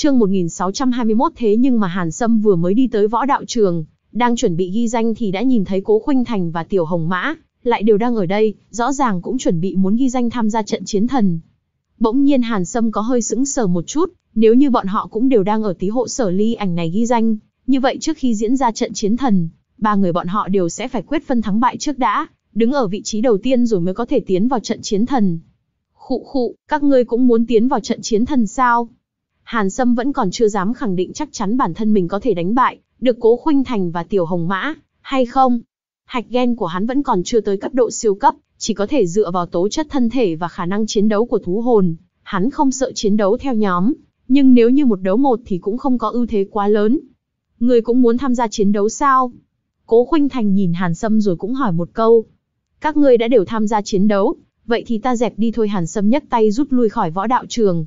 Chương 1621 thế nhưng mà Hàn Sâm vừa mới đi tới võ đạo trường, đang chuẩn bị ghi danh thì đã nhìn thấy Cố Khuynh Thành và Tiểu Hồng Mã, lại đều đang ở đây, rõ ràng cũng chuẩn bị muốn ghi danh tham gia trận chiến thần. Bỗng nhiên Hàn Sâm có hơi sững sờ một chút, nếu như bọn họ cũng đều đang ở tí hộ sở ly ảnh này ghi danh, như vậy trước khi diễn ra trận chiến thần, ba người bọn họ đều sẽ phải quyết phân thắng bại trước đã, đứng ở vị trí đầu tiên rồi mới có thể tiến vào trận chiến thần. Khụ khụ, các ngươi cũng muốn tiến vào trận chiến thần sao? Hàn Sâm vẫn còn chưa dám khẳng định chắc chắn bản thân mình có thể đánh bại, được Cố Khuynh Thành và Tiểu Hồng Mã, hay không. Hạch gen của hắn vẫn còn chưa tới cấp độ siêu cấp, chỉ có thể dựa vào tố chất thân thể và khả năng chiến đấu của thú hồn. Hắn không sợ chiến đấu theo nhóm, nhưng nếu như một đấu một thì cũng không có ưu thế quá lớn. Người cũng muốn tham gia chiến đấu sao? Cố Khuynh Thành nhìn Hàn Sâm rồi cũng hỏi một câu. Các ngươi đã đều tham gia chiến đấu, vậy thì ta dẹp đi thôi Hàn Sâm nhấc tay rút lui khỏi võ đạo trường,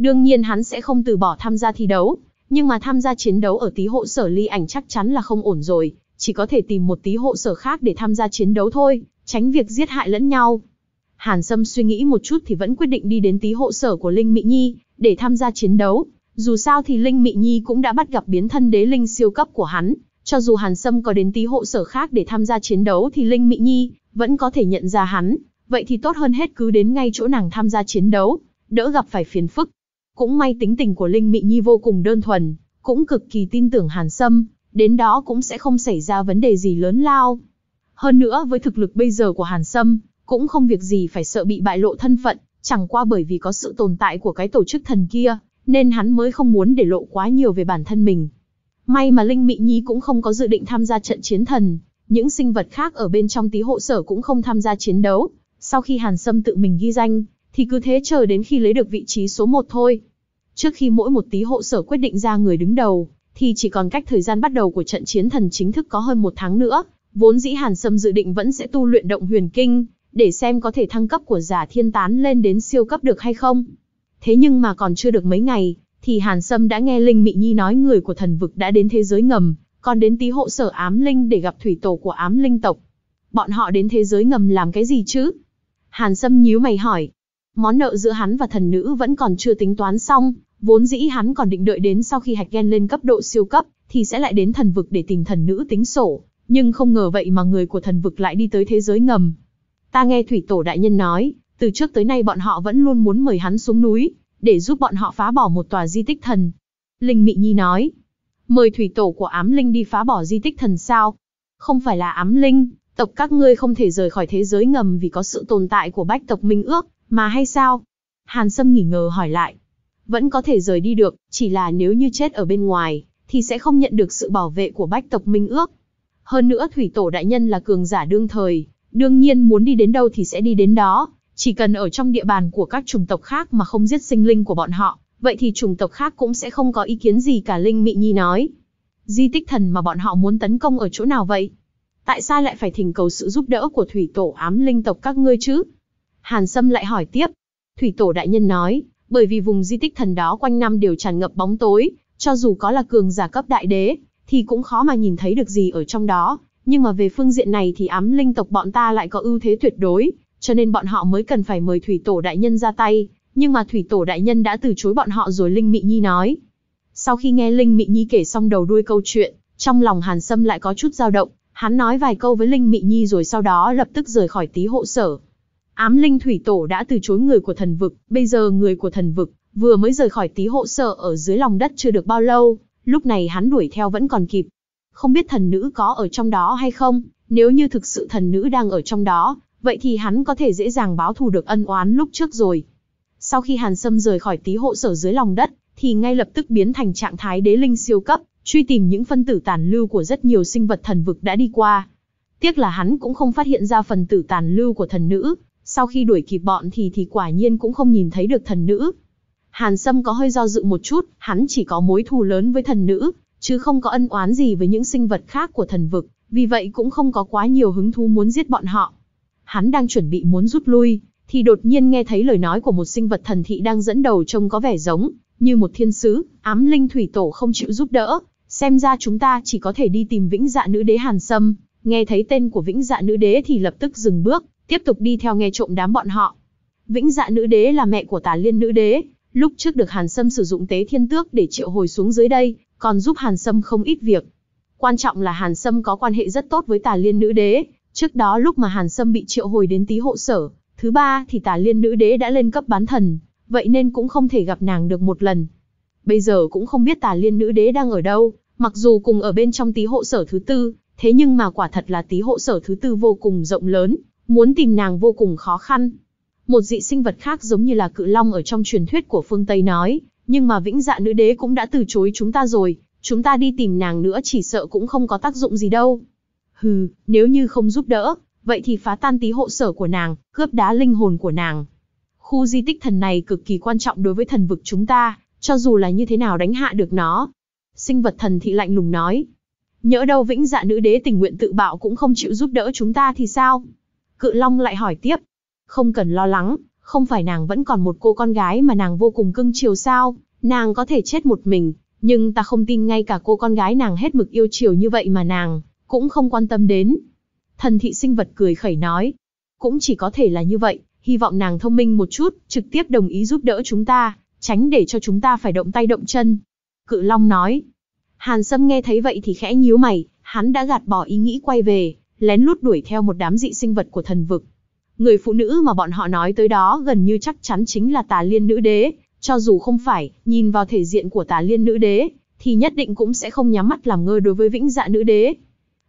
Đương nhiên hắn sẽ không từ bỏ tham gia thi đấu, nhưng mà tham gia chiến đấu ở tí hộ sở ly ảnh chắc chắn là không ổn rồi, chỉ có thể tìm một tí hộ sở khác để tham gia chiến đấu thôi, tránh việc giết hại lẫn nhau. Hàn Sâm suy nghĩ một chút thì vẫn quyết định đi đến tí hộ sở của Linh Mị Nhi, để tham gia chiến đấu. Dù sao thì Linh Mị Nhi cũng đã bắt gặp biến thân đế linh siêu cấp của hắn, cho dù Hàn Sâm có đến tí hộ sở khác để tham gia chiến đấu thì Linh Mị Nhi vẫn có thể nhận ra hắn, vậy thì tốt hơn hết cứ đến ngay chỗ nàng tham gia chiến đấu, đỡ gặp phải phiền phức. Cũng may tính tình của Linh Mị Nhi vô cùng đơn thuần, cũng cực kỳ tin tưởng Hàn Sâm, đến đó cũng sẽ không xảy ra vấn đề gì lớn lao. Hơn nữa với thực lực bây giờ của Hàn Sâm, cũng không việc gì phải sợ bị bại lộ thân phận, chẳng qua bởi vì có sự tồn tại của cái tổ chức thần kia, nên hắn mới không muốn để lộ quá nhiều về bản thân mình. May mà Linh Mị Nhi cũng không có dự định tham gia trận chiến thần, những sinh vật khác ở bên trong tí hộ sở cũng không tham gia chiến đấu. Sau khi Hàn Sâm tự mình ghi danh, thì cứ thế chờ đến khi lấy được vị trí số 1 thôi. Trước khi mỗi một tí hộ sở quyết định ra người đứng đầu, thì chỉ còn cách thời gian bắt đầu của trận chiến thần chính thức có hơn một tháng nữa. Vốn dĩ Hàn Sâm dự định vẫn sẽ tu luyện động huyền kinh, để xem có thể thăng cấp của giả thiên tán lên đến siêu cấp được hay không. Thế nhưng mà còn chưa được mấy ngày, thì Hàn Sâm đã nghe Linh Mị Nhi nói người của thần vực đã đến thế giới ngầm, còn đến tí hộ sở ám linh để gặp thủy tổ của ám linh tộc. Bọn họ đến thế giới ngầm làm cái gì chứ? Hàn Sâm nhíu mày hỏi. Món nợ giữa hắn và thần nữ vẫn còn chưa tính toán xong, Vốn dĩ hắn còn định đợi đến sau khi hạch Ghen lên cấp độ siêu cấp, thì sẽ lại đến thần vực để tìm thần nữ tính sổ, nhưng không ngờ vậy mà người của thần vực lại đi tới thế giới ngầm. Ta nghe thủy tổ đại nhân nói, từ trước tới nay bọn họ vẫn luôn muốn mời hắn xuống núi, để giúp bọn họ phá bỏ một tòa di tích thần. Linh Mị Nhi nói, mời thủy tổ của ám linh đi phá bỏ di tích thần sao? Không phải là ám linh, tộc các ngươi không thể rời khỏi thế giới ngầm vì có sự tồn tại của bách tộc minh ước, mà hay sao? Hàn Sâm nghỉ ngờ hỏi lại vẫn có thể rời đi được, chỉ là nếu như chết ở bên ngoài, thì sẽ không nhận được sự bảo vệ của bách tộc Minh ước. Hơn nữa thủy tổ đại nhân là cường giả đương thời, đương nhiên muốn đi đến đâu thì sẽ đi đến đó, chỉ cần ở trong địa bàn của các chủng tộc khác mà không giết sinh linh của bọn họ, vậy thì chủng tộc khác cũng sẽ không có ý kiến gì cả Linh Mị Nhi nói. Di tích thần mà bọn họ muốn tấn công ở chỗ nào vậy? Tại sao lại phải thỉnh cầu sự giúp đỡ của thủy tổ ám linh tộc các ngươi chứ? Hàn Sâm lại hỏi tiếp. Thủy tổ đại nhân nói, bởi vì vùng di tích thần đó quanh năm đều tràn ngập bóng tối, cho dù có là cường giả cấp đại đế, thì cũng khó mà nhìn thấy được gì ở trong đó. Nhưng mà về phương diện này thì ám linh tộc bọn ta lại có ưu thế tuyệt đối, cho nên bọn họ mới cần phải mời thủy tổ đại nhân ra tay. Nhưng mà thủy tổ đại nhân đã từ chối bọn họ rồi Linh Mị Nhi nói. Sau khi nghe Linh Mị Nhi kể xong đầu đuôi câu chuyện, trong lòng Hàn Sâm lại có chút dao động, hắn nói vài câu với Linh Mị Nhi rồi sau đó lập tức rời khỏi tí hộ sở. Ám linh thủy tổ đã từ chối người của thần vực, bây giờ người của thần vực vừa mới rời khỏi tí hộ sở ở dưới lòng đất chưa được bao lâu, lúc này hắn đuổi theo vẫn còn kịp. Không biết thần nữ có ở trong đó hay không, nếu như thực sự thần nữ đang ở trong đó, vậy thì hắn có thể dễ dàng báo thù được ân oán lúc trước rồi. Sau khi Hàn Sâm rời khỏi tí hộ sở dưới lòng đất, thì ngay lập tức biến thành trạng thái đế linh siêu cấp, truy tìm những phân tử tàn lưu của rất nhiều sinh vật thần vực đã đi qua. Tiếc là hắn cũng không phát hiện ra phần tử tàn lưu của thần nữ, sau khi đuổi kịp bọn thì thì quả nhiên cũng không nhìn thấy được thần nữ. Hàn Sâm có hơi do dự một chút, hắn chỉ có mối thù lớn với thần nữ, chứ không có ân oán gì với những sinh vật khác của thần vực, vì vậy cũng không có quá nhiều hứng thú muốn giết bọn họ. Hắn đang chuẩn bị muốn rút lui, thì đột nhiên nghe thấy lời nói của một sinh vật thần thị đang dẫn đầu trông có vẻ giống, như một thiên sứ, ám linh thủy tổ không chịu giúp đỡ, xem ra chúng ta chỉ có thể đi tìm vĩnh dạ nữ đế Hàn Sâm, nghe thấy tên của vĩnh dạ nữ đế thì lập tức dừng bước, tiếp tục đi theo nghe trộm đám bọn họ. Vĩnh dạ nữ đế là mẹ của tà liên nữ đế, lúc trước được Hàn Sâm sử dụng tế thiên tước để triệu hồi xuống dưới đây, còn giúp Hàn Sâm không ít việc. Quan trọng là Hàn Sâm có quan hệ rất tốt với tà liên nữ đế, trước đó lúc mà Hàn Sâm bị triệu hồi đến tí hộ sở, thứ ba thì tà liên nữ đế đã lên cấp bán thần, vậy nên cũng không thể gặp nàng được một lần. Bây giờ cũng không biết tà liên nữ đế đang ở đâu, mặc dù cùng ở bên trong tí hộ sở thứ tư, thế nhưng mà quả thật là tí hộ sở thứ tư vô cùng rộng lớn, Muốn tìm nàng vô cùng khó khăn. Một dị sinh vật khác giống như là cự long ở trong truyền thuyết của phương Tây nói, nhưng mà vĩnh dạ nữ đế cũng đã từ chối chúng ta rồi, chúng ta đi tìm nàng nữa chỉ sợ cũng không có tác dụng gì đâu. Hừ, nếu như không giúp đỡ, vậy thì phá tan tí hộ sở của nàng, cướp đá linh hồn của nàng. Khu di tích thần này cực kỳ quan trọng đối với thần vực chúng ta, cho dù là như thế nào đánh hạ được nó. Sinh vật thần thị lạnh lùng nói. Nhỡ đâu vĩnh dạ nữ đế tình nguyện tự bạo cũng không chịu giúp đỡ chúng ta thì sao? Cự Long lại hỏi tiếp. Không cần lo lắng, không phải nàng vẫn còn một cô con gái mà nàng vô cùng cưng chiều sao, nàng có thể chết một mình, nhưng ta không tin ngay cả cô con gái nàng hết mực yêu chiều như vậy mà nàng cũng không quan tâm đến. Thần thị sinh vật cười khẩy nói, cũng chỉ có thể là như vậy, hy vọng nàng thông minh một chút, trực tiếp đồng ý giúp đỡ chúng ta, tránh để cho chúng ta phải động tay động chân. Cự Long nói, Hàn Sâm nghe thấy vậy thì khẽ nhíu mày, hắn đã gạt bỏ ý nghĩ quay về, lén lút đuổi theo một đám dị sinh vật của thần vực. Người phụ nữ mà bọn họ nói tới đó gần như chắc chắn chính là tà liên nữ đế, cho dù không phải, nhìn vào thể diện của tà liên nữ đế, thì nhất định cũng sẽ không nhắm mắt làm ngơ đối với vĩnh dạ nữ đế.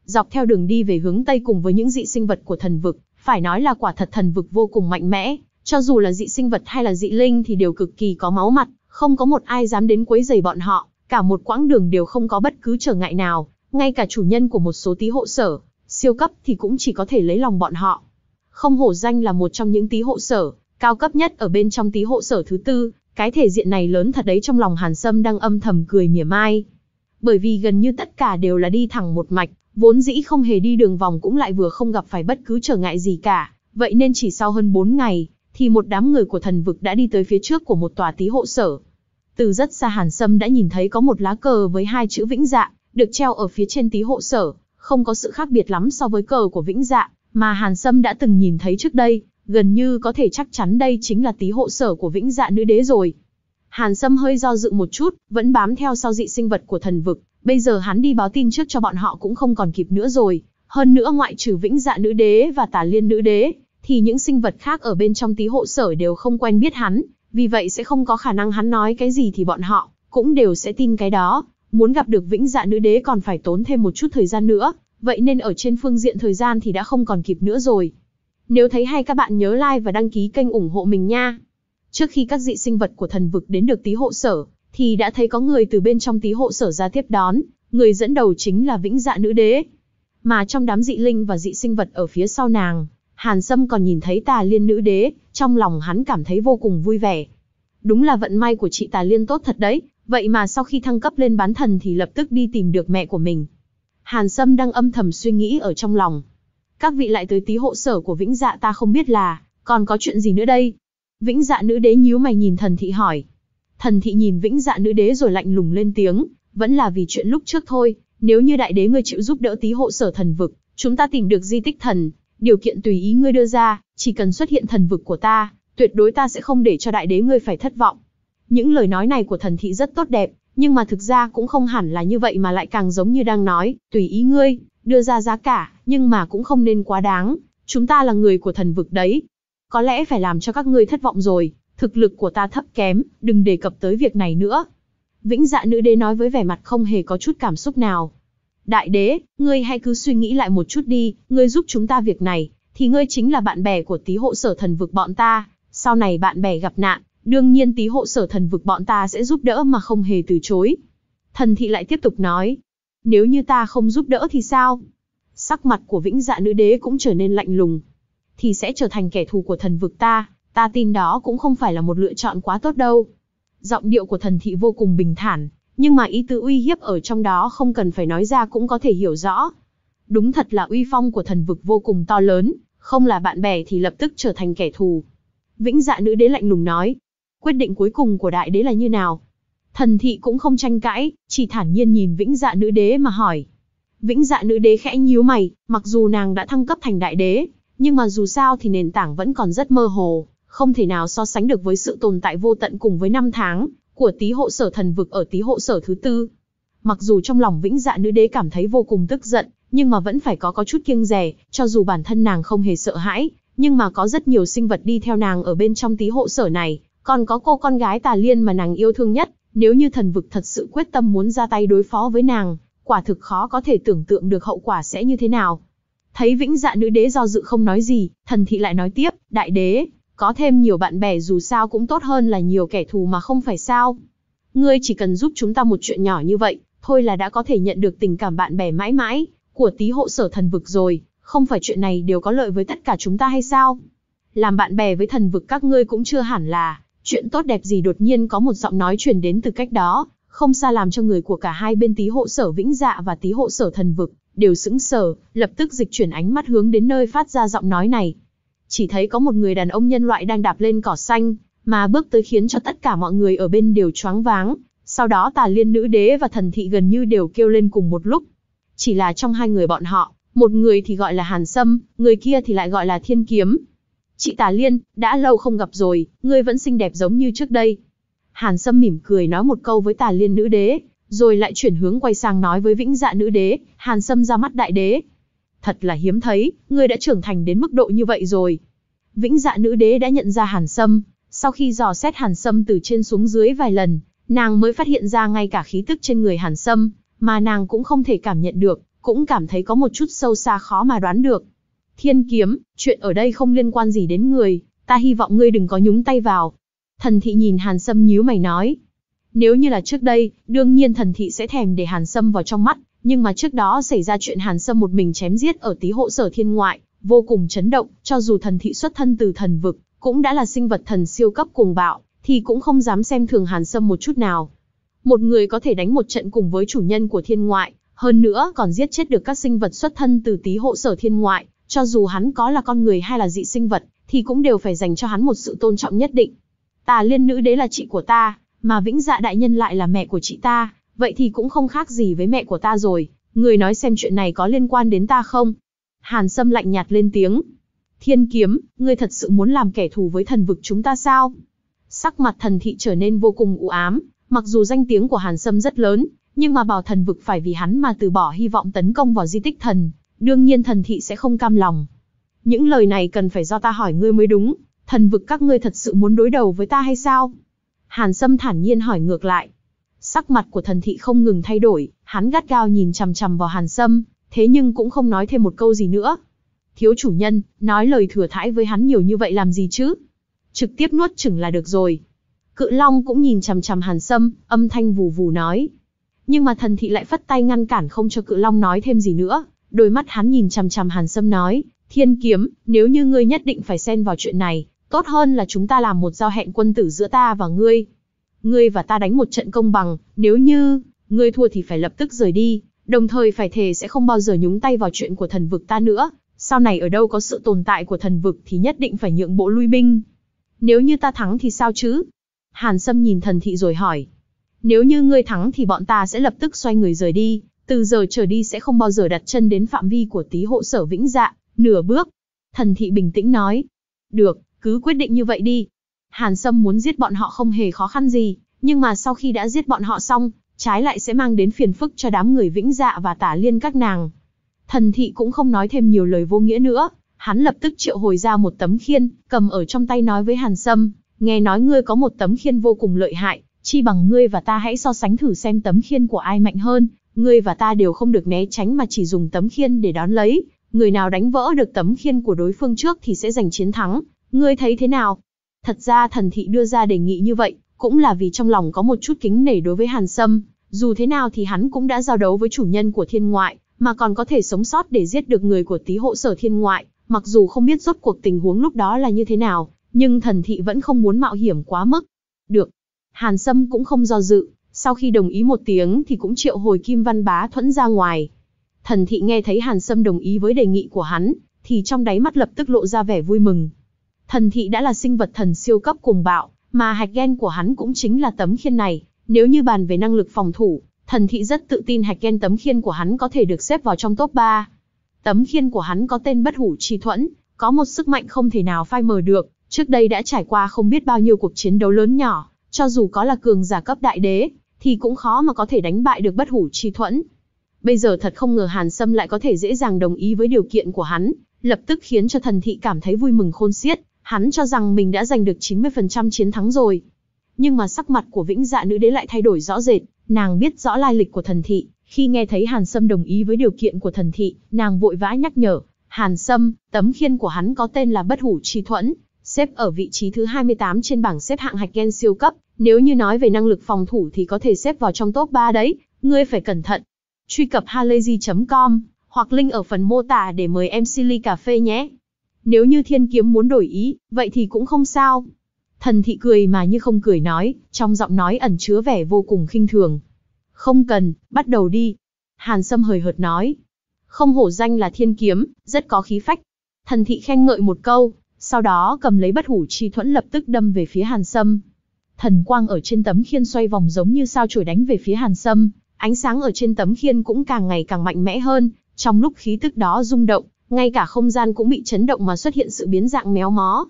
Dọc theo đường đi về hướng Tây cùng với những dị sinh vật của thần vực, phải nói là quả thật thần vực vô cùng mạnh mẽ, cho dù là dị sinh vật hay là dị linh thì đều cực kỳ có máu mặt, không có một ai dám đến quấy rầy bọn họ, cả một quãng đường đều không có bất cứ trở ngại nào, ngay cả chủ nhân của một số tí hộ sở, siêu cấp thì cũng chỉ có thể lấy lòng bọn họ. Không hổ danh là một trong những tí hộ sở, cao cấp nhất ở bên trong tí hộ sở thứ tư, cái thể diện này lớn thật đấy trong lòng Hàn Sâm đang âm thầm cười mỉa mai. Bởi vì gần như tất cả đều là đi thẳng một mạch, vốn dĩ không hề đi đường vòng cũng lại vừa không gặp phải bất cứ trở ngại gì cả, vậy nên chỉ sau hơn 4 ngày, thì một đám người của thần vực đã đi tới phía trước của một tòa tí hộ sở. Từ rất xa Hàn Sâm đã nhìn thấy có một lá cờ với hai chữ vĩnh dạ, được treo ở phía trên tí hộ sở, không có sự khác biệt lắm so với cờ của Vĩnh Dạ, mà Hàn Sâm đã từng nhìn thấy trước đây, gần như có thể chắc chắn đây chính là tí hộ sở của Vĩnh Dạ nữ đế rồi. Hàn Sâm hơi do dự một chút, vẫn bám theo sau dị sinh vật của thần vực, bây giờ hắn đi báo tin trước cho bọn họ cũng không còn kịp nữa rồi. Hơn nữa ngoại trừ Vĩnh Dạ nữ đế và tả Liên nữ đế, thì những sinh vật khác ở bên trong tí hộ sở đều không quen biết hắn, vì vậy sẽ không có khả năng hắn nói cái gì thì bọn họ cũng đều sẽ tin cái đó muốn gặp được vĩnh dạ nữ đế còn phải tốn thêm một chút thời gian nữa, vậy nên ở trên phương diện thời gian thì đã không còn kịp nữa rồi. Nếu thấy hay các bạn nhớ like và đăng ký kênh ủng hộ mình nha. Trước khi các dị sinh vật của thần vực đến được tí hộ sở, thì đã thấy có người từ bên trong tí hộ sở ra tiếp đón, người dẫn đầu chính là vĩnh dạ nữ đế. Mà trong đám dị linh và dị sinh vật ở phía sau nàng, Hàn Sâm còn nhìn thấy tà liên nữ đế, trong lòng hắn cảm thấy vô cùng vui vẻ. Đúng là vận may của chị tà liên tốt thật đấy, Vậy mà sau khi thăng cấp lên bán thần thì lập tức đi tìm được mẹ của mình. Hàn Sâm đang âm thầm suy nghĩ ở trong lòng. Các vị lại tới tí hộ sở của vĩnh dạ ta không biết là, còn có chuyện gì nữa đây? Vĩnh dạ nữ đế nhíu mày nhìn thần thị hỏi. Thần thị nhìn vĩnh dạ nữ đế rồi lạnh lùng lên tiếng, vẫn là vì chuyện lúc trước thôi, nếu như đại đế ngươi chịu giúp đỡ tí hộ sở thần vực, chúng ta tìm được di tích thần, điều kiện tùy ý ngươi đưa ra, chỉ cần xuất hiện thần vực của ta, tuyệt đối ta sẽ không để cho đại đế ngươi phải thất vọng. Những lời nói này của thần thị rất tốt đẹp, nhưng mà thực ra cũng không hẳn là như vậy mà lại càng giống như đang nói, tùy ý ngươi, đưa ra giá cả, nhưng mà cũng không nên quá đáng, chúng ta là người của thần vực đấy. Có lẽ phải làm cho các ngươi thất vọng rồi, thực lực của ta thấp kém, đừng đề cập tới việc này nữa. Vĩnh dạ nữ đế nói với vẻ mặt không hề có chút cảm xúc nào. Đại đế, ngươi hãy cứ suy nghĩ lại một chút đi, ngươi giúp chúng ta việc này, thì ngươi chính là bạn bè của tí hộ sở thần vực bọn ta, sau này bạn bè gặp nạn, Đương nhiên tí hộ sở thần vực bọn ta sẽ giúp đỡ mà không hề từ chối. Thần thị lại tiếp tục nói. Nếu như ta không giúp đỡ thì sao? Sắc mặt của vĩnh dạ nữ đế cũng trở nên lạnh lùng. Thì sẽ trở thành kẻ thù của thần vực ta, ta tin đó cũng không phải là một lựa chọn quá tốt đâu. Giọng điệu của thần thị vô cùng bình thản, nhưng mà ý tứ uy hiếp ở trong đó không cần phải nói ra cũng có thể hiểu rõ. Đúng thật là uy phong của thần vực vô cùng to lớn, không là bạn bè thì lập tức trở thành kẻ thù. Vĩnh dạ nữ đế lạnh lùng nói, quyết định cuối cùng của đại đế là như nào. Thần thị cũng không tranh cãi, chỉ thản nhiên nhìn vĩnh dạ nữ đế mà hỏi. Vĩnh dạ nữ đế khẽ nhíu mày, mặc dù nàng đã thăng cấp thành đại đế, nhưng mà dù sao thì nền tảng vẫn còn rất mơ hồ, không thể nào so sánh được với sự tồn tại vô tận cùng với năm tháng của tí hộ sở thần vực ở tí hộ sở thứ tư. Mặc dù trong lòng vĩnh dạ nữ đế cảm thấy vô cùng tức giận, nhưng mà vẫn phải có có chút kiêng rè, cho dù bản thân nàng không hề sợ hãi, nhưng mà có rất nhiều sinh vật đi theo nàng ở bên trong tí hộ sở này, còn có cô con gái tà liên mà nàng yêu thương nhất, nếu như thần vực thật sự quyết tâm muốn ra tay đối phó với nàng, quả thực khó có thể tưởng tượng được hậu quả sẽ như thế nào. Thấy vĩnh dạ nữ đế do dự không nói gì, thần thị lại nói tiếp, đại đế, có thêm nhiều bạn bè dù sao cũng tốt hơn là nhiều kẻ thù mà không phải sao. Ngươi chỉ cần giúp chúng ta một chuyện nhỏ như vậy, thôi là đã có thể nhận được tình cảm bạn bè mãi mãi, của tí hộ sở thần vực rồi, không phải chuyện này đều có lợi với tất cả chúng ta hay sao? Làm bạn bè với thần vực các ngươi cũng chưa hẳn là, Chuyện tốt đẹp gì đột nhiên có một giọng nói truyền đến từ cách đó, không xa làm cho người của cả hai bên tí hộ sở vĩnh dạ và tí hộ sở thần vực, đều sững sờ, lập tức dịch chuyển ánh mắt hướng đến nơi phát ra giọng nói này. Chỉ thấy có một người đàn ông nhân loại đang đạp lên cỏ xanh, mà bước tới khiến cho tất cả mọi người ở bên đều choáng váng, sau đó tà liên nữ đế và thần thị gần như đều kêu lên cùng một lúc. Chỉ là trong hai người bọn họ, một người thì gọi là Hàn Sâm, người kia thì lại gọi là Thiên Kiếm, Chị tà Liên, đã lâu không gặp rồi, ngươi vẫn xinh đẹp giống như trước đây. Hàn Sâm mỉm cười nói một câu với tà Liên nữ đế, rồi lại chuyển hướng quay sang nói với Vĩnh Dạ nữ đế, Hàn Sâm ra mắt đại đế. Thật là hiếm thấy, ngươi đã trưởng thành đến mức độ như vậy rồi. Vĩnh Dạ nữ đế đã nhận ra Hàn Sâm, sau khi dò xét Hàn Sâm từ trên xuống dưới vài lần, nàng mới phát hiện ra ngay cả khí tức trên người Hàn Sâm, mà nàng cũng không thể cảm nhận được, cũng cảm thấy có một chút sâu xa khó mà đoán được. Thiên kiếm, chuyện ở đây không liên quan gì đến người, ta hy vọng ngươi đừng có nhúng tay vào. Thần thị nhìn Hàn Sâm nhíu mày nói. Nếu như là trước đây, đương nhiên thần thị sẽ thèm để Hàn Sâm vào trong mắt, nhưng mà trước đó xảy ra chuyện Hàn Sâm một mình chém giết ở tí hộ sở thiên ngoại, vô cùng chấn động, cho dù thần thị xuất thân từ thần vực, cũng đã là sinh vật thần siêu cấp cuồng bạo, thì cũng không dám xem thường Hàn Sâm một chút nào. Một người có thể đánh một trận cùng với chủ nhân của thiên ngoại, hơn nữa còn giết chết được các sinh vật xuất thân từ tí hộ sở thiên ngoại, cho dù hắn có là con người hay là dị sinh vật, thì cũng đều phải dành cho hắn một sự tôn trọng nhất định. Tà liên nữ đế là chị của ta, mà vĩnh dạ đại nhân lại là mẹ của chị ta, vậy thì cũng không khác gì với mẹ của ta rồi, người nói xem chuyện này có liên quan đến ta không? Hàn Sâm lạnh nhạt lên tiếng. Thiên kiếm, ngươi thật sự muốn làm kẻ thù với thần vực chúng ta sao? Sắc mặt thần thị trở nên vô cùng u ám, mặc dù danh tiếng của Hàn Sâm rất lớn, nhưng mà bảo thần vực phải vì hắn mà từ bỏ hy vọng tấn công vào di tích thần, đương nhiên thần thị sẽ không cam lòng. Những lời này cần phải do ta hỏi ngươi mới đúng, thần vực các ngươi thật sự muốn đối đầu với ta hay sao? Hàn Sâm thản nhiên hỏi ngược lại. Sắc mặt của thần thị không ngừng thay đổi, hắn gắt gao nhìn chằm chằm vào Hàn Sâm, thế nhưng cũng không nói thêm một câu gì nữa. Thiếu chủ nhân, nói lời thừa thãi với hắn nhiều như vậy làm gì chứ? Trực tiếp nuốt chừng là được rồi. Cự Long cũng nhìn chằm chằm Hàn Sâm, âm thanh vù vù nói. Nhưng mà thần thị lại phất tay ngăn cản không cho Cự Long nói thêm gì nữa, Đôi mắt hắn nhìn chằm chằm Hàn Sâm nói, thiên kiếm, nếu như ngươi nhất định phải xen vào chuyện này, tốt hơn là chúng ta làm một giao hẹn quân tử giữa ta và ngươi. Ngươi và ta đánh một trận công bằng, nếu như ngươi thua thì phải lập tức rời đi, đồng thời phải thề sẽ không bao giờ nhúng tay vào chuyện của thần vực ta nữa. Sau này ở đâu có sự tồn tại của thần vực thì nhất định phải nhượng bộ lui binh. Nếu như ta thắng thì sao chứ? Hàn Sâm nhìn thần thị rồi hỏi. Nếu như ngươi thắng thì bọn ta sẽ lập tức xoay người rời đi, từ giờ trở đi sẽ không bao giờ đặt chân đến phạm vi của tí hộ sở vĩnh dạ, nửa bước. Thần thị bình tĩnh nói. Được, cứ quyết định như vậy đi. Hàn Sâm muốn giết bọn họ không hề khó khăn gì, nhưng mà sau khi đã giết bọn họ xong, trái lại sẽ mang đến phiền phức cho đám người vĩnh dạ và tả liên các nàng. Thần thị cũng không nói thêm nhiều lời vô nghĩa nữa, hắn lập tức triệu hồi ra một tấm khiên, cầm ở trong tay nói với Hàn Sâm, nghe nói ngươi có một tấm khiên vô cùng lợi hại, chi bằng ngươi và ta hãy so sánh thử xem tấm khiên của ai mạnh hơn, ngươi và ta đều không được né tránh mà chỉ dùng tấm khiên để đón lấy, người nào đánh vỡ được tấm khiên của đối phương trước thì sẽ giành chiến thắng, ngươi thấy thế nào? Thật ra thần thị đưa ra đề nghị như vậy, cũng là vì trong lòng có một chút kính nể đối với Hàn Sâm, dù thế nào thì hắn cũng đã giao đấu với chủ nhân của thiên ngoại, mà còn có thể sống sót để giết được người của tí hộ sở thiên ngoại, mặc dù không biết rốt cuộc tình huống lúc đó là như thế nào, nhưng thần thị vẫn không muốn mạo hiểm quá mức. Được. Hàn Sâm cũng không do dự, sau khi đồng ý một tiếng thì cũng triệu hồi Kim Văn Bá Thuẫn ra ngoài. Thần thị nghe thấy Hàn Sâm đồng ý với đề nghị của hắn, thì trong đáy mắt lập tức lộ ra vẻ vui mừng. Thần thị đã là sinh vật thần siêu cấp cùng bạo, mà hạch gen của hắn cũng chính là tấm khiên này. Nếu như bàn về năng lực phòng thủ, thần thị rất tự tin hạch gen tấm khiên của hắn có thể được xếp vào trong top 3. Tấm khiên của hắn có tên bất hủ trì thuẫn, có một sức mạnh không thể nào phai mờ được, trước đây đã trải qua không biết bao nhiêu cuộc chiến đấu lớn nhỏ, cho dù có là cường giả cấp đại đế, thì cũng khó mà có thể đánh bại được bất hủ chi thuẫn. Bây giờ thật không ngờ Hàn Sâm lại có thể dễ dàng đồng ý với điều kiện của hắn, lập tức khiến cho thần thị cảm thấy vui mừng khôn xiết, hắn cho rằng mình đã giành được 90% chiến thắng rồi. Nhưng mà sắc mặt của vĩnh dạ nữ đế lại thay đổi rõ rệt, nàng biết rõ lai lịch của thần thị, khi nghe thấy Hàn Sâm đồng ý với điều kiện của thần thị, nàng vội vã nhắc nhở, Hàn Sâm, tấm khiên của hắn có tên là bất hủ chi thuẫn, xếp ở vị trí thứ 28 trên bảng xếp hạng hạch gen siêu cấp, nếu như nói về năng lực phòng thủ thì có thể xếp vào trong top 3 đấy, ngươi phải cẩn thận. Truy cập halayzi.com hoặc link ở phần mô tả để mời em Silly Cà Phê nhé. Nếu như thiên kiếm muốn đổi ý, vậy thì cũng không sao. Thần thị cười mà như không cười nói, trong giọng nói ẩn chứa vẻ vô cùng khinh thường. Không cần, bắt đầu đi. Hàn Sâm hời hợt nói. Không hổ danh là thiên kiếm, rất có khí phách. Thần thị khen ngợi một câu, sau đó cầm lấy bất hủ chi thuẫn lập tức đâm về phía Hàn Sâm. Thần quang ở trên tấm khiên xoay vòng giống như sao chổi đánh về phía Hàn Sâm, ánh sáng ở trên tấm khiên cũng càng ngày càng mạnh mẽ hơn, trong lúc khí tức đó rung động, ngay cả không gian cũng bị chấn động mà xuất hiện sự biến dạng méo mó.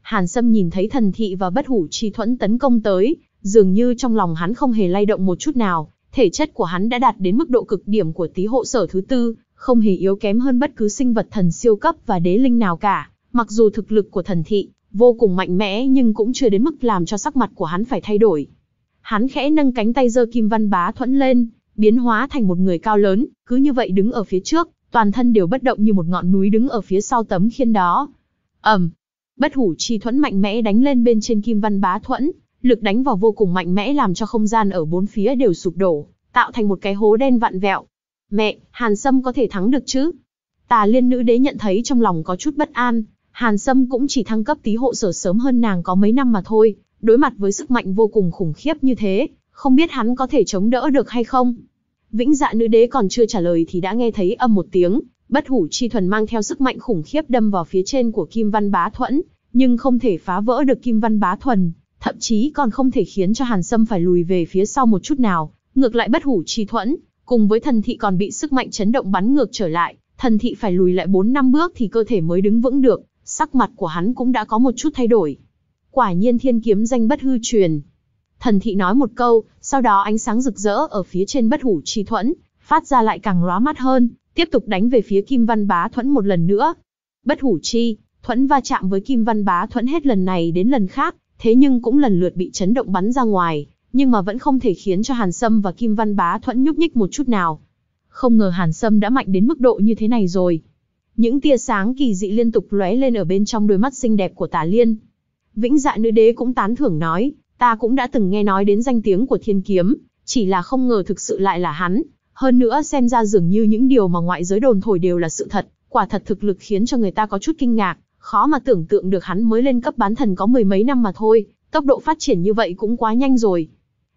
Hàn Sâm nhìn thấy thần thị và bất hủ chi thuẫn tấn công tới, dường như trong lòng hắn không hề lay động một chút nào, thể chất của hắn đã đạt đến mức độ cực điểm của Tý hộ sở thứ tư, không hề yếu kém hơn bất cứ sinh vật thần siêu cấp và đế linh nào cả, mặc dù thực lực của thần thị vô cùng mạnh mẽ nhưng cũng chưa đến mức làm cho sắc mặt của hắn phải thay đổi. Hắn khẽ nâng cánh tay giơ Kim Văn Bá thuẫn lên, biến hóa thành một người cao lớn, cứ như vậy đứng ở phía trước, toàn thân đều bất động như một ngọn núi đứng ở phía sau tấm khiên đó. Ầm. bất hủ chi thuẫn mạnh mẽ đánh lên bên trên Kim Văn Bá thuẫn, lực đánh vào vô cùng mạnh mẽ làm cho không gian ở bốn phía đều sụp đổ, tạo thành một cái hố đen vặn vẹo. Mẹ, Hàn Sâm có thể thắng được chứ? Tà liên nữ đế nhận thấy trong lòng có chút bất an, Hàn Sâm cũng chỉ thăng cấp tí hộ sở sớm hơn nàng có mấy năm mà thôi, đối mặt với sức mạnh vô cùng khủng khiếp như thế, không biết hắn có thể chống đỡ được hay không. Vĩnh dạ nữ đế còn chưa trả lời thì đã nghe thấy âm một tiếng, bất hủ chi thuần mang theo sức mạnh khủng khiếp đâm vào phía trên của Kim Văn Bá Thuẫn, nhưng không thể phá vỡ được Kim Văn Bá Thuần, thậm chí còn không thể khiến cho Hàn Sâm phải lùi về phía sau một chút nào, ngược lại bất hủ chi thuẫn, cùng với thần thị còn bị sức mạnh chấn động bắn ngược trở lại, thần thị phải lùi lại 4 năm bước thì cơ thể mới đứng vững được sắc mặt của hắn cũng đã có một chút thay đổi. Quả nhiên thiên kiếm danh bất hư truyền. Thần thị nói một câu, sau đó ánh sáng rực rỡ ở phía trên bất hủ chi thuẫn, phát ra lại càng lóa mắt hơn, tiếp tục đánh về phía Kim Văn Bá thuẫn một lần nữa. Bất hủ chi, thuẫn va chạm với Kim Văn Bá thuẫn hết lần này đến lần khác, thế nhưng cũng lần lượt bị chấn động bắn ra ngoài, nhưng mà vẫn không thể khiến cho Hàn Sâm và Kim Văn Bá thuẫn nhúc nhích một chút nào. Không ngờ Hàn Sâm đã mạnh đến mức độ như thế này rồi. Những tia sáng kỳ dị liên tục lóe lên ở bên trong đôi mắt xinh đẹp của tả liên. Vĩnh dạ nữ đế cũng tán thưởng nói, ta cũng đã từng nghe nói đến danh tiếng của thiên kiếm, chỉ là không ngờ thực sự lại là hắn. Hơn nữa xem ra dường như những điều mà ngoại giới đồn thổi đều là sự thật, quả thật thực lực khiến cho người ta có chút kinh ngạc, khó mà tưởng tượng được hắn mới lên cấp bán thần có mười mấy năm mà thôi, tốc độ phát triển như vậy cũng quá nhanh rồi.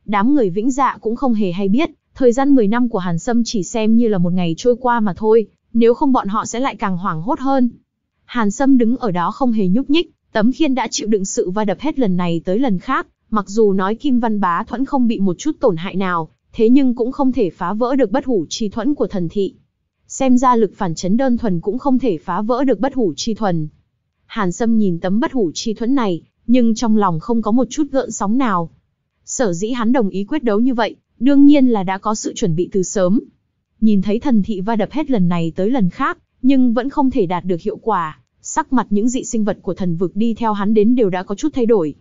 Đám người vĩnh dạ cũng không hề hay biết, thời gian mười năm của Hàn Sâm chỉ xem như là một ngày trôi qua mà thôi, nếu không bọn họ sẽ lại càng hoảng hốt hơn. Hàn Sâm đứng ở đó không hề nhúc nhích, tấm khiên đã chịu đựng sự va đập hết lần này tới lần khác, mặc dù nói Kim Văn Bá Thuẫn không bị một chút tổn hại nào, thế nhưng cũng không thể phá vỡ được bất hủ chi thuẫn của thần thị. Xem ra lực phản chấn đơn thuần cũng không thể phá vỡ được bất hủ chi thuần. Hàn Sâm nhìn tấm bất hủ chi thuẫn này, nhưng trong lòng không có một chút gợn sóng nào. Sở dĩ hắn đồng ý quyết đấu như vậy, đương nhiên là đã có sự chuẩn bị từ sớm. Nhìn thấy thần thị va đập hết lần này tới lần khác, nhưng vẫn không thể đạt được hiệu quả, sắc mặt những dị sinh vật của thần vực đi theo hắn đến đều đã có chút thay đổi.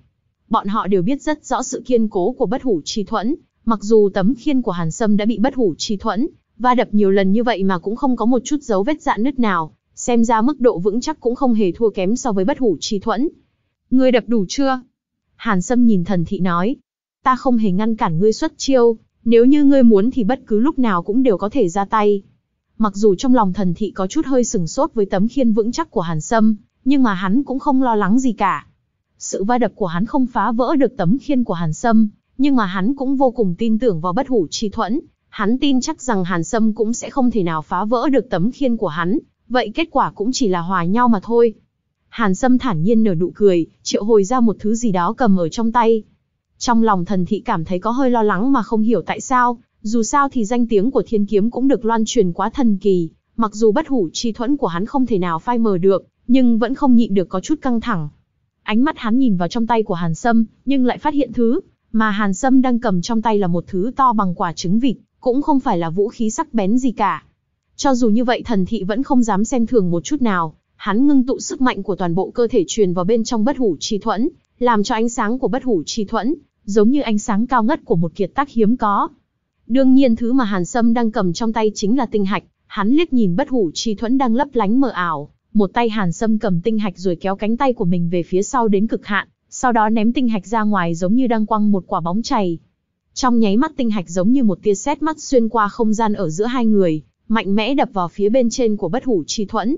Bọn họ đều biết rất rõ sự kiên cố của bất hủ trì thuẫn, mặc dù tấm khiên của Hàn Sâm đã bị bất hủ trì thuẫn, va đập nhiều lần như vậy mà cũng không có một chút dấu vết dạn nứt nào, xem ra mức độ vững chắc cũng không hề thua kém so với bất hủ trì thuẫn. Ngươi đập đủ chưa? Hàn Sâm nhìn thần thị nói. Ta không hề ngăn cản ngươi xuất chiêu, nếu như ngươi muốn thì bất cứ lúc nào cũng đều có thể ra tay. Mặc dù trong lòng thần thị có chút hơi sừng sốt với tấm khiên vững chắc của Hàn Sâm, nhưng mà hắn cũng không lo lắng gì cả. Sự va đập của hắn không phá vỡ được tấm khiên của Hàn Sâm, nhưng mà hắn cũng vô cùng tin tưởng vào bất hủ chi thuẫn. Hắn tin chắc rằng Hàn Sâm cũng sẽ không thể nào phá vỡ được tấm khiên của hắn, vậy kết quả cũng chỉ là hòa nhau mà thôi. Hàn Sâm thản nhiên nở nụ cười, triệu hồi ra một thứ gì đó cầm ở trong tay. Trong lòng thần thị cảm thấy có hơi lo lắng mà không hiểu tại sao, dù sao thì danh tiếng của thiên kiếm cũng được loan truyền quá thần kỳ, mặc dù bất hủ chi thuẫn của hắn không thể nào phai mờ được, nhưng vẫn không nhịn được có chút căng thẳng. Ánh mắt hắn nhìn vào trong tay của Hàn Sâm, nhưng lại phát hiện thứ mà Hàn Sâm đang cầm trong tay là một thứ to bằng quả trứng vịt, cũng không phải là vũ khí sắc bén gì cả. Cho dù như vậy thần thị vẫn không dám xem thường một chút nào, hắn ngưng tụ sức mạnh của toàn bộ cơ thể truyền vào bên trong bất hủ chi thuẫn, làm cho ánh sáng của bất hủ chi thuẫn giống như ánh sáng cao ngất của một kiệt tác hiếm có. Đương nhiên thứ mà Hàn Sâm đang cầm trong tay chính là tinh hạch, hắn liếc nhìn bất hủ chi thuẫn đang lấp lánh mờ ảo, một tay Hàn Sâm cầm tinh hạch rồi kéo cánh tay của mình về phía sau đến cực hạn, sau đó ném tinh hạch ra ngoài giống như đang quăng một quả bóng chày. Trong nháy mắt tinh hạch giống như một tia sét mắt xuyên qua không gian ở giữa hai người, mạnh mẽ đập vào phía bên trên của bất hủ chi thuẫn.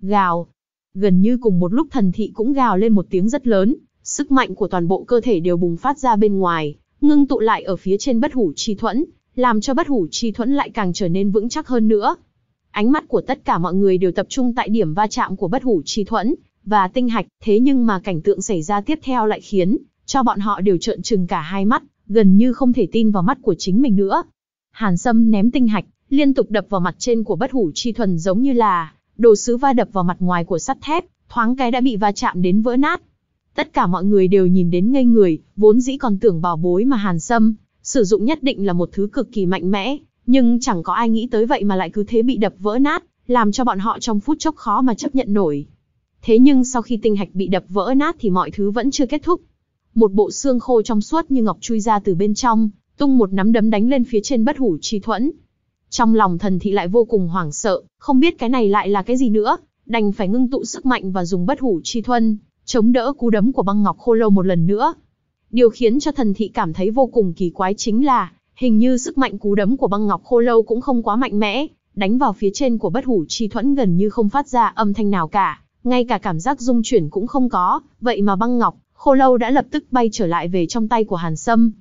Gào. Gần như cùng một lúc thần thị cũng gào lên một tiếng rất lớn, Sức mạnh của toàn bộ cơ thể đều bùng phát ra bên ngoài, ngưng tụ lại ở phía trên bất hủ chi thuẫn, làm cho bất hủ chi thuẫn lại càng trở nên vững chắc hơn nữa. Ánh mắt của tất cả mọi người đều tập trung tại điểm va chạm của bất hủ chi thuẫn và tinh hạch, thế nhưng mà cảnh tượng xảy ra tiếp theo lại khiến cho bọn họ đều trợn trừng cả hai mắt, gần như không thể tin vào mắt của chính mình nữa. Hàn Sâm ném tinh hạch, liên tục đập vào mặt trên của bất hủ chi thuần giống như là đồ sứ va đập vào mặt ngoài của sắt thép, thoáng cái đã bị va chạm đến vỡ nát. Tất cả mọi người đều nhìn đến ngây người, vốn dĩ còn tưởng bảo bối mà Hàn Sâm, sử dụng nhất định là một thứ cực kỳ mạnh mẽ, nhưng chẳng có ai nghĩ tới vậy mà lại cứ thế bị đập vỡ nát, làm cho bọn họ trong phút chốc khó mà chấp nhận nổi. Thế nhưng sau khi tinh hạch bị đập vỡ nát thì mọi thứ vẫn chưa kết thúc. Một bộ xương khô trong suốt như ngọc chui ra từ bên trong, tung một nắm đấm đánh lên phía trên bất hủ trì thuẫn. Trong lòng thần thị lại vô cùng hoảng sợ, không biết cái này lại là cái gì nữa, đành phải ngưng tụ sức mạnh và dùng bất hủ chi thuân, chống đỡ cú đấm của băng ngọc khô lâu một lần nữa. Điều khiến cho thần thị cảm thấy vô cùng kỳ quái chính là, hình như sức mạnh cú đấm của băng ngọc khô lâu cũng không quá mạnh mẽ, đánh vào phía trên của bất hủ chi thuẫn gần như không phát ra âm thanh nào cả, ngay cả cảm giác rung chuyển cũng không có, vậy mà băng ngọc, khô lâu đã lập tức bay trở lại về trong tay của Hàn Sâm.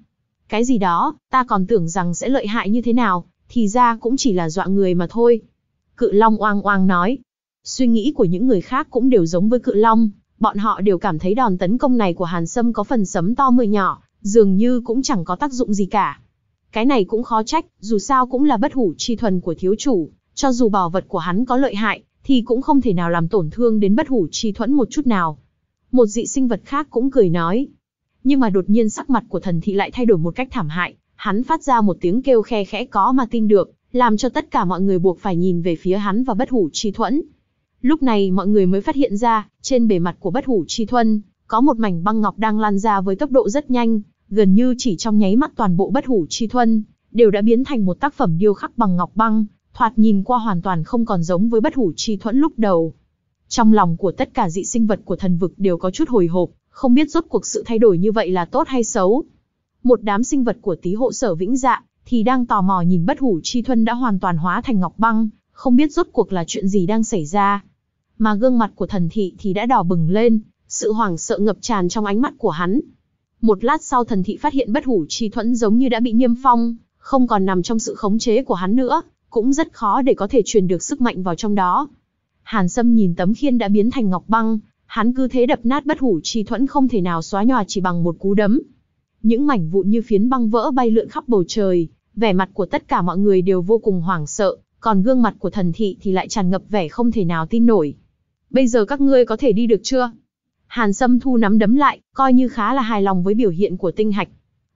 Cái gì đó, ta còn tưởng rằng sẽ lợi hại như thế nào, thì ra cũng chỉ là dọa người mà thôi. Cự Long oang oang nói. Suy nghĩ của những người khác cũng đều giống với Cự Long, bọn họ đều cảm thấy đòn tấn công này của Hàn Sâm có phần sấm to mưa nhỏ, dường như cũng chẳng có tác dụng gì cả. Cái này cũng khó trách, dù sao cũng là bất hủ chi thuần của thiếu chủ, cho dù bảo vật của hắn có lợi hại, thì cũng không thể nào làm tổn thương đến bất hủ chi thuẫn một chút nào. Một dị sinh vật khác cũng cười nói. Nhưng mà đột nhiên sắc mặt của thần thị lại thay đổi một cách thảm hại, hắn phát ra một tiếng kêu khe khẽ có mà tin được, làm cho tất cả mọi người buộc phải nhìn về phía hắn và bất hủ chi thuẫn, Lúc này mọi người mới phát hiện ra, trên bề mặt của bất hủ chi thuần có một mảnh băng ngọc đang lan ra với tốc độ rất nhanh, gần như chỉ trong nháy mắt toàn bộ bất hủ chi thuần đều đã biến thành một tác phẩm điêu khắc bằng ngọc băng, thoạt nhìn qua hoàn toàn không còn giống với bất hủ chi thuẫn lúc đầu. Trong lòng của tất cả dị sinh vật của thần vực đều có chút hồi hộp, không biết rốt cuộc sự thay đổi như vậy là tốt hay xấu. Một đám sinh vật của tí hộ sở vĩnh dạ, thì đang tò mò nhìn bất hủ chi thuần đã hoàn toàn hóa thành ngọc băng, không biết rốt cuộc là chuyện gì đang xảy ra mà gương mặt của thần thị thì đã đỏ bừng lên, sự hoảng sợ ngập tràn trong ánh mắt của hắn. Một lát sau thần thị phát hiện bất hủ chi thuẫn giống như đã bị niêm phong, không còn nằm trong sự khống chế của hắn nữa, cũng rất khó để có thể truyền được sức mạnh vào trong đó. Hàn Sâm nhìn tấm khiên đã biến thành ngọc băng, hắn cứ thế đập nát bất hủ chi thuẫn không thể nào xóa nhòa chỉ bằng một cú đấm. Những mảnh vụn như phiến băng vỡ bay lượn khắp bầu trời, vẻ mặt của tất cả mọi người đều vô cùng hoảng sợ, còn gương mặt của thần thị thì lại tràn ngập vẻ không thể nào tin nổi bây giờ các ngươi có thể đi được chưa? Hàn Sâm thu nắm đấm lại, coi như khá là hài lòng với biểu hiện của tinh hạch.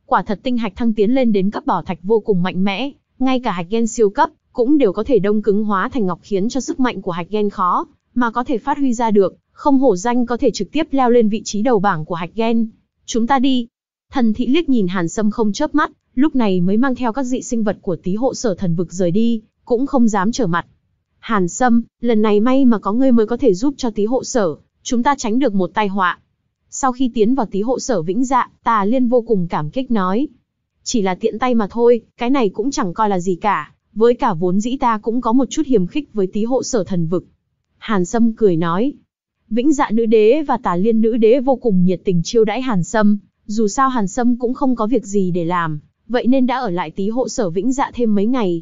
Quả thật tinh hạch thăng tiến lên đến cấp bảo thạch vô cùng mạnh mẽ, ngay cả hạch gen siêu cấp cũng đều có thể đông cứng hóa thành ngọc khiến cho sức mạnh của hạch gen khó mà có thể phát huy ra được, không hổ danh có thể trực tiếp leo lên vị trí đầu bảng của hạch gen. Chúng ta đi. Thần thị liếc nhìn Hàn Sâm không chớp mắt, lúc này mới mang theo các dị sinh vật của tí hộ sở thần vực rời đi, cũng không dám trở mặt. Hàn Sâm, lần này may mà có ngươi mới có thể giúp cho tí hộ sở, chúng ta tránh được một tai họa. Sau khi tiến vào tí hộ sở vĩnh dạ, tà liên vô cùng cảm kích nói. Chỉ là tiện tay mà thôi, cái này cũng chẳng coi là gì cả, với cả vốn dĩ ta cũng có một chút hiềm khích với tí hộ sở thần vực. Hàn Sâm cười nói. Vĩnh dạ nữ đế và tà liên nữ đế vô cùng nhiệt tình chiêu đãi Hàn Sâm, dù sao Hàn Sâm cũng không có việc gì để làm, vậy nên đã ở lại tí hộ sở vĩnh dạ thêm mấy ngày.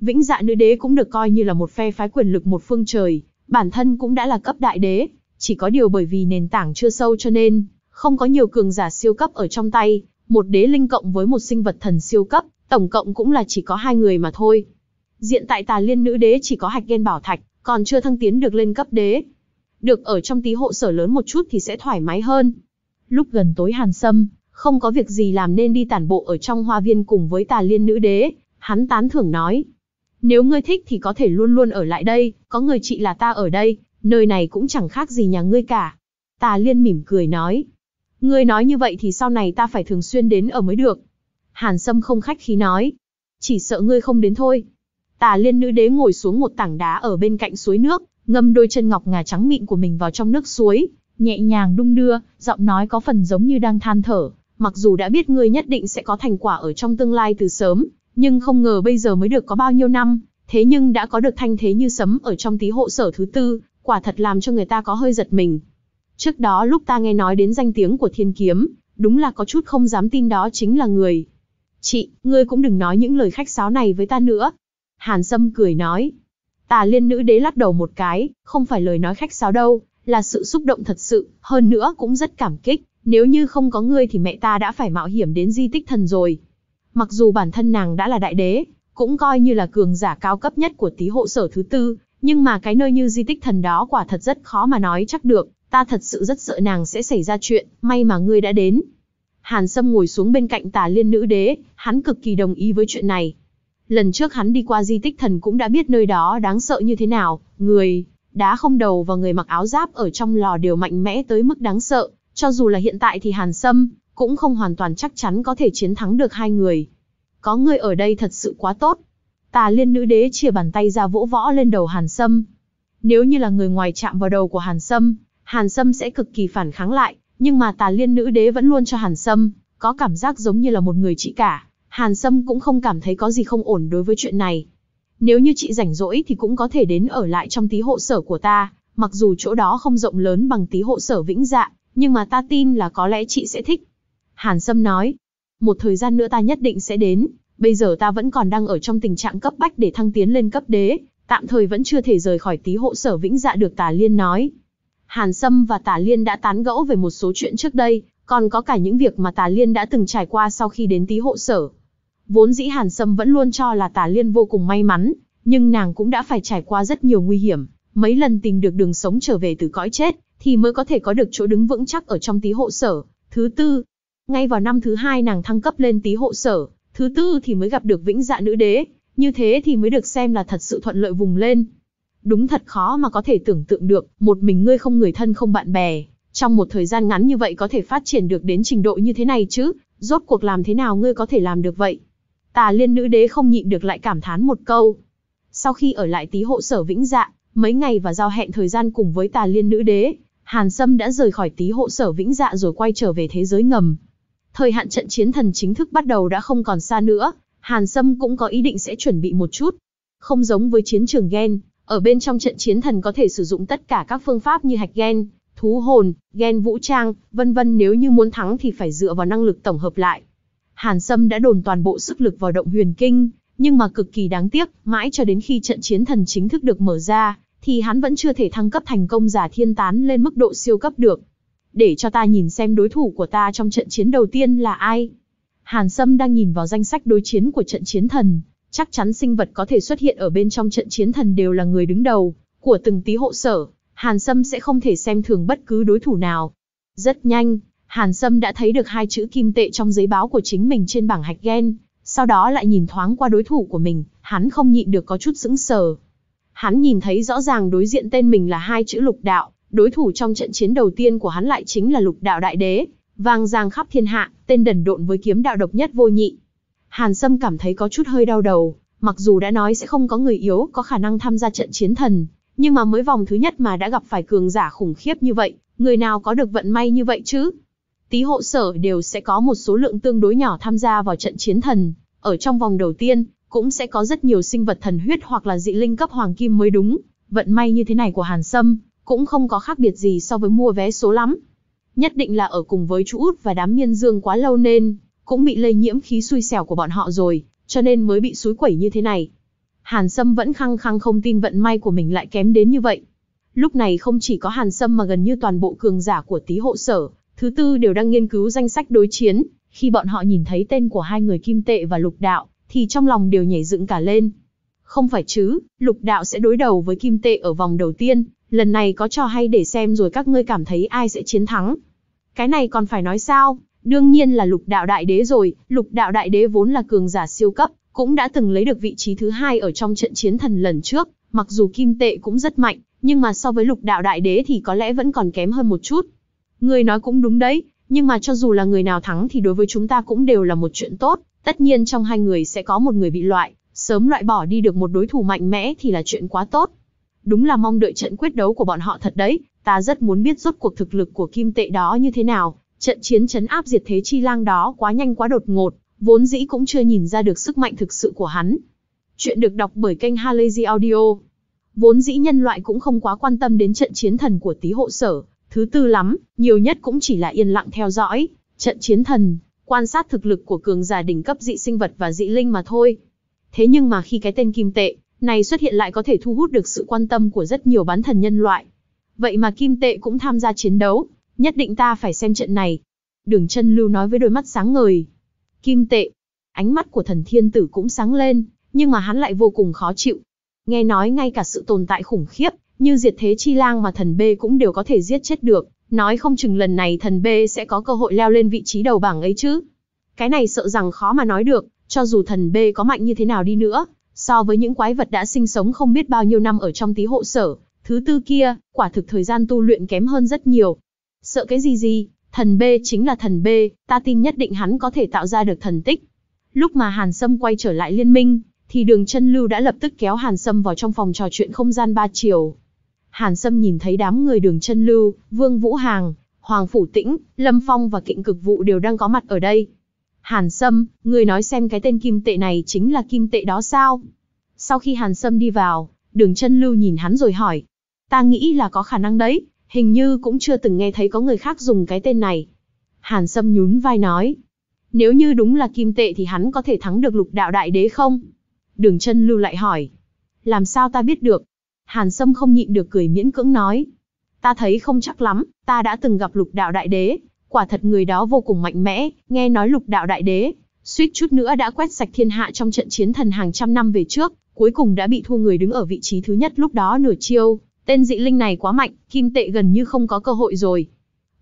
Vĩnh Dạ Nữ Đế cũng được coi như là một phe phái quyền lực một phương trời, bản thân cũng đã là cấp đại đế, chỉ có điều bởi vì nền tảng chưa sâu cho nên không có nhiều cường giả siêu cấp ở trong tay, một đế linh cộng với một sinh vật thần siêu cấp, tổng cộng cũng là chỉ có hai người mà thôi. Diện tại Tà Liên Nữ Đế chỉ có hạch gen bảo thạch, còn chưa thăng tiến được lên cấp đế. Được ở trong tí hộ sở lớn một chút thì sẽ thoải mái hơn. Lúc gần tối Hàn Sâm, không có việc gì làm nên đi tản bộ ở trong hoa viên cùng với Tà Liên Nữ Đế, hắn tán thưởng nói, nếu ngươi thích thì có thể luôn luôn ở lại đây, có người chị là ta ở đây, nơi này cũng chẳng khác gì nhà ngươi cả. Tà liên mỉm cười nói. Ngươi nói như vậy thì sau này ta phải thường xuyên đến ở mới được. Hàn Sâm không khách khí nói. Chỉ sợ ngươi không đến thôi. Tà liên nữ đế ngồi xuống một tảng đá ở bên cạnh suối nước, ngâm đôi chân ngọc ngà trắng mịn của mình vào trong nước suối, nhẹ nhàng đung đưa, giọng nói có phần giống như đang than thở. Mặc dù đã biết ngươi nhất định sẽ có thành quả ở trong tương lai từ sớm, nhưng không ngờ bây giờ mới được có bao nhiêu năm, thế nhưng đã có được thanh thế như sấm ở trong tí hộ sở thứ tư, quả thật làm cho người ta có hơi giật mình. Trước đó lúc ta nghe nói đến danh tiếng của thiên kiếm, đúng là có chút không dám tin đó chính là người. Chị, ngươi cũng đừng nói những lời khách sáo này với ta nữa. Hàn Sâm cười nói. Tà liên nữ đế lắc đầu một cái, không phải lời nói khách sáo đâu, là sự xúc động thật sự, hơn nữa cũng rất cảm kích. Nếu như không có ngươi thì mẹ ta đã phải mạo hiểm đến di tích thần rồi. Mặc dù bản thân nàng đã là đại đế, cũng coi như là cường giả cao cấp nhất của tí hộ sở thứ tư, nhưng mà cái nơi như di tích thần đó quả thật rất khó mà nói chắc được, ta thật sự rất sợ nàng sẽ xảy ra chuyện, may mà ngươi đã đến. Hàn Sâm ngồi xuống bên cạnh tà liên nữ đế, hắn cực kỳ đồng ý với chuyện này. Lần trước hắn đi qua di tích thần cũng đã biết nơi đó đáng sợ như thế nào, người đá không đầu và người mặc áo giáp ở trong lò đều mạnh mẽ tới mức đáng sợ, cho dù là hiện tại thì Hàn Sâm cũng không hoàn toàn chắc chắn có thể chiến thắng được hai người. Có người ở đây thật sự quá tốt. Tà liên nữ đế chia bàn tay ra vỗ võ lên đầu Hàn Sâm. Nếu như là người ngoài chạm vào đầu của Hàn Sâm, Hàn Sâm sẽ cực kỳ phản kháng lại, nhưng mà tà liên nữ đế vẫn luôn cho Hàn Sâm, có cảm giác giống như là một người chị cả. Hàn Sâm cũng không cảm thấy có gì không ổn đối với chuyện này. Nếu như chị rảnh rỗi thì cũng có thể đến ở lại trong tí hộ sở của ta, mặc dù chỗ đó không rộng lớn bằng tí hộ sở vĩnh dạ, nhưng mà ta tin là có lẽ chị sẽ thích. Hàn Sâm nói, một thời gian nữa ta nhất định sẽ đến, bây giờ ta vẫn còn đang ở trong tình trạng cấp bách để thăng tiến lên cấp đế, tạm thời vẫn chưa thể rời khỏi tí hộ sở vĩnh dạ được Tà Liên nói. Hàn Sâm và Tà Liên đã tán gẫu về một số chuyện trước đây, còn có cả những việc mà Tà Liên đã từng trải qua sau khi đến tí hộ sở. Vốn dĩ Hàn Sâm vẫn luôn cho là Tà Liên vô cùng may mắn, nhưng nàng cũng đã phải trải qua rất nhiều nguy hiểm, mấy lần tìm được đường sống trở về từ cõi chết, thì mới có thể có được chỗ đứng vững chắc ở trong tí hộ sở. Thứ tư, ngay vào năm thứ hai nàng thăng cấp lên tí hộ sở, thứ tư thì mới gặp được vĩnh dạ nữ đế, như thế thì mới được xem là thật sự thuận lợi vùng lên. Đúng thật khó mà có thể tưởng tượng được, một mình ngươi không người thân không bạn bè, trong một thời gian ngắn như vậy có thể phát triển được đến trình độ như thế này chứ, rốt cuộc làm thế nào ngươi có thể làm được vậy? Tà liên nữ đế không nhịn được lại cảm thán một câu. Sau khi ở lại tí hộ sở vĩnh dạ, mấy ngày và giao hẹn thời gian cùng với tà liên nữ đế, Hàn Sâm đã rời khỏi tí hộ sở vĩnh dạ rồi quay trở về thế giới ngầm, Thời hạn trận chiến thần chính thức bắt đầu đã không còn xa nữa, Hàn Sâm cũng có ý định sẽ chuẩn bị một chút. Không giống với chiến trường gen, ở bên trong trận chiến thần có thể sử dụng tất cả các phương pháp như hạch gen, thú hồn, gen vũ trang, vân vân nếu như muốn thắng thì phải dựa vào năng lực tổng hợp lại. Hàn Sâm đã đồn toàn bộ sức lực vào động huyền kinh, nhưng mà cực kỳ đáng tiếc, mãi cho đến khi trận chiến thần chính thức được mở ra, thì hắn vẫn chưa thể thăng cấp thành công giả thiên tán lên mức độ siêu cấp được để cho ta nhìn xem đối thủ của ta trong trận chiến đầu tiên là ai. Hàn Sâm đang nhìn vào danh sách đối chiến của trận chiến thần, chắc chắn sinh vật có thể xuất hiện ở bên trong trận chiến thần đều là người đứng đầu của từng tí hộ sở, Hàn Sâm sẽ không thể xem thường bất cứ đối thủ nào. Rất nhanh, Hàn Sâm đã thấy được hai chữ kim tệ trong giấy báo của chính mình trên bảng hạch gen, sau đó lại nhìn thoáng qua đối thủ của mình, hắn không nhịn được có chút sững sờ. Hắn nhìn thấy rõ ràng đối diện tên mình là hai chữ lục đạo, đối thủ trong trận chiến đầu tiên của hắn lại chính là lục đạo đại đế, vang giang khắp thiên hạ, tên đần độn với kiếm đạo độc nhất vô nhị. Hàn Sâm cảm thấy có chút hơi đau đầu, mặc dù đã nói sẽ không có người yếu có khả năng tham gia trận chiến thần, nhưng mà mới vòng thứ nhất mà đã gặp phải cường giả khủng khiếp như vậy, người nào có được vận may như vậy chứ? Tí hộ sở đều sẽ có một số lượng tương đối nhỏ tham gia vào trận chiến thần, ở trong vòng đầu tiên, cũng sẽ có rất nhiều sinh vật thần huyết hoặc là dị linh cấp hoàng kim mới đúng, vận may như thế này của Hàn Sâm, cũng không có khác biệt gì so với mua vé số lắm. Nhất định là ở cùng với chú Út và đám miên dương quá lâu nên, cũng bị lây nhiễm khí xui xẻo của bọn họ rồi, cho nên mới bị suối quẩy như thế này. Hàn Sâm vẫn khăng khăng không tin vận may của mình lại kém đến như vậy. Lúc này không chỉ có Hàn Sâm mà gần như toàn bộ cường giả của tí hộ sở, thứ tư đều đang nghiên cứu danh sách đối chiến, khi bọn họ nhìn thấy tên của hai người Kim Tệ và Lục Đạo, thì trong lòng đều nhảy dựng cả lên. Không phải chứ, Lục Đạo sẽ đối đầu với Kim Tệ ở vòng đầu tiên, lần này có trò hay để xem rồi các ngươi cảm thấy ai sẽ chiến thắng. Cái này còn phải nói sao, đương nhiên là lục đạo đại đế rồi, lục đạo đại đế vốn là cường giả siêu cấp, cũng đã từng lấy được vị trí thứ hai ở trong trận chiến thần lần trước, mặc dù kim tệ cũng rất mạnh, nhưng mà so với lục đạo đại đế thì có lẽ vẫn còn kém hơn một chút. Người nói cũng đúng đấy, nhưng mà cho dù là người nào thắng thì đối với chúng ta cũng đều là một chuyện tốt, tất nhiên trong hai người sẽ có một người bị loại, sớm loại bỏ đi được một đối thủ mạnh mẽ thì là chuyện quá tốt. Đúng là mong đợi trận quyết đấu của bọn họ thật đấy, ta rất muốn biết rốt cuộc thực lực của kim tệ đó như thế nào, trận chiến chấn áp diệt thế chi lang đó quá nhanh quá đột ngột, vốn dĩ cũng chưa nhìn ra được sức mạnh thực sự của hắn. Chuyện được đọc bởi kênh Halazy Audio. Vốn dĩ nhân loại cũng không quá quan tâm đến trận chiến thần của tí hộ sở, thứ tư lắm, nhiều nhất cũng chỉ là yên lặng theo dõi, trận chiến thần, quan sát thực lực của cường giả đỉnh cấp dị sinh vật và dị linh mà thôi. Thế nhưng mà khi cái tên kim tệ, này xuất hiện lại có thể thu hút được sự quan tâm của rất nhiều bán thần nhân loại. Vậy mà Kim Tệ cũng tham gia chiến đấu, nhất định ta phải xem trận này. Đường chân lưu nói với đôi mắt sáng ngời. Kim Tệ, ánh mắt của thần thiên tử cũng sáng lên, nhưng mà hắn lại vô cùng khó chịu. Nghe nói ngay cả sự tồn tại khủng khiếp, như diệt thế chi lang mà thần B cũng đều có thể giết chết được, nói không chừng lần này thần B sẽ có cơ hội leo lên vị trí đầu bảng ấy chứ. Cái này sợ rằng khó mà nói được, cho dù thần B có mạnh như thế nào đi nữa, So với những quái vật đã sinh sống không biết bao nhiêu năm ở trong tí hộ sở, thứ tư kia, quả thực thời gian tu luyện kém hơn rất nhiều. Sợ cái gì gì, thần B chính là thần B, ta tin nhất định hắn có thể tạo ra được thần tích. Lúc mà Hàn Sâm quay trở lại liên minh, thì đường chân lưu đã lập tức kéo Hàn Sâm vào trong phòng trò chuyện không gian ba chiều. Hàn Sâm nhìn thấy đám người đường chân lưu, Vương Vũ Hàng, Hoàng Phủ Tĩnh, Lâm Phong và Kịnh Cực Vụ đều đang có mặt ở đây, Hàn Sâm, người nói xem cái tên kim tệ này chính là kim tệ đó sao? Sau khi Hàn Sâm đi vào, đường chân lưu nhìn hắn rồi hỏi. Ta nghĩ là có khả năng đấy, hình như cũng chưa từng nghe thấy có người khác dùng cái tên này. Hàn Sâm nhún vai nói. Nếu như đúng là kim tệ thì hắn có thể thắng được lục đạo đại đế không? Đường chân lưu lại hỏi. Làm sao ta biết được? Hàn Sâm không nhịn được cười miễn cưỡng nói. Ta thấy không chắc lắm, ta đã từng gặp lục đạo đại đế, quả thật người đó vô cùng mạnh mẽ, nghe nói lục đạo đại đế, suýt chút nữa đã quét sạch thiên hạ trong trận chiến thần hàng trăm năm về trước, cuối cùng đã bị thua người đứng ở vị trí thứ nhất lúc đó nửa chiêu, tên dị linh này quá mạnh, kim tệ gần như không có cơ hội rồi.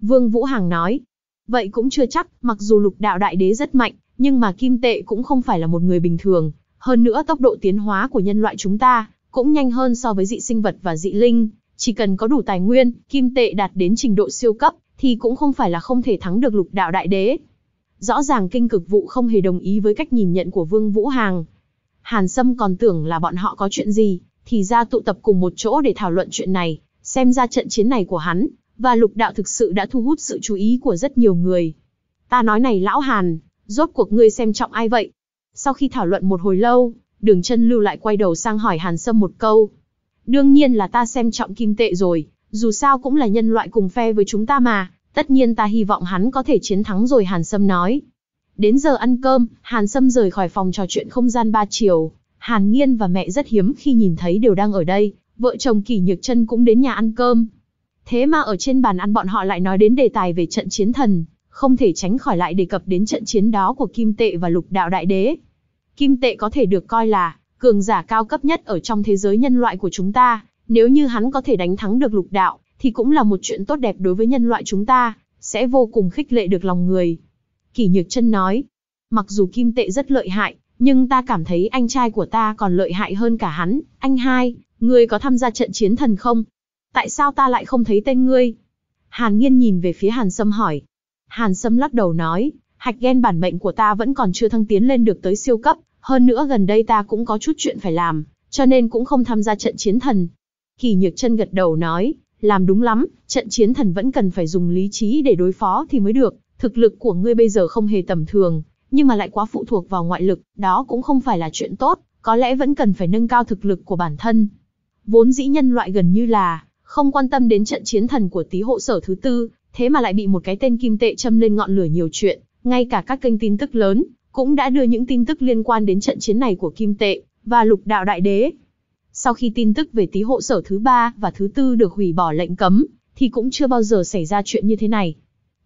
Vương Vũ Hàng nói, vậy cũng chưa chắc, mặc dù lục đạo đại đế rất mạnh, nhưng mà kim tệ cũng không phải là một người bình thường, hơn nữa tốc độ tiến hóa của nhân loại chúng ta cũng nhanh hơn so với dị sinh vật và dị linh, chỉ cần có đủ tài nguyên, kim tệ đạt đến trình độ siêu cấp, thì cũng không phải là không thể thắng được lục đạo đại đế. Rõ ràng kinh cực vụ không hề đồng ý với cách nhìn nhận của Vương Vũ Hàng. Hàn Sâm còn tưởng là bọn họ có chuyện gì, thì ra tụ tập cùng một chỗ để thảo luận chuyện này, xem ra trận chiến này của hắn, và lục đạo thực sự đã thu hút sự chú ý của rất nhiều người. Ta nói này lão Hàn, rốt cuộc ngươi xem trọng ai vậy? Sau khi thảo luận một hồi lâu, đường chân lưu lại quay đầu sang hỏi Hàn Sâm một câu. Đương nhiên là ta xem trọng kim tệ rồi, dù sao cũng là nhân loại cùng phe với chúng ta mà, tất nhiên ta hy vọng hắn có thể chiến thắng rồi Hàn Sâm nói. Đến giờ ăn cơm, Hàn Sâm rời khỏi phòng trò chuyện không gian ba chiều, Hàn Nghiên và mẹ rất hiếm khi nhìn thấy đều đang ở đây, vợ chồng Kỳ Nhược Trân cũng đến nhà ăn cơm. Thế mà ở trên bàn ăn bọn họ lại nói đến đề tài về trận chiến thần, không thể tránh khỏi lại đề cập đến trận chiến đó của Kim Tệ và Lục Đạo Đại Đế. Kim Tệ có thể được coi là cường giả cao cấp nhất ở trong thế giới nhân loại của chúng ta, nếu như hắn có thể đánh thắng được lục đạo, thì cũng là một chuyện tốt đẹp đối với nhân loại chúng ta, sẽ vô cùng khích lệ được lòng người. Kỷ Nhược Chân nói, mặc dù kim tệ rất lợi hại, nhưng ta cảm thấy anh trai của ta còn lợi hại hơn cả hắn, anh hai, ngươi có tham gia trận chiến thần không? Tại sao ta lại không thấy tên ngươi? Hàn Nghiên nhìn về phía Hàn Sâm hỏi. Hàn Sâm lắc đầu nói, hạch gen bản mệnh của ta vẫn còn chưa thăng tiến lên được tới siêu cấp, hơn nữa gần đây ta cũng có chút chuyện phải làm, cho nên cũng không tham gia trận chiến thần. Kỳ Nhược Chân gật đầu nói, làm đúng lắm, trận chiến thần vẫn cần phải dùng lý trí để đối phó thì mới được, thực lực của ngươi bây giờ không hề tầm thường, nhưng mà lại quá phụ thuộc vào ngoại lực, đó cũng không phải là chuyện tốt, có lẽ vẫn cần phải nâng cao thực lực của bản thân. Vốn dĩ nhân loại gần như là không quan tâm đến trận chiến thần của tí hộ sở thứ tư, thế mà lại bị một cái tên kim tệ châm lên ngọn lửa nhiều chuyện, ngay cả các kênh tin tức lớn cũng đã đưa những tin tức liên quan đến trận chiến này của kim tệ và lục đạo đại đế sau khi tin tức về tí hộ sở thứ ba và thứ tư được hủy bỏ lệnh cấm, thì cũng chưa bao giờ xảy ra chuyện như thế này.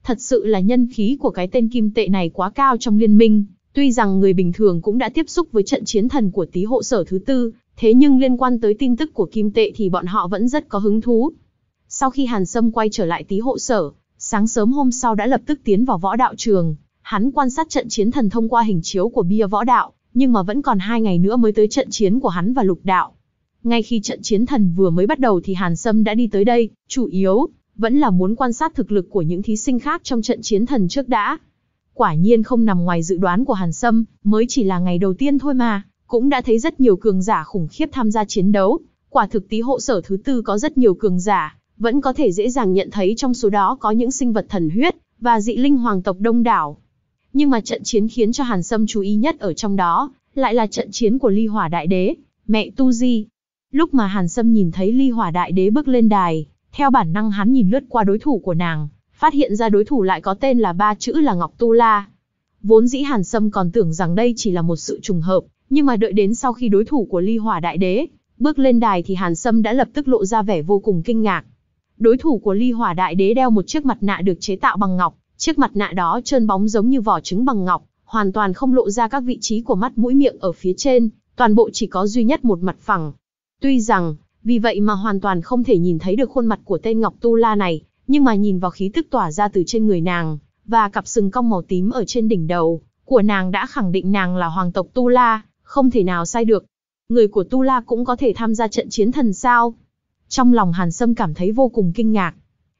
Thật sự là nhân khí của cái tên kim tệ này quá cao trong liên minh, tuy rằng người bình thường cũng đã tiếp xúc với trận chiến thần của tí hộ sở thứ tư, thế nhưng liên quan tới tin tức của kim tệ thì bọn họ vẫn rất có hứng thú. Sau khi Hàn Sâm quay trở lại tí hộ sở, sáng sớm hôm sau đã lập tức tiến vào võ đạo trường, hắn quan sát trận chiến thần thông qua hình chiếu của bia võ đạo, nhưng mà vẫn còn hai ngày nữa mới tới trận chiến của hắn và lục đạo. Ngay khi trận chiến thần vừa mới bắt đầu thì Hàn Sâm đã đi tới đây, chủ yếu, vẫn là muốn quan sát thực lực của những thí sinh khác trong trận chiến thần trước đã. Quả nhiên không nằm ngoài dự đoán của Hàn Sâm, mới chỉ là ngày đầu tiên thôi mà, cũng đã thấy rất nhiều cường giả khủng khiếp tham gia chiến đấu. Quả thực tí hộ sở thứ tư có rất nhiều cường giả, vẫn có thể dễ dàng nhận thấy trong số đó có những sinh vật thần huyết, và dị linh hoàng tộc đông đảo. Nhưng mà trận chiến khiến cho Hàn Sâm chú ý nhất ở trong đó, lại là trận chiến của Ly Hỏa Đại Đế, mẹ Tu Di, Lúc mà Hàn Sâm nhìn thấy ly hỏa đại đế bước lên đài, theo bản năng hắn nhìn lướt qua đối thủ của nàng, phát hiện ra đối thủ lại có tên là ba chữ là Ngọc Tu La. Vốn dĩ Hàn Sâm còn tưởng rằng đây chỉ là một sự trùng hợp, nhưng mà đợi đến sau khi đối thủ của ly hỏa đại đế, bước lên đài thì Hàn Sâm đã lập tức lộ ra vẻ vô cùng kinh ngạc. Đối thủ của ly hỏa đại đế đeo một chiếc mặt nạ được chế tạo bằng ngọc, chiếc mặt nạ đó trơn bóng giống như vỏ trứng bằng ngọc, hoàn toàn không lộ ra các vị trí của mắt mũi miệng ở phía trên, toàn bộ chỉ có duy nhất một mặt phẳng, Tuy rằng, vì vậy mà hoàn toàn không thể nhìn thấy được khuôn mặt của tên Ngọc Tu La này, nhưng mà nhìn vào khí tức tỏa ra từ trên người nàng, và cặp sừng cong màu tím ở trên đỉnh đầu, của nàng đã khẳng định nàng là hoàng tộc Tu La, không thể nào sai được. Người của Tu La cũng có thể tham gia trận chiến thần sao? Trong lòng Hàn Sâm cảm thấy vô cùng kinh ngạc.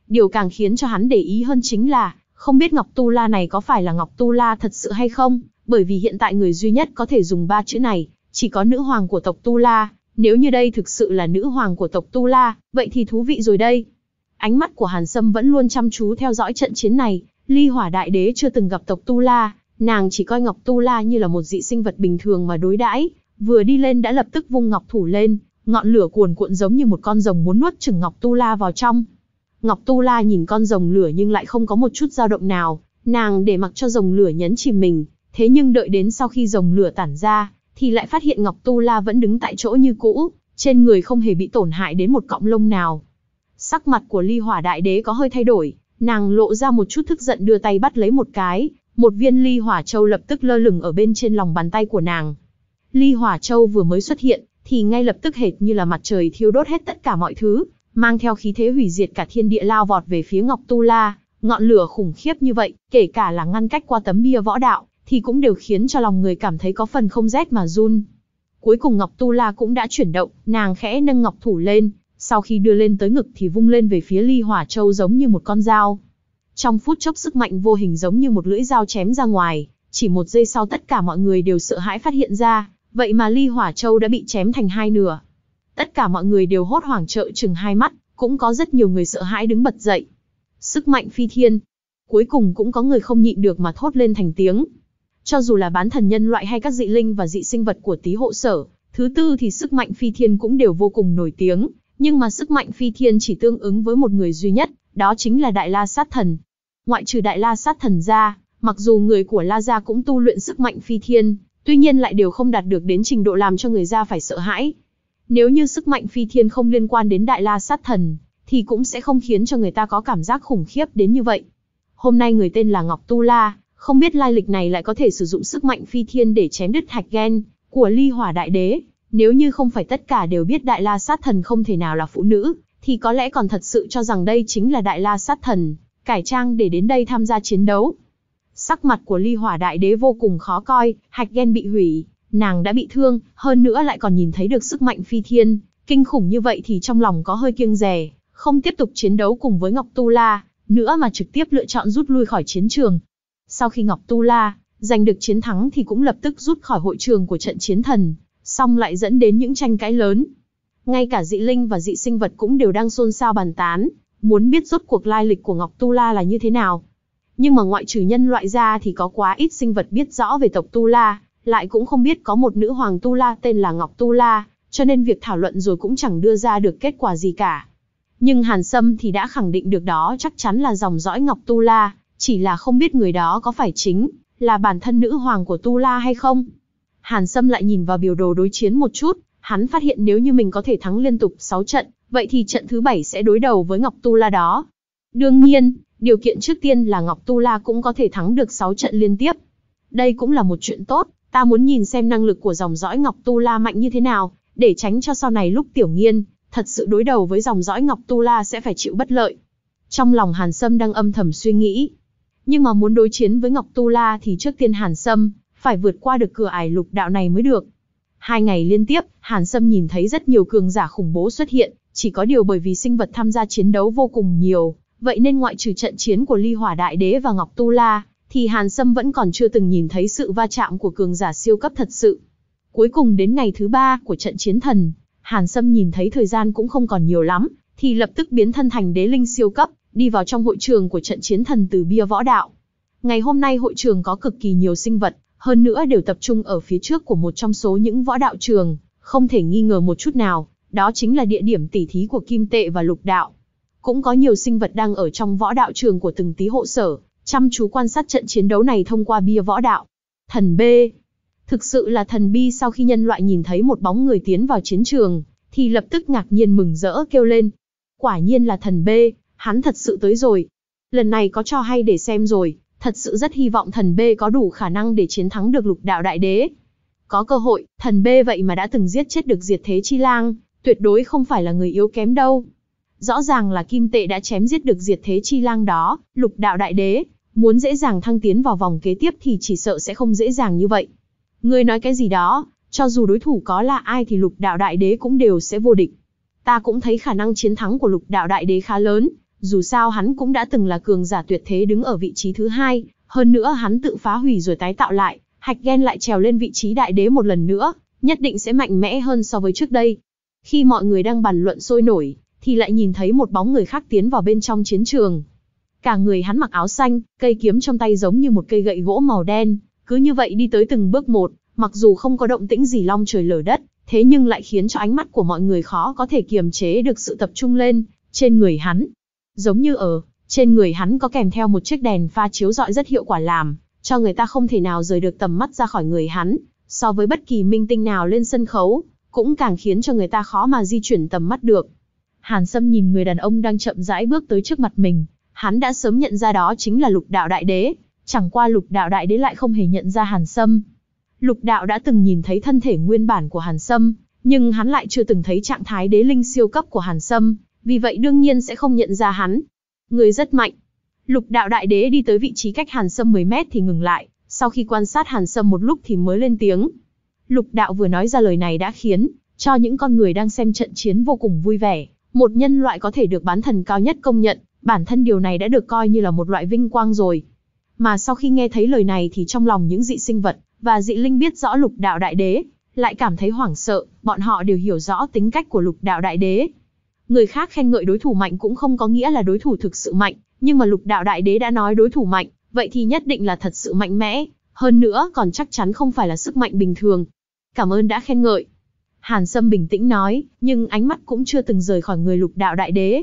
Điều càng khiến cho hắn để ý hơn chính là, không biết Ngọc Tu La này có phải là Ngọc Tu La thật sự hay không, bởi vì hiện tại người duy nhất có thể dùng ba chữ này, chỉ có nữ hoàng của tộc Tu La, nếu như đây thực sự là nữ hoàng của tộc Tu La, vậy thì thú vị rồi đây. Ánh mắt của Hàn Sâm vẫn luôn chăm chú theo dõi trận chiến này, Ly Hỏa Đại Đế chưa từng gặp tộc Tu La, nàng chỉ coi Ngọc Tu La như là một dị sinh vật bình thường mà đối đãi, vừa đi lên đã lập tức vung ngọc thủ lên, ngọn lửa cuồn cuộn giống như một con rồng muốn nuốt chửng Ngọc Tu La vào trong. Ngọc Tu La nhìn con rồng lửa nhưng lại không có một chút dao động nào, nàng để mặc cho rồng lửa nhấn chìm mình, thế nhưng đợi đến sau khi rồng lửa tản ra, thì lại phát hiện Ngọc Tu La vẫn đứng tại chỗ như cũ, trên người không hề bị tổn hại đến một cọng lông nào. Sắc mặt của Ly Hỏa Đại Đế có hơi thay đổi, nàng lộ ra một chút tức giận đưa tay bắt lấy một cái, một viên Ly Hỏa Châu lập tức lơ lửng ở bên trên lòng bàn tay của nàng. Ly Hỏa Châu vừa mới xuất hiện, thì ngay lập tức hệt như là mặt trời thiêu đốt hết tất cả mọi thứ, mang theo khí thế hủy diệt cả thiên địa lao vọt về phía Ngọc Tu La, ngọn lửa khủng khiếp như vậy, kể cả là ngăn cách qua tấm bia võ đạo, thì cũng đều khiến cho lòng người cảm thấy có phần không rét mà run. Cuối cùng Ngọc Tu La cũng đã chuyển động, nàng khẽ nâng Ngọc Thủ lên, sau khi đưa lên tới ngực thì vung lên về phía Ly Hỏa Châu giống như một con dao. Trong phút chốc sức mạnh vô hình giống như một lưỡi dao chém ra ngoài, chỉ một giây sau tất cả mọi người đều sợ hãi phát hiện ra, vậy mà Ly Hỏa Châu đã bị chém thành hai nửa. Tất cả mọi người đều hốt hoảng trợ chừng hai mắt, cũng có rất nhiều người sợ hãi đứng bật dậy. Sức mạnh phi thiên. Cuối cùng cũng có người không nhịn được mà thốt lên thành tiếng. Cho dù là bán thần nhân loại hay các dị linh và dị sinh vật của Tý hộ sở, thứ tư thì sức mạnh phi thiên cũng đều vô cùng nổi tiếng, nhưng mà sức mạnh phi thiên chỉ tương ứng với một người duy nhất, đó chính là Đại La Sát Thần. Ngoại trừ Đại La Sát Thần ra, mặc dù người của La Gia cũng tu luyện sức mạnh phi thiên, tuy nhiên lại đều không đạt được đến trình độ làm cho người Gia phải sợ hãi. Nếu như sức mạnh phi thiên không liên quan đến Đại La Sát Thần, thì cũng sẽ không khiến cho người ta có cảm giác khủng khiếp đến như vậy. Hôm nay người tên là Ngọc Tu La, không biết lai lịch này lại có thể sử dụng sức mạnh phi thiên để chém đứt hạch gen của ly hỏa đại đế. Nếu như không phải tất cả đều biết đại la sát thần không thể nào là phụ nữ, thì có lẽ còn thật sự cho rằng đây chính là đại la sát thần, cải trang để đến đây tham gia chiến đấu. Sắc mặt của ly hỏa đại đế vô cùng khó coi, hạch gen bị hủy, nàng đã bị thương, hơn nữa lại còn nhìn thấy được sức mạnh phi thiên, kinh khủng như vậy thì trong lòng có hơi kiêng rè, không tiếp tục chiến đấu cùng với Ngọc Tu La, nữa mà trực tiếp lựa chọn rút lui khỏi chiến trường, sau khi Ngọc Tu La giành được chiến thắng thì cũng lập tức rút khỏi hội trường của trận chiến thần, song lại dẫn đến những tranh cãi lớn. Ngay cả dị linh và dị sinh vật cũng đều đang xôn xao bàn tán, muốn biết rốt cuộc lai lịch của Ngọc Tu La là như thế nào. Nhưng mà ngoại trừ nhân loại ra thì có quá ít sinh vật biết rõ về tộc Tu La, lại cũng không biết có một nữ hoàng Tu La tên là Ngọc Tu La, cho nên việc thảo luận rồi cũng chẳng đưa ra được kết quả gì cả. Nhưng Hàn Sâm thì đã khẳng định được đó chắc chắn là dòng dõi Ngọc Tu La, chỉ là không biết người đó có phải chính là bản thân nữ hoàng của Tu La hay không. Hàn Sâm lại nhìn vào biểu đồ đối chiến một chút, hắn phát hiện nếu như mình có thể thắng liên tục 6 trận, vậy thì trận thứ 7 sẽ đối đầu với Ngọc Tu La đó. Đương nhiên, điều kiện trước tiên là Ngọc Tu La cũng có thể thắng được 6 trận liên tiếp. Đây cũng là một chuyện tốt, ta muốn nhìn xem năng lực của dòng dõi Ngọc Tu La mạnh như thế nào, để tránh cho sau này lúc tiểu nghiên, thật sự đối đầu với dòng dõi Ngọc Tu La sẽ phải chịu bất lợi. Trong lòng Hàn Sâm đang âm thầm suy nghĩ, nhưng mà muốn đối chiến với Ngọc Tu La thì trước tiên Hàn Sâm phải vượt qua được cửa ải lục đạo này mới được. Hai ngày liên tiếp, Hàn Sâm nhìn thấy rất nhiều cường giả khủng bố xuất hiện, chỉ có điều bởi vì sinh vật tham gia chiến đấu vô cùng nhiều, vậy nên ngoại trừ trận chiến của Ly Hỏa Đại Đế và Ngọc Tu La, thì Hàn Sâm vẫn còn chưa từng nhìn thấy sự va chạm của cường giả siêu cấp thật sự. Cuối cùng đến ngày thứ ba của trận chiến thần, Hàn Sâm nhìn thấy thời gian cũng không còn nhiều lắm, thì lập tức biến thân thành đế linh siêu cấp, đi vào trong hội trường của trận chiến thần từ bia võ đạo. Ngày hôm nay hội trường có cực kỳ nhiều sinh vật, hơn nữa đều tập trung ở phía trước của một trong số những võ đạo trường, không thể nghi ngờ một chút nào, đó chính là địa điểm tỉ thí của kim tệ và lục đạo. Cũng có nhiều sinh vật đang ở trong võ đạo trường của từng tí hộ sở, chăm chú quan sát trận chiến đấu này thông qua bia võ đạo. Thần B Thực sự là thần bi sau khi nhân loại nhìn thấy một bóng người tiến vào chiến trường, thì lập tức ngạc nhiên mừng rỡ kêu lên. Quả nhiên là thần B, hắn thật sự tới rồi. Lần này có cho hay để xem rồi, thật sự rất hy vọng thần B có đủ khả năng để chiến thắng được lục đạo đại đế. Có cơ hội, thần B vậy mà đã từng giết chết được diệt thế chi lang, tuyệt đối không phải là người yếu kém đâu. Rõ ràng là kim tệ đã chém giết được diệt thế chi lang đó, lục đạo đại đế, muốn dễ dàng thăng tiến vào vòng kế tiếp thì chỉ sợ sẽ không dễ dàng như vậy. người nói cái gì đó, cho dù đối thủ có là ai thì lục đạo đại đế cũng đều sẽ vô địch. Ta cũng thấy khả năng chiến thắng của lục đạo đại đế khá lớn, dù sao hắn cũng đã từng là cường giả tuyệt thế đứng ở vị trí thứ hai, hơn nữa hắn tự phá hủy rồi tái tạo lại, hạch ghen lại trèo lên vị trí đại đế một lần nữa, nhất định sẽ mạnh mẽ hơn so với trước đây. Khi mọi người đang bàn luận sôi nổi, thì lại nhìn thấy một bóng người khác tiến vào bên trong chiến trường. Cả người hắn mặc áo xanh, cây kiếm trong tay giống như một cây gậy gỗ màu đen, cứ như vậy đi tới từng bước một, mặc dù không có động tĩnh gì long trời lở đất, thế nhưng lại khiến cho ánh mắt của mọi người khó có thể kiềm chế được sự tập trung lên trên người hắn, Giống như ở trên người hắn có kèm theo một chiếc đèn pha chiếu rọi rất hiệu quả làm cho người ta không thể nào rời được tầm mắt ra khỏi người hắn, so với bất kỳ minh tinh nào lên sân khấu, cũng càng khiến cho người ta khó mà di chuyển tầm mắt được. Hàn Sâm nhìn người đàn ông đang chậm rãi bước tới trước mặt mình, hắn đã sớm nhận ra đó chính là Lục Đạo Đại Đế, chẳng qua Lục Đạo Đại Đế lại không hề nhận ra Hàn Sâm. Lục Đạo đã từng nhìn thấy thân thể nguyên bản của Hàn Sâm, nhưng hắn lại chưa từng thấy trạng thái đế linh siêu cấp của Hàn Sâm, vì vậy đương nhiên sẽ không nhận ra hắn. Người rất mạnh. Lục đạo đại đế đi tới vị trí cách Hàn Sâm 10 mét thì ngừng lại, sau khi quan sát Hàn Sâm một lúc thì mới lên tiếng. Lục đạo vừa nói ra lời này đã khiến cho những con người đang xem trận chiến vô cùng vui vẻ. Một nhân loại có thể được bán thần cao nhất công nhận, bản thân điều này đã được coi như là một loại vinh quang rồi. Mà sau khi nghe thấy lời này thì trong lòng những dị sinh vật và dị linh biết rõ lục đạo đại đế, lại cảm thấy hoảng sợ, bọn họ đều hiểu rõ tính cách của lục đạo đại đế, Người khác khen ngợi đối thủ mạnh cũng không có nghĩa là đối thủ thực sự mạnh, nhưng mà lục đạo đại đế đã nói đối thủ mạnh, vậy thì nhất định là thật sự mạnh mẽ, hơn nữa còn chắc chắn không phải là sức mạnh bình thường. Cảm ơn đã khen ngợi. Hàn Sâm bình tĩnh nói, nhưng ánh mắt cũng chưa từng rời khỏi người lục đạo đại đế.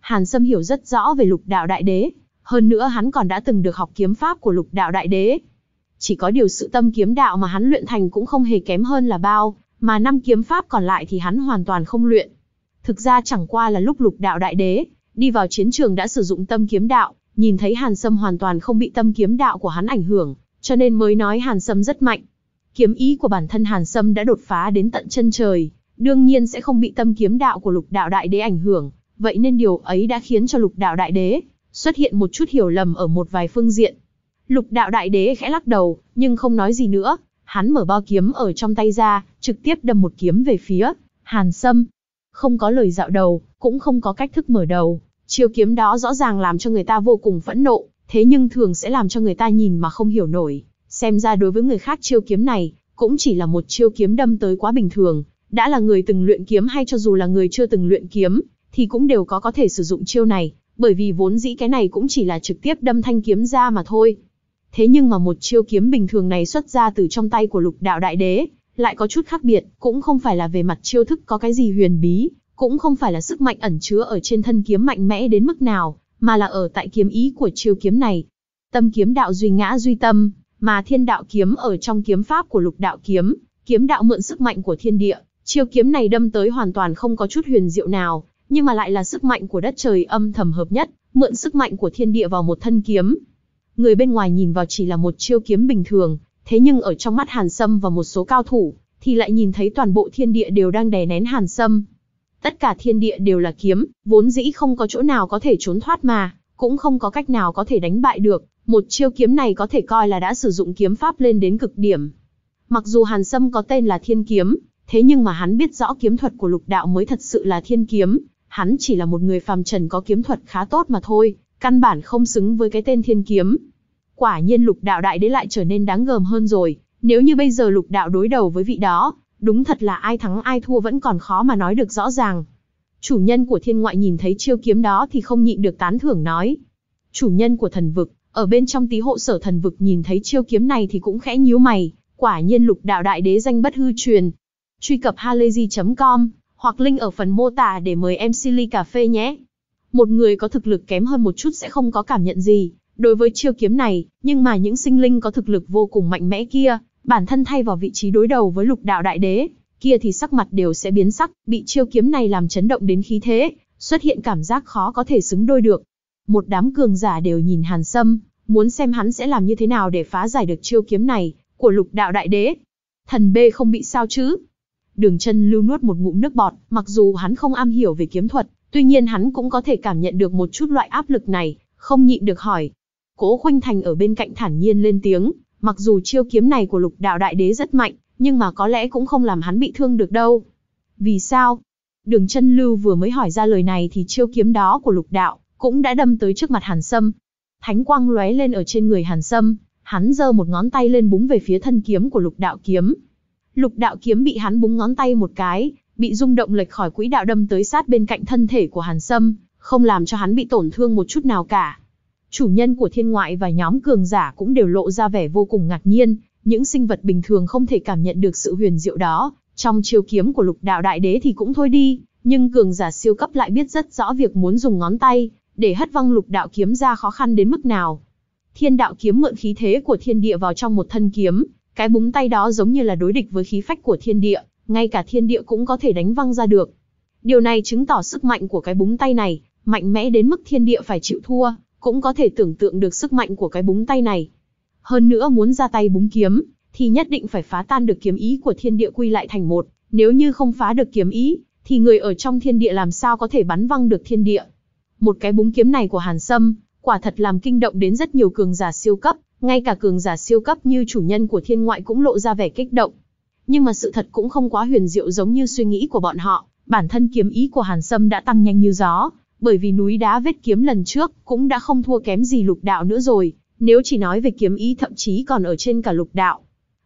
Hàn Sâm hiểu rất rõ về lục đạo đại đế, hơn nữa hắn còn đã từng được học kiếm pháp của lục đạo đại đế. Chỉ có điều sự tâm kiếm đạo mà hắn luyện thành cũng không hề kém hơn là bao, mà năm kiếm pháp còn lại thì hắn hoàn toàn không luyện. Thực ra chẳng qua là lúc lục đạo đại đế, đi vào chiến trường đã sử dụng tâm kiếm đạo, nhìn thấy Hàn Sâm hoàn toàn không bị tâm kiếm đạo của hắn ảnh hưởng, cho nên mới nói Hàn Sâm rất mạnh. Kiếm ý của bản thân Hàn Sâm đã đột phá đến tận chân trời, đương nhiên sẽ không bị tâm kiếm đạo của lục đạo đại đế ảnh hưởng, vậy nên điều ấy đã khiến cho lục đạo đại đế xuất hiện một chút hiểu lầm ở một vài phương diện. Lục đạo đại đế khẽ lắc đầu, nhưng không nói gì nữa, hắn mở bao kiếm ở trong tay ra, trực tiếp đâm một kiếm về phía Hàn Sâm, không có lời dạo đầu, cũng không có cách thức mở đầu. Chiêu kiếm đó rõ ràng làm cho người ta vô cùng phẫn nộ, thế nhưng thường sẽ làm cho người ta nhìn mà không hiểu nổi. Xem ra đối với người khác chiêu kiếm này, cũng chỉ là một chiêu kiếm đâm tới quá bình thường. Đã là người từng luyện kiếm hay cho dù là người chưa từng luyện kiếm, thì cũng đều có có thể sử dụng chiêu này, bởi vì vốn dĩ cái này cũng chỉ là trực tiếp đâm thanh kiếm ra mà thôi. Thế nhưng mà một chiêu kiếm bình thường này xuất ra từ trong tay của lục đạo đại đế, lại có chút khác biệt, cũng không phải là về mặt chiêu thức có cái gì huyền bí, cũng không phải là sức mạnh ẩn chứa ở trên thân kiếm mạnh mẽ đến mức nào, mà là ở tại kiếm ý của chiêu kiếm này. Tâm kiếm đạo duy ngã duy tâm, mà thiên đạo kiếm ở trong kiếm pháp của lục đạo kiếm, kiếm đạo mượn sức mạnh của thiên địa, chiêu kiếm này đâm tới hoàn toàn không có chút huyền diệu nào, nhưng mà lại là sức mạnh của đất trời âm thầm hợp nhất, mượn sức mạnh của thiên địa vào một thân kiếm. Người bên ngoài nhìn vào chỉ là một chiêu kiếm bình thường, Thế nhưng ở trong mắt Hàn Sâm và một số cao thủ, thì lại nhìn thấy toàn bộ thiên địa đều đang đè nén Hàn Sâm. Tất cả thiên địa đều là kiếm, vốn dĩ không có chỗ nào có thể trốn thoát mà, cũng không có cách nào có thể đánh bại được, một chiêu kiếm này có thể coi là đã sử dụng kiếm pháp lên đến cực điểm. Mặc dù Hàn Sâm có tên là Thiên Kiếm, thế nhưng mà hắn biết rõ kiếm thuật của lục đạo mới thật sự là Thiên Kiếm, hắn chỉ là một người phàm trần có kiếm thuật khá tốt mà thôi, căn bản không xứng với cái tên Thiên Kiếm. Quả nhiên lục đạo đại đế lại trở nên đáng gờm hơn rồi, nếu như bây giờ lục đạo đối đầu với vị đó, đúng thật là ai thắng ai thua vẫn còn khó mà nói được rõ ràng. Chủ nhân của thiên ngoại nhìn thấy chiêu kiếm đó thì không nhịn được tán thưởng nói. Chủ nhân của thần vực, ở bên trong tí hộ sở thần vực nhìn thấy chiêu kiếm này thì cũng khẽ nhíu mày, quả nhiên lục đạo đại đế danh bất hư truyền. Truy cập halayzi.com hoặc link ở phần mô tả để mời em Silly Cà Phê nhé. Một người có thực lực kém hơn một chút sẽ không có cảm nhận gì, đối với chiêu kiếm này, nhưng mà những sinh linh có thực lực vô cùng mạnh mẽ kia, bản thân thay vào vị trí đối đầu với lục đạo đại đế, kia thì sắc mặt đều sẽ biến sắc, bị chiêu kiếm này làm chấn động đến khí thế, xuất hiện cảm giác khó có thể xứng đôi được. Một đám cường giả đều nhìn Hàn Sâm, muốn xem hắn sẽ làm như thế nào để phá giải được chiêu kiếm này của lục đạo đại đế. Thần B không bị sao chứ? Đường chân lưu nuốt một ngụm nước bọt, mặc dù hắn không am hiểu về kiếm thuật, tuy nhiên hắn cũng có thể cảm nhận được một chút loại áp lực này, không nhịn được hỏi, Cố Khoanh Thành ở bên cạnh thản nhiên lên tiếng, mặc dù chiêu kiếm này của lục đạo đại đế rất mạnh, nhưng mà có lẽ cũng không làm hắn bị thương được đâu. Vì sao? Đường chân lưu vừa mới hỏi ra lời này thì chiêu kiếm đó của lục đạo cũng đã đâm tới trước mặt Hàn Sâm. Thánh quang lóe lên ở trên người Hàn Sâm, hắn giơ một ngón tay lên búng về phía thân kiếm của lục đạo kiếm. Lục đạo kiếm bị hắn búng ngón tay một cái, bị rung động lệch khỏi quỹ đạo đâm tới sát bên cạnh thân thể của Hàn Sâm, không làm cho hắn bị tổn thương một chút nào cả. Chủ nhân của thiên ngoại và nhóm cường giả cũng đều lộ ra vẻ vô cùng ngạc nhiên, những sinh vật bình thường không thể cảm nhận được sự huyền diệu đó, trong chiêu kiếm của lục đạo đại đế thì cũng thôi đi, nhưng cường giả siêu cấp lại biết rất rõ việc muốn dùng ngón tay, để hất văng lục đạo kiếm ra khó khăn đến mức nào. Thiên đạo kiếm mượn khí thế của thiên địa vào trong một thân kiếm, cái búng tay đó giống như là đối địch với khí phách của thiên địa, ngay cả thiên địa cũng có thể đánh văng ra được. Điều này chứng tỏ sức mạnh của cái búng tay này, mạnh mẽ đến mức thiên địa phải chịu thua, cũng có thể tưởng tượng được sức mạnh của cái búng tay này. Hơn nữa muốn ra tay búng kiếm, thì nhất định phải phá tan được kiếm ý của thiên địa quy lại thành một, nếu như không phá được kiếm ý, thì người ở trong thiên địa làm sao có thể bắn văng được thiên địa. Một cái búng kiếm này của Hàn Sâm, quả thật làm kinh động đến rất nhiều cường giả siêu cấp, ngay cả cường giả siêu cấp như chủ nhân của thiên ngoại cũng lộ ra vẻ kích động. Nhưng mà sự thật cũng không quá huyền diệu giống như suy nghĩ của bọn họ, bản thân kiếm ý của Hàn Sâm đã tăng nhanh như gió, bởi vì núi đá vết kiếm lần trước cũng đã không thua kém gì lục đạo nữa rồi, nếu chỉ nói về kiếm ý thậm chí còn ở trên cả lục đạo.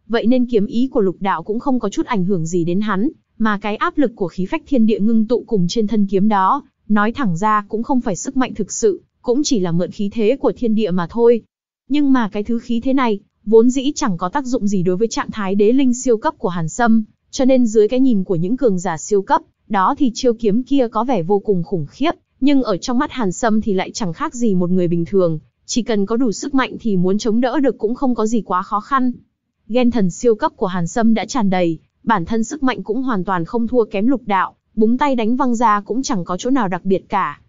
Vậy nên kiếm ý của lục đạo cũng không có chút ảnh hưởng gì đến hắn, mà cái áp lực của khí phách thiên địa ngưng tụ cùng trên thân kiếm đó, nói thẳng ra cũng không phải sức mạnh thực sự, cũng chỉ là mượn khí thế của thiên địa mà thôi. Nhưng mà cái thứ khí thế này, vốn dĩ chẳng có tác dụng gì đối với trạng thái đế linh siêu cấp của Hàn Sâm, cho nên dưới cái nhìn của những cường giả siêu cấp, đó thì chiêu kiếm kia có vẻ vô cùng khủng khiếp, nhưng ở trong mắt Hàn Sâm thì lại chẳng khác gì một người bình thường, chỉ cần có đủ sức mạnh thì muốn chống đỡ được cũng không có gì quá khó khăn. Gen thần siêu cấp của Hàn Sâm đã tràn đầy, bản thân sức mạnh cũng hoàn toàn không thua kém lục đạo, búng tay đánh văng ra cũng chẳng có chỗ nào đặc biệt cả.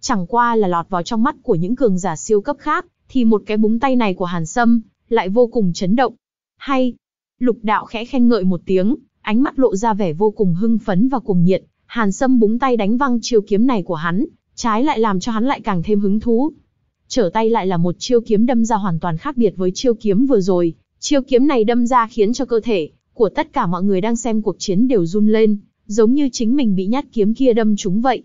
Chẳng qua là lọt vào trong mắt của những cường giả siêu cấp khác, thì một cái búng tay này của Hàn Sâm lại vô cùng chấn động. Hay, lục đạo khẽ khen ngợi một tiếng, ánh mắt lộ ra vẻ vô cùng hưng phấn và cuồng nhiệt, Hàn Sâm búng tay đánh văng chiêu kiếm này của hắn, Trái lại làm cho hắn lại càng thêm hứng thú. Trở tay lại là một chiêu kiếm đâm ra hoàn toàn khác biệt với chiêu kiếm vừa rồi. Chiêu kiếm này đâm ra khiến cho cơ thể của tất cả mọi người đang xem cuộc chiến đều run lên, giống như chính mình bị nhát kiếm kia đâm trúng vậy.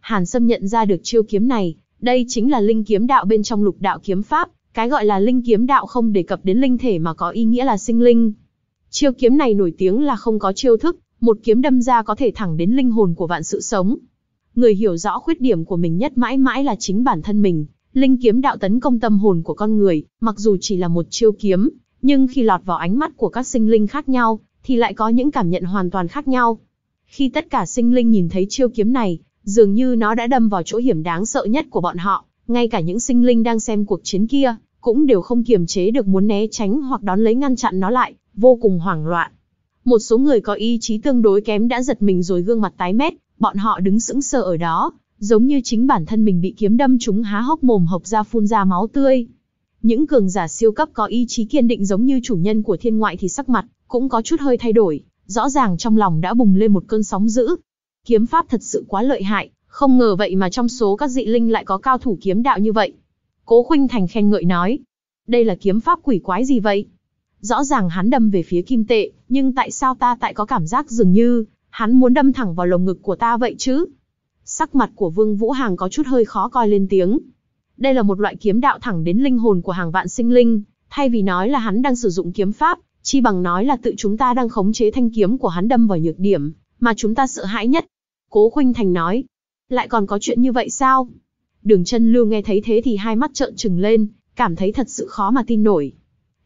Hàn Sâm nhận ra được chiêu kiếm này, đây chính là linh kiếm đạo bên trong lục đạo kiếm pháp, cái gọi là linh kiếm đạo không đề cập đến linh thể mà có ý nghĩa là sinh linh. Chiêu kiếm này nổi tiếng là không có chiêu thức, một kiếm đâm ra có thể thẳng đến linh hồn của vạn sự sống. Người hiểu rõ khuyết điểm của mình nhất mãi mãi là chính bản thân mình. Linh kiếm đạo tấn công tâm hồn của con người, mặc dù chỉ là một chiêu kiếm, nhưng khi lọt vào ánh mắt của các sinh linh khác nhau, thì lại có những cảm nhận hoàn toàn khác nhau. Khi tất cả sinh linh nhìn thấy chiêu kiếm này, dường như nó đã đâm vào chỗ hiểm đáng sợ nhất của bọn họ, ngay cả những sinh linh đang xem cuộc chiến kia, cũng đều không kiềm chế được muốn né tránh hoặc đón lấy ngăn chặn nó lại, vô cùng hoảng loạn. Một số người có ý chí tương đối kém đã giật mình rồi gương mặt tái mét, bọn họ đứng sững sờ ở đó, giống như chính bản thân mình bị kiếm đâm chúng há hốc mồm hộc ra phun ra máu tươi. Những cường giả siêu cấp có ý chí kiên định giống như chủ nhân của thiên ngoại thì sắc mặt cũng có chút hơi thay đổi, rõ ràng trong lòng đã bùng lên một cơn sóng dữ. Kiếm pháp thật sự quá lợi hại, không ngờ vậy mà trong số các dị linh lại có cao thủ kiếm đạo như vậy. Cố Khuynh Thành khen ngợi nói, đây là kiếm pháp quỷ quái gì vậy? Rõ ràng hắn đâm về phía kim tệ, nhưng tại sao ta tại có cảm giác dường như hắn muốn đâm thẳng vào lồng ngực của ta vậy chứ? Sắc mặt của Vương Vũ Hàng có chút hơi khó coi lên tiếng. Đây là một loại kiếm đạo thẳng đến linh hồn của hàng vạn sinh linh, thay vì nói là hắn đang sử dụng kiếm pháp, chi bằng nói là tự chúng ta đang khống chế thanh kiếm của hắn đâm vào nhược điểm, mà chúng ta sợ hãi nhất. Cố Khuynh Thành nói, lại còn có chuyện như vậy sao? Đường chân lưu nghe thấy thế thì hai mắt trợn trừng lên, cảm thấy thật sự khó mà tin nổi.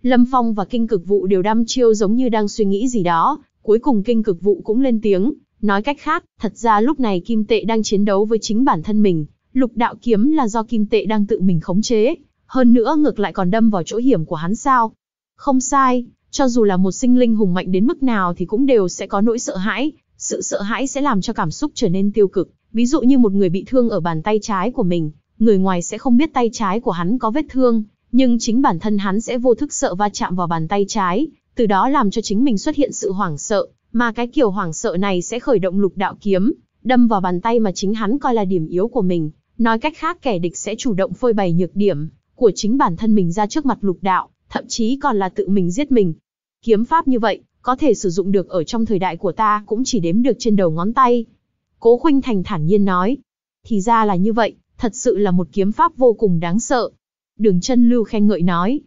Lâm Phong và Kinh Cực Vụ đều đăm chiêu giống như đang suy nghĩ gì đó, Cuối cùng kinh cực vụ cũng lên tiếng, nói cách khác, thật ra lúc này kim tệ đang chiến đấu với chính bản thân mình, lục đạo kiếm là do kim tệ đang tự mình khống chế, hơn nữa ngược lại còn đâm vào chỗ hiểm của hắn sao. Không sai, cho dù là một sinh linh hùng mạnh đến mức nào thì cũng đều sẽ có nỗi sợ hãi, sự sợ hãi sẽ làm cho cảm xúc trở nên tiêu cực, ví dụ như một người bị thương ở bàn tay trái của mình, người ngoài sẽ không biết tay trái của hắn có vết thương, nhưng chính bản thân hắn sẽ vô thức sợ va chạm vào bàn tay trái, từ đó làm cho chính mình xuất hiện sự hoảng sợ, mà cái kiểu hoảng sợ này sẽ khởi động lục đạo kiếm, đâm vào bàn tay mà chính hắn coi là điểm yếu của mình, nói cách khác kẻ địch sẽ chủ động phơi bày nhược điểm của chính bản thân mình ra trước mặt lục đạo, thậm chí còn là tự mình giết mình. Kiếm pháp như vậy, có thể sử dụng được ở trong thời đại của ta cũng chỉ đếm được trên đầu ngón tay. Cố Khuynh Thành thản nhiên nói, thì ra là như vậy, thật sự là một kiếm pháp vô cùng đáng sợ. Đường chân lưu khen ngợi nói,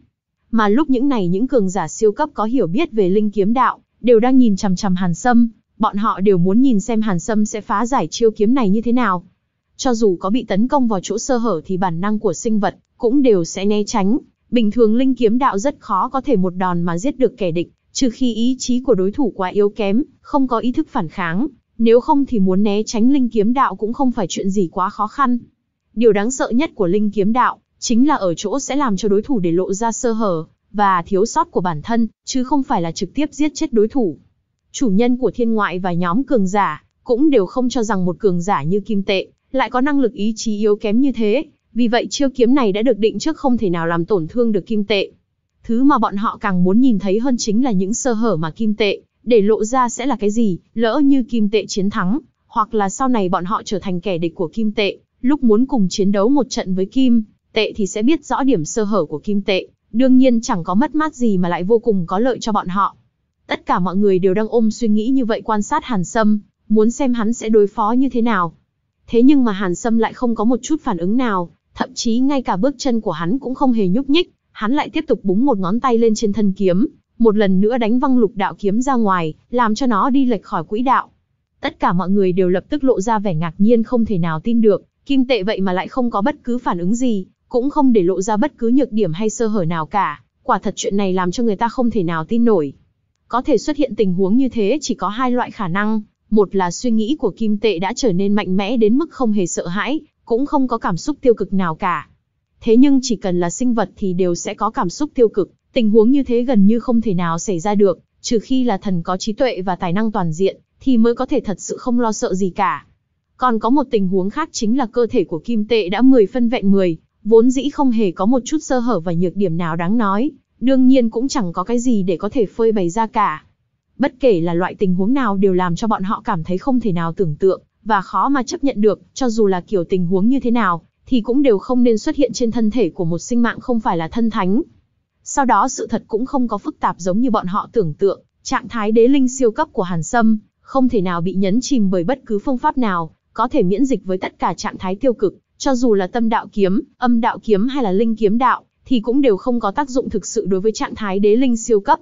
mà lúc những này những cường giả siêu cấp có hiểu biết về linh kiếm đạo, đều đang nhìn chằm chằm Hàn Sâm, bọn họ đều muốn nhìn xem Hàn Sâm sẽ phá giải chiêu kiếm này như thế nào. Cho dù có bị tấn công vào chỗ sơ hở thì bản năng của sinh vật cũng đều sẽ né tránh, bình thường linh kiếm đạo rất khó có thể một đòn mà giết được kẻ địch, trừ khi ý chí của đối thủ quá yếu kém, không có ý thức phản kháng, nếu không thì muốn né tránh linh kiếm đạo cũng không phải chuyện gì quá khó khăn. Điều đáng sợ nhất của linh kiếm đạo chính là ở chỗ sẽ làm cho đối thủ để lộ ra sơ hở và thiếu sót của bản thân, chứ không phải là trực tiếp giết chết đối thủ. Chủ nhân của thiên ngoại và nhóm cường giả cũng đều không cho rằng một cường giả như Kim Tệ lại có năng lực ý chí yếu kém như thế, vì vậy chiêu kiếm này đã được định trước không thể nào làm tổn thương được Kim Tệ. Thứ mà bọn họ càng muốn nhìn thấy hơn chính là những sơ hở mà Kim Tệ để lộ ra sẽ là cái gì, lỡ như Kim Tệ chiến thắng, hoặc là sau này bọn họ trở thành kẻ địch của Kim Tệ, lúc muốn cùng chiến đấu một trận với Kim tệ thì sẽ biết rõ điểm sơ hở của kim tệ, đương nhiên chẳng có mất mát gì mà lại vô cùng có lợi cho bọn họ. Tất cả mọi người đều đang ôm suy nghĩ như vậy quan sát Hàn Sâm, muốn xem hắn sẽ đối phó như thế nào. Thế nhưng mà Hàn Sâm lại không có một chút phản ứng nào, thậm chí ngay cả bước chân của hắn cũng không hề nhúc nhích, hắn lại tiếp tục búng một ngón tay lên trên thân kiếm, một lần nữa đánh văng lục đạo kiếm ra ngoài, làm cho nó đi lệch khỏi quỹ đạo. Tất cả mọi người đều lập tức lộ ra vẻ ngạc nhiên không thể nào tin được, kim tệ vậy mà lại không có bất cứ phản ứng gì, cũng không để lộ ra bất cứ nhược điểm hay sơ hở nào cả, quả thật chuyện này làm cho người ta không thể nào tin nổi. Có thể xuất hiện tình huống như thế chỉ có hai loại khả năng, một là suy nghĩ của Kim Tệ đã trở nên mạnh mẽ đến mức không hề sợ hãi, cũng không có cảm xúc tiêu cực nào cả. Thế nhưng chỉ cần là sinh vật thì đều sẽ có cảm xúc tiêu cực, tình huống như thế gần như không thể nào xảy ra được, trừ khi là thần có trí tuệ và tài năng toàn diện, thì mới có thể thật sự không lo sợ gì cả. Còn có một tình huống khác chính là cơ thể của Kim Tệ đã 10 phân vẹn 10, vốn dĩ không hề có một chút sơ hở và nhược điểm nào đáng nói, đương nhiên cũng chẳng có cái gì để có thể phơi bày ra cả. Bất kể là loại tình huống nào đều làm cho bọn họ cảm thấy không thể nào tưởng tượng, và khó mà chấp nhận được, cho dù là kiểu tình huống như thế nào, thì cũng đều không nên xuất hiện trên thân thể của một sinh mạng không phải là thân thánh. Sau đó sự thật cũng không có phức tạp giống như bọn họ tưởng tượng, trạng thái đế linh siêu cấp của Hàn Sâm, không thể nào bị nhấn chìm bởi bất cứ phương pháp nào, có thể miễn dịch với tất cả trạng thái tiêu cực, cho dù là tâm đạo kiếm, âm đạo kiếm hay là linh kiếm đạo, thì cũng đều không có tác dụng thực sự đối với trạng thái đế linh siêu cấp.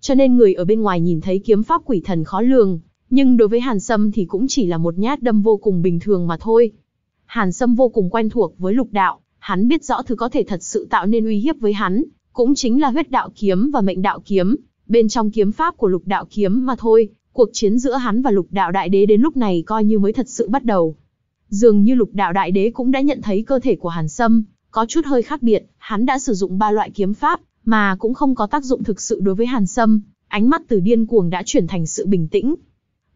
Cho nên người ở bên ngoài nhìn thấy kiếm pháp quỷ thần khó lường, nhưng đối với Hàn Sâm thì cũng chỉ là một nhát đâm vô cùng bình thường mà thôi. Hàn Sâm vô cùng quen thuộc với lục đạo, hắn biết rõ thứ có thể thật sự tạo nên uy hiếp với hắn, cũng chính là huyết đạo kiếm và mệnh đạo kiếm, bên trong kiếm pháp của lục đạo kiếm mà thôi, cuộc chiến giữa hắn và lục đạo đại đế đến lúc này coi như mới thật sự bắt đầu. Dường như lục đạo đại đế cũng đã nhận thấy cơ thể của Hàn Sâm, có chút hơi khác biệt, hắn đã sử dụng ba loại kiếm pháp, mà cũng không có tác dụng thực sự đối với Hàn Sâm, ánh mắt từ điên cuồng đã chuyển thành sự bình tĩnh.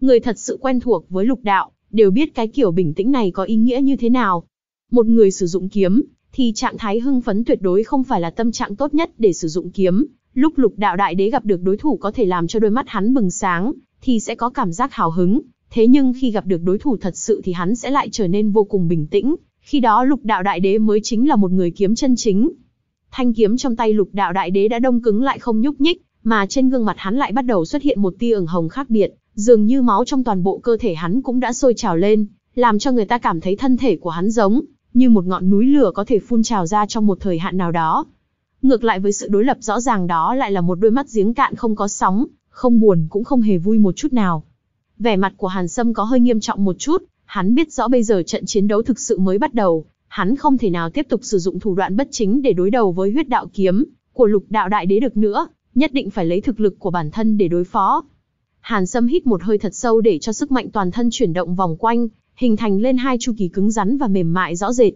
Người thật sự quen thuộc với lục đạo, đều biết cái kiểu bình tĩnh này có ý nghĩa như thế nào. Một người sử dụng kiếm, thì trạng thái hưng phấn tuyệt đối không phải là tâm trạng tốt nhất để sử dụng kiếm. Lúc lục đạo đại đế gặp được đối thủ có thể làm cho đôi mắt hắn bừng sáng, thì sẽ có cảm giác hào hứng, Thế nhưng khi gặp được đối thủ thật sự thì hắn sẽ lại trở nên vô cùng bình tĩnh, khi đó lục đạo đại đế mới chính là một người kiếm chân chính. Thanh kiếm trong tay lục đạo đại đế đã đông cứng lại không nhúc nhích, mà trên gương mặt hắn lại bắt đầu xuất hiện một tia ửng hồng khác biệt, dường như máu trong toàn bộ cơ thể hắn cũng đã sôi trào lên, làm cho người ta cảm thấy thân thể của hắn giống như một ngọn núi lửa có thể phun trào ra trong một thời hạn nào đó. Ngược lại với sự đối lập rõ ràng đó lại là một đôi mắt giếng cạn không có sóng, không buồn cũng không hề vui một chút nào. Vẻ mặt của Hàn Sâm có hơi nghiêm trọng một chút, hắn biết rõ bây giờ trận chiến đấu thực sự mới bắt đầu, hắn không thể nào tiếp tục sử dụng thủ đoạn bất chính để đối đầu với huyết đạo kiếm của lục đạo đại đế được nữa, nhất định phải lấy thực lực của bản thân để đối phó. Hàn Sâm hít một hơi thật sâu để cho sức mạnh toàn thân chuyển động vòng quanh, hình thành lên hai chu kỳ cứng rắn và mềm mại rõ rệt.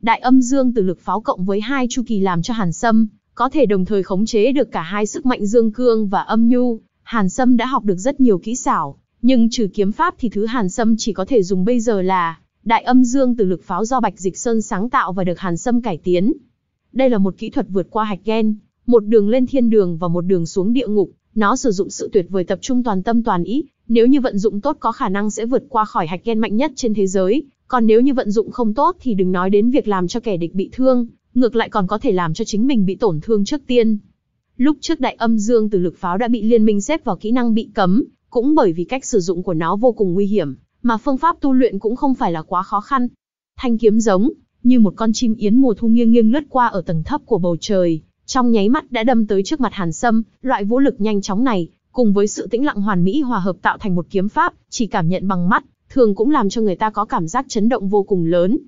Đại âm dương từ lực pháo cộng với hai chu kỳ làm cho Hàn Sâm có thể đồng thời khống chế được cả hai sức mạnh dương cương và âm nhu. Hàn Sâm đã học được rất nhiều kỹ xảo, nhưng trừ kiếm pháp thì thứ Hàn Sâm chỉ có thể dùng bây giờ là Đại âm dương từ lực pháo do Bạch Dịch Sơn sáng tạo và được Hàn Sâm cải tiến. Đây là một kỹ thuật vượt qua hạch gen, một đường lên thiên đường và một đường xuống địa ngục, nó sử dụng sự tuyệt vời tập trung toàn tâm toàn ý, nếu như vận dụng tốt có khả năng sẽ vượt qua khỏi hạch gen mạnh nhất trên thế giới, còn nếu như vận dụng không tốt thì đừng nói đến việc làm cho kẻ địch bị thương, ngược lại còn có thể làm cho chính mình bị tổn thương trước tiên. Lúc trước đại âm dương từ lực pháo đã bị liên minh xếp vào kỹ năng bị cấm, cũng bởi vì cách sử dụng của nó vô cùng nguy hiểm, mà phương pháp tu luyện cũng không phải là quá khó khăn. Thanh kiếm giống như một con chim yến mùa thu nghiêng nghiêng lướt qua ở tầng thấp của bầu trời, trong nháy mắt đã đâm tới trước mặt Hàn Sâm, loại vũ lực nhanh chóng này, cùng với sự tĩnh lặng hoàn mỹ hòa hợp tạo thành một kiếm pháp, chỉ cảm nhận bằng mắt, thường cũng làm cho người ta có cảm giác chấn động vô cùng lớn.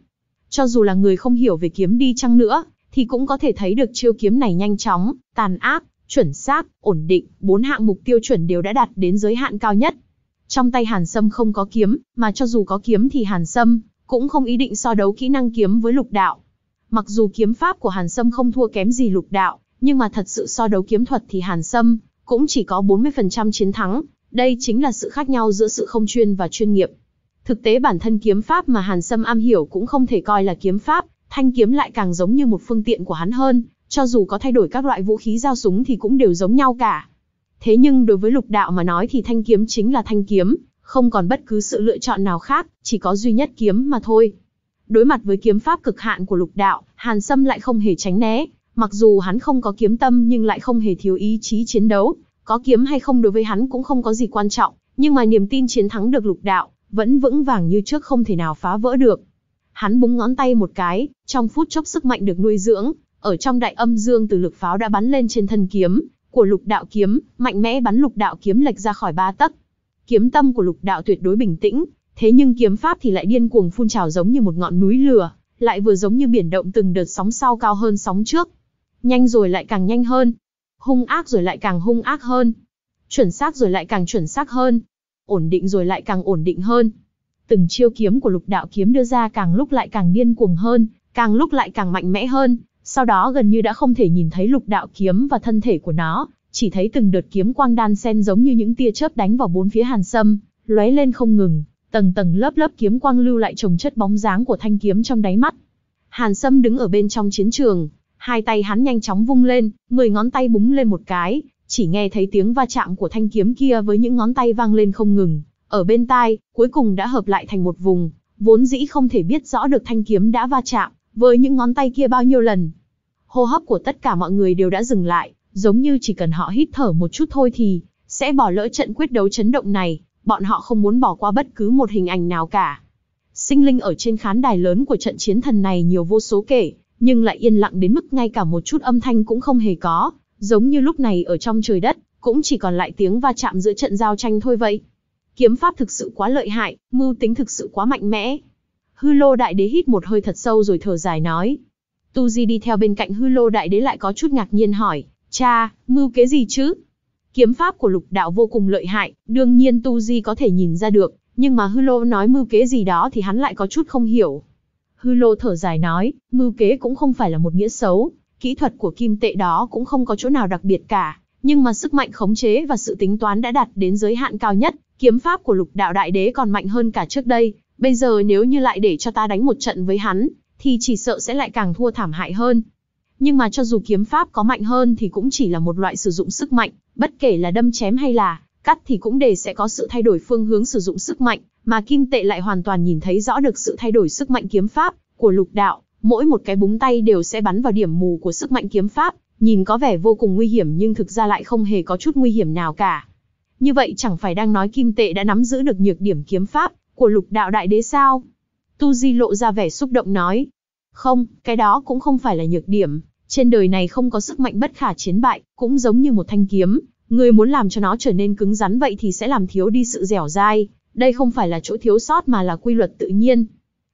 Cho dù là người không hiểu về kiếm đi chăng nữa, thì cũng có thể thấy được chiêu kiếm này nhanh chóng, tàn ác, chuẩn xác, ổn định, bốn hạng mục tiêu chuẩn đều đã đạt đến giới hạn cao nhất. Trong tay Hàn Sâm không có kiếm, mà cho dù có kiếm thì Hàn Sâm cũng không ý định so đấu kỹ năng kiếm với lục đạo. Mặc dù kiếm pháp của Hàn Sâm không thua kém gì lục đạo, nhưng mà thật sự so đấu kiếm thuật thì Hàn Sâm cũng chỉ có 40% chiến thắng, đây chính là sự khác nhau giữa sự không chuyên và chuyên nghiệp. Thực tế bản thân kiếm pháp mà Hàn Sâm am hiểu cũng không thể coi là kiếm pháp, thanh kiếm lại càng giống như một phương tiện của hắn hơn, cho dù có thay đổi các loại vũ khí giao súng thì cũng đều giống nhau cả. Thế nhưng đối với lục đạo mà nói thì thanh kiếm chính là thanh kiếm, không còn bất cứ sự lựa chọn nào khác, chỉ có duy nhất kiếm mà thôi. Đối mặt với kiếm pháp cực hạn của lục đạo, Hàn Sâm lại không hề tránh né, mặc dù hắn không có kiếm tâm nhưng lại không hề thiếu ý chí chiến đấu, có kiếm hay không đối với hắn cũng không có gì quan trọng, nhưng mà niềm tin chiến thắng được lục đạo, vẫn vững vàng như trước không thể nào phá vỡ được. Hắn búng ngón tay một cái, trong phút chốc sức mạnh được nuôi dưỡng, ở trong đại âm dương từ lực pháo đã bắn lên trên thân kiếm, của lục đạo kiếm, mạnh mẽ bắn lục đạo kiếm lệch ra khỏi ba tấc. Kiếm tâm của lục đạo tuyệt đối bình tĩnh, thế nhưng kiếm pháp thì lại điên cuồng phun trào giống như một ngọn núi lửa, lại vừa giống như biển động từng đợt sóng sau cao hơn sóng trước. Nhanh rồi lại càng nhanh hơn, hung ác rồi lại càng hung ác hơn, chuẩn xác rồi lại càng chuẩn xác hơn, ổn định rồi lại càng ổn định hơn. Từng chiêu kiếm của lục đạo kiếm đưa ra càng lúc lại càng điên cuồng hơn, càng lúc lại càng mạnh mẽ hơn, sau đó gần như đã không thể nhìn thấy lục đạo kiếm và thân thể của nó, chỉ thấy từng đợt kiếm quang đan xen giống như những tia chớp đánh vào bốn phía hàn sâm, lóe lên không ngừng, tầng tầng lớp lớp kiếm quang lưu lại chồng chất bóng dáng của thanh kiếm trong đáy mắt. Hàn Sâm đứng ở bên trong chiến trường, hai tay hắn nhanh chóng vung lên, mười ngón tay búng lên một cái, chỉ nghe thấy tiếng va chạm của thanh kiếm kia với những ngón tay vang lên không ngừng, ở bên tai, cuối cùng đã hợp lại thành một vùng, vốn dĩ không thể biết rõ được thanh kiếm đã va chạm, với những ngón tay kia bao nhiêu lần. Hô hấp của tất cả mọi người đều đã dừng lại, giống như chỉ cần họ hít thở một chút thôi thì sẽ bỏ lỡ trận quyết đấu chấn động này, bọn họ không muốn bỏ qua bất cứ một hình ảnh nào cả. Sinh linh ở trên khán đài lớn của trận chiến thần này nhiều vô số kể, nhưng lại yên lặng đến mức ngay cả một chút âm thanh cũng không hề có, giống như lúc này ở trong trời đất, cũng chỉ còn lại tiếng va chạm giữa trận giao tranh thôi vậy. Kiếm pháp thực sự quá lợi hại, mưu tính thực sự quá mạnh mẽ, Hư Lô Đại Đế hít một hơi thật sâu rồi thở dài nói. Tu Di đi theo bên cạnh Hư Lô Đại Đế lại có chút ngạc nhiên hỏi, cha, mưu kế gì chứ? Kiếm pháp của lục đạo vô cùng lợi hại, đương nhiên Tu Di có thể nhìn ra được, nhưng mà Hư Lô nói mưu kế gì đó thì hắn lại có chút không hiểu. Hư Lô thở dài nói, mưu kế cũng không phải là một nghĩa xấu, kỹ thuật của kim tệ đó cũng không có chỗ nào đặc biệt cả, nhưng mà sức mạnh khống chế và sự tính toán đã đạt đến giới hạn cao nhất, kiếm pháp của lục đạo đại đế còn mạnh hơn cả trước đây, Bây giờ nếu như lại để cho ta đánh một trận với hắn, thì chỉ sợ sẽ lại càng thua thảm hại hơn. Nhưng mà cho dù kiếm pháp có mạnh hơn thì cũng chỉ là một loại sử dụng sức mạnh, bất kể là đâm chém hay là cắt thì cũng để sẽ có sự thay đổi phương hướng sử dụng sức mạnh, mà Kim Tệ lại hoàn toàn nhìn thấy rõ được sự thay đổi sức mạnh kiếm pháp của lục đạo, mỗi một cái búng tay đều sẽ bắn vào điểm mù của sức mạnh kiếm pháp, nhìn có vẻ vô cùng nguy hiểm nhưng thực ra lại không hề có chút nguy hiểm nào cả. Như vậy chẳng phải đang nói Kim Tệ đã nắm giữ được nhược điểm kiếm pháp, của lục đạo đại đế sao? Tu Di lộ ra vẻ xúc động nói. Không, cái đó cũng không phải là nhược điểm. Trên đời này không có sức mạnh bất khả chiến bại, cũng giống như một thanh kiếm. Người muốn làm cho nó trở nên cứng rắn vậy thì sẽ làm thiếu đi sự dẻo dai. Đây không phải là chỗ thiếu sót mà là quy luật tự nhiên.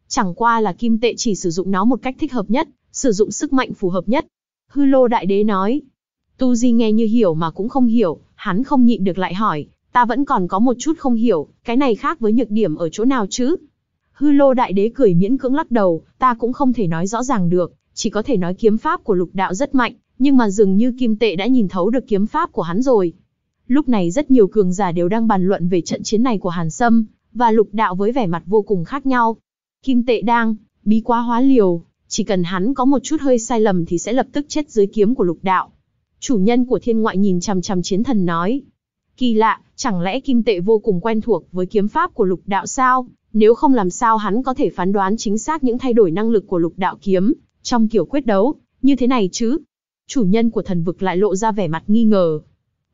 Chẳng qua là kim tệ chỉ sử dụng nó một cách thích hợp nhất, sử dụng sức mạnh phù hợp nhất. Hư lô đại đế nói. Tu Di nghe như hiểu mà cũng không hiểu, hắn không nhịn được lại hỏi, Ta vẫn còn có một chút không hiểu, cái này khác với nhược điểm ở chỗ nào chứ? Hư lô đại đế cười miễn cưỡng lắc đầu, ta cũng không thể nói rõ ràng được, chỉ có thể nói kiếm pháp của lục đạo rất mạnh, nhưng mà dường như kim tệ đã nhìn thấu được kiếm pháp của hắn rồi. Lúc này rất nhiều cường giả đều đang bàn luận về trận chiến này của Hàn Sâm, và lục đạo với vẻ mặt vô cùng khác nhau. Kim tệ đang, bí quá hóa liều, chỉ cần hắn có một chút hơi sai lầm thì sẽ lập tức chết dưới kiếm của lục đạo. Chủ nhân của thiên ngoại nhìn chằm chằm chiến thần nói, Kỳ lạ, chẳng lẽ kim tệ vô cùng quen thuộc với kiếm pháp của lục đạo sao? Nếu không làm sao hắn có thể phán đoán chính xác những thay đổi năng lực của lục đạo kiếm trong kiểu quyết đấu, như thế này chứ? Chủ nhân của thần vực lại lộ ra vẻ mặt nghi ngờ.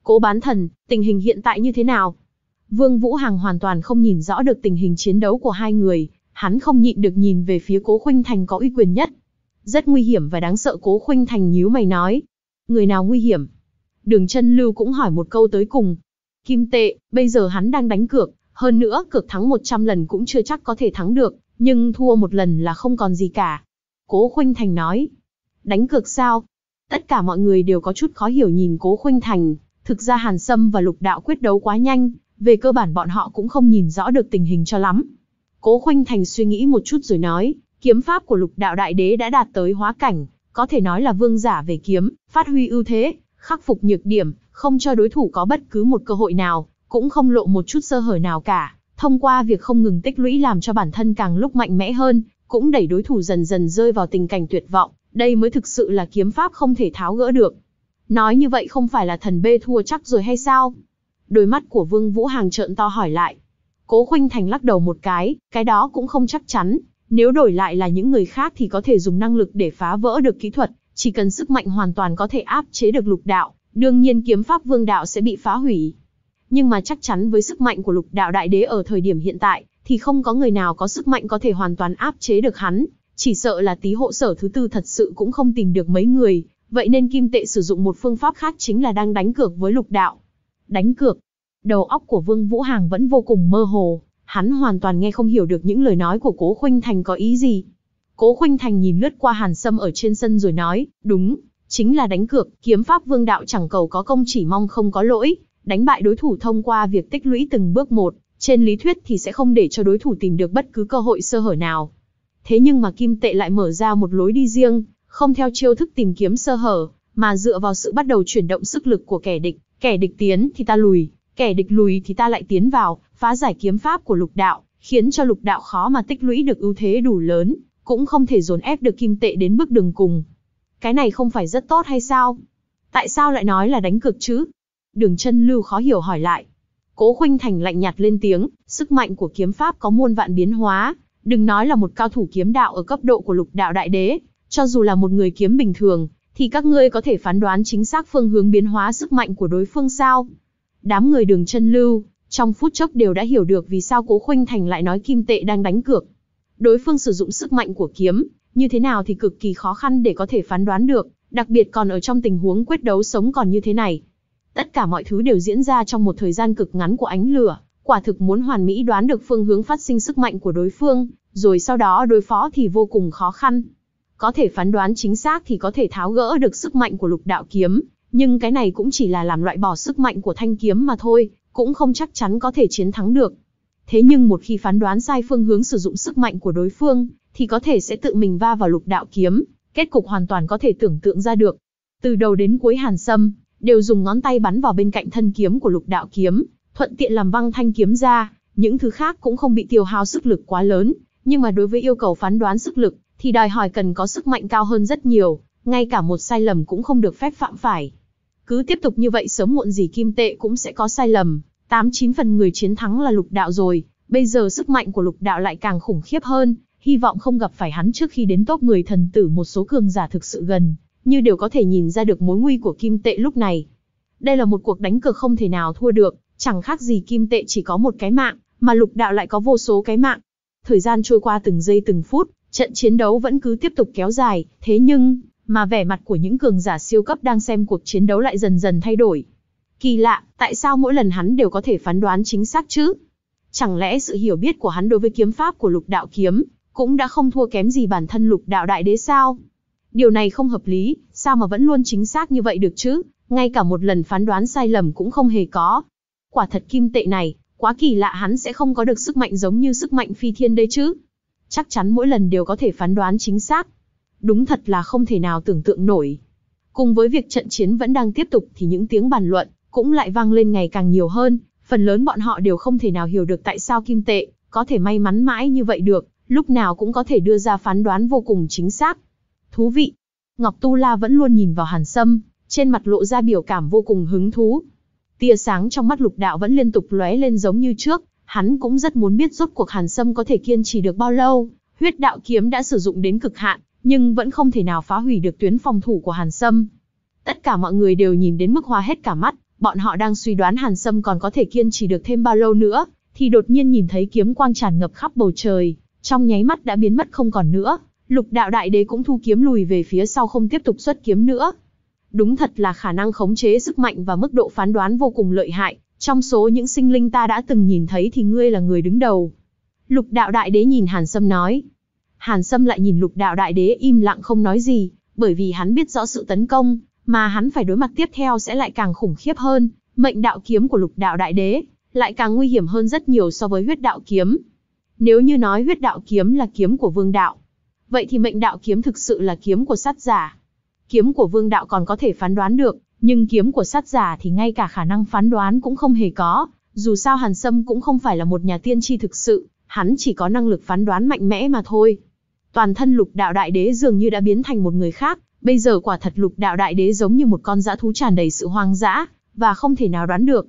Cố bán thần, tình hình hiện tại như thế nào? Vương Vũ Hằng hoàn toàn không nhìn rõ được tình hình chiến đấu của hai người, hắn không nhịn được nhìn về phía cố khuynh thành có uy quyền nhất. Rất nguy hiểm và đáng sợ cố khuynh thành nhíu mày nói. Người nào nguy hiểm? Đường chân lưu cũng hỏi một câu tới cùng, kim tệ, bây giờ hắn đang đánh cược, hơn nữa cược thắng 100 lần cũng chưa chắc có thể thắng được, nhưng thua một lần là không còn gì cả. Cố Khuynh Thành nói, đánh cược sao? Tất cả mọi người đều có chút khó hiểu nhìn Cố Khuynh Thành, thực ra Hàn Sâm và Lục Đạo quyết đấu quá nhanh, về cơ bản bọn họ cũng không nhìn rõ được tình hình cho lắm. Cố Khuynh Thành suy nghĩ một chút rồi nói, kiếm pháp của Lục Đạo Đại Đế đã đạt tới hóa cảnh, có thể nói là vương giả về kiếm, phát huy ưu thế, khắc phục nhược điểm, không cho đối thủ có bất cứ một cơ hội nào, cũng không lộ một chút sơ hở nào cả. Thông qua việc không ngừng tích lũy làm cho bản thân càng lúc mạnh mẽ hơn, cũng đẩy đối thủ dần dần rơi vào tình cảnh tuyệt vọng, đây mới thực sự là kiếm pháp không thể tháo gỡ được. Nói như vậy không phải là thần bê thua chắc rồi hay sao? Đôi mắt của Vương Vũ Hàng trợn to hỏi lại. Cố Khuynh Thành lắc đầu một cái, cái đó cũng không chắc chắn, nếu đổi lại là những người khác thì có thể dùng năng lực để phá vỡ được kỹ thuật, chỉ cần sức mạnh hoàn toàn có thể áp chế được lục đạo, đương nhiên kiếm pháp vương đạo sẽ bị phá hủy. Nhưng mà chắc chắn với sức mạnh của lục đạo đại đế ở thời điểm hiện tại, thì không có người nào có sức mạnh có thể hoàn toàn áp chế được hắn, chỉ sợ là tí hộ sở thứ tư thật sự cũng không tìm được mấy người, vậy nên kim tệ sử dụng một phương pháp khác chính là đang đánh cược với lục đạo. Đánh cược. Đầu óc của Vương Vũ Hàng vẫn vô cùng mơ hồ, hắn hoàn toàn nghe không hiểu được những lời nói của Cố Khuynh Thành có ý gì. Cố Khuynh Thành nhìn lướt qua Hàn Sâm ở trên sân rồi nói, đúng, chính là đánh cược, kiếm pháp vương đạo chẳng cầu có công chỉ mong không có lỗi, đánh bại đối thủ thông qua việc tích lũy từng bước một, trên lý thuyết thì sẽ không để cho đối thủ tìm được bất cứ cơ hội sơ hở nào. Thế nhưng mà kim tệ lại mở ra một lối đi riêng, không theo chiêu thức tìm kiếm sơ hở, mà dựa vào sự bắt đầu chuyển động sức lực của kẻ địch, kẻ địch tiến thì ta lùi, kẻ địch lùi thì ta lại tiến vào, phá giải kiếm pháp của lục đạo, khiến cho lục đạo khó mà tích lũy được ưu thế đủ lớn, cũng không thể dồn ép được kim tệ đến bước đường cùng. Cái này không phải rất tốt hay sao? Tại sao lại nói là đánh cược chứ? Đường chân lưu khó hiểu hỏi lại. Cố Khuynh Thành lạnh nhạt lên tiếng, sức mạnh của kiếm pháp có muôn vạn biến hóa, đừng nói là một cao thủ kiếm đạo ở cấp độ của lục đạo đại đế, cho dù là một người kiếm bình thường, thì các ngươi có thể phán đoán chính xác phương hướng biến hóa sức mạnh của đối phương sao? Đám người đường chân lưu, trong phút chốc đều đã hiểu được vì sao Cố Khuynh Thành lại nói kim tệ đang đánh cược. Đối phương sử dụng sức mạnh của kiếm, như thế nào thì cực kỳ khó khăn để có thể phán đoán được, đặc biệt còn ở trong tình huống quyết đấu sống còn như thế này. Tất cả mọi thứ đều diễn ra trong một thời gian cực ngắn của ánh lửa, quả thực muốn hoàn mỹ đoán được phương hướng phát sinh sức mạnh của đối phương, rồi sau đó đối phó thì vô cùng khó khăn. Có thể phán đoán chính xác thì có thể tháo gỡ được sức mạnh của lục đạo kiếm, nhưng cái này cũng chỉ là làm loại bỏ sức mạnh của thanh kiếm mà thôi, cũng không chắc chắn có thể chiến thắng được. Thế nhưng một khi phán đoán sai phương hướng sử dụng sức mạnh của đối phương, thì có thể sẽ tự mình va vào lục đạo kiếm, kết cục hoàn toàn có thể tưởng tượng ra được. Từ đầu đến cuối Hàn Sâm, đều dùng ngón tay bắn vào bên cạnh thân kiếm của lục đạo kiếm, thuận tiện làm văng thanh kiếm ra, những thứ khác cũng không bị tiêu hao sức lực quá lớn, nhưng mà đối với yêu cầu phán đoán sức lực, thì đòi hỏi cần có sức mạnh cao hơn rất nhiều, ngay cả một sai lầm cũng không được phép phạm phải. Cứ tiếp tục như vậy sớm muộn gì kim tệ cũng sẽ có sai lầm, 89 phần người chiến thắng là lục đạo rồi, bây giờ sức mạnh của lục đạo lại càng khủng khiếp hơn, hy vọng không gặp phải hắn trước khi đến top 10 thần tử một số cường giả thực sự gần, như đều có thể nhìn ra được mối nguy của kim tệ lúc này. Đây là một cuộc đánh cược không thể nào thua được, chẳng khác gì kim tệ chỉ có một cái mạng, mà lục đạo lại có vô số cái mạng. Thời gian trôi qua từng giây từng phút, trận chiến đấu vẫn cứ tiếp tục kéo dài, thế nhưng, mà vẻ mặt của những cường giả siêu cấp đang xem cuộc chiến đấu lại dần dần thay đổi. Kỳ lạ, tại sao mỗi lần hắn đều có thể phán đoán chính xác chứ? Chẳng lẽ sự hiểu biết của hắn đối với kiếm pháp của lục đạo kiếm cũng đã không thua kém gì bản thân lục đạo đại đế sao. Điều này không hợp lý, sao mà vẫn luôn chính xác như vậy được chứ, ngay cả một lần phán đoán sai lầm cũng không hề có. Quả thật kim tệ này, quá kỳ lạ hắn sẽ không có được sức mạnh giống như sức mạnh phi thiên đây chứ. Chắc chắn mỗi lần đều có thể phán đoán chính xác. Đúng thật là không thể nào tưởng tượng nổi. Cùng với việc trận chiến vẫn đang tiếp tục thì những tiếng bàn luận cũng lại vang lên ngày càng nhiều hơn, phần lớn bọn họ đều không thể nào hiểu được tại sao kim tệ có thể may mắn mãi như vậy được, lúc nào cũng có thể đưa ra phán đoán vô cùng chính xác. Thú vị. Ngọc Tu La vẫn luôn nhìn vào Hàn Sâm, trên mặt lộ ra biểu cảm vô cùng hứng thú. Tia sáng trong mắt lục đạo vẫn liên tục lóe lên giống như trước, hắn cũng rất muốn biết rốt cuộc Hàn Sâm có thể kiên trì được bao lâu. Huyết đạo kiếm đã sử dụng đến cực hạn, nhưng vẫn không thể nào phá hủy được tuyến phòng thủ của Hàn Sâm. Tất cả mọi người đều nhìn đến mức hoa hết cả mắt, bọn họ đang suy đoán Hàn Sâm còn có thể kiên trì được thêm bao lâu nữa, thì đột nhiên nhìn thấy kiếm quang tràn ngập khắp bầu trời, trong nháy mắt đã biến mất không còn nữa, lục đạo đại đế cũng thu kiếm lùi về phía sau không tiếp tục xuất kiếm nữa. Đúng thật là khả năng khống chế sức mạnh và mức độ phán đoán vô cùng lợi hại, trong số những sinh linh ta đã từng nhìn thấy thì ngươi là người đứng đầu. Lục đạo đại đế nhìn Hàn Sâm nói. Hàn Sâm lại nhìn lục đạo đại đế im lặng không nói gì, bởi vì hắn biết rõ sự tấn công, mà hắn phải đối mặt tiếp theo sẽ lại càng khủng khiếp hơn, mệnh đạo kiếm của lục đạo đại đế, lại càng nguy hiểm hơn rất nhiều so với huyết đạo kiếm. Nếu như nói huyết đạo kiếm là kiếm của vương đạo, vậy thì mệnh đạo kiếm thực sự là kiếm của sát giả. Kiếm của vương đạo còn có thể phán đoán được, nhưng kiếm của sát giả thì ngay cả khả năng phán đoán cũng không hề có. Dù sao Hàn Sâm cũng không phải là một nhà tiên tri thực sự, hắn chỉ có năng lực phán đoán mạnh mẽ mà thôi. Toàn thân lục đạo đại đế dường như đã biến thành một người khác, bây giờ quả thật lục đạo đại đế giống như một con dã thú tràn đầy sự hoang dã, và không thể nào đoán được.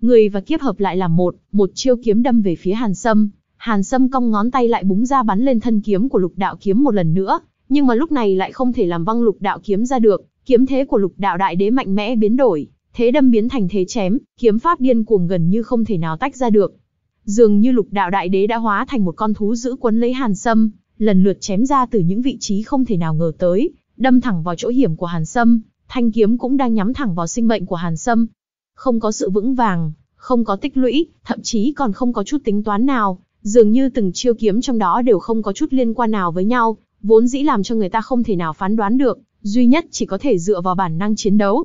Người và kiếp hợp lại là một, một chiêu kiếm đâm về phía Hàn Sâm, Hàn Sâm cong ngón tay lại búng ra bắn lên thân kiếm của lục đạo kiếm một lần nữa, nhưng mà lúc này lại không thể làm văng lục đạo kiếm ra được, kiếm thế của lục đạo đại đế mạnh mẽ biến đổi, thế đâm biến thành thế chém, kiếm pháp điên cuồng gần như không thể nào tách ra được. Dường như lục đạo đại đế đã hóa thành một con thú giữ quấn lấy Hàn Sâm, lần lượt chém ra từ những vị trí không thể nào ngờ tới, đâm thẳng vào chỗ hiểm của Hàn Sâm, thanh kiếm cũng đang nhắm thẳng vào sinh mệnh của Hàn Sâm. Không có sự vững vàng, không có tích lũy, thậm chí còn không có chút tính toán nào, Dường như từng chiêu kiếm trong đó đều không có chút liên quan nào với nhau, vốn dĩ làm cho người ta không thể nào phán đoán được, duy nhất chỉ có thể dựa vào bản năng chiến đấu.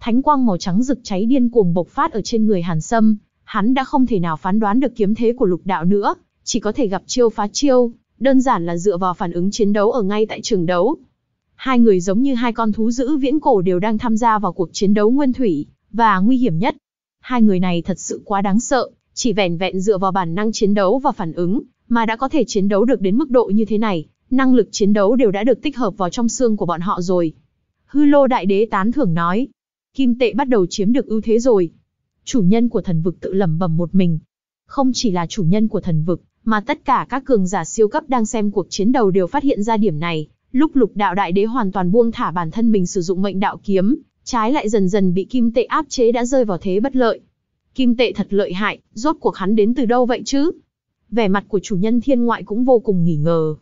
Thánh quang màu trắng rực cháy điên cuồng bộc phát ở trên người Hàn Sâm, hắn đã không thể nào phán đoán được kiếm thế của lục đạo nữa, chỉ có thể gặp chiêu phá chiêu, đơn giản là dựa vào phản ứng chiến đấu ở ngay tại trường đấu. Hai người giống như hai con thú dữ viễn cổ đều đang tham gia vào cuộc chiến đấu nguyên thủy, và nguy hiểm nhất. Hai người này thật sự quá đáng sợ, chỉ vẻn vẹn dựa vào bản năng chiến đấu và phản ứng, mà đã có thể chiến đấu được đến mức độ như thế này, năng lực chiến đấu đều đã được tích hợp vào trong xương của bọn họ rồi. Hư Lô Đại Đế tán thưởng nói, kim tệ bắt đầu chiếm được ưu thế rồi. Chủ nhân của thần vực tự lẩm bẩm một mình. Không chỉ là chủ nhân của thần vực, mà tất cả các cường giả siêu cấp đang xem cuộc chiến đầu đều phát hiện ra điểm này. Lúc lục đạo đại đế hoàn toàn buông thả bản thân mình sử dụng mệnh đạo kiếm, trái lại dần dần bị kim tệ áp chế đã rơi vào thế bất lợi. Kim tệ thật lợi hại, rốt cuộc hắn đến từ đâu vậy chứ? Vẻ mặt của chủ nhân thiên ngoại cũng vô cùng nghỉ ngờ.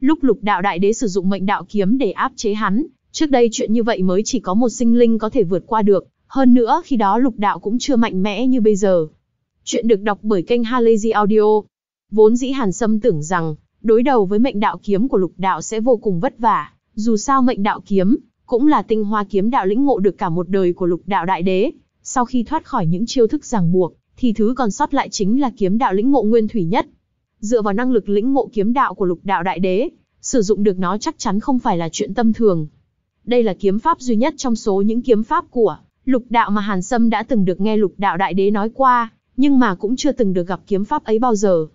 Lúc lục đạo đại đế sử dụng mệnh đạo kiếm để áp chế hắn, trước đây chuyện như vậy mới chỉ có một sinh linh có thể vượt qua được, hơn nữa khi đó lục đạo cũng chưa mạnh mẽ như bây giờ. Chuyện được đọc bởi kênh Halazy Audio. Vốn dĩ Hàn Sâm tưởng rằng, đối đầu với mệnh đạo kiếm của lục đạo sẽ vô cùng vất vả, dù sao mệnh đạo kiếm, cũng là tinh hoa kiếm đạo lĩnh ngộ được cả một đời của lục đạo đại đế, sau khi thoát khỏi những chiêu thức ràng buộc, thì thứ còn sót lại chính là kiếm đạo lĩnh ngộ nguyên thủy nhất. Dựa vào năng lực lĩnh ngộ kiếm đạo của lục đạo đại đế, sử dụng được nó chắc chắn không phải là chuyện tâm thường. Đây là kiếm pháp duy nhất trong số những kiếm pháp của lục đạo mà Hàn Sâm đã từng được nghe lục đạo đại đế nói qua, nhưng mà cũng chưa từng được gặp kiếm pháp ấy bao giờ.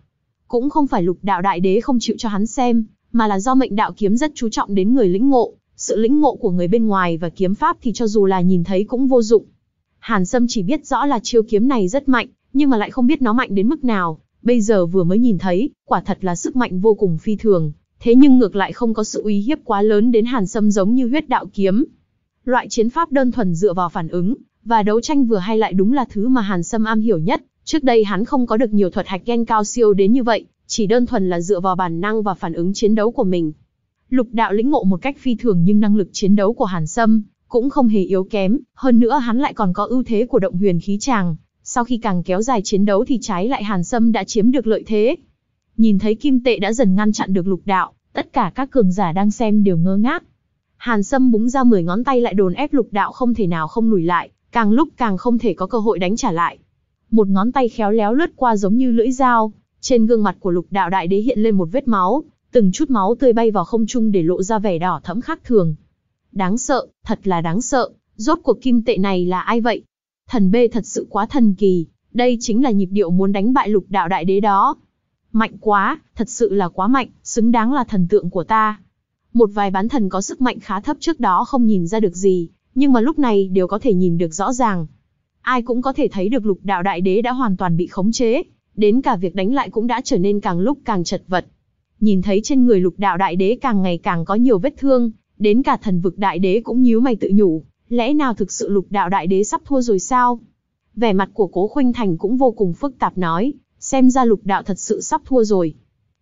Cũng không phải lục đạo đại đế không chịu cho hắn xem, mà là do mệnh đạo kiếm rất chú trọng đến người lĩnh ngộ, sự lĩnh ngộ của người bên ngoài và kiếm pháp thì cho dù là nhìn thấy cũng vô dụng. Hàn Sâm chỉ biết rõ là chiêu kiếm này rất mạnh, nhưng mà lại không biết nó mạnh đến mức nào. Bây giờ vừa mới nhìn thấy, quả thật là sức mạnh vô cùng phi thường, thế nhưng ngược lại không có sự uy hiếp quá lớn đến Hàn Sâm giống như huyết đạo kiếm. Loại chiến pháp đơn thuần dựa vào phản ứng, và đấu tranh vừa hay lại đúng là thứ mà Hàn Sâm am hiểu nhất. Trước đây hắn không có được nhiều thuật hạch gen cao siêu đến như vậy, chỉ đơn thuần là dựa vào bản năng và phản ứng chiến đấu của mình. Lục đạo lĩnh ngộ một cách phi thường nhưng năng lực chiến đấu của Hàn Sâm cũng không hề yếu kém, hơn nữa hắn lại còn có ưu thế của động huyền khí chàng, sau khi càng kéo dài chiến đấu thì trái lại Hàn Sâm đã chiếm được lợi thế. Nhìn thấy kim tệ đã dần ngăn chặn được lục đạo, tất cả các cường giả đang xem đều ngơ ngác. Hàn Sâm búng ra 10 ngón tay lại đồn ép lục đạo không thể nào không lùi lại, càng lúc càng không thể có cơ hội đánh trả lại. Một ngón tay khéo léo lướt qua giống như lưỡi dao, trên gương mặt của lục đạo đại đế hiện lên một vết máu, từng chút máu tươi bay vào không trung để lộ ra vẻ đỏ thẫm khác thường, Đáng sợ, thật là đáng sợ, rốt cuộc kim tệ này là ai vậy? Thần bê thật sự quá thần kỳ, đây chính là nhịp điệu muốn đánh bại lục đạo đại đế đó. Mạnh quá, thật sự là quá mạnh, xứng đáng là thần tượng của ta. Một vài bán thần có sức mạnh khá thấp trước đó không nhìn ra được gì, nhưng mà lúc này đều có thể nhìn được rõ ràng. Ai cũng có thể thấy được lục đạo đại đế đã hoàn toàn bị khống chế, đến cả việc đánh lại cũng đã trở nên càng lúc càng chật vật. Nhìn thấy trên người lục đạo đại đế càng ngày càng có nhiều vết thương, đến cả thần vực đại đế cũng nhíu mày tự nhủ, lẽ nào thực sự lục đạo đại đế sắp thua rồi sao? Vẻ mặt của cố khuynh thành cũng vô cùng phức tạp nói, xem ra lục đạo thật sự sắp thua rồi.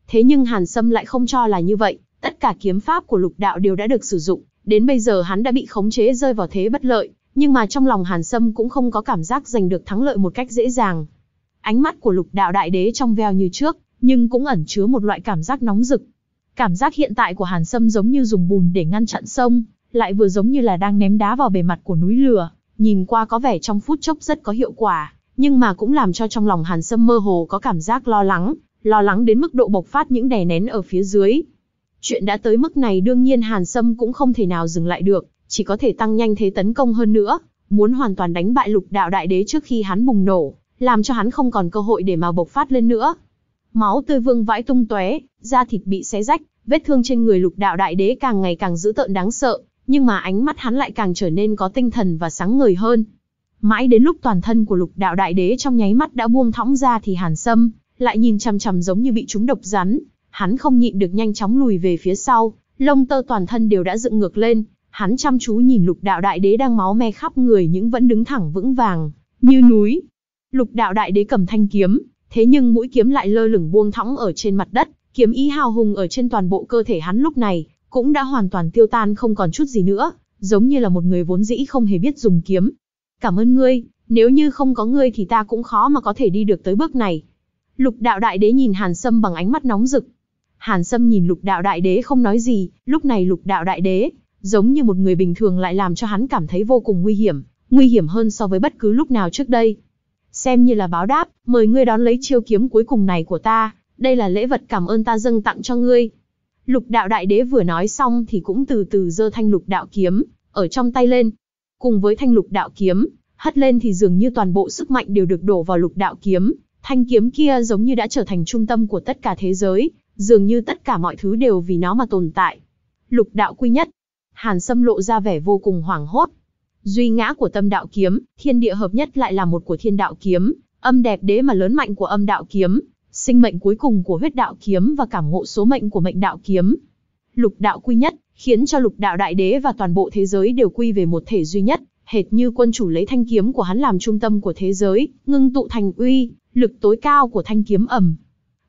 Thế nhưng Hàn Sâm lại không cho là như vậy, tất cả kiếm pháp của lục đạo đều đã được sử dụng, đến bây giờ hắn đã bị khống chế rơi vào thế bất lợi, nhưng mà trong lòng Hàn Sâm cũng không có cảm giác giành được thắng lợi một cách dễ dàng. Ánh mắt của lục đạo đại đế trong veo như trước, nhưng cũng ẩn chứa một loại cảm giác nóng rực, Cảm giác hiện tại của Hàn Sâm giống như dùng bùn để ngăn chặn sông, lại vừa giống như là đang ném đá vào bề mặt của núi lửa, nhìn qua có vẻ trong phút chốc rất có hiệu quả, nhưng mà cũng làm cho trong lòng Hàn Sâm mơ hồ có cảm giác lo lắng, lo lắng đến mức độ bộc phát những đè nén ở phía dưới. Chuyện đã tới mức này đương nhiên Hàn Sâm cũng không thể nào dừng lại được, chỉ có thể tăng nhanh thế tấn công hơn nữa, muốn hoàn toàn đánh bại lục đạo đại đế trước khi hắn bùng nổ, làm cho hắn không còn cơ hội để mà bộc phát lên nữa máu tươi vương vãi tung tóe, da thịt bị xé rách, vết thương trên người lục đạo đại đế càng ngày càng dữ tợn đáng sợ, nhưng mà ánh mắt hắn lại càng trở nên có tinh thần và sáng ngời hơn. Mãi đến lúc toàn thân của lục đạo đại đế trong nháy mắt đã buông thõng ra thì hàn sâm, lại nhìn chằm chằm giống như bị trúng độc rắn, hắn không nhịn được nhanh chóng lùi về phía sau, lông tơ toàn thân đều đã dựng ngược lên, hắn chăm chú nhìn lục đạo đại đế đang máu me khắp người nhưng vẫn đứng thẳng vững vàng, như núi. Lục đạo đại đế cầm thanh kiếm, thế nhưng mũi kiếm lại lơ lửng buông thõng ở trên mặt đất, kiếm ý hào hùng ở trên toàn bộ cơ thể hắn lúc này cũng đã hoàn toàn tiêu tan không còn chút gì nữa, giống như là một người vốn dĩ không hề biết dùng kiếm. Cảm ơn ngươi, nếu như không có ngươi thì ta cũng khó mà có thể đi được tới bước này. Lục đạo đại đế nhìn Hàn Sâm bằng ánh mắt nóng rực. Hàn Sâm nhìn lục đạo đại đế không nói gì, lúc này lục đạo đại đế, giống như một người bình thường lại làm cho hắn cảm thấy vô cùng nguy hiểm, nguy hiểm hơn so với bất cứ lúc nào trước đây xem như là báo đáp, mời ngươi đón lấy chiêu kiếm cuối cùng này của ta, đây là lễ vật cảm ơn ta dâng tặng cho ngươi. Lục đạo đại đế vừa nói xong thì cũng từ từ giơ thanh lục đạo kiếm, ở trong tay lên. Cùng với thanh lục đạo kiếm, hất lên thì dường như toàn bộ sức mạnh đều được đổ vào lục đạo kiếm. Thanh kiếm kia giống như đã trở thành trung tâm của tất cả thế giới, dường như tất cả mọi thứ đều vì nó mà tồn tại. Lục đạo quy nhất. Hàn Sâm lộ ra vẻ vô cùng hoảng hốt, Duy ngã của tâm đạo kiếm, thiên địa hợp nhất lại là một của thiên đạo kiếm, âm đẹp đế mà lớn mạnh của âm đạo kiếm, sinh mệnh cuối cùng của huyết đạo kiếm và cảm ngộ số mệnh của mệnh đạo kiếm. Lục đạo quy nhất, khiến cho lục đạo đại đế và toàn bộ thế giới đều quy về một thể duy nhất, hệt như quân chủ lấy thanh kiếm của hắn làm trung tâm của thế giới, ngưng tụ thành uy, lực tối cao của thanh kiếm ẩm.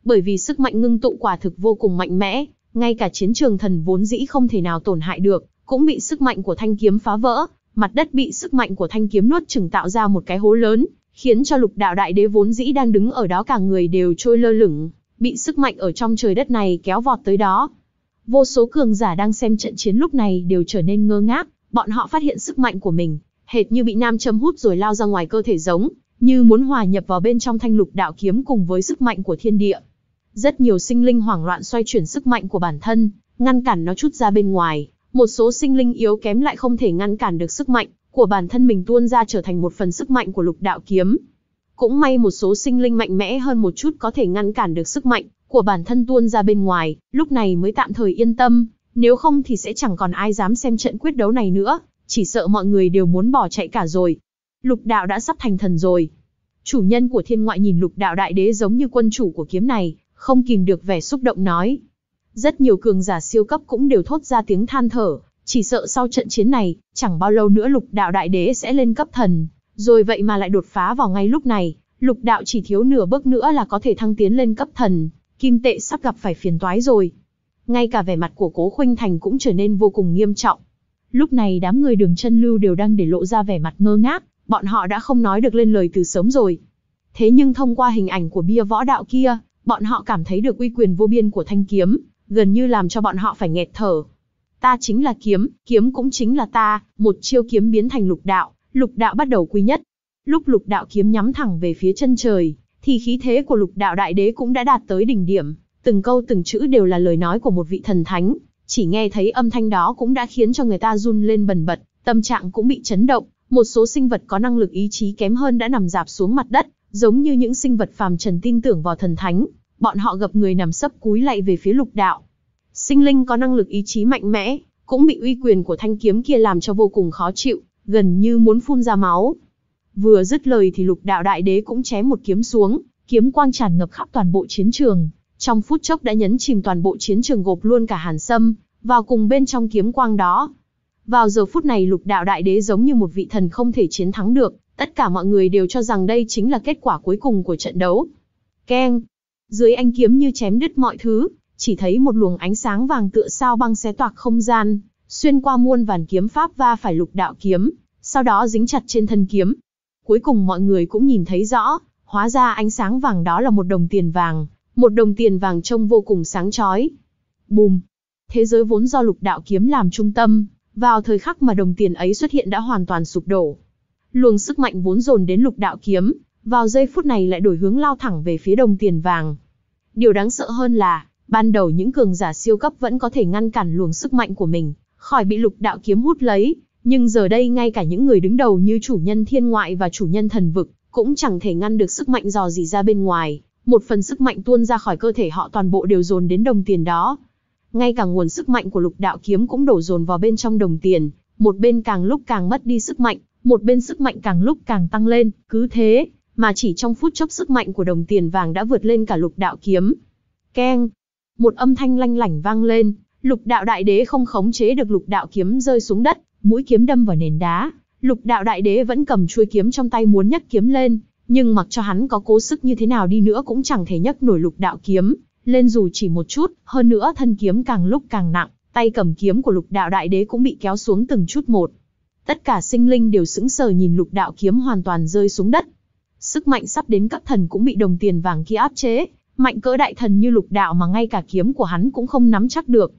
Bởi vì sức mạnh ngưng tụ quả thực vô cùng mạnh mẽ, ngay cả chiến trường thần vốn dĩ không thể nào tổn hại được, cũng bị sức mạnh của thanh kiếm phá vỡ, mặt đất bị sức mạnh của thanh kiếm nuốt chừng tạo ra một cái hố lớn, khiến cho lục đạo đại đế vốn dĩ đang đứng ở đó cả người đều trôi lơ lửng, bị sức mạnh ở trong trời đất này kéo vọt tới đó. Vô số cường giả đang xem trận chiến lúc này đều trở nên ngơ ngác, bọn họ phát hiện sức mạnh của mình, hệt như bị nam châm hút rồi lao ra ngoài cơ thể giống, như muốn hòa nhập vào bên trong thanh lục đạo kiếm cùng với sức mạnh của thiên địa. Rất nhiều sinh linh hoảng loạn xoay chuyển sức mạnh của bản thân, ngăn cản nó chút ra bên ngoài một số sinh linh yếu kém lại không thể ngăn cản được sức mạnh của bản thân mình tuôn ra trở thành một phần sức mạnh của lục đạo kiếm. Cũng may một số sinh linh mạnh mẽ hơn một chút có thể ngăn cản được sức mạnh của bản thân tuôn ra bên ngoài, lúc này mới tạm thời yên tâm, nếu không thì sẽ chẳng còn ai dám xem trận quyết đấu này nữa, chỉ sợ mọi người đều muốn bỏ chạy cả rồi. Lục đạo đã sắp thành thần rồi. Chủ nhân của thiên ngoại nhìn lục đạo đại đế giống như quân chủ của kiếm này, không kìm được vẻ xúc động nói. Rất nhiều cường giả siêu cấp cũng đều thốt ra tiếng than thở, chỉ sợ sau trận chiến này, chẳng bao lâu nữa lục đạo đại đế sẽ lên cấp thần, rồi vậy mà lại đột phá vào ngay lúc này, lục đạo chỉ thiếu nửa bước nữa là có thể thăng tiến lên cấp thần, kim tệ sắp gặp phải phiền toái rồi. Ngay cả vẻ mặt của cố khuynh thành cũng trở nên vô cùng nghiêm trọng. Lúc này đám người đường chân lưu đều đang để lộ ra vẻ mặt ngơ ngác, bọn họ đã không nói được lên lời từ sớm rồi. Thế nhưng thông qua hình ảnh của bia võ đạo kia, bọn họ cảm thấy được uy quyền vô biên của thanh kiếm, gần như làm cho bọn họ phải nghẹt thở. Ta chính là kiếm, kiếm cũng chính là ta, một chiêu kiếm biến thành lục đạo, lục đạo bắt đầu quý nhất. Lúc lục đạo kiếm nhắm thẳng về phía chân trời, thì khí thế của lục đạo đại đế cũng đã đạt tới đỉnh điểm, từng câu từng chữ đều là lời nói của một vị thần thánh, chỉ nghe thấy âm thanh đó cũng đã khiến cho người ta run lên bần bật, tâm trạng cũng bị chấn động, một số sinh vật có năng lực ý chí kém hơn đã nằm dạp xuống mặt đất, giống như những sinh vật phàm trần tin tưởng vào thần thánh, bọn họ gặp người nằm sấp cúi lạy về phía lục đạo. Sinh linh có năng lực ý chí mạnh mẽ, cũng bị uy quyền của thanh kiếm kia làm cho vô cùng khó chịu, gần như muốn phun ra máu. Vừa dứt lời thì lục đạo đại đế cũng chém một kiếm xuống, kiếm quang tràn ngập khắp toàn bộ chiến trường. Trong phút chốc đã nhấn chìm toàn bộ chiến trường gộp luôn cả hàn sâm, vào cùng bên trong kiếm quang đó. Vào giờ phút này lục đạo đại đế giống như một vị thần không thể chiến thắng được, tất cả mọi người đều cho rằng đây chính là kết quả cuối cùng của trận đấu. Keng, dưới ánh kiếm như chém đứt mọi thứ, chỉ thấy một luồng ánh sáng vàng tựa sao băng xé toạc không gian, xuyên qua muôn vàn kiếm pháp va phải lục đạo kiếm, sau đó dính chặt trên thân kiếm. Cuối cùng mọi người cũng nhìn thấy rõ, hóa ra ánh sáng vàng đó là một đồng tiền vàng, một đồng tiền vàng trông vô cùng sáng chói. Bùm! Thế giới vốn do lục đạo kiếm làm trung tâm, vào thời khắc mà đồng tiền ấy xuất hiện đã hoàn toàn sụp đổ. Luồng sức mạnh vốn dồn đến lục đạo kiếm, vào giây phút này lại đổi hướng lao thẳng về phía đồng tiền vàng. Điều đáng sợ hơn là, ban đầu những cường giả siêu cấp vẫn có thể ngăn cản luồng sức mạnh của mình, khỏi bị lục đạo kiếm hút lấy, nhưng giờ đây ngay cả những người đứng đầu như chủ nhân thiên ngoại và chủ nhân thần vực, cũng chẳng thể ngăn được sức mạnh dò dỉ ra bên ngoài, một phần sức mạnh tuôn ra khỏi cơ thể họ toàn bộ đều dồn đến đồng tiền đó. Ngay cả nguồn sức mạnh của lục đạo kiếm cũng đổ dồn vào bên trong đồng tiền, một bên càng lúc càng mất đi sức mạnh, một bên sức mạnh càng lúc càng tăng lên, cứ thế, mà chỉ trong phút chốc sức mạnh của đồng tiền vàng đã vượt lên cả lục đạo kiếm. Keng! Một âm thanh lanh lảnh vang lên, lục đạo đại đế không khống chế được lục đạo kiếm rơi xuống đất, mũi kiếm đâm vào nền đá. Lục đạo đại đế vẫn cầm chuôi kiếm trong tay muốn nhấc kiếm lên, nhưng mặc cho hắn có cố sức như thế nào đi nữa cũng chẳng thể nhấc nổi lục đạo kiếm, lên dù chỉ một chút, hơn nữa thân kiếm càng lúc càng nặng, tay cầm kiếm của lục đạo đại đế cũng bị kéo xuống từng chút một. Tất cả sinh linh đều sững sờ nhìn lục đạo kiếm hoàn toàn rơi xuống đất, sức mạnh sắp đến các thần cũng bị đồng tiền vàng kia áp chế, mạnh cỡ đại thần như lục đạo mà ngay cả kiếm của hắn cũng không nắm chắc được.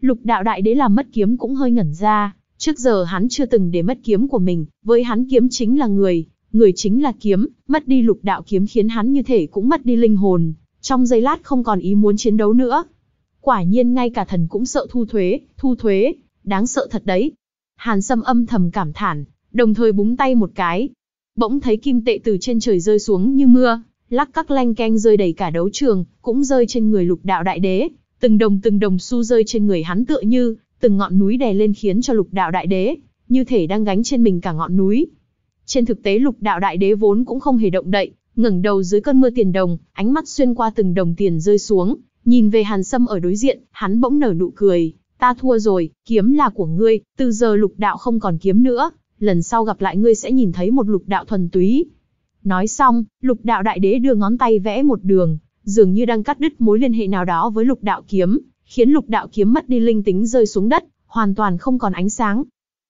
Lục đạo đại đế làm mất kiếm cũng hơi ngẩn ra, trước giờ hắn chưa từng để mất kiếm của mình, với hắn kiếm chính là người, người chính là kiếm, mất đi lục đạo kiếm khiến hắn như thể cũng mất đi linh hồn, trong giây lát không còn ý muốn chiến đấu nữa. Quả nhiên ngay cả thần cũng sợ thu thuế, thu thuế, đáng sợ thật đấy. Hàn Sâm âm thầm cảm thản, đồng thời búng tay một cái, bỗng thấy kim tệ từ trên trời rơi xuống như mưa, lắc các lanh keng rơi đầy cả đấu trường, cũng rơi trên người lục đạo đại đế, từng đồng từng đồng xu rơi trên người hắn tựa như, từng ngọn núi đè lên khiến cho lục đạo đại đế, như thể đang gánh trên mình cả ngọn núi. Trên thực tế lục đạo đại đế vốn cũng không hề động đậy, ngẩng đầu dưới cơn mưa tiền đồng, ánh mắt xuyên qua từng đồng tiền rơi xuống, nhìn về hàn sâm ở đối diện, hắn bỗng nở nụ cười, ta thua rồi, kiếm là của ngươi, từ giờ lục đạo không còn kiếm nữa, lần sau gặp lại ngươi sẽ nhìn thấy một lục đạo thuần túy. Nói xong, lục đạo đại đế đưa ngón tay vẽ một đường, dường như đang cắt đứt mối liên hệ nào đó với lục đạo kiếm, khiến lục đạo kiếm mất đi linh tính rơi xuống đất, hoàn toàn không còn ánh sáng.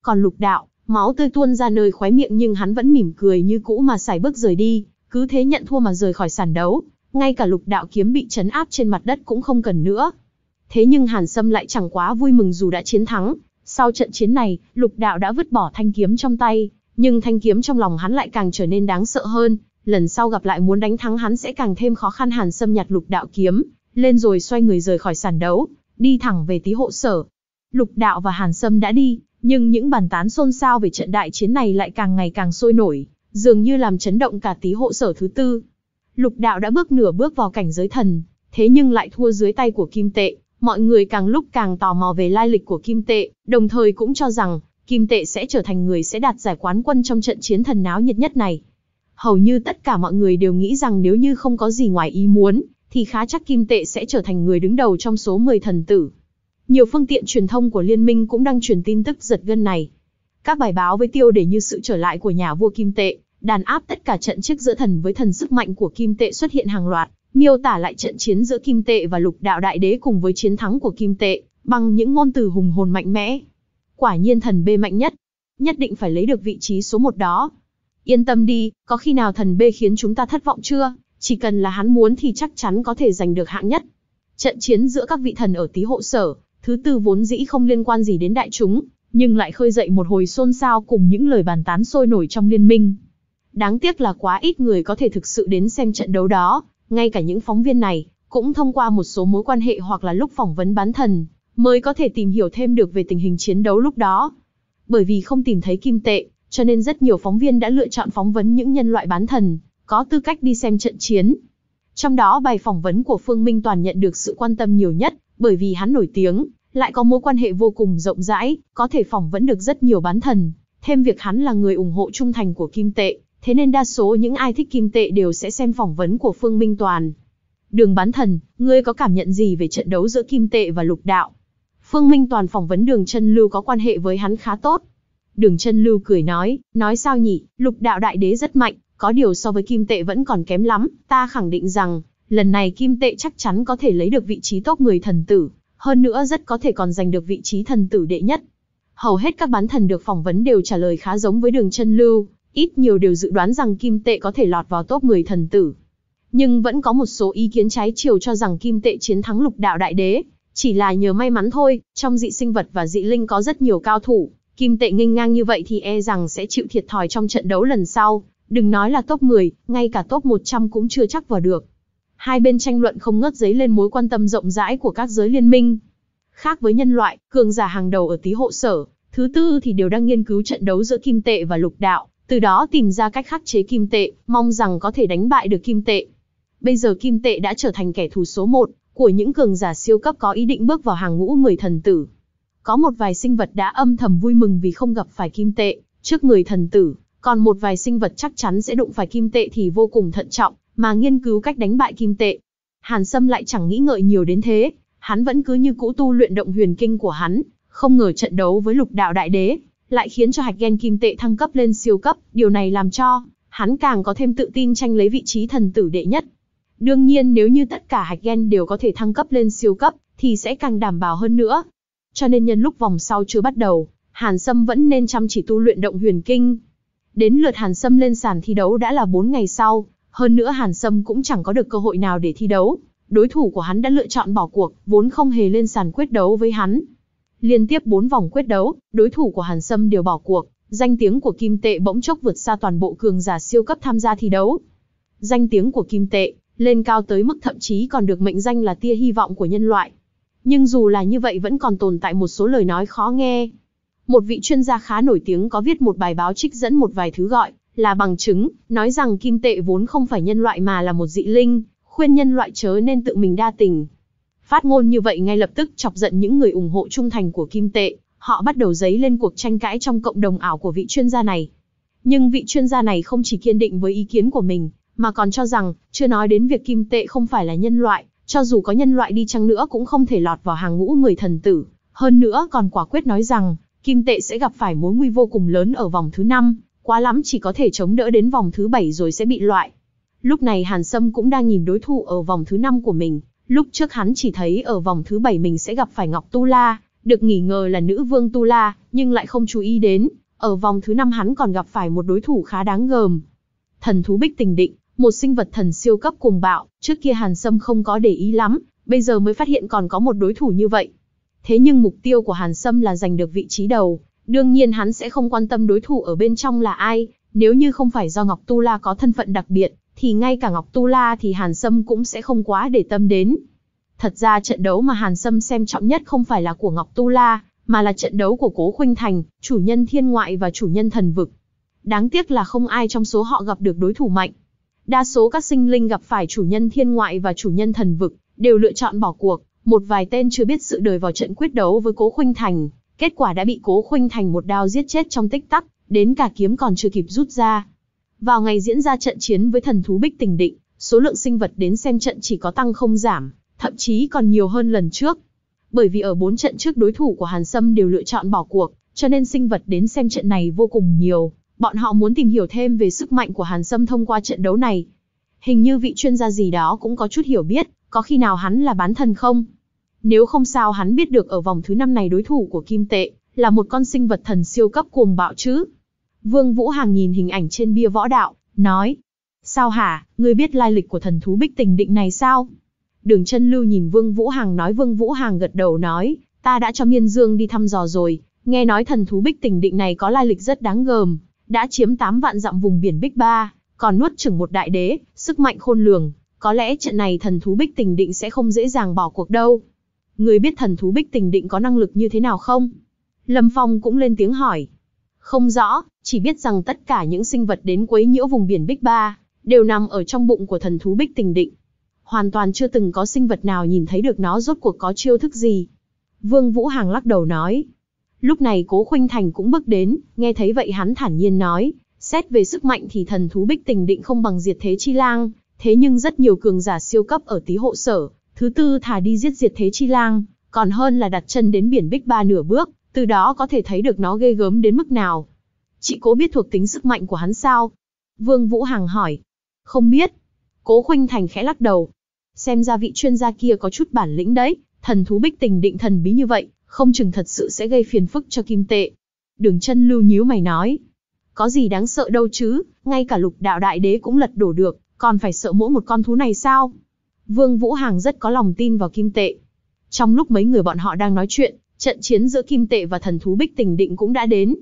Còn lục đạo, máu tươi tuôn ra nơi khóe miệng nhưng hắn vẫn mỉm cười như cũ mà xài bước rời đi, cứ thế nhận thua mà rời khỏi sàn đấu, ngay cả lục đạo kiếm bị chấn áp trên mặt đất cũng không cần nữa. Thế nhưng Hàn Sâm lại chẳng quá vui mừng dù đã chiến thắng, sau trận chiến này, lục đạo đã vứt bỏ thanh kiếm trong tay, nhưng thanh kiếm trong lòng hắn lại càng trở nên đáng sợ hơn. Lần sau gặp lại muốn đánh thắng hắn sẽ càng thêm khó khăn hàn xâm nhặt lục đạo kiếm, lên rồi xoay người rời khỏi sàn đấu, đi thẳng về tí hộ sở. Lục đạo và hàn sâm đã đi, nhưng những bàn tán xôn xao về trận đại chiến này lại càng ngày càng sôi nổi, dường như làm chấn động cả tí hộ sở thứ tư. Lục đạo đã bước nửa bước vào cảnh giới thần, thế nhưng lại thua dưới tay của kim tệ mọi người càng lúc càng tò mò về lai lịch của kim tệ, đồng thời cũng cho rằng kim tệ sẽ trở thành người sẽ đạt giải quán quân trong trận chiến thần náo nhiệt nhất này. Hầu như tất cả mọi người đều nghĩ rằng nếu như không có gì ngoài ý muốn, thì khá chắc kim tệ sẽ trở thành người đứng đầu trong số 10 thần tử. Nhiều phương tiện truyền thông của liên minh cũng đang truyền tin tức giật gân này. Các bài báo với tiêu đề như sự trở lại của nhà vua kim tệ, đàn áp tất cả trận trước giữa thần với thần sức mạnh của kim tệ xuất hiện hàng loạt, miêu tả lại trận chiến giữa Kim Tệ và Lục Đạo Đại Đế cùng với chiến thắng của Kim Tệ, bằng những ngôn từ hùng hồn mạnh mẽ. Quả nhiên thần B mạnh nhất, nhất định phải lấy được vị trí số một đó. Yên tâm đi, có khi nào thần B khiến chúng ta thất vọng chưa? Chỉ cần là hắn muốn thì chắc chắn có thể giành được hạng nhất. Trận chiến giữa các vị thần ở tí hộ sở, thứ tư vốn dĩ không liên quan gì đến đại chúng, nhưng lại khơi dậy một hồi xôn xao cùng những lời bàn tán sôi nổi trong liên minh. Đáng tiếc là quá ít người có thể thực sự đến xem trận đấu đó, ngay cả những phóng viên này, cũng thông qua một số mối quan hệ hoặc là lúc phỏng vấn bán thần, mới có thể tìm hiểu thêm được về tình hình chiến đấu lúc đó. Bởi vì không tìm thấy kim tệ, cho nên rất nhiều phóng viên đã lựa chọn phóng vấn những nhân loại bán thần, có tư cách đi xem trận chiến. Trong đó bài phỏng vấn của Phương Minh Toàn nhận được sự quan tâm nhiều nhất, bởi vì hắn nổi tiếng, lại có mối quan hệ vô cùng rộng rãi, có thể phỏng vấn được rất nhiều bán thần. Thêm việc hắn là người ủng hộ trung thành của kim tệ, thế nên đa số những ai thích kim tệ đều sẽ xem phỏng vấn của Phương Minh Toàn. Đường bán thần, ngươi có cảm nhận gì về trận đấu giữa kim tệ và lục đạo? Phương Minh Toàn phỏng vấn đường chân lưu có quan hệ với hắn khá tốt. Đường chân lưu cười nói, nói sao nhỉ, lục đạo đại đế rất mạnh, có điều so với kim tệ vẫn còn kém lắm, ta khẳng định rằng, lần này kim tệ chắc chắn có thể lấy được vị trí top 10 thần tử, hơn nữa rất có thể còn giành được vị trí thần tử đệ nhất. Hầu hết các bán thần được phỏng vấn đều trả lời khá giống với đường chân lưu, ít nhiều đều dự đoán rằng kim tệ có thể lọt vào top 10 thần tử. Nhưng vẫn có một số ý kiến trái chiều cho rằng kim tệ chiến thắng lục đạo đại đế, chỉ là nhờ may mắn thôi, trong dị sinh vật và dị linh có rất nhiều cao thủ, kim tệ nghênh ngang như vậy thì e rằng sẽ chịu thiệt thòi trong trận đấu lần sau, đừng nói là top 10, ngay cả top 100 cũng chưa chắc vào được. Hai bên tranh luận không ngớt giấy lên mối quan tâm rộng rãi của các giới liên minh. Khác với nhân loại, cường giả hàng đầu ở tí hộ sở, thứ tư thì đều đang nghiên cứu trận đấu giữa kim tệ và lục đạo, từ đó tìm ra cách khắc chế kim tệ, mong rằng có thể đánh bại được kim tệ. Bây giờ kim tệ đã trở thành kẻ thù số một của những cường giả siêu cấp có ý định bước vào hàng ngũ 10 thần tử. Có một vài sinh vật đã âm thầm vui mừng vì không gặp phải kim tệ trước người thần tử, còn một vài sinh vật chắc chắn sẽ đụng phải kim tệ thì vô cùng thận trọng, mà nghiên cứu cách đánh bại kim tệ. Hàn Sâm lại chẳng nghĩ ngợi nhiều đến thế, hắn vẫn cứ như cũ tu luyện động huyền kinh của hắn, không ngờ trận đấu với lục đạo đại đế, lại khiến cho hạch gen kim tệ thăng cấp lên siêu cấp, điều này làm cho hắn càng có thêm tự tin tranh lấy vị trí thần tử đệ nhất. Đương nhiên nếu như tất cả hạch gen đều có thể thăng cấp lên siêu cấp, thì sẽ càng đảm bảo hơn nữa. Cho nên nhân lúc vòng sau chưa bắt đầu, Hàn Sâm vẫn nên chăm chỉ tu luyện động huyền kinh. Đến lượt Hàn Sâm lên sàn thi đấu đã là 4 ngày sau, hơn nữa Hàn Sâm cũng chẳng có được cơ hội nào để thi đấu. Đối thủ của hắn đã lựa chọn bỏ cuộc, vốn không hề lên sàn quyết đấu với hắn, Liên tiếp bốn vòng quyết đấu, đối thủ của Hàn Sâm đều bỏ cuộc, danh tiếng của Kim Tệ bỗng chốc vượt xa toàn bộ cường giả siêu cấp tham gia thi đấu. Danh tiếng của Kim Tệ lên cao tới mức thậm chí còn được mệnh danh là tia hy vọng của nhân loại. Nhưng dù là như vậy vẫn còn tồn tại một số lời nói khó nghe. Một vị chuyên gia khá nổi tiếng có viết một bài báo trích dẫn một vài thứ gọi là bằng chứng, nói rằng kim tệ vốn không phải nhân loại mà là một dị linh, khuyên nhân loại chớ nên tự mình đa tình. Phát ngôn như vậy ngay lập tức chọc giận những người ủng hộ trung thành của Kim Tệ, họ bắt đầu dấy lên cuộc tranh cãi trong cộng đồng ảo của vị chuyên gia này. Nhưng vị chuyên gia này không chỉ kiên định với ý kiến của mình, mà còn cho rằng, chưa nói đến việc Kim Tệ không phải là nhân loại, cho dù có nhân loại đi chăng nữa cũng không thể lọt vào hàng ngũ người thần tử. Hơn nữa còn quả quyết nói rằng, Kim Tệ sẽ gặp phải mối nguy vô cùng lớn ở vòng thứ 5, quá lắm chỉ có thể chống đỡ đến vòng thứ 7 rồi sẽ bị loại. Lúc này Hàn Sâm cũng đang nhìn đối thủ ở vòng thứ 5 của mình, Lúc trước hắn chỉ thấy ở vòng thứ bảy mình sẽ gặp phải Ngọc Tu La, được nghỉ ngờ là nữ vương Tu La, nhưng lại không chú ý đến, ở vòng thứ năm hắn còn gặp phải một đối thủ khá đáng gờm. Thần thú Bích Tình Định, một sinh vật thần siêu cấp cùng bạo, trước kia Hàn Sâm không có để ý lắm, bây giờ mới phát hiện còn có một đối thủ như vậy. Thế nhưng mục tiêu của Hàn Sâm là giành được vị trí đầu, đương nhiên hắn sẽ không quan tâm đối thủ ở bên trong là ai, nếu như không phải do Ngọc Tu La có thân phận đặc biệt, thì ngay cả Ngọc Tu La thì Hàn Sâm cũng sẽ không quá để tâm đến. Thật ra trận đấu mà Hàn Sâm xem trọng nhất không phải là của Ngọc Tu La, mà là trận đấu của Cố Khuynh Thành, chủ nhân thiên ngoại và chủ nhân thần vực. Đáng tiếc là không ai trong số họ gặp được đối thủ mạnh. Đa số các sinh linh gặp phải chủ nhân thiên ngoại và chủ nhân thần vực, đều lựa chọn bỏ cuộc, một vài tên chưa biết sự đời vào trận quyết đấu với Cố Khuynh Thành, kết quả đã bị Cố Khuynh Thành một đao giết chết trong tích tắc, đến cả kiếm còn chưa kịp rút ra, vào ngày diễn ra trận chiến với thần thú Bích Tình Định, số lượng sinh vật đến xem trận chỉ có tăng không giảm, thậm chí còn nhiều hơn lần trước. Bởi vì ở 4 trận trước đối thủ của Hàn Sâm đều lựa chọn bỏ cuộc, cho nên sinh vật đến xem trận này vô cùng nhiều. Bọn họ muốn tìm hiểu thêm về sức mạnh của Hàn Sâm thông qua trận đấu này. Hình như vị chuyên gia gì đó cũng có chút hiểu biết, có khi nào hắn là bán thần không? Nếu không sao hắn biết được ở vòng thứ năm này đối thủ của Kim Tệ là một con sinh vật thần siêu cấp cuồng bạo chứ? Vương Vũ Hàng nhìn hình ảnh trên bia võ đạo, nói. Sao hả, ngươi biết lai lịch của thần thú bích tình định này sao? Đường chân lưu nhìn Vương Vũ Hàng nói Vương Vũ Hàng gật đầu nói, ta đã cho Miên Dương đi thăm dò rồi, nghe nói thần thú bích tình định này có lai lịch rất đáng gờm, đã chiếm 8 vạn dặm vùng biển Bích Ba, còn nuốt chửng một đại đế, sức mạnh khôn lường, có lẽ trận này thần thú bích tình định sẽ không dễ dàng bỏ cuộc đâu. Ngươi biết thần thú bích tình định có năng lực như thế nào không? Lâm Phong cũng lên tiếng hỏi. Không rõ, chỉ biết rằng tất cả những sinh vật đến quấy nhiễu vùng biển Bích Ba, đều nằm ở trong bụng của thần thú Bích Tình Định. Hoàn toàn chưa từng có sinh vật nào nhìn thấy được nó rốt cuộc có chiêu thức gì. Vương Vũ Hàng lắc đầu nói. Lúc này Cố Khuynh Thành cũng bước đến, nghe thấy vậy hắn thản nhiên nói, xét về sức mạnh thì thần thú Bích Tình Định không bằng diệt thế chi lang, thế nhưng rất nhiều cường giả siêu cấp ở tí hộ sở, thứ tư thà đi giết diệt thế chi lang, còn hơn là đặt chân đến biển Bích Ba nửa bước, từ đó có thể thấy được nó ghê gớm đến mức nào. Chị cố biết thuộc tính sức mạnh của hắn sao? Vương Vũ Hằng hỏi. Không biết. Cố Khuynh Thành khẽ lắc đầu. Xem ra vị chuyên gia kia có chút bản lĩnh đấy, thần thú bích tình định thần bí như vậy, không chừng thật sự sẽ gây phiền phức cho kim tệ. Đường chân lưu nhíu mày nói. Có gì đáng sợ đâu chứ, ngay cả lục đạo đại đế cũng lật đổ được, còn phải sợ mỗi một con thú này sao? Vương Vũ Hàng rất có lòng tin vào kim tệ. Trong lúc mấy người bọn họ đang nói chuyện, trận chiến giữa kim tệ và thần thú bích tình định cũng đã đến.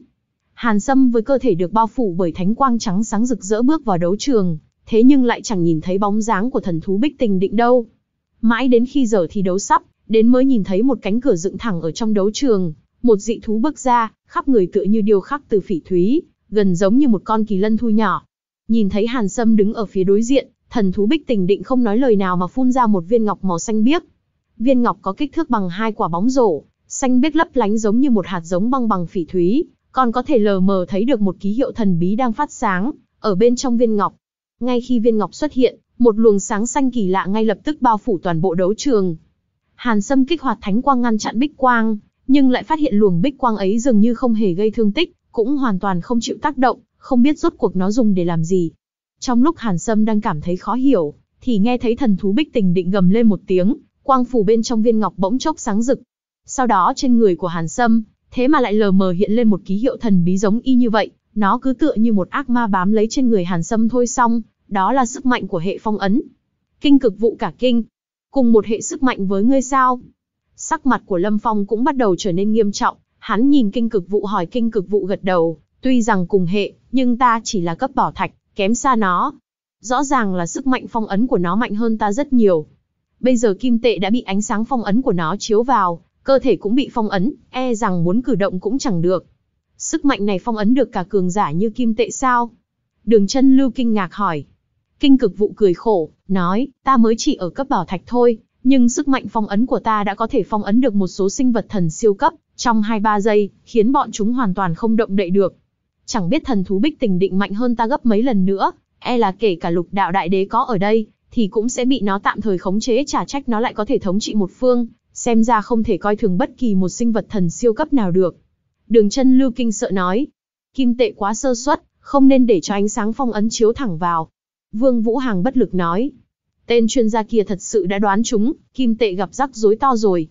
Hàn Sâm với cơ thể được bao phủ bởi thánh quang trắng sáng rực rỡ bước vào đấu trường, thế nhưng lại chẳng nhìn thấy bóng dáng của thần thú Bích Tình Định đâu. Mãi đến khi giờ thi đấu sắp, đến mới nhìn thấy một cánh cửa dựng thẳng ở trong đấu trường, một dị thú bước ra, khắp người tựa như điêu khắc từ phỉ thúy, gần giống như một con kỳ lân thu nhỏ. Nhìn thấy Hàn Sâm đứng ở phía đối diện, thần thú Bích Tình Định không nói lời nào mà phun ra một viên ngọc màu xanh biếc. Viên ngọc có kích thước bằng hai quả bóng rổ, xanh biếc lấp lánh giống như một hạt giống băng bằng phỉ thúy, còn có thể lờ mờ thấy được một ký hiệu thần bí đang phát sáng, ở bên trong viên ngọc. Ngay khi viên ngọc xuất hiện, một luồng sáng xanh kỳ lạ ngay lập tức bao phủ toàn bộ đấu trường. Hàn Sâm kích hoạt thánh quang ngăn chặn bích quang, nhưng lại phát hiện luồng bích quang ấy dường như không hề gây thương tích, cũng hoàn toàn không chịu tác động, không biết rốt cuộc nó dùng để làm gì. Trong lúc Hàn Sâm đang cảm thấy khó hiểu, thì nghe thấy thần thú bích tình định gầm lên một tiếng, quang phủ bên trong viên ngọc bỗng chốc sáng rực. Sau đó trên người của Hàn Sâm, thế mà lại lờ mờ hiện lên một ký hiệu thần bí giống y như vậy, nó cứ tựa như một ác ma bám lấy trên người Hàn Sâm thôi xong, đó là sức mạnh của hệ phong ấn. Kinh cực vụ cả kinh, cùng một hệ sức mạnh với ngươi sao? Sắc mặt của Lâm Phong cũng bắt đầu trở nên nghiêm trọng, hắn nhìn kinh cực vụ hỏi kinh cực vụ gật đầu, tuy rằng cùng hệ, nhưng ta chỉ là cấp bỏ thạch, kém xa nó. Rõ ràng là sức mạnh phong ấn của nó mạnh hơn ta rất nhiều. Bây giờ kim tệ đã bị ánh sáng phong ấn của nó chiếu vào, cơ thể cũng bị phong ấn, e rằng muốn cử động cũng chẳng được. Sức mạnh này phong ấn được cả cường giả như kim tệ sao? Đường chân lưu kinh ngạc hỏi. Kinh cực vụ cười khổ, nói, ta mới chỉ ở cấp bảo thạch thôi, nhưng sức mạnh phong ấn của ta đã có thể phong ấn được một số sinh vật thần siêu cấp, trong 2-3 giây, khiến bọn chúng hoàn toàn không động đậy được. Chẳng biết thần thú bích tình định mạnh hơn ta gấp mấy lần nữa, e là kể cả lục đạo đại đế có ở đây, thì cũng sẽ bị nó tạm thời khống chế trả trách nó lại có thể thống trị một phương, Xem ra không thể coi thường bất kỳ một sinh vật thần siêu cấp nào được. Đường chân lưu kinh sợ nói. Kim tệ quá sơ suất, không nên để cho ánh sáng phong ấn chiếu thẳng vào. Vương Vũ Hàng bất lực nói. Tên chuyên gia kia thật sự đã đoán chúng, kim tệ gặp rắc rối to rồi.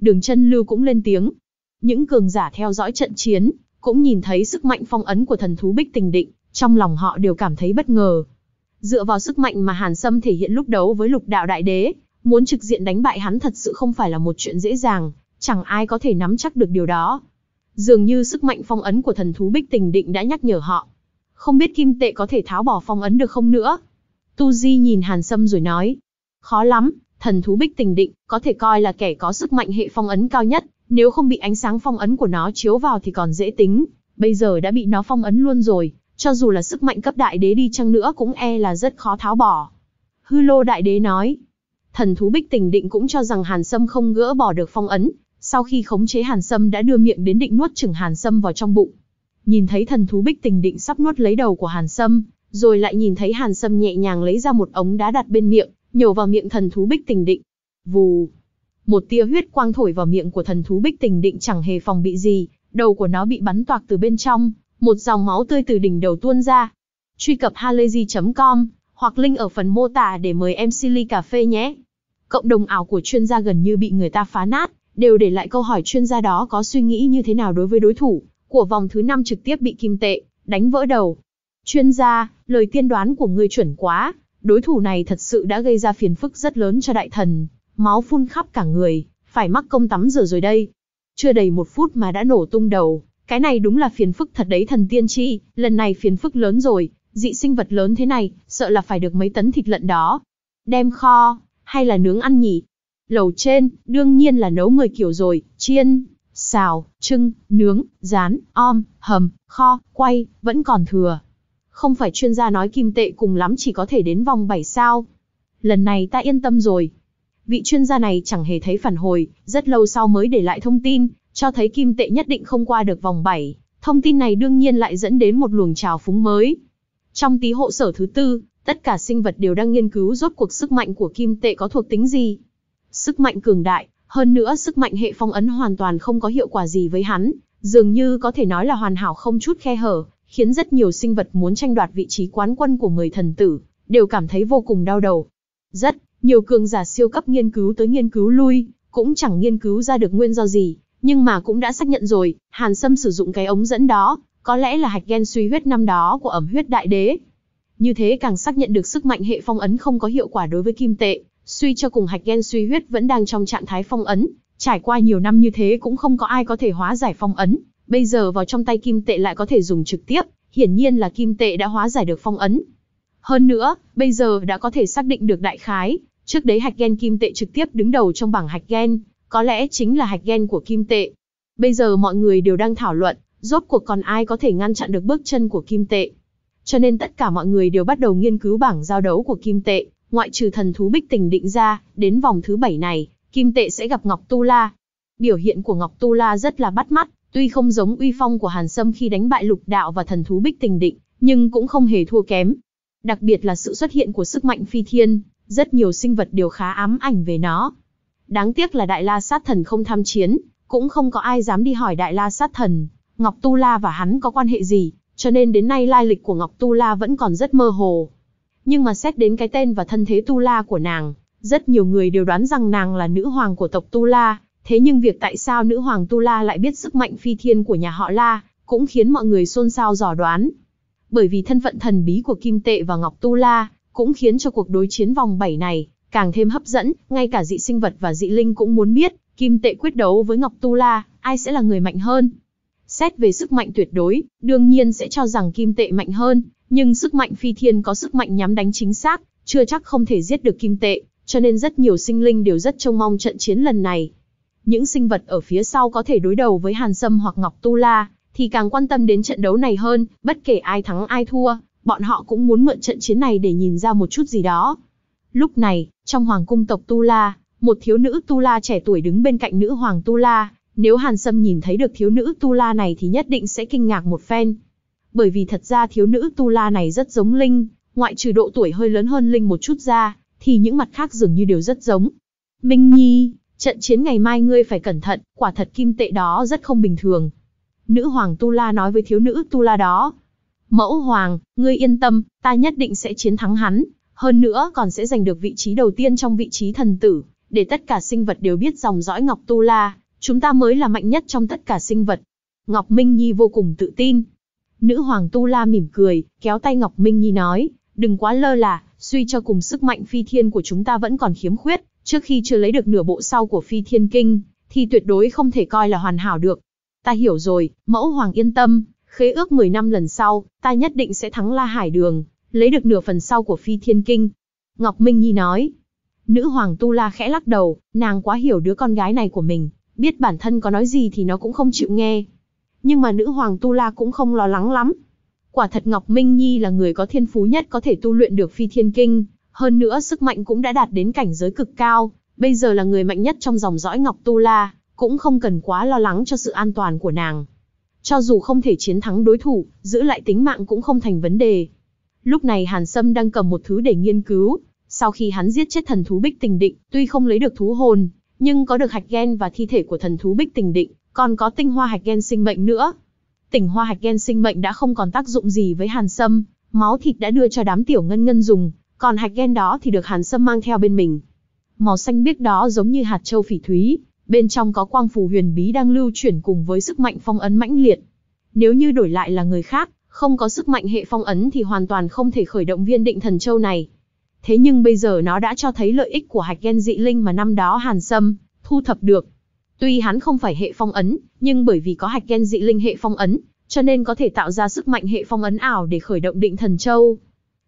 Đường chân lưu cũng lên tiếng. Những cường giả theo dõi trận chiến, cũng nhìn thấy sức mạnh phong ấn của thần thú bích tình định, trong lòng họ đều cảm thấy bất ngờ. Dựa vào sức mạnh mà Hàn Sâm thể hiện lúc đấu với lục đạo đại đế, Muốn trực diện đánh bại hắn thật sự không phải là một chuyện dễ dàng, chẳng ai có thể nắm chắc được điều đó. Dường như sức mạnh phong ấn của thần thú bích tình định đã nhắc nhở họ. Không biết kim tệ có thể tháo bỏ phong ấn được không nữa? Tu Di nhìn Hàn Sâm rồi nói. Khó lắm, thần thú bích tình định, có thể coi là kẻ có sức mạnh hệ phong ấn cao nhất, nếu không bị ánh sáng phong ấn của nó chiếu vào thì còn dễ tính, bây giờ đã bị nó phong ấn luôn rồi, cho dù là sức mạnh cấp đại đế đi chăng nữa cũng e là rất khó tháo bỏ. Hư lô đại đế nói, Thần thú Bích Tình Định cũng cho rằng Hàn Sâm không gỡ bỏ được phong ấn, sau khi khống chế Hàn Sâm đã đưa miệng đến định nuốt chửng Hàn Sâm vào trong bụng. Nhìn thấy thần thú Bích Tình Định sắp nuốt lấy đầu của Hàn Sâm, rồi lại nhìn thấy Hàn Sâm nhẹ nhàng lấy ra một ống đá đặt bên miệng, nhổ vào miệng thần thú Bích Tình Định. Vù, một tia huyết quang thổi vào miệng của thần thú Bích Tình Định chẳng hề phòng bị gì, đầu của nó bị bắn toạc từ bên trong, một dòng máu tươi từ đỉnh đầu tuôn ra. Truy cập halayzi.com hoặc link ở phần mô tả để mời em Silly Cà Phê nhé. Cộng đồng ảo của chuyên gia gần như bị người ta phá nát, đều để lại câu hỏi chuyên gia đó có suy nghĩ như thế nào đối với đối thủ của vòng thứ 5 trực tiếp bị kim tệ đánh vỡ đầu. Chuyên gia, lời tiên đoán của ngươi chuẩn quá, đối thủ này thật sự đã gây ra phiền phức rất lớn cho đại thần, máu phun khắp cả người, phải mắc công tắm rửa rồi đây. Chưa đầy một phút mà đã nổ tung đầu, cái này đúng là phiền phức thật đấy thần tiên chi. lần này phiền phức lớn rồi, dị sinh vật lớn thế này, sợ là phải được mấy tấn thịt lợn đó. Đem kho, hay là nướng ăn nhỉ? Lầu trên, đương nhiên là nấu 10 kiểu rồi, chiên, xào, trưng, nướng, rán, om, hầm, kho, quay, vẫn còn thừa. Không phải chuyên gia nói kim tệ cùng lắm chỉ có thể đến vòng 7 sao. Lần này ta yên tâm rồi. Vị chuyên gia này chẳng hề thấy phản hồi, rất lâu sau mới để lại thông tin, cho thấy kim tệ nhất định không qua được vòng 7. Thông tin này đương nhiên lại dẫn đến một luồng trào phúng mới. Trong tí hộ sở thứ tư, Tất cả sinh vật đều đang nghiên cứu rốt cuộc sức mạnh của kim tệ có thuộc tính gì. Sức mạnh cường đại, hơn nữa sức mạnh hệ phong ấn hoàn toàn không có hiệu quả gì với hắn, dường như có thể nói là hoàn hảo không chút khe hở, khiến rất nhiều sinh vật muốn tranh đoạt vị trí quán quân của 10 thần tử, đều cảm thấy vô cùng đau đầu. Rất, nhiều cường giả siêu cấp nghiên cứu tới nghiên cứu lui, cũng chẳng nghiên cứu ra được nguyên do gì, nhưng mà cũng đã xác nhận rồi, Hàn Sâm sử dụng cái ống dẫn đó, có lẽ là hạch gen suy huyết năm đó của ẩm huyết đại đế, như thế càng xác nhận được sức mạnh hệ phong ấn không có hiệu quả đối với kim tệ, suy cho cùng hạch gen suy huyết vẫn đang trong trạng thái phong ấn, trải qua nhiều năm như thế cũng không có ai có thể hóa giải phong ấn, bây giờ vào trong tay kim tệ lại có thể dùng trực tiếp, hiển nhiên là kim tệ đã hóa giải được phong ấn. Hơn nữa, bây giờ đã có thể xác định được đại khái, trước đấy hạch gen kim tệ trực tiếp đứng đầu trong bảng hạch gen, có lẽ chính là hạch gen của kim tệ. Bây giờ mọi người đều đang thảo luận, rốt cuộc còn ai có thể ngăn chặn được bước chân của kim tệ. Cho nên tất cả mọi người đều bắt đầu nghiên cứu bảng giao đấu của kim tệ, ngoại trừ thần thú bích tình định ra, đến vòng thứ bảy này, kim tệ sẽ gặp Ngọc Tu La. Biểu hiện của Ngọc Tu La rất là bắt mắt, tuy không giống uy phong của Hàn Sâm khi đánh bại lục đạo và thần thú bích tình định, nhưng cũng không hề thua kém. Đặc biệt là sự xuất hiện của sức mạnh phi thiên, rất nhiều sinh vật đều khá ám ảnh về nó. Đáng tiếc là Đại La Sát Thần không tham chiến, cũng không có ai dám đi hỏi Đại La Sát Thần, Ngọc Tu La và hắn có quan hệ gì cho nên đến nay lai lịch của Ngọc Tu La vẫn còn rất mơ hồ. Nhưng mà xét đến cái tên và thân thế Tu La của nàng, rất nhiều người đều đoán rằng nàng là nữ hoàng của tộc Tu La, thế nhưng việc tại sao nữ hoàng Tu La lại biết sức mạnh phi thiên của nhà họ La, cũng khiến mọi người xôn xao dò đoán. Bởi vì thân phận thần bí của Kim Tệ và Ngọc Tu La, cũng khiến cho cuộc đối chiến vòng 7 này càng thêm hấp dẫn, ngay cả dị sinh vật và dị linh cũng muốn biết, Kim Tệ quyết đấu với Ngọc Tu La, ai sẽ là người mạnh hơn. Xét về sức mạnh tuyệt đối, đương nhiên sẽ cho rằng kim tệ mạnh hơn, nhưng sức mạnh phi thiên có sức mạnh nhắm đánh chính xác, chưa chắc không thể giết được kim tệ, cho nên rất nhiều sinh linh đều rất trông mong trận chiến lần này. Những sinh vật ở phía sau có thể đối đầu với Hàn Sâm hoặc Ngọc Tu La, thì càng quan tâm đến trận đấu này hơn, bất kể ai thắng ai thua, bọn họ cũng muốn mượn trận chiến này để nhìn ra một chút gì đó. Lúc này, trong hoàng cung tộc Tu La, một thiếu nữ Tu La trẻ tuổi đứng bên cạnh nữ hoàng Tu La, nếu Hàn Sâm nhìn thấy được thiếu nữ Tu La này thì nhất định sẽ kinh ngạc một phen. Bởi vì thật ra thiếu nữ Tu La này rất giống Linh, ngoại trừ độ tuổi hơi lớn hơn Linh một chút ra, thì những mặt khác dường như đều rất giống. Minh Nhi, trận chiến ngày mai ngươi phải cẩn thận, quả thật kim tệ đó rất không bình thường. Nữ hoàng Tu La nói với thiếu nữ Tu La đó. Mẫu hoàng, ngươi yên tâm, ta nhất định sẽ chiến thắng hắn, hơn nữa còn sẽ giành được vị trí đầu tiên trong vị trí thần tử, để tất cả sinh vật đều biết dòng dõi Ngọc Tu La Chúng ta mới là mạnh nhất trong tất cả sinh vật. Ngọc Minh Nhi vô cùng tự tin. Nữ hoàng Tu La mỉm cười, kéo tay Ngọc Minh Nhi nói, đừng quá lơ là, suy cho cùng sức mạnh phi thiên của chúng ta vẫn còn khiếm khuyết, trước khi chưa lấy được nửa bộ sau của phi thiên kinh, thì tuyệt đối không thể coi là hoàn hảo được. Ta hiểu rồi, mẫu hoàng yên tâm, khế ước 10 năm lần sau, ta nhất định sẽ thắng La Hải Đường, lấy được nửa phần sau của phi thiên kinh. Ngọc Minh Nhi nói, nữ hoàng Tu La khẽ lắc đầu, nàng quá hiểu đứa con gái này của mình biết bản thân có nói gì thì nó cũng không chịu nghe. Nhưng mà nữ hoàng Tu La cũng không lo lắng lắm. Quả thật Ngọc Minh Nhi là người có thiên phú nhất có thể tu luyện được phi thiên kinh, hơn nữa sức mạnh cũng đã đạt đến cảnh giới cực cao, bây giờ là người mạnh nhất trong dòng dõi Ngọc Tu La, cũng không cần quá lo lắng cho sự an toàn của nàng. Cho dù không thể chiến thắng đối thủ, giữ lại tính mạng cũng không thành vấn đề. Lúc này Hàn Sâm đang cầm một thứ để nghiên cứu, sau khi hắn giết chết thần thú Bích Tình Định, tuy không lấy được thú hồn, nhưng có được hạch gen và thi thể của thần thú bích tình định, còn có tinh hoa hạch gen sinh mệnh nữa. Tinh hoa hạch gen sinh mệnh đã không còn tác dụng gì với Hàn Sâm, máu thịt đã đưa cho đám tiểu ngân ngân dùng, còn hạch gen đó thì được Hàn Sâm mang theo bên mình. Màu xanh biếc đó giống như hạt châu phỉ thúy, bên trong có quang phù huyền bí đang lưu chuyển cùng với sức mạnh phong ấn mãnh liệt. Nếu như đổi lại là người khác, không có sức mạnh hệ phong ấn thì hoàn toàn không thể khởi động viên định thần châu này thế nhưng bây giờ nó đã cho thấy lợi ích của hạch gen dị linh mà năm đó Hàn Sâm thu thập được. Tuy hắn không phải hệ phong ấn, nhưng bởi vì có hạch gen dị linh hệ phong ấn, cho nên có thể tạo ra sức mạnh hệ phong ấn ảo để khởi động định thần châu.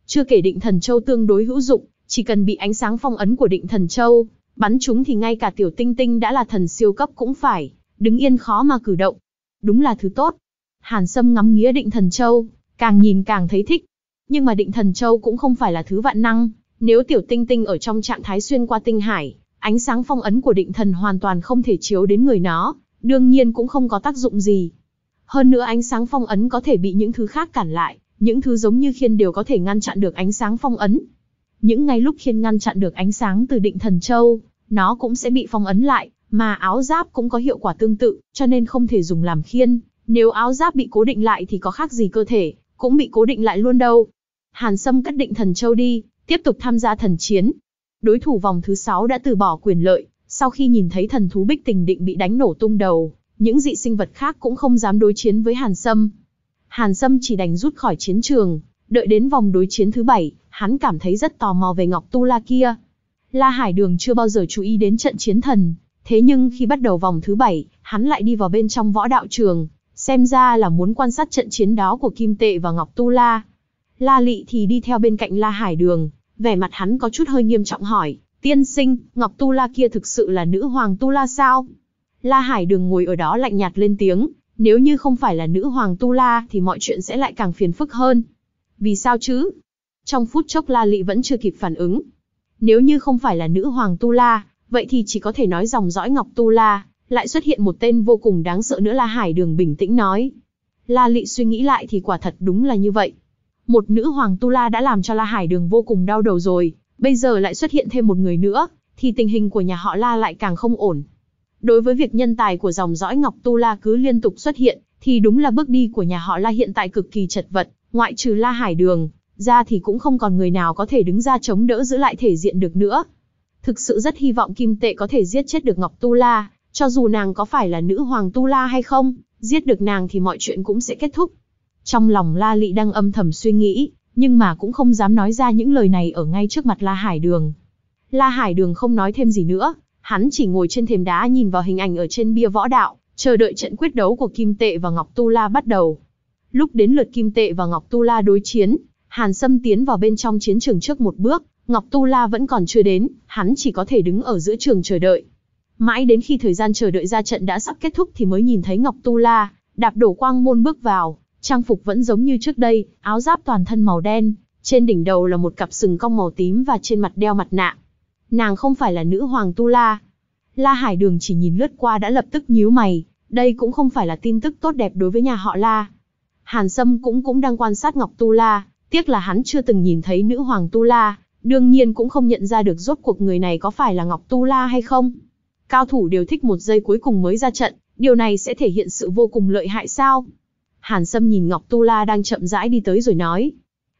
Chưa kể định thần châu tương đối hữu dụng, chỉ cần bị ánh sáng phong ấn của định thần châu bắn chúng thì ngay cả tiểu tinh tinh đã là thần siêu cấp cũng phải đứng yên khó mà cử động. Đúng là thứ tốt. Hàn Sâm ngắm nghía định thần châu, càng nhìn càng thấy thích. Nhưng mà định thần châu cũng không phải là thứ vạn năng, nếu tiểu tinh tinh ở trong trạng thái xuyên qua tinh hải, ánh sáng phong ấn của định thần hoàn toàn không thể chiếu đến người nó, đương nhiên cũng không có tác dụng gì. Hơn nữa ánh sáng phong ấn có thể bị những thứ khác cản lại, những thứ giống như khiên đều có thể ngăn chặn được ánh sáng phong ấn. Những ngay lúc khiên ngăn chặn được ánh sáng từ định thần châu, nó cũng sẽ bị phong ấn lại, mà áo giáp cũng có hiệu quả tương tự, cho nên không thể dùng làm khiên. Nếu áo giáp bị cố định lại thì có khác gì cơ thể, cũng bị cố định lại luôn đâu. Hàn Sâm cắt định thần châu đi, tiếp tục tham gia thần chiến. Đối thủ vòng thứ 6 đã từ bỏ quyền lợi, sau khi nhìn thấy thần thú bích tình định bị đánh nổ tung đầu, những dị sinh vật khác cũng không dám đối chiến với Hàn Sâm. Hàn Sâm chỉ đành rút khỏi chiến trường, đợi đến vòng đối chiến thứ 7, hắn cảm thấy rất tò mò về Ngọc Tu La kia. La Hải Đường chưa bao giờ chú ý đến trận chiến thần, thế nhưng khi bắt đầu vòng thứ 7, hắn lại đi vào bên trong võ đạo trường, xem ra là muốn quan sát trận chiến đó của Kim Tệ và Ngọc Tu La. La Lị thì đi theo bên cạnh La Hải Đường, Vẻ mặt hắn có chút hơi nghiêm trọng hỏi, tiên sinh, Ngọc Tu La kia thực sự là nữ hoàng Tu La sao? La Hải Đường ngồi ở đó lạnh nhạt lên tiếng, nếu như không phải là nữ hoàng Tu La thì mọi chuyện sẽ lại càng phiền phức hơn. Vì sao chứ? Trong phút chốc La Lị vẫn chưa kịp phản ứng. Nếu như không phải là nữ hoàng Tu La, vậy thì chỉ có thể nói dòng dõi Ngọc Tu La, lại xuất hiện một tên vô cùng đáng sợ nữa La Hải Đường bình tĩnh nói. La Lị suy nghĩ lại thì quả thật đúng là như vậy một nữ hoàng Tu La đã làm cho La Hải Đường vô cùng đau đầu rồi, bây giờ lại xuất hiện thêm một người nữa, thì tình hình của nhà họ La lại càng không ổn. Đối với việc nhân tài của dòng dõi Ngọc Tu La cứ liên tục xuất hiện, thì đúng là bước đi của nhà họ La hiện tại cực kỳ chật vật, ngoại trừ La Hải Đường, ra thì cũng không còn người nào có thể đứng ra chống đỡ giữ lại thể diện được nữa. Thực sự rất hy vọng Kim Tệ có thể giết chết được Ngọc Tu La, cho dù nàng có phải là nữ hoàng Tu La hay không, giết được nàng thì mọi chuyện cũng sẽ kết thúc. Trong lòng La Lị đang âm thầm suy nghĩ, nhưng mà cũng không dám nói ra những lời này ở ngay trước mặt La Hải Đường. La Hải Đường không nói thêm gì nữa, hắn chỉ ngồi trên thềm đá nhìn vào hình ảnh ở trên bia võ đạo, chờ đợi trận quyết đấu của Kim Tệ và Ngọc Tu La bắt đầu. Lúc đến lượt Kim Tệ và Ngọc Tu La đối chiến, Hàn Sâm tiến vào bên trong chiến trường trước một bước, Ngọc Tu La vẫn còn chưa đến, hắn chỉ có thể đứng ở giữa trường chờ đợi. Mãi đến khi thời gian chờ đợi ra trận đã sắp kết thúc thì mới nhìn thấy Ngọc Tu La, đạp đổ quang môn bước vào. Trang phục vẫn giống như trước đây, áo giáp toàn thân màu đen, trên đỉnh đầu là một cặp sừng cong màu tím và trên mặt đeo mặt nạ. Nàng không phải là nữ hoàng Tu La. La Hải Đường chỉ nhìn lướt qua đã lập tức nhíu mày, đây cũng không phải là tin tức tốt đẹp đối với nhà họ La. Hàn Sâm cũng cũng đang quan sát Ngọc Tu La, tiếc là hắn chưa từng nhìn thấy nữ hoàng Tu La, đương nhiên cũng không nhận ra được rốt cuộc người này có phải là Ngọc Tu La hay không. Cao thủ đều thích một giây cuối cùng mới ra trận, điều này sẽ thể hiện sự vô cùng lợi hại sao? Hàn Sâm nhìn Ngọc Tu La đang chậm rãi đi tới rồi nói.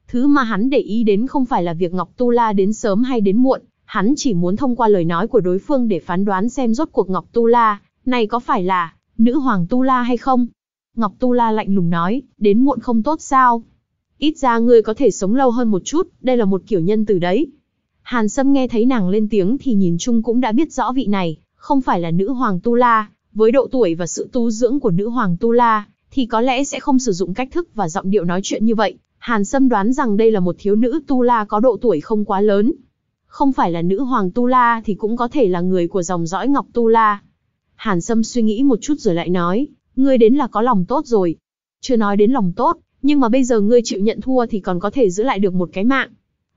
Thứ mà hắn để ý đến không phải là việc Ngọc Tu La đến sớm hay đến muộn, hắn chỉ muốn thông qua lời nói của đối phương để phán đoán xem rốt cuộc Ngọc Tu La, này có phải là, nữ hoàng Tu La hay không? Ngọc Tu La lạnh lùng nói, đến muộn không tốt sao? Ít ra ngươi có thể sống lâu hơn một chút, đây là một kiểu nhân từ đấy. Hàn Sâm nghe thấy nàng lên tiếng thì nhìn chung cũng đã biết rõ vị này, không phải là nữ hoàng Tu La, với độ tuổi và sự tu dưỡng của nữ hoàng Tu La, thì có lẽ sẽ không sử dụng cách thức và giọng điệu nói chuyện như vậy. Hàn Sâm đoán rằng đây là một thiếu nữ Tu La có độ tuổi không quá lớn. Không phải là nữ hoàng Tu La thì cũng có thể là người của dòng dõi Ngọc Tu La. Hàn Sâm suy nghĩ một chút rồi lại nói, ngươi đến là có lòng tốt rồi. Chưa nói đến lòng tốt, nhưng mà bây giờ ngươi chịu nhận thua thì còn có thể giữ lại được một cái mạng.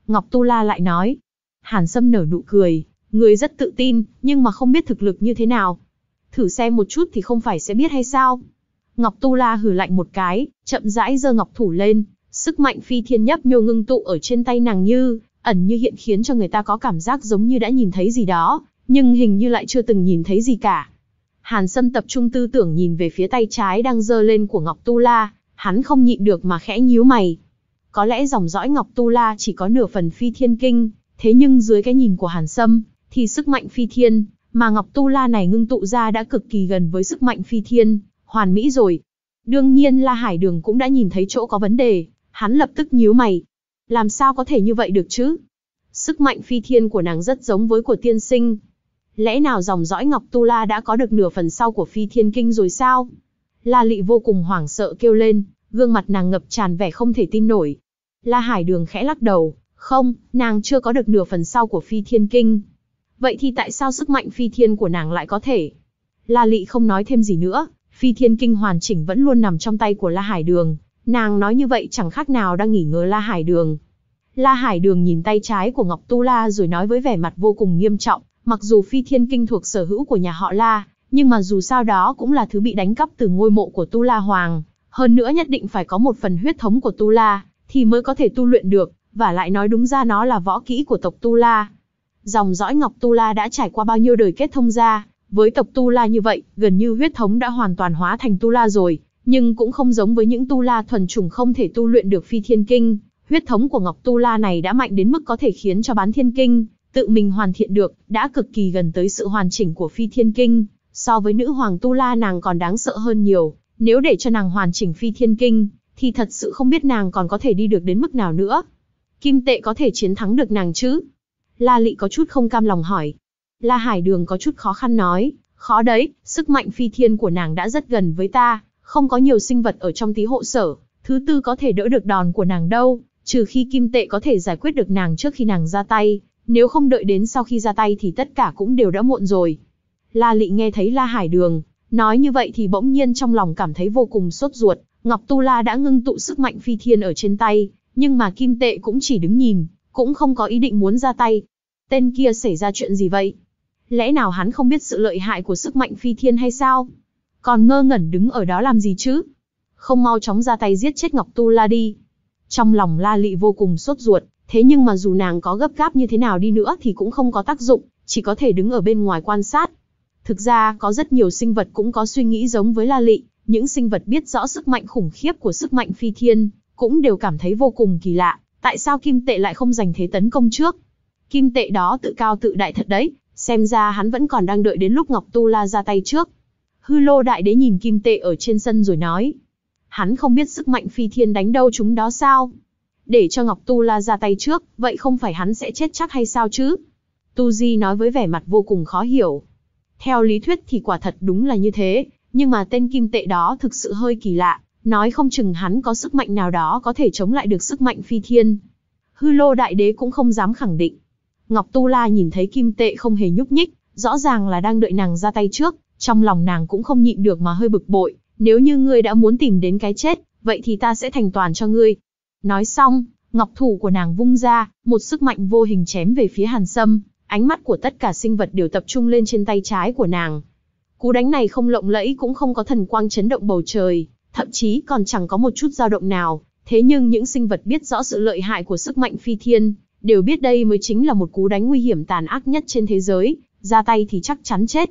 Ngọc Tu La lại nói, Hàn Sâm nở nụ cười, ngươi rất tự tin, nhưng mà không biết thực lực như thế nào. Thử xem một chút thì không phải sẽ biết hay sao. Ngọc Tu La hử lạnh một cái, chậm rãi giơ ngọc thủ lên, sức mạnh phi thiên nhấp nhô ngưng tụ ở trên tay nàng như, ẩn như hiện khiến cho người ta có cảm giác giống như đã nhìn thấy gì đó, nhưng hình như lại chưa từng nhìn thấy gì cả. Hàn Sâm tập trung tư tưởng nhìn về phía tay trái đang giơ lên của Ngọc Tu La, hắn không nhịn được mà khẽ nhíu mày. Có lẽ dòng dõi Ngọc Tu La chỉ có nửa phần phi thiên kinh, thế nhưng dưới cái nhìn của Hàn Sâm, thì sức mạnh phi thiên mà Ngọc Tu La này ngưng tụ ra đã cực kỳ gần với sức mạnh phi thiên hoàn mỹ rồi. Đương nhiên La Hải Đường cũng đã nhìn thấy chỗ có vấn đề, hắn lập tức nhíu mày. Làm sao có thể như vậy được chứ? Sức mạnh phi thiên của nàng rất giống với của tiên sinh. Lẽ nào dòng dõi Ngọc Tu La đã có được nửa phần sau của phi thiên kinh rồi sao? La Lị vô cùng hoảng sợ kêu lên, gương mặt nàng ngập tràn vẻ không thể tin nổi. La Hải Đường khẽ lắc đầu, không, nàng chưa có được nửa phần sau của phi thiên kinh. Vậy thì tại sao sức mạnh phi thiên của nàng lại có thể? La Lị không nói thêm gì nữa, phi thiên kinh hoàn chỉnh vẫn luôn nằm trong tay của La Hải Đường, nàng nói như vậy chẳng khác nào đang nghỉ ngờ La Hải Đường. La Hải Đường nhìn tay trái của Ngọc Tu La rồi nói với vẻ mặt vô cùng nghiêm trọng, mặc dù phi thiên kinh thuộc sở hữu của nhà họ La, nhưng mà dù sao đó cũng là thứ bị đánh cắp từ ngôi mộ của Tu La Hoàng, hơn nữa nhất định phải có một phần huyết thống của Tu La, thì mới có thể tu luyện được, và lại nói đúng ra nó là võ kỹ của tộc Tu La. Dòng dõi Ngọc Tu La đã trải qua bao nhiêu đời kết thông gia. Với tộc Tu La như vậy, gần như huyết thống đã hoàn toàn hóa thành Tu La rồi, nhưng cũng không giống với những Tu La thuần chủng không thể tu luyện được phi thiên kinh. Huyết thống của Ngọc Tu La này đã mạnh đến mức có thể khiến cho bán thiên kinh, tự mình hoàn thiện được, đã cực kỳ gần tới sự hoàn chỉnh của phi thiên kinh. So với nữ hoàng Tu La nàng còn đáng sợ hơn nhiều, nếu để cho nàng hoàn chỉnh phi thiên kinh, thì thật sự không biết nàng còn có thể đi được đến mức nào nữa. Kim tệ có thể chiến thắng được nàng chứ? La Lị có chút không cam lòng hỏi. La Hải Đường có chút khó khăn nói, khó đấy, sức mạnh phi thiên của nàng đã rất gần với ta, không có nhiều sinh vật ở trong tí hộ sở, thứ tư có thể đỡ được đòn của nàng đâu, trừ khi kim tệ có thể giải quyết được nàng trước khi nàng ra tay, nếu không đợi đến sau khi ra tay thì tất cả cũng đều đã muộn rồi. La Lị nghe thấy La Hải Đường, nói như vậy thì bỗng nhiên trong lòng cảm thấy vô cùng sốt ruột, Ngọc Tu La đã ngưng tụ sức mạnh phi thiên ở trên tay, nhưng mà kim tệ cũng chỉ đứng nhìn, cũng không có ý định muốn ra tay. Tên kia xảy ra chuyện gì vậy? Lẽ nào hắn không biết sự lợi hại của sức mạnh phi thiên hay sao? Còn ngơ ngẩn đứng ở đó làm gì chứ? Không mau chóng ra tay giết chết Ngọc Tu La đi. Trong lòng La Lị vô cùng sốt ruột, thế nhưng mà dù nàng có gấp gáp như thế nào đi nữa thì cũng không có tác dụng, chỉ có thể đứng ở bên ngoài quan sát. Thực ra, có rất nhiều sinh vật cũng có suy nghĩ giống với La Lị, những sinh vật biết rõ sức mạnh khủng khiếp của sức mạnh phi thiên, cũng đều cảm thấy vô cùng kỳ lạ, tại sao kim tệ lại không giành thế tấn công trước? Kim tệ đó tự cao tự đại thật đấy, Xem ra hắn vẫn còn đang đợi đến lúc Ngọc Tu La ra tay trước. Hư lô đại đế nhìn kim tệ ở trên sân rồi nói. Hắn không biết sức mạnh phi thiên đánh đâu chúng đó sao? Để cho Ngọc Tu La ra tay trước, vậy không phải hắn sẽ chết chắc hay sao chứ? Tu Di nói với vẻ mặt vô cùng khó hiểu. Theo lý thuyết thì quả thật đúng là như thế, nhưng mà tên kim tệ đó thực sự hơi kỳ lạ, nói không chừng hắn có sức mạnh nào đó có thể chống lại được sức mạnh phi thiên. Hư lô đại đế cũng không dám khẳng định, Ngọc Tu La nhìn thấy kim tệ không hề nhúc nhích, rõ ràng là đang đợi nàng ra tay trước, trong lòng nàng cũng không nhịn được mà hơi bực bội, nếu như ngươi đã muốn tìm đến cái chết, vậy thì ta sẽ thành toàn cho ngươi. Nói xong, ngọc thủ của nàng vung ra, một sức mạnh vô hình chém về phía Hàn Sâm, ánh mắt của tất cả sinh vật đều tập trung lên trên tay trái của nàng. Cú đánh này không lộng lẫy cũng không có thần quang chấn động bầu trời, thậm chí còn chẳng có một chút dao động nào, thế nhưng những sinh vật biết rõ sự lợi hại của sức mạnh phi thiên, đều biết đây mới chính là một cú đánh nguy hiểm tàn ác nhất trên thế giới, ra tay thì chắc chắn chết.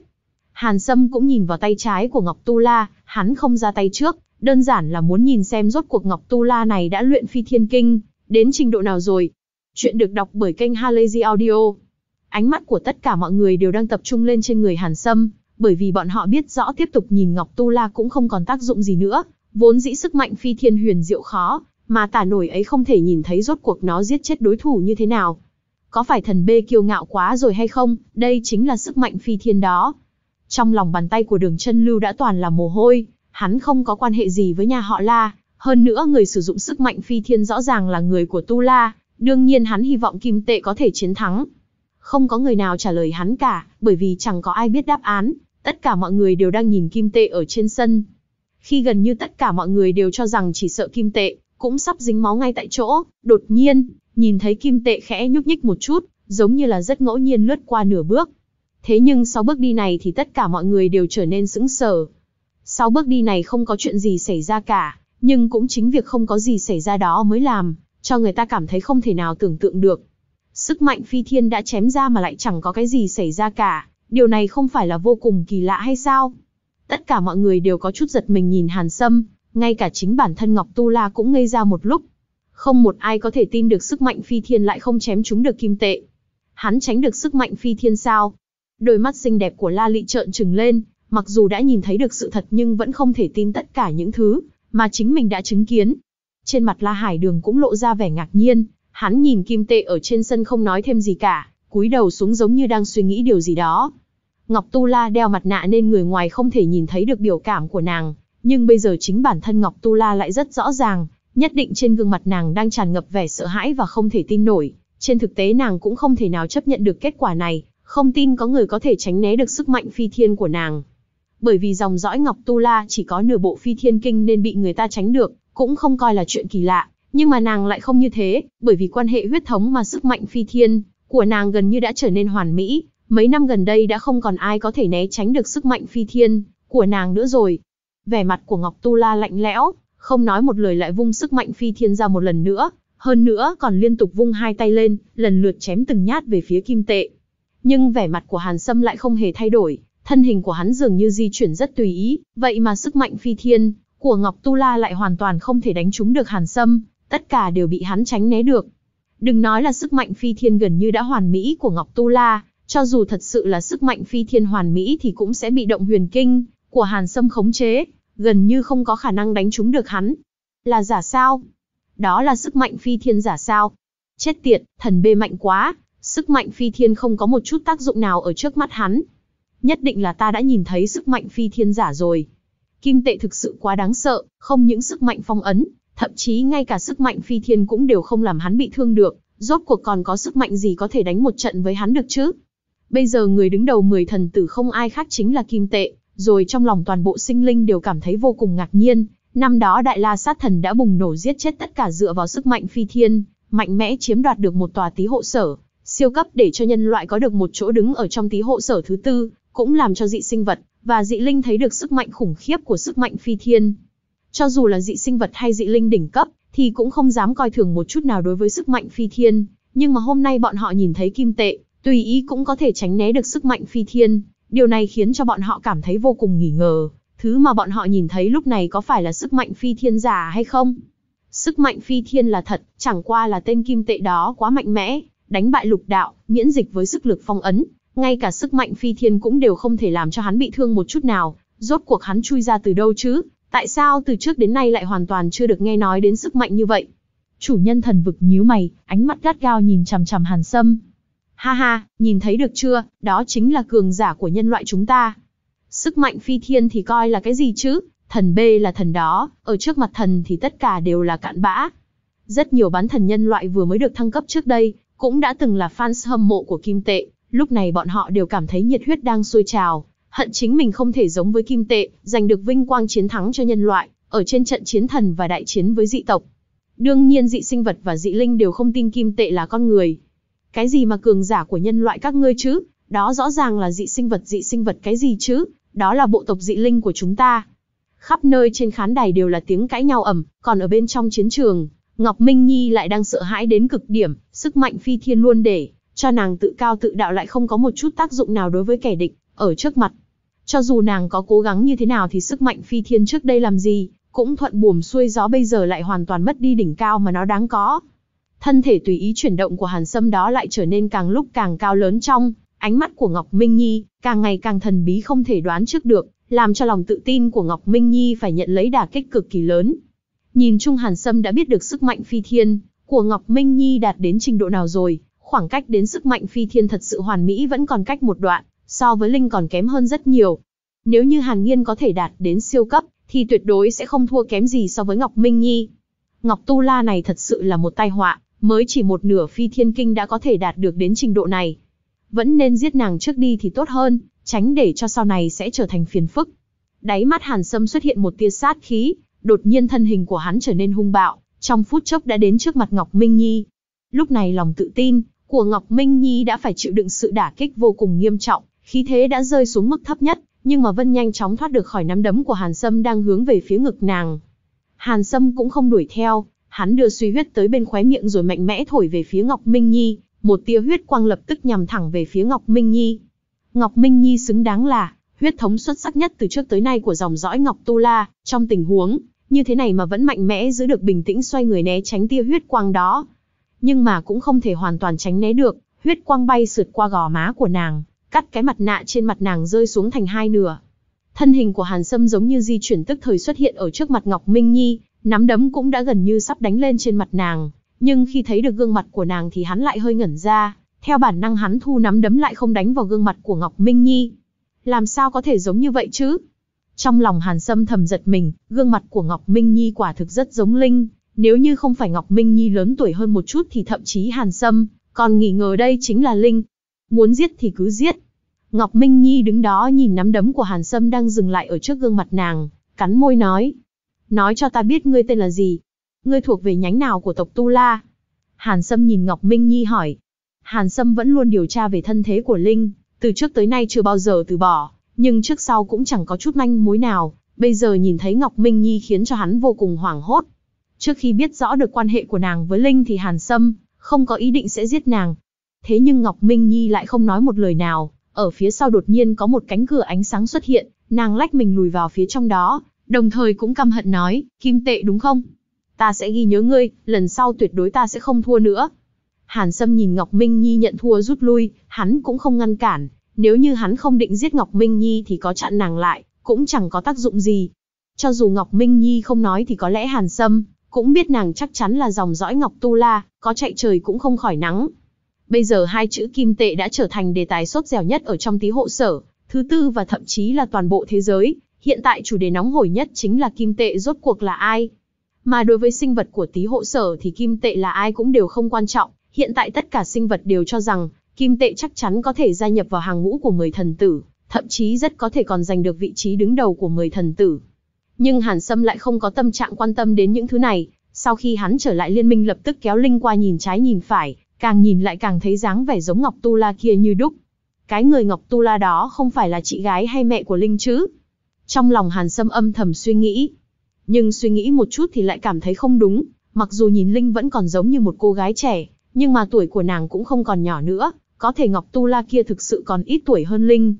Hàn Sâm cũng nhìn vào tay trái của Ngọc Tu La, hắn không ra tay trước, đơn giản là muốn nhìn xem rốt cuộc Ngọc Tu La này đã luyện phi thiên kinh, đến trình độ nào rồi. Chuyện được đọc bởi kênh Halazy Audio. Ánh mắt của tất cả mọi người đều đang tập trung lên trên người Hàn Sâm, bởi vì bọn họ biết rõ tiếp tục nhìn Ngọc Tu La cũng không còn tác dụng gì nữa, vốn dĩ sức mạnh phi thiên huyền diệu khó, mà tả nổi ấy không thể nhìn thấy rốt cuộc nó giết chết đối thủ như thế nào. Có phải thần bê kiêu ngạo quá rồi hay không, đây chính là sức mạnh phi thiên đó. Trong lòng bàn tay của đường chân lưu đã toàn là mồ hôi, hắn không có quan hệ gì với nhà họ La, hơn nữa người sử dụng sức mạnh phi thiên rõ ràng là người của Tu La, đương nhiên hắn hy vọng kim tệ có thể chiến thắng. Không có người nào trả lời hắn cả, bởi vì chẳng có ai biết đáp án, tất cả mọi người đều đang nhìn kim tệ ở trên sân. Khi gần như tất cả mọi người đều cho rằng chỉ sợ kim tệ, cũng sắp dính máu ngay tại chỗ, đột nhiên, nhìn thấy kim tệ khẽ nhúc nhích một chút, giống như là rất ngẫu nhiên lướt qua nửa bước. Thế nhưng sau bước đi này thì tất cả mọi người đều trở nên sững sờ. Sau bước đi này không có chuyện gì xảy ra cả, nhưng cũng chính việc không có gì xảy ra đó mới làm, cho người ta cảm thấy không thể nào tưởng tượng được. Sức mạnh phi thiên đã chém ra mà lại chẳng có cái gì xảy ra cả, điều này không phải là vô cùng kỳ lạ hay sao? Tất cả mọi người đều có chút giật mình nhìn Hàn Sâm, ngay cả chính bản thân Ngọc Tu La cũng ngây ra một lúc. Không một ai có thể tin được sức mạnh phi thiên lại không chém chúng được kim tệ. Hắn tránh được sức mạnh phi thiên sao? Đôi mắt xinh đẹp của La Lị trợn trừng lên, mặc dù đã nhìn thấy được sự thật nhưng vẫn không thể tin tất cả những thứ mà chính mình đã chứng kiến. Trên mặt La Hải Đường cũng lộ ra vẻ ngạc nhiên, hắn nhìn kim tệ ở trên sân không nói thêm gì cả, cúi đầu xuống giống như đang suy nghĩ điều gì đó. Ngọc Tu La đeo mặt nạ nên người ngoài không thể nhìn thấy được biểu cảm của nàng, nhưng bây giờ chính bản thân Ngọc Tu La lại rất rõ ràng, nhất định trên gương mặt nàng đang tràn ngập vẻ sợ hãi và không thể tin nổi. Trên thực tế nàng cũng không thể nào chấp nhận được kết quả này, không tin có người có thể tránh né được sức mạnh phi thiên của nàng. Bởi vì dòng dõi Ngọc Tu La chỉ có nửa bộ phi thiên kinh nên bị người ta tránh được, cũng không coi là chuyện kỳ lạ. Nhưng mà nàng lại không như thế, bởi vì quan hệ huyết thống mà sức mạnh phi thiên của nàng gần như đã trở nên hoàn mỹ. Mấy năm gần đây đã không còn ai có thể né tránh được sức mạnh phi thiên của nàng nữa rồi, vẻ mặt của Ngọc Tu La lạnh lẽo, không nói một lời lại vung sức mạnh phi thiên ra một lần nữa, hơn nữa còn liên tục vung hai tay lên, lần lượt chém từng nhát về phía kim tệ. Nhưng vẻ mặt của Hàn Sâm lại không hề thay đổi, thân hình của hắn dường như di chuyển rất tùy ý, vậy mà sức mạnh phi thiên của Ngọc Tu La lại hoàn toàn không thể đánh trúng được Hàn Sâm, tất cả đều bị hắn tránh né được. Đừng nói là sức mạnh phi thiên gần như đã hoàn mỹ của Ngọc Tu La, cho dù thật sự là sức mạnh phi thiên hoàn mỹ thì cũng sẽ bị động huyền kinh, của Hàn Sâm khống chế, gần như không có khả năng đánh trúng được hắn. Là giả sao? Đó là sức mạnh phi thiên giả sao? Chết tiệt, thần bê mạnh quá, sức mạnh phi thiên không có một chút tác dụng nào ở trước mắt hắn. Nhất định là ta đã nhìn thấy sức mạnh phi thiên giả rồi. Kim tệ thực sự quá đáng sợ, không những sức mạnh phong ấn, thậm chí ngay cả sức mạnh phi thiên cũng đều không làm hắn bị thương được, rốt cuộc còn có sức mạnh gì có thể đánh một trận với hắn được chứ? Bây giờ người đứng đầu 10 thần tử không ai khác chính là Kim Tệ, rồi trong lòng toàn bộ sinh linh đều cảm thấy vô cùng ngạc nhiên. Năm đó Đại La Sát Thần đã bùng nổ giết chết tất cả dựa vào sức mạnh phi thiên, mạnh mẽ chiếm đoạt được một tòa tí hộ sở, siêu cấp để cho nhân loại có được một chỗ đứng ở trong tí hộ sở thứ tư, cũng làm cho dị sinh vật và dị linh thấy được sức mạnh khủng khiếp của sức mạnh phi thiên. Cho dù là dị sinh vật hay dị linh đỉnh cấp, thì cũng không dám coi thường một chút nào đối với sức mạnh phi thiên, nhưng mà hôm nay bọn họ nhìn thấy kim tệ, tùy ý cũng có thể tránh né được sức mạnh phi thiên, Điều này khiến cho bọn họ cảm thấy vô cùng nghi ngờ, thứ mà bọn họ nhìn thấy lúc này có phải là sức mạnh phi thiên giả hay không? Sức mạnh phi thiên là thật, chẳng qua là tên kim tệ đó quá mạnh mẽ, đánh bại lục đạo, miễn dịch với sức lực phong ấn, ngay cả sức mạnh phi thiên cũng đều không thể làm cho hắn bị thương một chút nào, rốt cuộc hắn chui ra từ đâu chứ? Tại sao từ trước đến nay lại hoàn toàn chưa được nghe nói đến sức mạnh như vậy? Chủ nhân thần vực nhíu mày, ánh mắt gắt gao nhìn chằm chằm Hàn Sâm, Ha ha, nhìn thấy được chưa, đó chính là cường giả của nhân loại chúng ta. Sức mạnh phi thiên thì coi là cái gì chứ, thần B là thần đó, ở trước mặt thần thì tất cả đều là cạn bã. Rất nhiều bán thần nhân loại vừa mới được thăng cấp trước đây, cũng đã từng là fans hâm mộ của Kim Tệ, lúc này bọn họ đều cảm thấy nhiệt huyết đang sôi trào, hận chính mình không thể giống với Kim Tệ, giành được vinh quang chiến thắng cho nhân loại, ở trên trận chiến thần và đại chiến với dị tộc. Đương nhiên dị sinh vật và dị linh đều không tin Kim Tệ là con người, cái gì mà cường giả của nhân loại các ngươi chứ? Đó rõ ràng là dị sinh vật, dị sinh vật cái gì chứ? Đó là bộ tộc dị linh của chúng ta. Khắp nơi trên khán đài đều là tiếng cãi nhau ầm, còn ở bên trong chiến trường, Ngọc Minh Nhi lại đang sợ hãi đến cực điểm, sức mạnh phi thiên luôn để cho nàng tự cao tự đạo lại không có một chút tác dụng nào đối với kẻ địch ở trước mặt. Cho dù nàng có cố gắng như thế nào thì sức mạnh phi thiên trước đây làm gì, cũng thuận buồm xuôi gió bây giờ lại hoàn toàn mất đi đỉnh cao mà nó đáng có thân thể tùy ý chuyển động của Hàn Sâm đó lại trở nên càng lúc càng cao lớn trong, ánh mắt của Ngọc Minh Nhi càng ngày càng thần bí không thể đoán trước được, làm cho lòng tự tin của Ngọc Minh Nhi phải nhận lấy đả kích cực kỳ lớn. Nhìn chung Hàn Sâm đã biết được sức mạnh phi thiên của Ngọc Minh Nhi đạt đến trình độ nào rồi, khoảng cách đến sức mạnh phi thiên thật sự hoàn mỹ vẫn còn cách một đoạn, so với Linh còn kém hơn rất nhiều. Nếu như Hàn Nghiên có thể đạt đến siêu cấp, thì tuyệt đối sẽ không thua kém gì so với Ngọc Minh Nhi. Ngọc Tu La này thật sự là một tai họa, Mới chỉ một nửa phi thiên kinh đã có thể đạt được đến trình độ này. Vẫn nên giết nàng trước đi thì tốt hơn, tránh để cho sau này sẽ trở thành phiền phức. Đáy mắt hàn sâm xuất hiện một tia sát khí, đột nhiên thân hình của hắn trở nên hung bạo, trong phút chốc đã đến trước mặt Ngọc Minh Nhi. Lúc này lòng tự tin của Ngọc Minh Nhi đã phải chịu đựng sự đả kích vô cùng nghiêm trọng, khí thế đã rơi xuống mức thấp nhất, nhưng mà Vân nhanh chóng thoát được khỏi nắm đấm của Hàn Sâm đang hướng về phía ngực nàng. Hàn Sâm cũng không đuổi theo, Hắn đưa suy huyết tới bên khóe miệng rồi mạnh mẽ thổi về phía Ngọc Minh Nhi, một tia huyết quang lập tức nhằm thẳng về phía Ngọc Minh Nhi. Ngọc Minh Nhi xứng đáng là huyết thống xuất sắc nhất từ trước tới nay của dòng dõi Ngọc Tu La, trong tình huống như thế này mà vẫn mạnh mẽ giữ được bình tĩnh xoay người né tránh tia huyết quang đó. Nhưng mà cũng không thể hoàn toàn tránh né được, huyết quang bay sượt qua gò má của nàng, cắt cái mặt nạ trên mặt nàng rơi xuống thành hai nửa. Thân hình của Hàn Sâm giống như di chuyển tức thời xuất hiện ở trước mặt Ngọc Minh Nhi, Nắm đấm cũng đã gần như sắp đánh lên trên mặt nàng, nhưng khi thấy được gương mặt của nàng thì hắn lại hơi ngẩn ra, theo bản năng hắn thu nắm đấm lại không đánh vào gương mặt của Ngọc Minh Nhi. Làm sao có thể giống như vậy chứ? Trong lòng Hàn Sâm thầm giật mình, gương mặt của Ngọc Minh Nhi quả thực rất giống Linh, nếu như không phải Ngọc Minh Nhi lớn tuổi hơn một chút thì thậm chí Hàn Sâm còn nghi ngờ đây chính là Linh. Muốn giết thì cứ giết. Ngọc Minh Nhi đứng đó nhìn nắm đấm của Hàn Sâm đang dừng lại ở trước gương mặt nàng, cắn môi nói, nói cho ta biết ngươi tên là gì? Ngươi thuộc về nhánh nào của tộc Tu La? Hàn Sâm nhìn Ngọc Minh Nhi hỏi. Hàn Sâm vẫn luôn điều tra về thân thế của Linh, từ trước tới nay chưa bao giờ từ bỏ, nhưng trước sau cũng chẳng có chút manh mối nào, bây giờ nhìn thấy Ngọc Minh Nhi khiến cho hắn vô cùng hoảng hốt. Trước khi biết rõ được quan hệ của nàng với Linh thì Hàn Sâm không có ý định sẽ giết nàng. Thế nhưng Ngọc Minh Nhi lại không nói một lời nào, ở phía sau đột nhiên có một cánh cửa ánh sáng xuất hiện, nàng lách mình lùi vào phía trong đó, Đồng thời cũng căm hận nói, kim tệ đúng không? Ta sẽ ghi nhớ ngươi, lần sau tuyệt đối ta sẽ không thua nữa. Hàn Sâm nhìn Ngọc Minh Nhi nhận thua rút lui, hắn cũng không ngăn cản. Nếu như hắn không định giết Ngọc Minh Nhi thì có chặn nàng lại, cũng chẳng có tác dụng gì. Cho dù Ngọc Minh Nhi không nói thì có lẽ Hàn Sâm cũng biết nàng chắc chắn là dòng dõi Ngọc Tu La, có chạy trời cũng không khỏi nắng. Bây giờ hai chữ kim tệ đã trở thành đề tài sốt dẻo nhất ở trong tí hộ sở, thứ tư và thậm chí là toàn bộ thế giới, Hiện tại chủ đề nóng hổi nhất chính là kim tệ rốt cuộc là ai. Mà đối với sinh vật của tí hộ sở thì kim tệ là ai cũng đều không quan trọng. Hiện tại tất cả sinh vật đều cho rằng, kim tệ chắc chắn có thể gia nhập vào hàng ngũ của 10 thần tử, thậm chí rất có thể còn giành được vị trí đứng đầu của 10 thần tử. Nhưng Hàn Sâm lại không có tâm trạng quan tâm đến những thứ này, sau khi hắn trở lại liên minh lập tức kéo Linh qua nhìn trái nhìn phải, càng nhìn lại càng thấy dáng vẻ giống Ngọc Tu La kia như đúc. Cái người Ngọc Tu La đó không phải là chị gái hay mẹ của Linh chứ? Trong lòng Hàn Sâm âm thầm suy nghĩ. Nhưng suy nghĩ một chút thì lại cảm thấy không đúng, mặc dù nhìn Linh vẫn còn giống như một cô gái trẻ, nhưng mà tuổi của nàng cũng không còn nhỏ nữa, có thể Ngọc Tu La kia thực sự còn ít tuổi hơn Linh.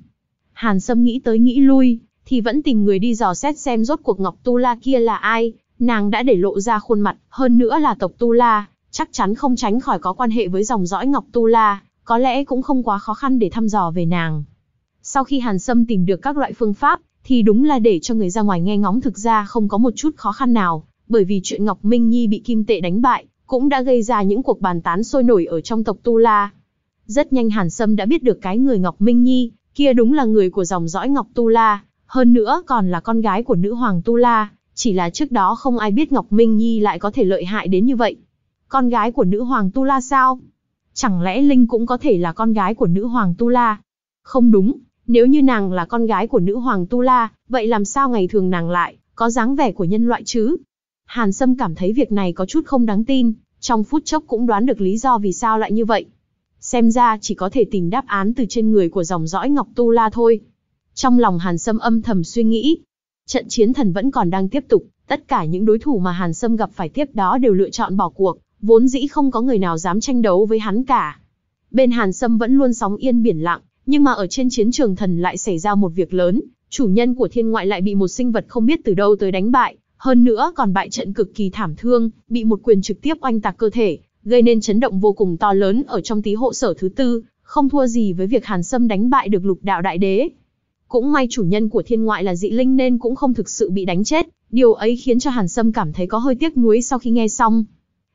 Hàn Sâm nghĩ tới nghĩ lui, thì vẫn tìm người đi dò xét xem rốt cuộc Ngọc Tu La kia là ai, nàng đã để lộ ra khuôn mặt, hơn nữa là tộc Tu La, chắc chắn không tránh khỏi có quan hệ với dòng dõi Ngọc Tu La, có lẽ cũng không quá khó khăn để thăm dò về nàng. Sau khi Hàn Sâm tìm được các loại phương pháp, thì đúng là để cho người ra ngoài nghe ngóng thực ra không có một chút khó khăn nào, bởi vì chuyện Ngọc Minh Nhi bị Kim Tệ đánh bại, cũng đã gây ra những cuộc bàn tán sôi nổi ở trong tộc Tu La. Rất nhanh Hàn Sâm đã biết được cái người Ngọc Minh Nhi, kia đúng là người của dòng dõi Ngọc Tu La, hơn nữa còn là con gái của nữ hoàng Tu La, chỉ là trước đó không ai biết Ngọc Minh Nhi lại có thể lợi hại đến như vậy. Con gái của nữ hoàng Tu La sao? Chẳng lẽ Linh cũng có thể là con gái của nữ hoàng Tu La? Không đúng, nếu như nàng là con gái của nữ hoàng Tu La, vậy làm sao ngày thường nàng lại có dáng vẻ của nhân loại chứ? Hàn Sâm cảm thấy việc này có chút không đáng tin, trong phút chốc cũng đoán được lý do vì sao lại như vậy. Xem ra chỉ có thể tìm đáp án từ trên người của dòng dõi Ngọc Tu La thôi. Trong lòng Hàn Sâm âm thầm suy nghĩ, trận chiến thần vẫn còn đang tiếp tục, tất cả những đối thủ mà Hàn Sâm gặp phải tiếp đó đều lựa chọn bỏ cuộc, vốn dĩ không có người nào dám tranh đấu với hắn cả. Bên Hàn Sâm vẫn luôn sóng yên biển lặng, nhưng mà ở trên chiến trường thần lại xảy ra một việc lớn, chủ nhân của thiên ngoại lại bị một sinh vật không biết từ đâu tới đánh bại, hơn nữa còn bại trận cực kỳ thảm thương, bị một quyền trực tiếp oanh tạc cơ thể, gây nên chấn động vô cùng to lớn ở trong tí hộ sở thứ tư, không thua gì với việc Hàn Sâm đánh bại được lục đạo đại đế. Cũng may chủ nhân của thiên ngoại là dị linh nên cũng không thực sự bị đánh chết, điều ấy khiến cho Hàn Sâm cảm thấy có hơi tiếc nuối sau khi nghe xong.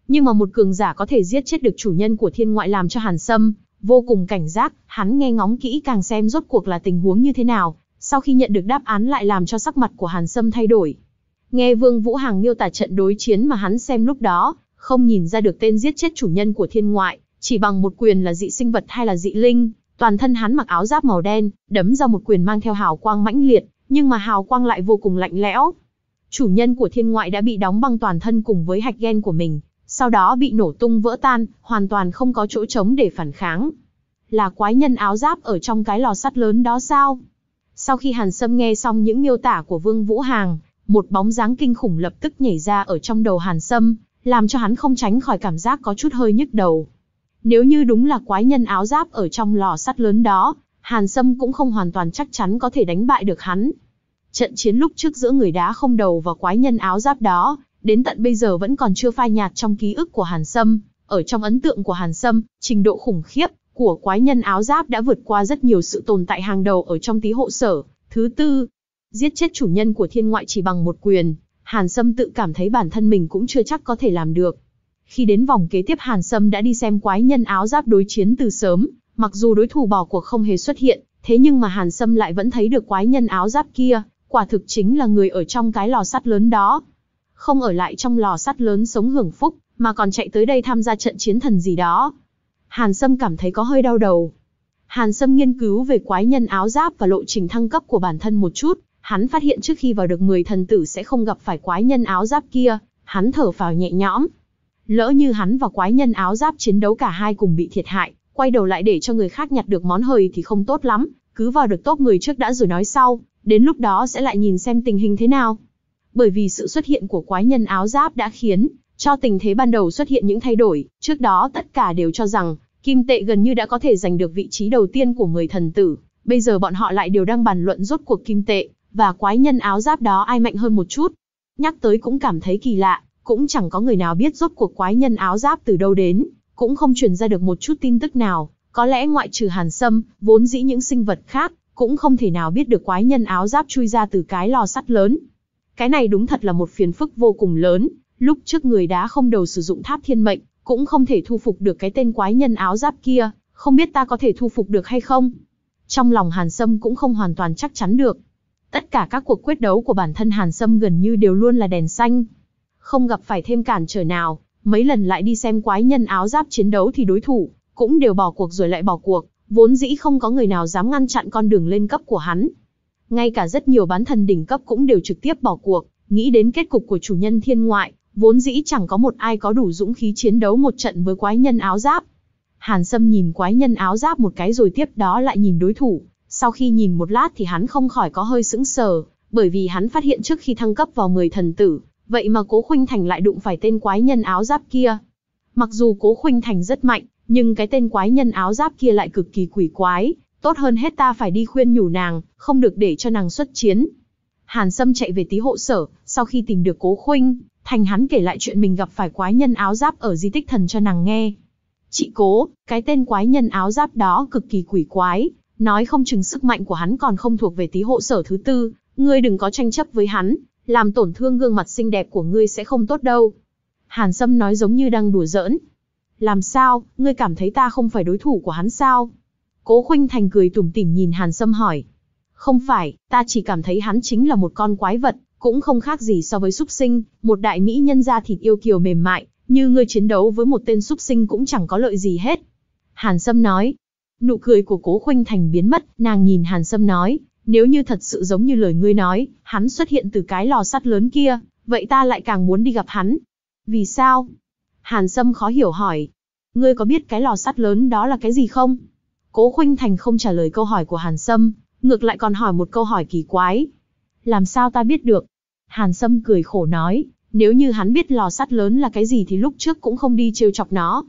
Nhưng mà một cường giả có thể giết chết được chủ nhân của thiên ngoại làm cho Hàn Sâm vô cùng cảnh giác, hắn nghe ngóng kỹ càng xem rốt cuộc là tình huống như thế nào, sau khi nhận được đáp án lại làm cho sắc mặt của Hàn Sâm thay đổi. Nghe Vương Vũ Hằng miêu tả trận đối chiến mà hắn xem lúc đó, không nhìn ra được tên giết chết chủ nhân của thiên ngoại, chỉ bằng một quyền là dị sinh vật hay là dị linh, toàn thân hắn mặc áo giáp màu đen, đấm ra một quyền mang theo hào quang mãnh liệt, nhưng mà hào quang lại vô cùng lạnh lẽo. Chủ nhân của thiên ngoại đã bị đóng băng toàn thân cùng với hạch gen của mình, sau đó bị nổ tung vỡ tan, hoàn toàn không có chỗ trống để phản kháng. Là quái nhân áo giáp ở trong cái lò sắt lớn đó sao? Sau khi Hàn Sâm nghe xong những miêu tả của Vương Vũ Hàng, một bóng dáng kinh khủng lập tức nhảy ra ở trong đầu Hàn Sâm, làm cho hắn không tránh khỏi cảm giác có chút hơi nhức đầu. Nếu như đúng là quái nhân áo giáp ở trong lò sắt lớn đó, Hàn Sâm cũng không hoàn toàn chắc chắn có thể đánh bại được hắn. Trận chiến lúc trước giữa người đá không đầu và quái nhân áo giáp đó, đến tận bây giờ vẫn còn chưa phai nhạt trong ký ức của Hàn Sâm, ở trong ấn tượng của Hàn Sâm, trình độ khủng khiếp của quái nhân áo giáp đã vượt qua rất nhiều sự tồn tại hàng đầu ở trong tí hộ sở. Thứ tư, giết chết chủ nhân của thiên ngoại chỉ bằng một quyền, Hàn Sâm tự cảm thấy bản thân mình cũng chưa chắc có thể làm được. Khi đến vòng kế tiếp Hàn Sâm đã đi xem quái nhân áo giáp đối chiến từ sớm, mặc dù đối thủ bỏ cuộc không hề xuất hiện, thế nhưng mà Hàn Sâm lại vẫn thấy được quái nhân áo giáp kia, quả thực chính là người ở trong cái lò sắt lớn đó không ở lại trong lò sắt lớn sống hưởng phúc, mà còn chạy tới đây tham gia trận chiến thần gì đó. Hàn Sâm cảm thấy có hơi đau đầu. Hàn Sâm nghiên cứu về quái nhân áo giáp và lộ trình thăng cấp của bản thân một chút, hắn phát hiện trước khi vào được 10 thần tử sẽ không gặp phải quái nhân áo giáp kia, hắn thở phào nhẹ nhõm. Lỡ như hắn và quái nhân áo giáp chiến đấu cả hai cùng bị thiệt hại, quay đầu lại để cho người khác nhặt được món hời thì không tốt lắm, cứ vào được tốt người trước đã rồi nói sau, đến lúc đó sẽ lại nhìn xem tình hình thế nào bởi vì sự xuất hiện của quái nhân áo giáp đã khiến cho tình thế ban đầu xuất hiện những thay đổi, trước đó tất cả đều cho rằng kim tệ gần như đã có thể giành được vị trí đầu tiên của 10 thần tử, bây giờ bọn họ lại đều đang bàn luận rốt cuộc kim tệ và quái nhân áo giáp đó ai mạnh hơn một chút. Nhắc tới cũng cảm thấy kỳ lạ, cũng chẳng có người nào biết rốt cuộc quái nhân áo giáp từ đâu đến, cũng không truyền ra được một chút tin tức nào, có lẽ ngoại trừ Hàn Sâm, vốn dĩ những sinh vật khác cũng không thể nào biết được quái nhân áo giáp chui ra từ cái lò sắt lớn cái này đúng thật là một phiền phức vô cùng lớn, lúc trước người đá không đầu sử dụng tháp thiên mệnh, cũng không thể thu phục được cái tên quái nhân áo giáp kia, không biết ta có thể thu phục được hay không. Trong lòng Hàn Sâm cũng không hoàn toàn chắc chắn được. Tất cả các cuộc quyết đấu của bản thân Hàn Sâm gần như đều luôn là đèn xanh. Không gặp phải thêm cản trở nào, mấy lần lại đi xem quái nhân áo giáp chiến đấu thì đối thủ, cũng đều bỏ cuộc rồi lại bỏ cuộc, vốn dĩ không có người nào dám ngăn chặn con đường lên cấp của hắn. Ngay cả rất nhiều bán thần đỉnh cấp cũng đều trực tiếp bỏ cuộc, nghĩ đến kết cục của chủ nhân thiên ngoại, vốn dĩ chẳng có một ai có đủ dũng khí chiến đấu một trận với quái nhân áo giáp. Hàn Sâm nhìn quái nhân áo giáp một cái rồi tiếp đó lại nhìn đối thủ, sau khi nhìn một lát thì hắn không khỏi có hơi sững sờ, bởi vì hắn phát hiện trước khi thăng cấp vào 10 thần tử, vậy mà Cố Khuynh Thành lại đụng phải tên quái nhân áo giáp kia. Mặc dù Cố Khuynh Thành rất mạnh, nhưng cái tên quái nhân áo giáp kia lại cực kỳ quỷ quái, Tốt hơn hết ta phải đi khuyên nhủ nàng, không được để cho nàng xuất chiến. Hàn Sâm chạy về tí hộ sở, sau khi tìm được Cố Khuynh, thành hắn kể lại chuyện mình gặp phải quái nhân áo giáp ở di tích thần cho nàng nghe. Chị Cố, cái tên quái nhân áo giáp đó cực kỳ quỷ quái, nói không chừng sức mạnh của hắn còn không thuộc về tí hộ sở thứ tư, ngươi đừng có tranh chấp với hắn, làm tổn thương gương mặt xinh đẹp của ngươi sẽ không tốt đâu. Hàn Sâm nói giống như đang đùa giỡn. Làm sao, ngươi cảm thấy ta không phải đối thủ của hắn sao? Cố Khuynh Thành cười tủm tỉm nhìn Hàn Sâm hỏi. Không phải, ta chỉ cảm thấy hắn chính là một con quái vật, cũng không khác gì so với súc sinh, một đại mỹ nhân da thịt yêu kiều mềm mại, như ngươi chiến đấu với một tên súc sinh cũng chẳng có lợi gì hết. Hàn Sâm nói. Nụ cười của Cố Khuynh Thành biến mất, nàng nhìn Hàn Sâm nói, nếu như thật sự giống như lời ngươi nói, hắn xuất hiện từ cái lò sắt lớn kia, vậy ta lại càng muốn đi gặp hắn. Vì sao? Hàn Sâm khó hiểu hỏi. Ngươi có biết cái lò sắt lớn đó là cái gì không? Cố Khuynh Thành không trả lời câu hỏi của Hàn Sâm, ngược lại còn hỏi một câu hỏi kỳ quái. Làm sao ta biết được? Hàn Sâm cười khổ nói, nếu như hắn biết lò sắt lớn là cái gì thì lúc trước cũng không đi trêu chọc nó.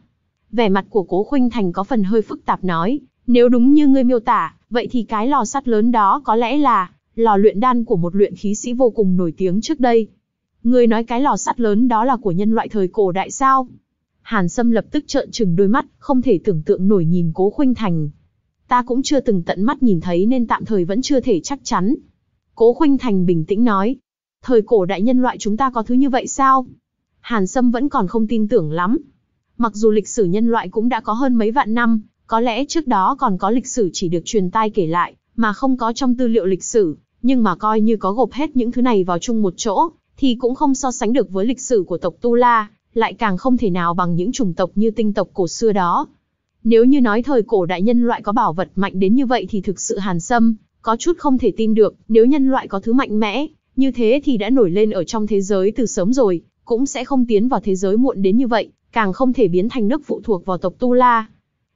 Vẻ mặt của Cố Khuynh Thành có phần hơi phức tạp nói, nếu đúng như ngươi miêu tả, vậy thì cái lò sắt lớn đó có lẽ là lò luyện đan của một luyện khí sĩ vô cùng nổi tiếng trước đây. Ngươi nói cái lò sắt lớn đó là của nhân loại thời cổ đại sao? Hàn Sâm lập tức trợn trừng đôi mắt, không thể tưởng tượng nổi nhìn Cố Khuynh Thành ta cũng chưa từng tận mắt nhìn thấy nên tạm thời vẫn chưa thể chắc chắn. Cố Khuynh Thành bình tĩnh nói, thời cổ đại nhân loại chúng ta có thứ như vậy sao? Hàn Sâm vẫn còn không tin tưởng lắm. Mặc dù lịch sử nhân loại cũng đã có hơn mấy vạn năm, có lẽ trước đó còn có lịch sử chỉ được truyền tai kể lại, mà không có trong tư liệu lịch sử, nhưng mà coi như có gộp hết những thứ này vào chung một chỗ, thì cũng không so sánh được với lịch sử của tộc Tu La, lại càng không thể nào bằng những chủng tộc như tinh tộc cổ xưa đó, nếu như nói thời cổ đại nhân loại có bảo vật mạnh đến như vậy thì thực sự Hàn Sâm, có chút không thể tin được, nếu nhân loại có thứ mạnh mẽ, như thế thì đã nổi lên ở trong thế giới từ sớm rồi, cũng sẽ không tiến vào thế giới muộn đến như vậy, càng không thể biến thành nước phụ thuộc vào tộc Tu La.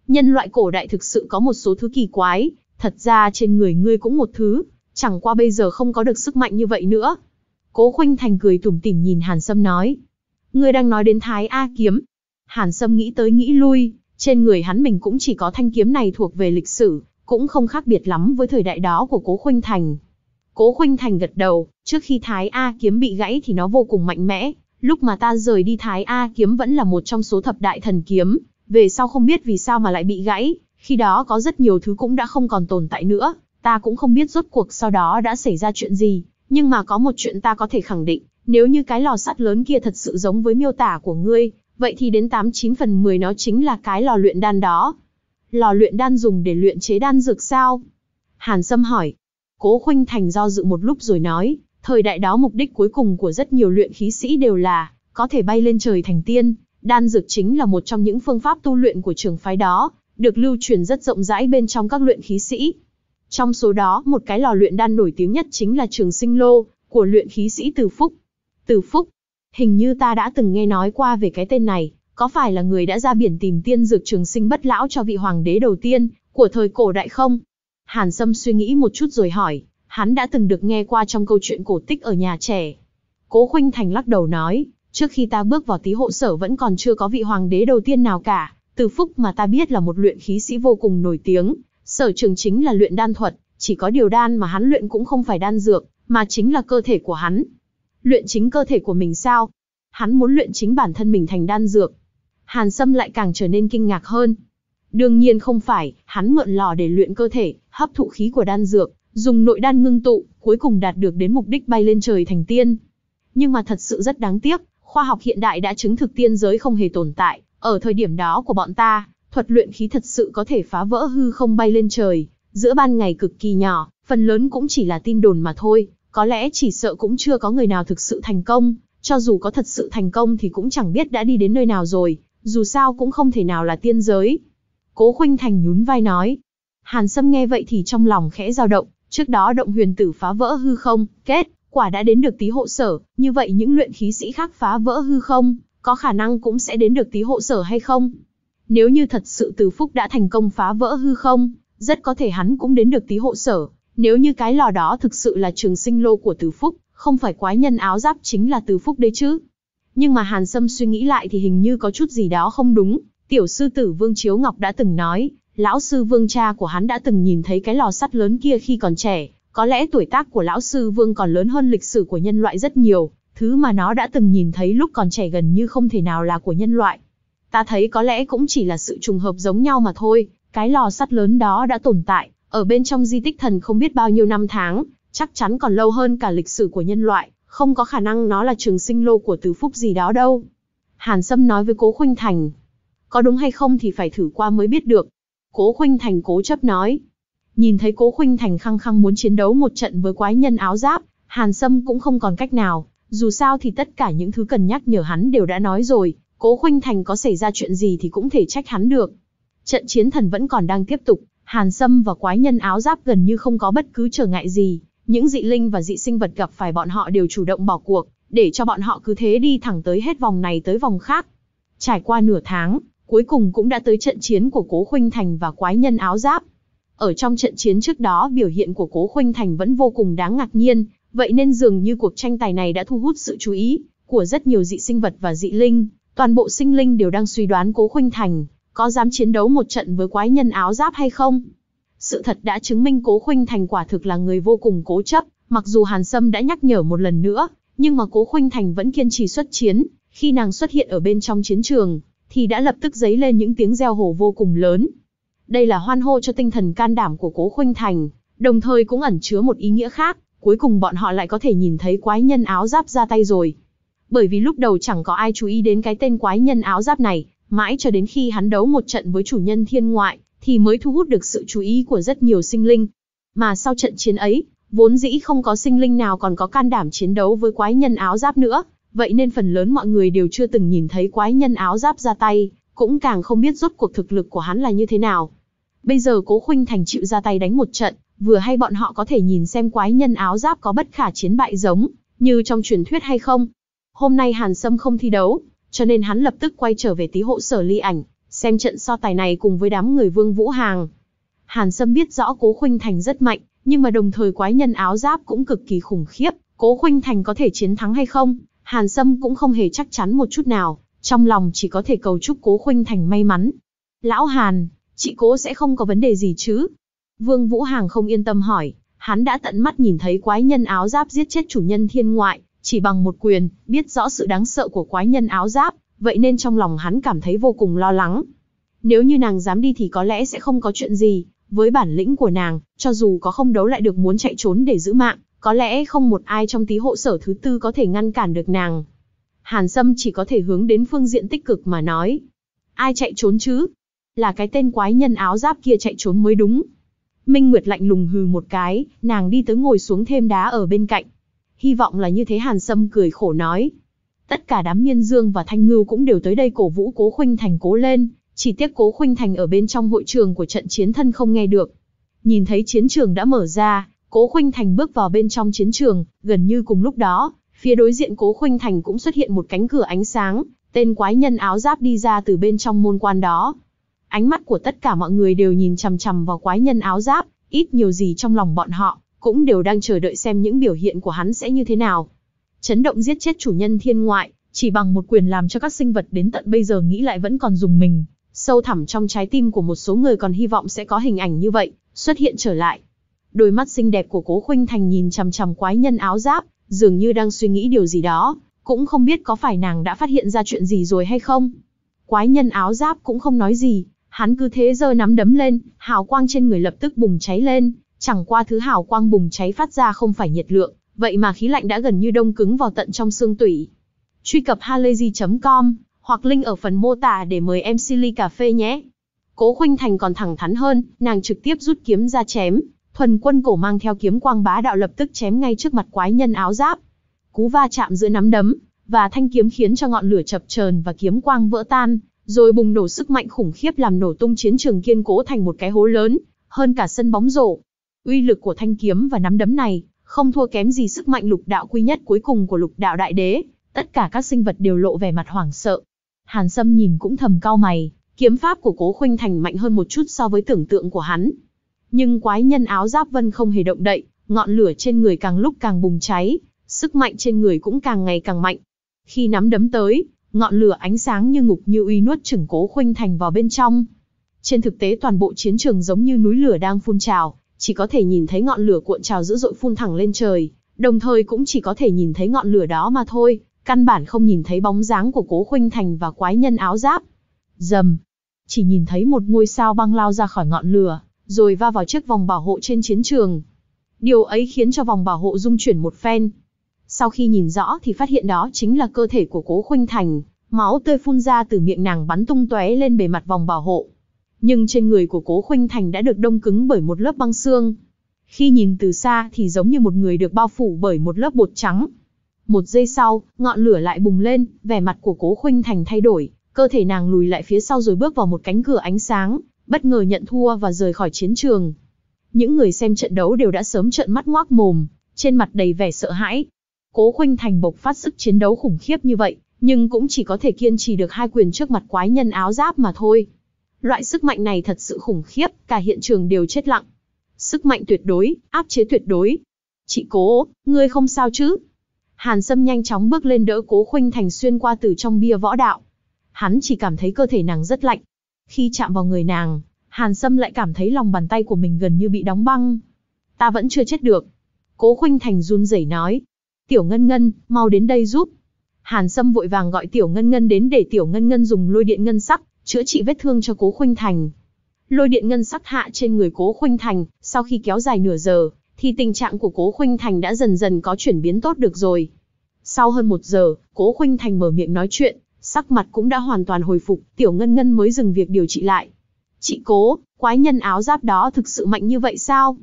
Nhân loại cổ đại thực sự có một số thứ kỳ quái, thật ra trên người ngươi cũng một thứ, chẳng qua bây giờ không có được sức mạnh như vậy nữa. Cố Khuynh Thành cười tủm tỉm nhìn Hàn Sâm nói. Ngươi đang nói đến Thái A Kiếm. Hàn Sâm nghĩ tới nghĩ lui, trên người hắn mình cũng chỉ có thanh kiếm này thuộc về lịch sử, cũng không khác biệt lắm với thời đại đó của Cố Khuynh Thành. Cố Khuynh Thành gật đầu, trước khi Thái A kiếm bị gãy thì nó vô cùng mạnh mẽ, lúc mà ta rời đi Thái A kiếm vẫn là một trong số thập đại thần kiếm, về sau không biết vì sao mà lại bị gãy, khi đó có rất nhiều thứ cũng đã không còn tồn tại nữa, ta cũng không biết rốt cuộc sau đó đã xảy ra chuyện gì, nhưng mà có một chuyện ta có thể khẳng định, nếu như cái lò sắt lớn kia thật sự giống với miêu tả của ngươi, vậy thì đến 89 phần 10 nó chính là cái lò luyện đan đó. Lò luyện đan dùng để luyện chế đan dược sao? Hàn Sâm hỏi. Cố Khuynh Thành do dự một lúc rồi nói, thời đại đó mục đích cuối cùng của rất nhiều luyện khí sĩ đều là có thể bay lên trời thành tiên, đan dược chính là một trong những phương pháp tu luyện của trường phái đó, được lưu truyền rất rộng rãi bên trong các luyện khí sĩ. Trong số đó, một cái lò luyện đan nổi tiếng nhất chính là Trường Sinh Lô của luyện khí sĩ Từ Phúc. Từ Phúc hình như ta đã từng nghe nói qua về cái tên này, có phải là người đã ra biển tìm tiên dược trường sinh bất lão cho vị hoàng đế đầu tiên của thời cổ đại không? Hàn Sâm suy nghĩ một chút rồi hỏi, hắn đã từng được nghe qua trong câu chuyện cổ tích ở nhà trẻ. Cố Khuynh Thành lắc đầu nói, trước khi ta bước vào tí hộ sở vẫn còn chưa có vị hoàng đế đầu tiên nào cả, Từ Phúc mà ta biết là một luyện khí sĩ vô cùng nổi tiếng, sở trường chính là luyện đan thuật, chỉ có điều đan mà hắn luyện cũng không phải đan dược, mà chính là cơ thể của hắn, Luyện chính cơ thể của mình sao? Hắn muốn luyện chính bản thân mình thành đan dược. Hàn Sâm lại càng trở nên kinh ngạc hơn. Đương nhiên không phải, hắn mượn lò để luyện cơ thể, hấp thụ khí của đan dược, dùng nội đan ngưng tụ, cuối cùng đạt được đến mục đích bay lên trời thành tiên. Nhưng mà thật sự rất đáng tiếc, khoa học hiện đại đã chứng thực tiên giới không hề tồn tại, ở thời điểm đó của bọn ta, thuật luyện khí thật sự có thể phá vỡ hư không bay lên trời, giữa ban ngày cực kỳ nhỏ, phần lớn cũng chỉ là tin đồn mà thôi, có lẽ chỉ sợ cũng chưa có người nào thực sự thành công, cho dù có thật sự thành công thì cũng chẳng biết đã đi đến nơi nào rồi, dù sao cũng không thể nào là tiên giới. Cố Khuynh Thành nhún vai nói. Hàn Sâm nghe vậy thì trong lòng khẽ dao động, trước đó động huyền tử phá vỡ hư không, kết, quả đã đến được tí hộ sở, như vậy những luyện khí sĩ khác phá vỡ hư không, có khả năng cũng sẽ đến được tí hộ sở hay không? Nếu như thật sự Từ Phúc đã thành công phá vỡ hư không, rất có thể hắn cũng đến được tí hộ sở, nếu như cái lò đó thực sự là trường sinh lô của Từ Phúc, không phải quái nhân áo giáp chính là Từ Phúc đấy chứ. Nhưng mà Hàn Sâm suy nghĩ lại thì hình như có chút gì đó không đúng. Tiểu sư tử Vương Chiếu Ngọc đã từng nói, lão sư Vương cha của hắn đã từng nhìn thấy cái lò sắt lớn kia khi còn trẻ. Có lẽ tuổi tác của lão sư Vương còn lớn hơn lịch sử của nhân loại rất nhiều, thứ mà nó đã từng nhìn thấy lúc còn trẻ gần như không thể nào là của nhân loại. Ta thấy có lẽ cũng chỉ là sự trùng hợp giống nhau mà thôi, cái lò sắt lớn đó đã tồn tại, ở bên trong di tích thần không biết bao nhiêu năm tháng, chắc chắn còn lâu hơn cả lịch sử của nhân loại, không có khả năng nó là trường sinh lô của tứ phúc gì đó đâu. Hàn Sâm nói với Cố Khuynh Thành. Có đúng hay không thì phải thử qua mới biết được. Cố Khuynh Thành cố chấp nói. Nhìn thấy Cố Khuynh Thành khăng khăng muốn chiến đấu một trận với quái nhân áo giáp, Hàn Sâm cũng không còn cách nào. Dù sao thì tất cả những thứ cần nhắc nhở hắn đều đã nói rồi, Cố Khuynh Thành có xảy ra chuyện gì thì cũng thể trách hắn được. Trận chiến thần vẫn còn đang tiếp tục, Hàn Sâm và quái nhân áo giáp gần như không có bất cứ trở ngại gì, những dị linh và dị sinh vật gặp phải bọn họ đều chủ động bỏ cuộc, để cho bọn họ cứ thế đi thẳng tới hết vòng này tới vòng khác. Trải qua nửa tháng, cuối cùng cũng đã tới trận chiến của Cố Khuynh Thành và quái nhân áo giáp. Ở trong trận chiến trước đó biểu hiện của Cố Khuynh Thành vẫn vô cùng đáng ngạc nhiên, vậy nên dường như cuộc tranh tài này đã thu hút sự chú ý của rất nhiều dị sinh vật và dị linh, toàn bộ sinh linh đều đang suy đoán Cố Khuynh Thành có dám chiến đấu một trận với quái nhân áo giáp hay không? Sự thật đã chứng minh Cố Khuynh Thành quả thực là người vô cùng cố chấp, mặc dù Hàn Sâm đã nhắc nhở một lần nữa, nhưng mà Cố Khuynh Thành vẫn kiên trì xuất chiến, khi nàng xuất hiện ở bên trong chiến trường, thì đã lập tức dấy lên những tiếng reo hò vô cùng lớn. Đây là hoan hô cho tinh thần can đảm của Cố Khuynh Thành, đồng thời cũng ẩn chứa một ý nghĩa khác, cuối cùng bọn họ lại có thể nhìn thấy quái nhân áo giáp ra tay rồi. Bởi vì lúc đầu chẳng có ai chú ý đến cái tên quái nhân áo giáp này, Mãi cho đến khi hắn đấu một trận với chủ nhân thiên ngoại, thì mới thu hút được sự chú ý của rất nhiều sinh linh. Mà sau trận chiến ấy, vốn dĩ không có sinh linh nào còn có can đảm chiến đấu với quái nhân áo giáp nữa, vậy nên phần lớn mọi người đều chưa từng nhìn thấy quái nhân áo giáp ra tay, cũng càng không biết rốt cuộc thực lực của hắn là như thế nào. Bây giờ Cố Khuynh Thành chịu ra tay đánh một trận, vừa hay bọn họ có thể nhìn xem quái nhân áo giáp có bất khả chiến bại giống như trong truyền thuyết hay không. Hôm nay Hàn Sâm không thi đấu, cho nên hắn lập tức quay trở về tí hộ sở ly ảnh, xem trận so tài này cùng với đám người Vương Vũ Hàng. Hàn Sâm biết rõ Cố Khuynh Thành rất mạnh, nhưng mà đồng thời quái nhân áo giáp cũng cực kỳ khủng khiếp, Cố Khuynh Thành có thể chiến thắng hay không, Hàn Sâm cũng không hề chắc chắn một chút nào, trong lòng chỉ có thể cầu chúc Cố Khuynh Thành may mắn. Lão Hàn, chị Cố sẽ không có vấn đề gì chứ? Vương Vũ Hàng không yên tâm hỏi, hắn đã tận mắt nhìn thấy quái nhân áo giáp giết chết chủ nhân thiên ngoại, chỉ bằng một quyền, biết rõ sự đáng sợ của quái nhân áo giáp, vậy nên trong lòng hắn cảm thấy vô cùng lo lắng. Nếu như nàng dám đi thì có lẽ sẽ không có chuyện gì, với bản lĩnh của nàng, cho dù có không đấu lại được muốn chạy trốn để giữ mạng, có lẽ không một ai trong tí hộ sở thứ tư có thể ngăn cản được nàng. Hàn Sâm chỉ có thể hướng đến phương diện tích cực mà nói. Ai chạy trốn chứ? Là cái tên quái nhân áo giáp kia chạy trốn mới đúng. Minh Nguyệt lạnh lùng hừ một cái, nàng đi tới ngồi xuống thêm đá ở bên cạnh hy vọng là như thế Hàn Sâm cười khổ nói. Tất cả đám miên dương và thanh ngưu cũng đều tới đây cổ vũ cố khuynh thành cố lên, chỉ tiếc cố khuynh thành ở bên trong hội trường của trận chiến thân không nghe được. Nhìn thấy chiến trường đã mở ra, cố khuynh thành bước vào bên trong chiến trường, gần như cùng lúc đó, phía đối diện cố khuynh thành cũng xuất hiện một cánh cửa ánh sáng, tên quái nhân áo giáp đi ra từ bên trong môn quan đó. Ánh mắt của tất cả mọi người đều nhìn chằm chằm vào quái nhân áo giáp, ít nhiều gì trong lòng bọn họ cũng đều đang chờ đợi xem những biểu hiện của hắn sẽ như thế nào. Chấn động giết chết chủ nhân thiên ngoại, chỉ bằng một quyền làm cho các sinh vật đến tận bây giờ nghĩ lại vẫn còn dùng mình, sâu thẳm trong trái tim của một số người còn hy vọng sẽ có hình ảnh như vậy, xuất hiện trở lại. Đôi mắt xinh đẹp của cố khuynh thành nhìn chằm chằm quái nhân áo giáp, dường như đang suy nghĩ điều gì đó, cũng không biết có phải nàng đã phát hiện ra chuyện gì rồi hay không. Quái nhân áo giáp cũng không nói gì, hắn cứ thế giơ nắm đấm lên, hào quang trên người lập tức bùng cháy lên, Chẳng qua thứ hào quang bùng cháy phát ra không phải nhiệt lượng, vậy mà khí lạnh đã gần như đông cứng vào tận trong xương tủy. Truy cập halayzi.com hoặc link ở phần mô tả để mời em Silly Cà Phê nhé. Cố Khuynh Thành còn thẳng thắn hơn, nàng trực tiếp rút kiếm ra chém, thuần quân cổ mang theo kiếm quang bá đạo lập tức chém ngay trước mặt quái nhân áo giáp. Cú va chạm giữa nắm đấm, và thanh kiếm khiến cho ngọn lửa chập chờn và kiếm quang vỡ tan, rồi bùng nổ sức mạnh khủng khiếp làm nổ tung chiến trường kiên cố thành một cái hố lớn, hơn cả sân bóng rổ. Uy lực của thanh kiếm và nắm đấm này, không thua kém gì sức mạnh lục đạo quy nhất cuối cùng của lục đạo đại đế, tất cả các sinh vật đều lộ vẻ mặt hoảng sợ. Hàn Sâm nhìn cũng thầm cau mày, kiếm pháp của Cố Khuynh Thành mạnh hơn một chút so với tưởng tượng của hắn. Nhưng quái nhân áo giáp vân không hề động đậy, ngọn lửa trên người càng lúc càng bùng cháy, sức mạnh trên người cũng càng ngày càng mạnh. Khi nắm đấm tới, ngọn lửa ánh sáng như ngục như uy nuốt chửng Cố Khuynh Thành vào bên trong. Trên thực tế toàn bộ chiến trường giống như núi lửa đang phun trào, chỉ có thể nhìn thấy ngọn lửa cuộn trào dữ dội phun thẳng lên trời, đồng thời cũng chỉ có thể nhìn thấy ngọn lửa đó mà thôi, căn bản không nhìn thấy bóng dáng của Cố Khuynh Thành và quái nhân áo giáp. Dầm, chỉ nhìn thấy một ngôi sao băng lao ra khỏi ngọn lửa, rồi va vào chiếc vòng bảo hộ trên chiến trường. Điều ấy khiến cho vòng bảo hộ rung chuyển một phen. Sau khi nhìn rõ thì phát hiện đó chính là cơ thể của Cố Khuynh Thành, máu tươi phun ra từ miệng nàng bắn tung tóe lên bề mặt vòng bảo hộ nhưng trên người của Cố Khuynh Thành đã được đông cứng bởi một lớp băng xương. Khi nhìn từ xa thì giống như một người được bao phủ bởi một lớp bột trắng. Một giây sau, ngọn lửa lại bùng lên, vẻ mặt của Cố Khuynh Thành thay đổi, cơ thể nàng lùi lại phía sau rồi bước vào một cánh cửa ánh sáng, bất ngờ nhận thua và rời khỏi chiến trường. Những người xem trận đấu đều đã sớm trợn mắt ngoác mồm, trên mặt đầy vẻ sợ hãi. Cố Khuynh Thành bộc phát sức chiến đấu khủng khiếp như vậy, nhưng cũng chỉ có thể kiên trì được hai quyền trước mặt quái nhân áo giáp mà thôi. Loại sức mạnh này thật sự khủng khiếp, cả hiện trường đều chết lặng. Sức mạnh tuyệt đối, áp chế tuyệt đối. Chị cố, ngươi không sao chứ? Hàn Sâm nhanh chóng bước lên đỡ cố khuynh thành xuyên qua từ trong bia võ đạo. Hắn chỉ cảm thấy cơ thể nàng rất lạnh. Khi chạm vào người nàng, Hàn Sâm lại cảm thấy lòng bàn tay của mình gần như bị đóng băng. Ta vẫn chưa chết được. Cố khuynh thành run rẩy nói. Tiểu Ngân Ngân, mau đến đây giúp. Hàn Sâm vội vàng gọi Tiểu Ngân Ngân đến để Tiểu Ngân Ngân dùng lôi điện ngân sắc, chữa trị vết thương cho Cố Khuynh Thành. Lôi điện ngân sắc hạ trên người Cố Khuynh Thành, sau khi kéo dài nửa giờ, thì tình trạng của Cố Khuynh Thành đã dần dần có chuyển biến tốt được rồi. Sau hơn một giờ, Cố Khuynh Thành mở miệng nói chuyện, sắc mặt cũng đã hoàn toàn hồi phục, Tiểu Ngân Ngân mới dừng việc điều trị lại. "Chị Cố, quái nhân áo giáp đó thực sự mạnh như vậy sao?"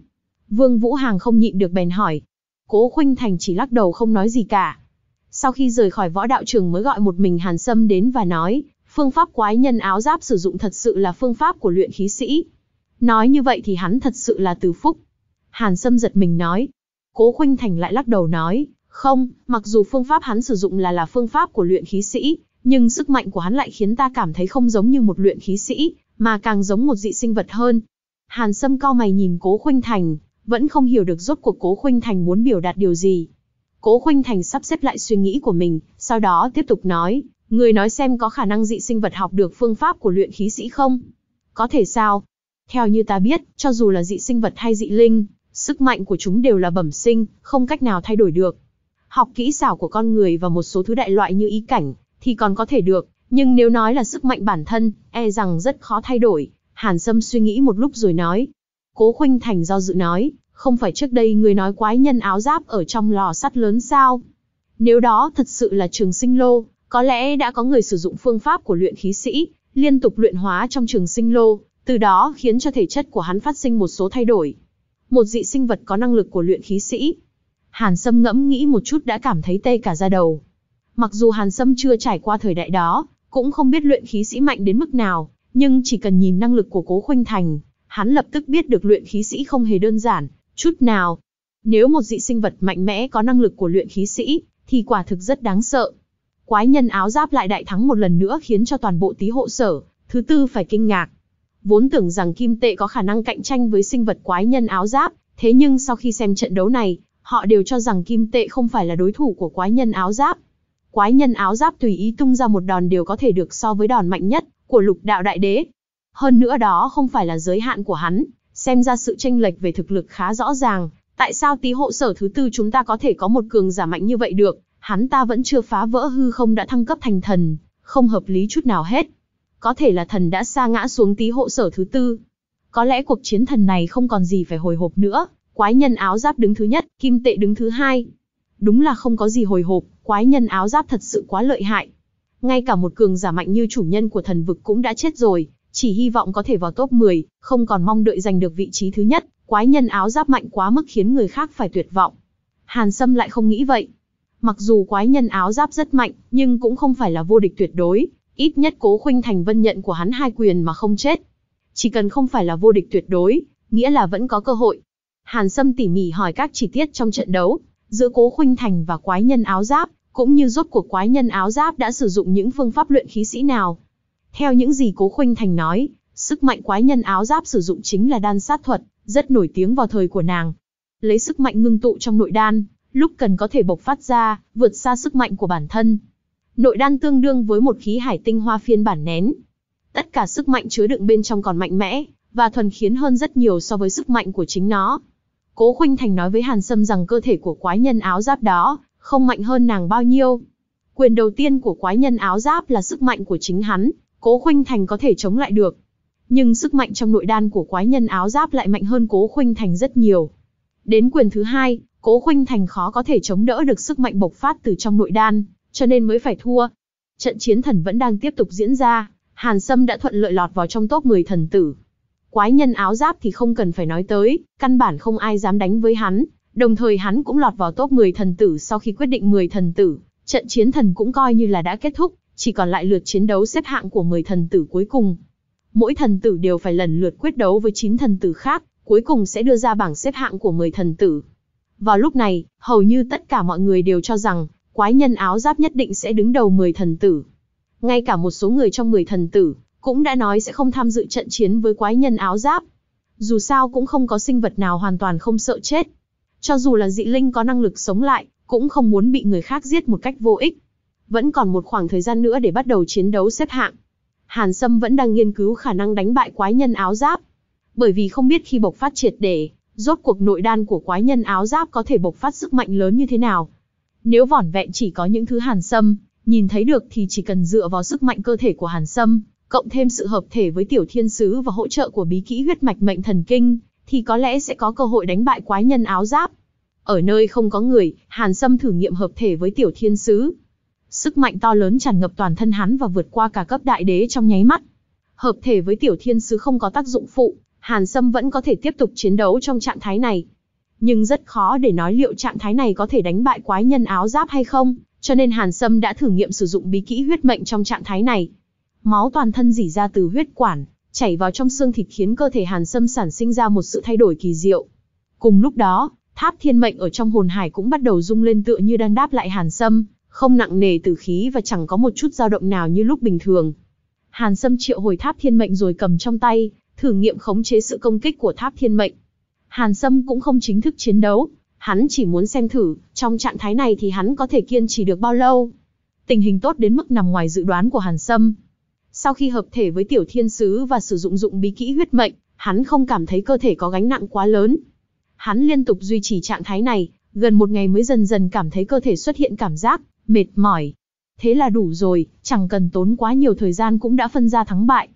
Vương Vũ Hàng không nhịn được bèn hỏi. Cố Khuynh Thành chỉ lắc đầu không nói gì cả. Sau khi rời khỏi võ đạo trường mới gọi một mình Hàn Sâm đến và nói, Phương pháp quái nhân áo giáp sử dụng thật sự là phương pháp của luyện khí sĩ. Nói như vậy thì hắn thật sự là từ phúc. Hàn Sâm giật mình nói. Cố Khuynh Thành lại lắc đầu nói, không, mặc dù phương pháp hắn sử dụng là là phương pháp của luyện khí sĩ, nhưng sức mạnh của hắn lại khiến ta cảm thấy không giống như một luyện khí sĩ, mà càng giống một dị sinh vật hơn. Hàn Sâm cao mày nhìn Cố Khuynh Thành, vẫn không hiểu được rốt cuộc Cố Khuynh Thành muốn biểu đạt điều gì. Cố Khuynh Thành sắp xếp lại suy nghĩ của mình, sau đó tiếp tục nói, Người nói xem có khả năng dị sinh vật học được phương pháp của luyện khí sĩ không? Có thể sao? Theo như ta biết, cho dù là dị sinh vật hay dị linh, sức mạnh của chúng đều là bẩm sinh, không cách nào thay đổi được. Học kỹ xảo của con người và một số thứ đại loại như ý cảnh, thì còn có thể được, nhưng nếu nói là sức mạnh bản thân, e rằng rất khó thay đổi. Hàn Sâm suy nghĩ một lúc rồi nói. Cố Khuynh Thành do dự nói, không phải trước đây người nói quái nhân áo giáp ở trong lò sắt lớn sao? Nếu đó thật sự là trường sinh lô, có lẽ đã có người sử dụng phương pháp của luyện khí sĩ, liên tục luyện hóa trong trường sinh lô, từ đó khiến cho thể chất của hắn phát sinh một số thay đổi. Một dị sinh vật có năng lực của luyện khí sĩ. Hàn Sâm ngẫm nghĩ một chút đã cảm thấy tê cả da đầu. Mặc dù Hàn Sâm chưa trải qua thời đại đó, cũng không biết luyện khí sĩ mạnh đến mức nào, nhưng chỉ cần nhìn năng lực của Cố Khuynh Thành, hắn lập tức biết được luyện khí sĩ không hề đơn giản, chút nào. Nếu một dị sinh vật mạnh mẽ có năng lực của luyện khí sĩ, thì quả thực rất đáng sợ. Quái nhân áo giáp lại đại thắng một lần nữa khiến cho toàn bộ tí hộ sở, thứ tư phải kinh ngạc. Vốn tưởng rằng kim tệ có khả năng cạnh tranh với sinh vật quái nhân áo giáp, thế nhưng sau khi xem trận đấu này, họ đều cho rằng kim tệ không phải là đối thủ của quái nhân áo giáp. Quái nhân áo giáp tùy ý tung ra một đòn đều có thể được so với đòn mạnh nhất của lục đạo đại đế. Hơn nữa đó không phải là giới hạn của hắn, xem ra sự tranh lệch về thực lực khá rõ ràng. Tại sao tí hộ sở thứ tư chúng ta có thể có một cường giả mạnh như vậy được, hắn ta vẫn chưa phá vỡ hư không đã thăng cấp thành thần, không hợp lý chút nào hết. Có thể là thần đã xa ngã xuống tí hộ sở thứ tư. Có lẽ cuộc chiến thần này không còn gì phải hồi hộp nữa, quái nhân áo giáp đứng thứ nhất, kim tệ đứng thứ hai. Đúng là không có gì hồi hộp, quái nhân áo giáp thật sự quá lợi hại. Ngay cả một cường giả mạnh như chủ nhân của thần vực cũng đã chết rồi, chỉ hy vọng có thể vào top 10, không còn mong đợi giành được vị trí thứ nhất, quái nhân áo giáp mạnh quá mức khiến người khác phải tuyệt vọng. Hàn Sâm lại không nghĩ vậy, Mặc dù quái nhân áo giáp rất mạnh, nhưng cũng không phải là vô địch tuyệt đối, ít nhất cố khuynh thành vân nhận của hắn hai quyền mà không chết. Chỉ cần không phải là vô địch tuyệt đối, nghĩa là vẫn có cơ hội. Hàn Sâm tỉ mỉ hỏi các chi tiết trong trận đấu, giữa cố khuynh thành và quái nhân áo giáp, cũng như rốt cuộc quái nhân áo giáp đã sử dụng những phương pháp luyện khí sĩ nào. Theo những gì cố khuynh thành nói, sức mạnh quái nhân áo giáp sử dụng chính là đan sát thuật, rất nổi tiếng vào thời của nàng. Lấy sức mạnh ngưng tụ trong nội đan, lúc cần có thể bộc phát ra, vượt xa sức mạnh của bản thân. Nội đan tương đương với một khí hải tinh hoa phiên bản nén. Tất cả sức mạnh chứa đựng bên trong còn mạnh mẽ, và thuần khiến hơn rất nhiều so với sức mạnh của chính nó. Cố Khuynh Thành nói với Hàn Sâm rằng cơ thể của quái nhân áo giáp đó không mạnh hơn nàng bao nhiêu. Quyền đầu tiên của quái nhân áo giáp là sức mạnh của chính hắn, Cố Khuynh Thành có thể chống lại được. Nhưng sức mạnh trong nội đan của quái nhân áo giáp lại mạnh hơn Cố Khuynh Thành rất nhiều. Đến quyền thứ hai, Cố Khuynh Thành khó có thể chống đỡ được sức mạnh bộc phát từ trong nội đan, cho nên mới phải thua. Trận chiến thần vẫn đang tiếp tục diễn ra, Hàn Sâm đã thuận lợi lọt vào trong top 10 thần tử. Quái nhân áo giáp thì không cần phải nói tới, căn bản không ai dám đánh với hắn, đồng thời hắn cũng lọt vào top 10 thần tử sau khi quyết định 10 thần tử, trận chiến thần cũng coi như là đã kết thúc, chỉ còn lại lượt chiến đấu xếp hạng của 10 thần tử cuối cùng. Mỗi thần tử đều phải lần lượt quyết đấu với 9 thần tử khác, cuối cùng sẽ đưa ra bảng xếp hạng của 10 thần tử. Vào lúc này, hầu như tất cả mọi người đều cho rằng, quái nhân áo giáp nhất định sẽ đứng đầu 10 thần tử. Ngay cả một số người trong 10 thần tử, cũng đã nói sẽ không tham dự trận chiến với quái nhân áo giáp. Dù sao cũng không có sinh vật nào hoàn toàn không sợ chết. Cho dù là dị linh có năng lực sống lại, cũng không muốn bị người khác giết một cách vô ích. Vẫn còn một khoảng thời gian nữa để bắt đầu chiến đấu xếp hạng. Hàn Sâm vẫn đang nghiên cứu khả năng đánh bại quái nhân áo giáp. Bởi vì không biết khi bộc phát triệt để, Rốt cuộc nội đan của quái nhân áo giáp có thể bộc phát sức mạnh lớn như thế nào? Nếu vỏn vẹn chỉ có những thứ hàn sâm, nhìn thấy được thì chỉ cần dựa vào sức mạnh cơ thể của hàn sâm, cộng thêm sự hợp thể với tiểu thiên sứ và hỗ trợ của bí kỹ huyết mạch mệnh thần kinh, thì có lẽ sẽ có cơ hội đánh bại quái nhân áo giáp. Ở nơi không có người, Hàn Sâm thử nghiệm hợp thể với tiểu thiên sứ. Sức mạnh to lớn tràn ngập toàn thân hắn và vượt qua cả cấp đại đế trong nháy mắt. Hợp thể với tiểu thiên sứ không có tác dụng phụ, Hàn Sâm vẫn có thể tiếp tục chiến đấu trong trạng thái này. Nhưng rất khó để nói liệu trạng thái này có thể đánh bại quái nhân áo giáp hay không, cho nên Hàn Sâm đã thử nghiệm sử dụng bí kỹ huyết mệnh trong trạng thái này. Máu toàn thân dỉ ra từ huyết quản, chảy vào trong xương thịt khiến cơ thể Hàn Sâm sản sinh ra một sự thay đổi kỳ diệu. Cùng lúc đó, tháp thiên mệnh ở trong hồn hải cũng bắt đầu rung lên tựa như đang đáp lại Hàn Sâm, không nặng nề tử khí và chẳng có một chút dao động nào như lúc bình thường. Hàn Sâm triệu hồi tháp thiên mệnh rồi cầm trong tay, thử nghiệm khống chế sự công kích của tháp thiên mệnh. Hàn Sâm cũng không chính thức chiến đấu, hắn chỉ muốn xem thử, trong trạng thái này thì hắn có thể kiên trì được bao lâu. Tình hình tốt đến mức nằm ngoài dự đoán của Hàn Sâm. Sau khi hợp thể với Tiểu Thiên Sứ và sử dụng dụng bí kỹ huyết mệnh, hắn không cảm thấy cơ thể có gánh nặng quá lớn. Hắn liên tục duy trì trạng thái này, gần một ngày mới dần dần cảm thấy cơ thể xuất hiện cảm giác mệt mỏi. Thế là đủ rồi, chẳng cần tốn quá nhiều thời gian cũng đã phân ra thắng bại.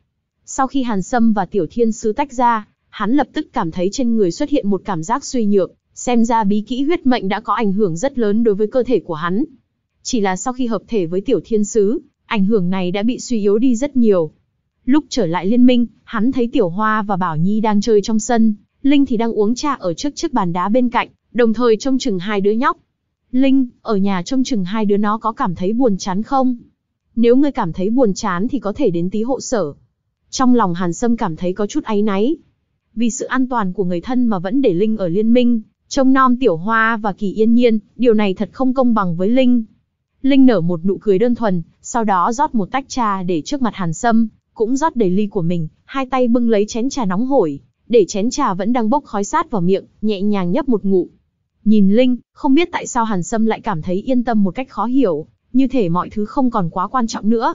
Sau khi Hàn Sâm và Tiểu Thiên Sứ tách ra, hắn lập tức cảm thấy trên người xuất hiện một cảm giác suy nhược, xem ra bí kỹ huyết mệnh đã có ảnh hưởng rất lớn đối với cơ thể của hắn. Chỉ là sau khi hợp thể với Tiểu Thiên Sứ, ảnh hưởng này đã bị suy yếu đi rất nhiều. Lúc trở lại liên minh, hắn thấy Tiểu Hoa và Bảo Nhi đang chơi trong sân, Linh thì đang uống trà ở trước chiếc bàn đá bên cạnh, đồng thời trông chừng hai đứa nhóc. Linh, ở nhà trông chừng hai đứa nó có cảm thấy buồn chán không? Nếu ngươi cảm thấy buồn chán thì có thể đến tí hộ sở, trong lòng Hàn Sâm cảm thấy có chút áy náy. Vì sự an toàn của người thân mà vẫn để Linh ở liên minh, trông Non tiểu hoa và kỳ yên nhiên, điều này thật không công bằng với Linh. Linh nở một nụ cười đơn thuần, sau đó rót một tách trà để trước mặt Hàn Sâm, cũng rót đầy ly của mình, hai tay bưng lấy chén trà nóng hổi, để chén trà vẫn đang bốc khói sát vào miệng, nhẹ nhàng nhấp một ngụm. Nhìn Linh, không biết tại sao Hàn Sâm lại cảm thấy yên tâm một cách khó hiểu, như thể mọi thứ không còn quá quan trọng nữa.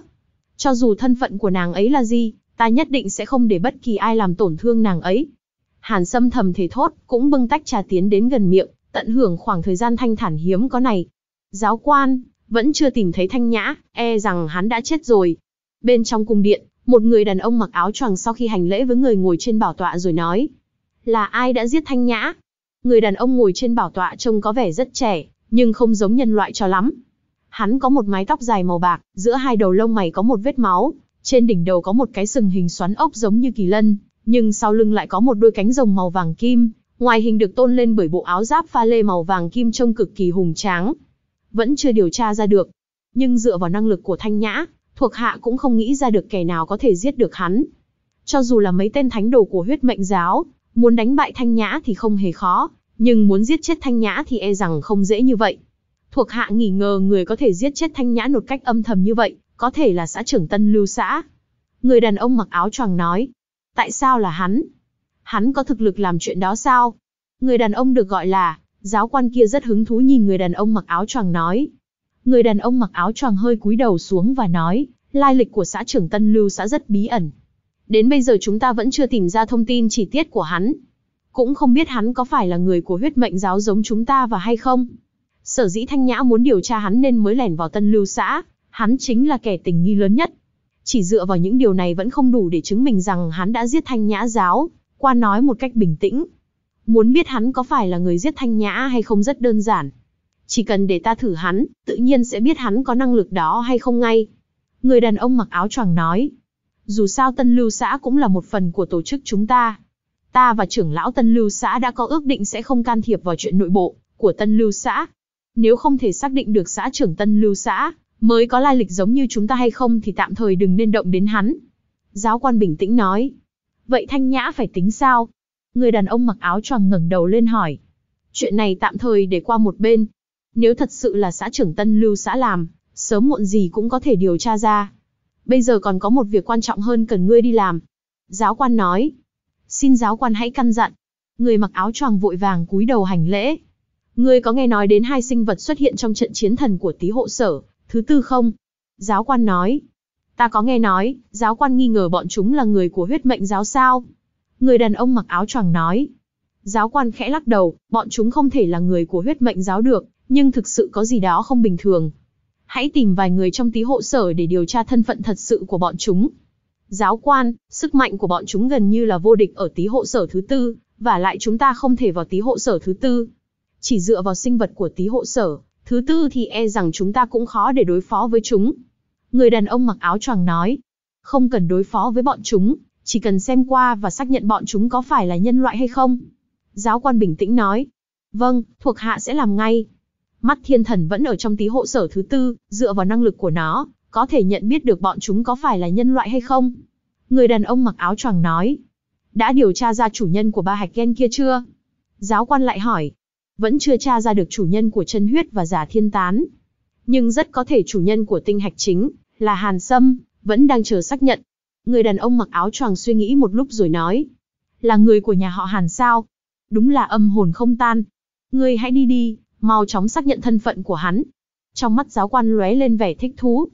Cho dù thân phận của nàng ấy là gì, ta nhất định sẽ không để bất kỳ ai làm tổn thương nàng ấy. Hàn Sâm thầm thề thốt, cũng bưng tách trà tiến đến gần miệng, tận hưởng khoảng thời gian thanh thản hiếm có này. Giáo quan, vẫn chưa tìm thấy thanh nhã, e rằng hắn đã chết rồi. Bên trong cung điện, một người đàn ông mặc áo choàng sau khi hành lễ với người ngồi trên bảo tọa rồi nói. Là ai đã giết thanh nhã? Người đàn ông ngồi trên bảo tọa trông có vẻ rất trẻ, nhưng không giống nhân loại cho lắm. Hắn có một mái tóc dài màu bạc, giữa hai đầu lông mày có một vết máu, trên đỉnh đầu có một cái sừng hình xoắn ốc giống như kỳ lân, nhưng sau lưng lại có một đôi cánh rồng màu vàng kim, ngoài hình được tôn lên bởi bộ áo giáp pha lê màu vàng kim trông cực kỳ hùng tráng. Vẫn chưa điều tra ra được, nhưng dựa vào năng lực của Thanh Nhã, thuộc hạ cũng không nghĩ ra được kẻ nào có thể giết được hắn. Cho dù là mấy tên thánh đồ của huyết mệnh giáo, muốn đánh bại Thanh Nhã thì không hề khó, nhưng muốn giết chết Thanh Nhã thì e rằng không dễ như vậy. Thuộc hạ nghỉ ngờ người có thể giết chết Thanh Nhã một cách âm thầm như vậy, có thể là xã trưởng Tân Lưu xã. Người đàn ông mặc áo choàng nói, tại sao là hắn? Hắn có thực lực làm chuyện đó sao? Người đàn ông được gọi là, giáo quan kia rất hứng thú nhìn người đàn ông mặc áo choàng nói. Người đàn ông mặc áo choàng hơi cúi đầu xuống và nói, lai lịch của xã trưởng Tân Lưu xã rất bí ẩn. Đến bây giờ chúng ta vẫn chưa tìm ra thông tin chi tiết của hắn. Cũng không biết hắn có phải là người của huyết mệnh giáo giống chúng ta và hay không. Sở dĩ Thanh Nhã muốn điều tra hắn nên mới lẻn vào Tân Lưu xã, Hắn chính là kẻ tình nghi lớn nhất. Chỉ dựa vào những điều này vẫn không đủ để chứng minh rằng hắn đã giết thanh nhã giáo, qua nói một cách bình tĩnh. Muốn biết hắn có phải là người giết thanh nhã hay không rất đơn giản. Chỉ cần để ta thử hắn, tự nhiên sẽ biết hắn có năng lực đó hay không ngay. Người đàn ông mặc áo choàng nói. Dù sao tân lưu xã cũng là một phần của tổ chức chúng ta. Ta và trưởng lão tân lưu xã đã có ước định sẽ không can thiệp vào chuyện nội bộ của tân lưu xã. Nếu không thể xác định được xã trưởng tân lưu xã mới có lai lịch giống như chúng ta hay không thì tạm thời đừng nên động đến hắn. Giáo quan bình tĩnh nói. Vậy Thanh Nhã phải tính sao? Người đàn ông mặc áo choàng ngẩng đầu lên hỏi. Chuyện này tạm thời để qua một bên. Nếu thật sự là xã trưởng Tân Lưu xã làm, sớm muộn gì cũng có thể điều tra ra. Bây giờ còn có một việc quan trọng hơn cần ngươi đi làm. Giáo quan nói. Xin giáo quan hãy căn dặn. Người mặc áo choàng vội vàng cúi đầu hành lễ. Ngươi có nghe nói đến hai sinh vật xuất hiện trong trận chiến thần của tí hộ sở, thứ tư không? Giáo quan nói. Ta có nghe nói, giáo quan nghi ngờ bọn chúng là người của huyết mệnh giáo sao? Người đàn ông mặc áo choàng nói. Giáo quan khẽ lắc đầu, bọn chúng không thể là người của huyết mệnh giáo được, nhưng thực sự có gì đó không bình thường. Hãy tìm vài người trong tí hộ sở để điều tra thân phận thật sự của bọn chúng. Giáo quan, sức mạnh của bọn chúng gần như là vô địch ở tí hộ sở thứ tư, và lại chúng ta không thể vào tí hộ sở thứ tư. Chỉ dựa vào sinh vật của tí hộ sở, Thứ tư thì e rằng chúng ta cũng khó để đối phó với chúng. Người đàn ông mặc áo choàng nói, không cần đối phó với bọn chúng, chỉ cần xem qua và xác nhận bọn chúng có phải là nhân loại hay không. Giáo quan bình tĩnh nói, vâng, thuộc hạ sẽ làm ngay. Mắt thiên thần vẫn ở trong tí hộ sở thứ tư, dựa vào năng lực của nó, có thể nhận biết được bọn chúng có phải là nhân loại hay không. Người đàn ông mặc áo choàng nói, đã điều tra ra chủ nhân của ba hạch gen kia chưa? Giáo quan lại hỏi, vẫn chưa tra ra được chủ nhân của chân huyết và giả thiên tán. Nhưng rất có thể chủ nhân của tinh hạch chính, là Hàn Sâm, vẫn đang chờ xác nhận. Người đàn ông mặc áo choàng suy nghĩ một lúc rồi nói. Là người của nhà họ Hàn sao? Đúng là âm hồn không tan. Ngươi hãy đi đi, mau chóng xác nhận thân phận của hắn. Trong mắt giáo quan lóe lên vẻ thích thú.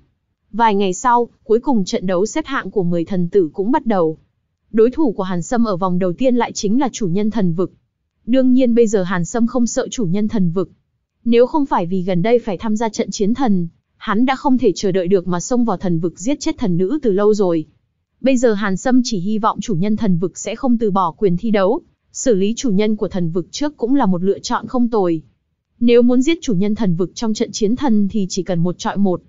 Vài ngày sau, cuối cùng trận đấu xếp hạng của 10 thần tử cũng bắt đầu. Đối thủ của Hàn Sâm ở vòng đầu tiên lại chính là chủ nhân thần vực, Đương nhiên bây giờ Hàn Sâm không sợ chủ nhân thần vực. Nếu không phải vì gần đây phải tham gia trận chiến thần, hắn đã không thể chờ đợi được mà xông vào thần vực giết chết thần nữ từ lâu rồi. Bây giờ Hàn Sâm chỉ hy vọng chủ nhân thần vực sẽ không từ bỏ quyền thi đấu, xử lý chủ nhân của thần vực trước cũng là một lựa chọn không tồi. Nếu muốn giết chủ nhân thần vực trong trận chiến thần thì chỉ cần một trọi một.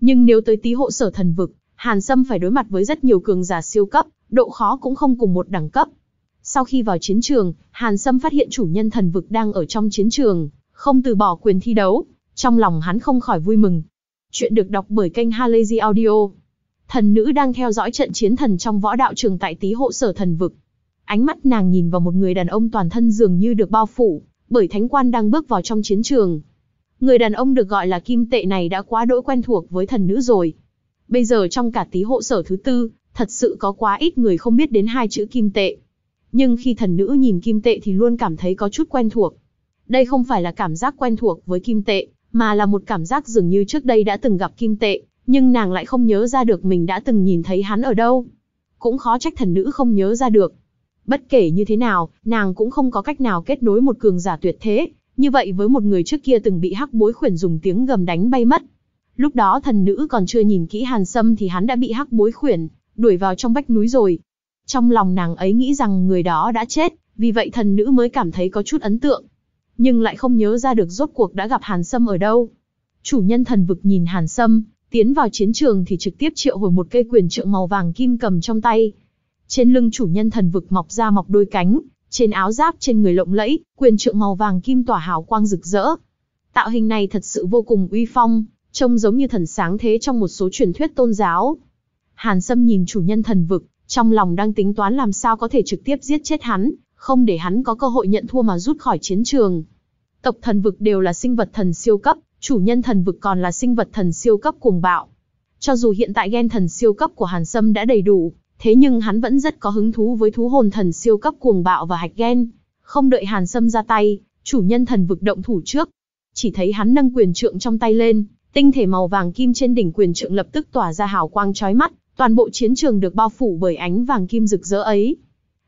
Nhưng nếu tới tí hộ sở thần vực, Hàn Sâm phải đối mặt với rất nhiều cường giả siêu cấp, độ khó cũng không cùng một đẳng cấp. Sau khi vào chiến trường, Hàn Sâm phát hiện chủ nhân thần vực đang ở trong chiến trường, không từ bỏ quyền thi đấu, trong lòng hắn không khỏi vui mừng. Chuyện được đọc bởi kênh Halazy Audio. Thần nữ đang theo dõi trận chiến thần trong võ đạo trường tại tý hộ sở thần vực. Ánh mắt nàng nhìn vào một người đàn ông toàn thân dường như được bao phủ, bởi thánh quan đang bước vào trong chiến trường. Người đàn ông được gọi là kim tệ này đã quá đỗi quen thuộc với thần nữ rồi. Bây giờ trong cả tý hộ sở thứ tư, thật sự có quá ít người không biết đến hai chữ kim tệ nhưng khi thần nữ nhìn kim tệ thì luôn cảm thấy có chút quen thuộc. Đây không phải là cảm giác quen thuộc với kim tệ, mà là một cảm giác dường như trước đây đã từng gặp kim tệ, nhưng nàng lại không nhớ ra được mình đã từng nhìn thấy hắn ở đâu. Cũng khó trách thần nữ không nhớ ra được. Bất kể như thế nào, nàng cũng không có cách nào kết nối một cường giả tuyệt thế, như vậy với một người trước kia từng bị hắc bối khuyển dùng tiếng gầm đánh bay mất. Lúc đó thần nữ còn chưa nhìn kỹ hàn sâm thì hắn đã bị hắc bối khuyển, đuổi vào trong bách núi rồi, trong lòng nàng ấy nghĩ rằng người đó đã chết, vì vậy thần nữ mới cảm thấy có chút ấn tượng. Nhưng lại không nhớ ra được rốt cuộc đã gặp Hàn Sâm ở đâu. Chủ nhân thần vực nhìn Hàn Sâm, tiến vào chiến trường thì trực tiếp triệu hồi một cây quyền trượng màu vàng kim cầm trong tay. Trên lưng chủ nhân thần vực mọc ra mọc đôi cánh, trên áo giáp trên người lộng lẫy, quyền trượng màu vàng kim tỏa hào quang rực rỡ. Tạo hình này thật sự vô cùng uy phong, trông giống như thần sáng thế trong một số truyền thuyết tôn giáo. Hàn Sâm nhìn chủ nhân thần vực, trong lòng đang tính toán làm sao có thể trực tiếp giết chết hắn, không để hắn có cơ hội nhận thua mà rút khỏi chiến trường. Tộc thần vực đều là sinh vật thần siêu cấp, chủ nhân thần vực còn là sinh vật thần siêu cấp cuồng bạo. Cho dù hiện tại gen thần siêu cấp của Hàn Sâm đã đầy đủ, thế nhưng hắn vẫn rất có hứng thú với thú hồn thần siêu cấp cuồng bạo và hạch gen. Không đợi Hàn Sâm ra tay, chủ nhân thần vực động thủ trước. Chỉ thấy hắn nâng quyền trượng trong tay lên, tinh thể màu vàng kim trên đỉnh quyền trượng lập tức tỏa ra hào quang chói mắt, Toàn bộ chiến trường được bao phủ bởi ánh vàng kim rực rỡ ấy.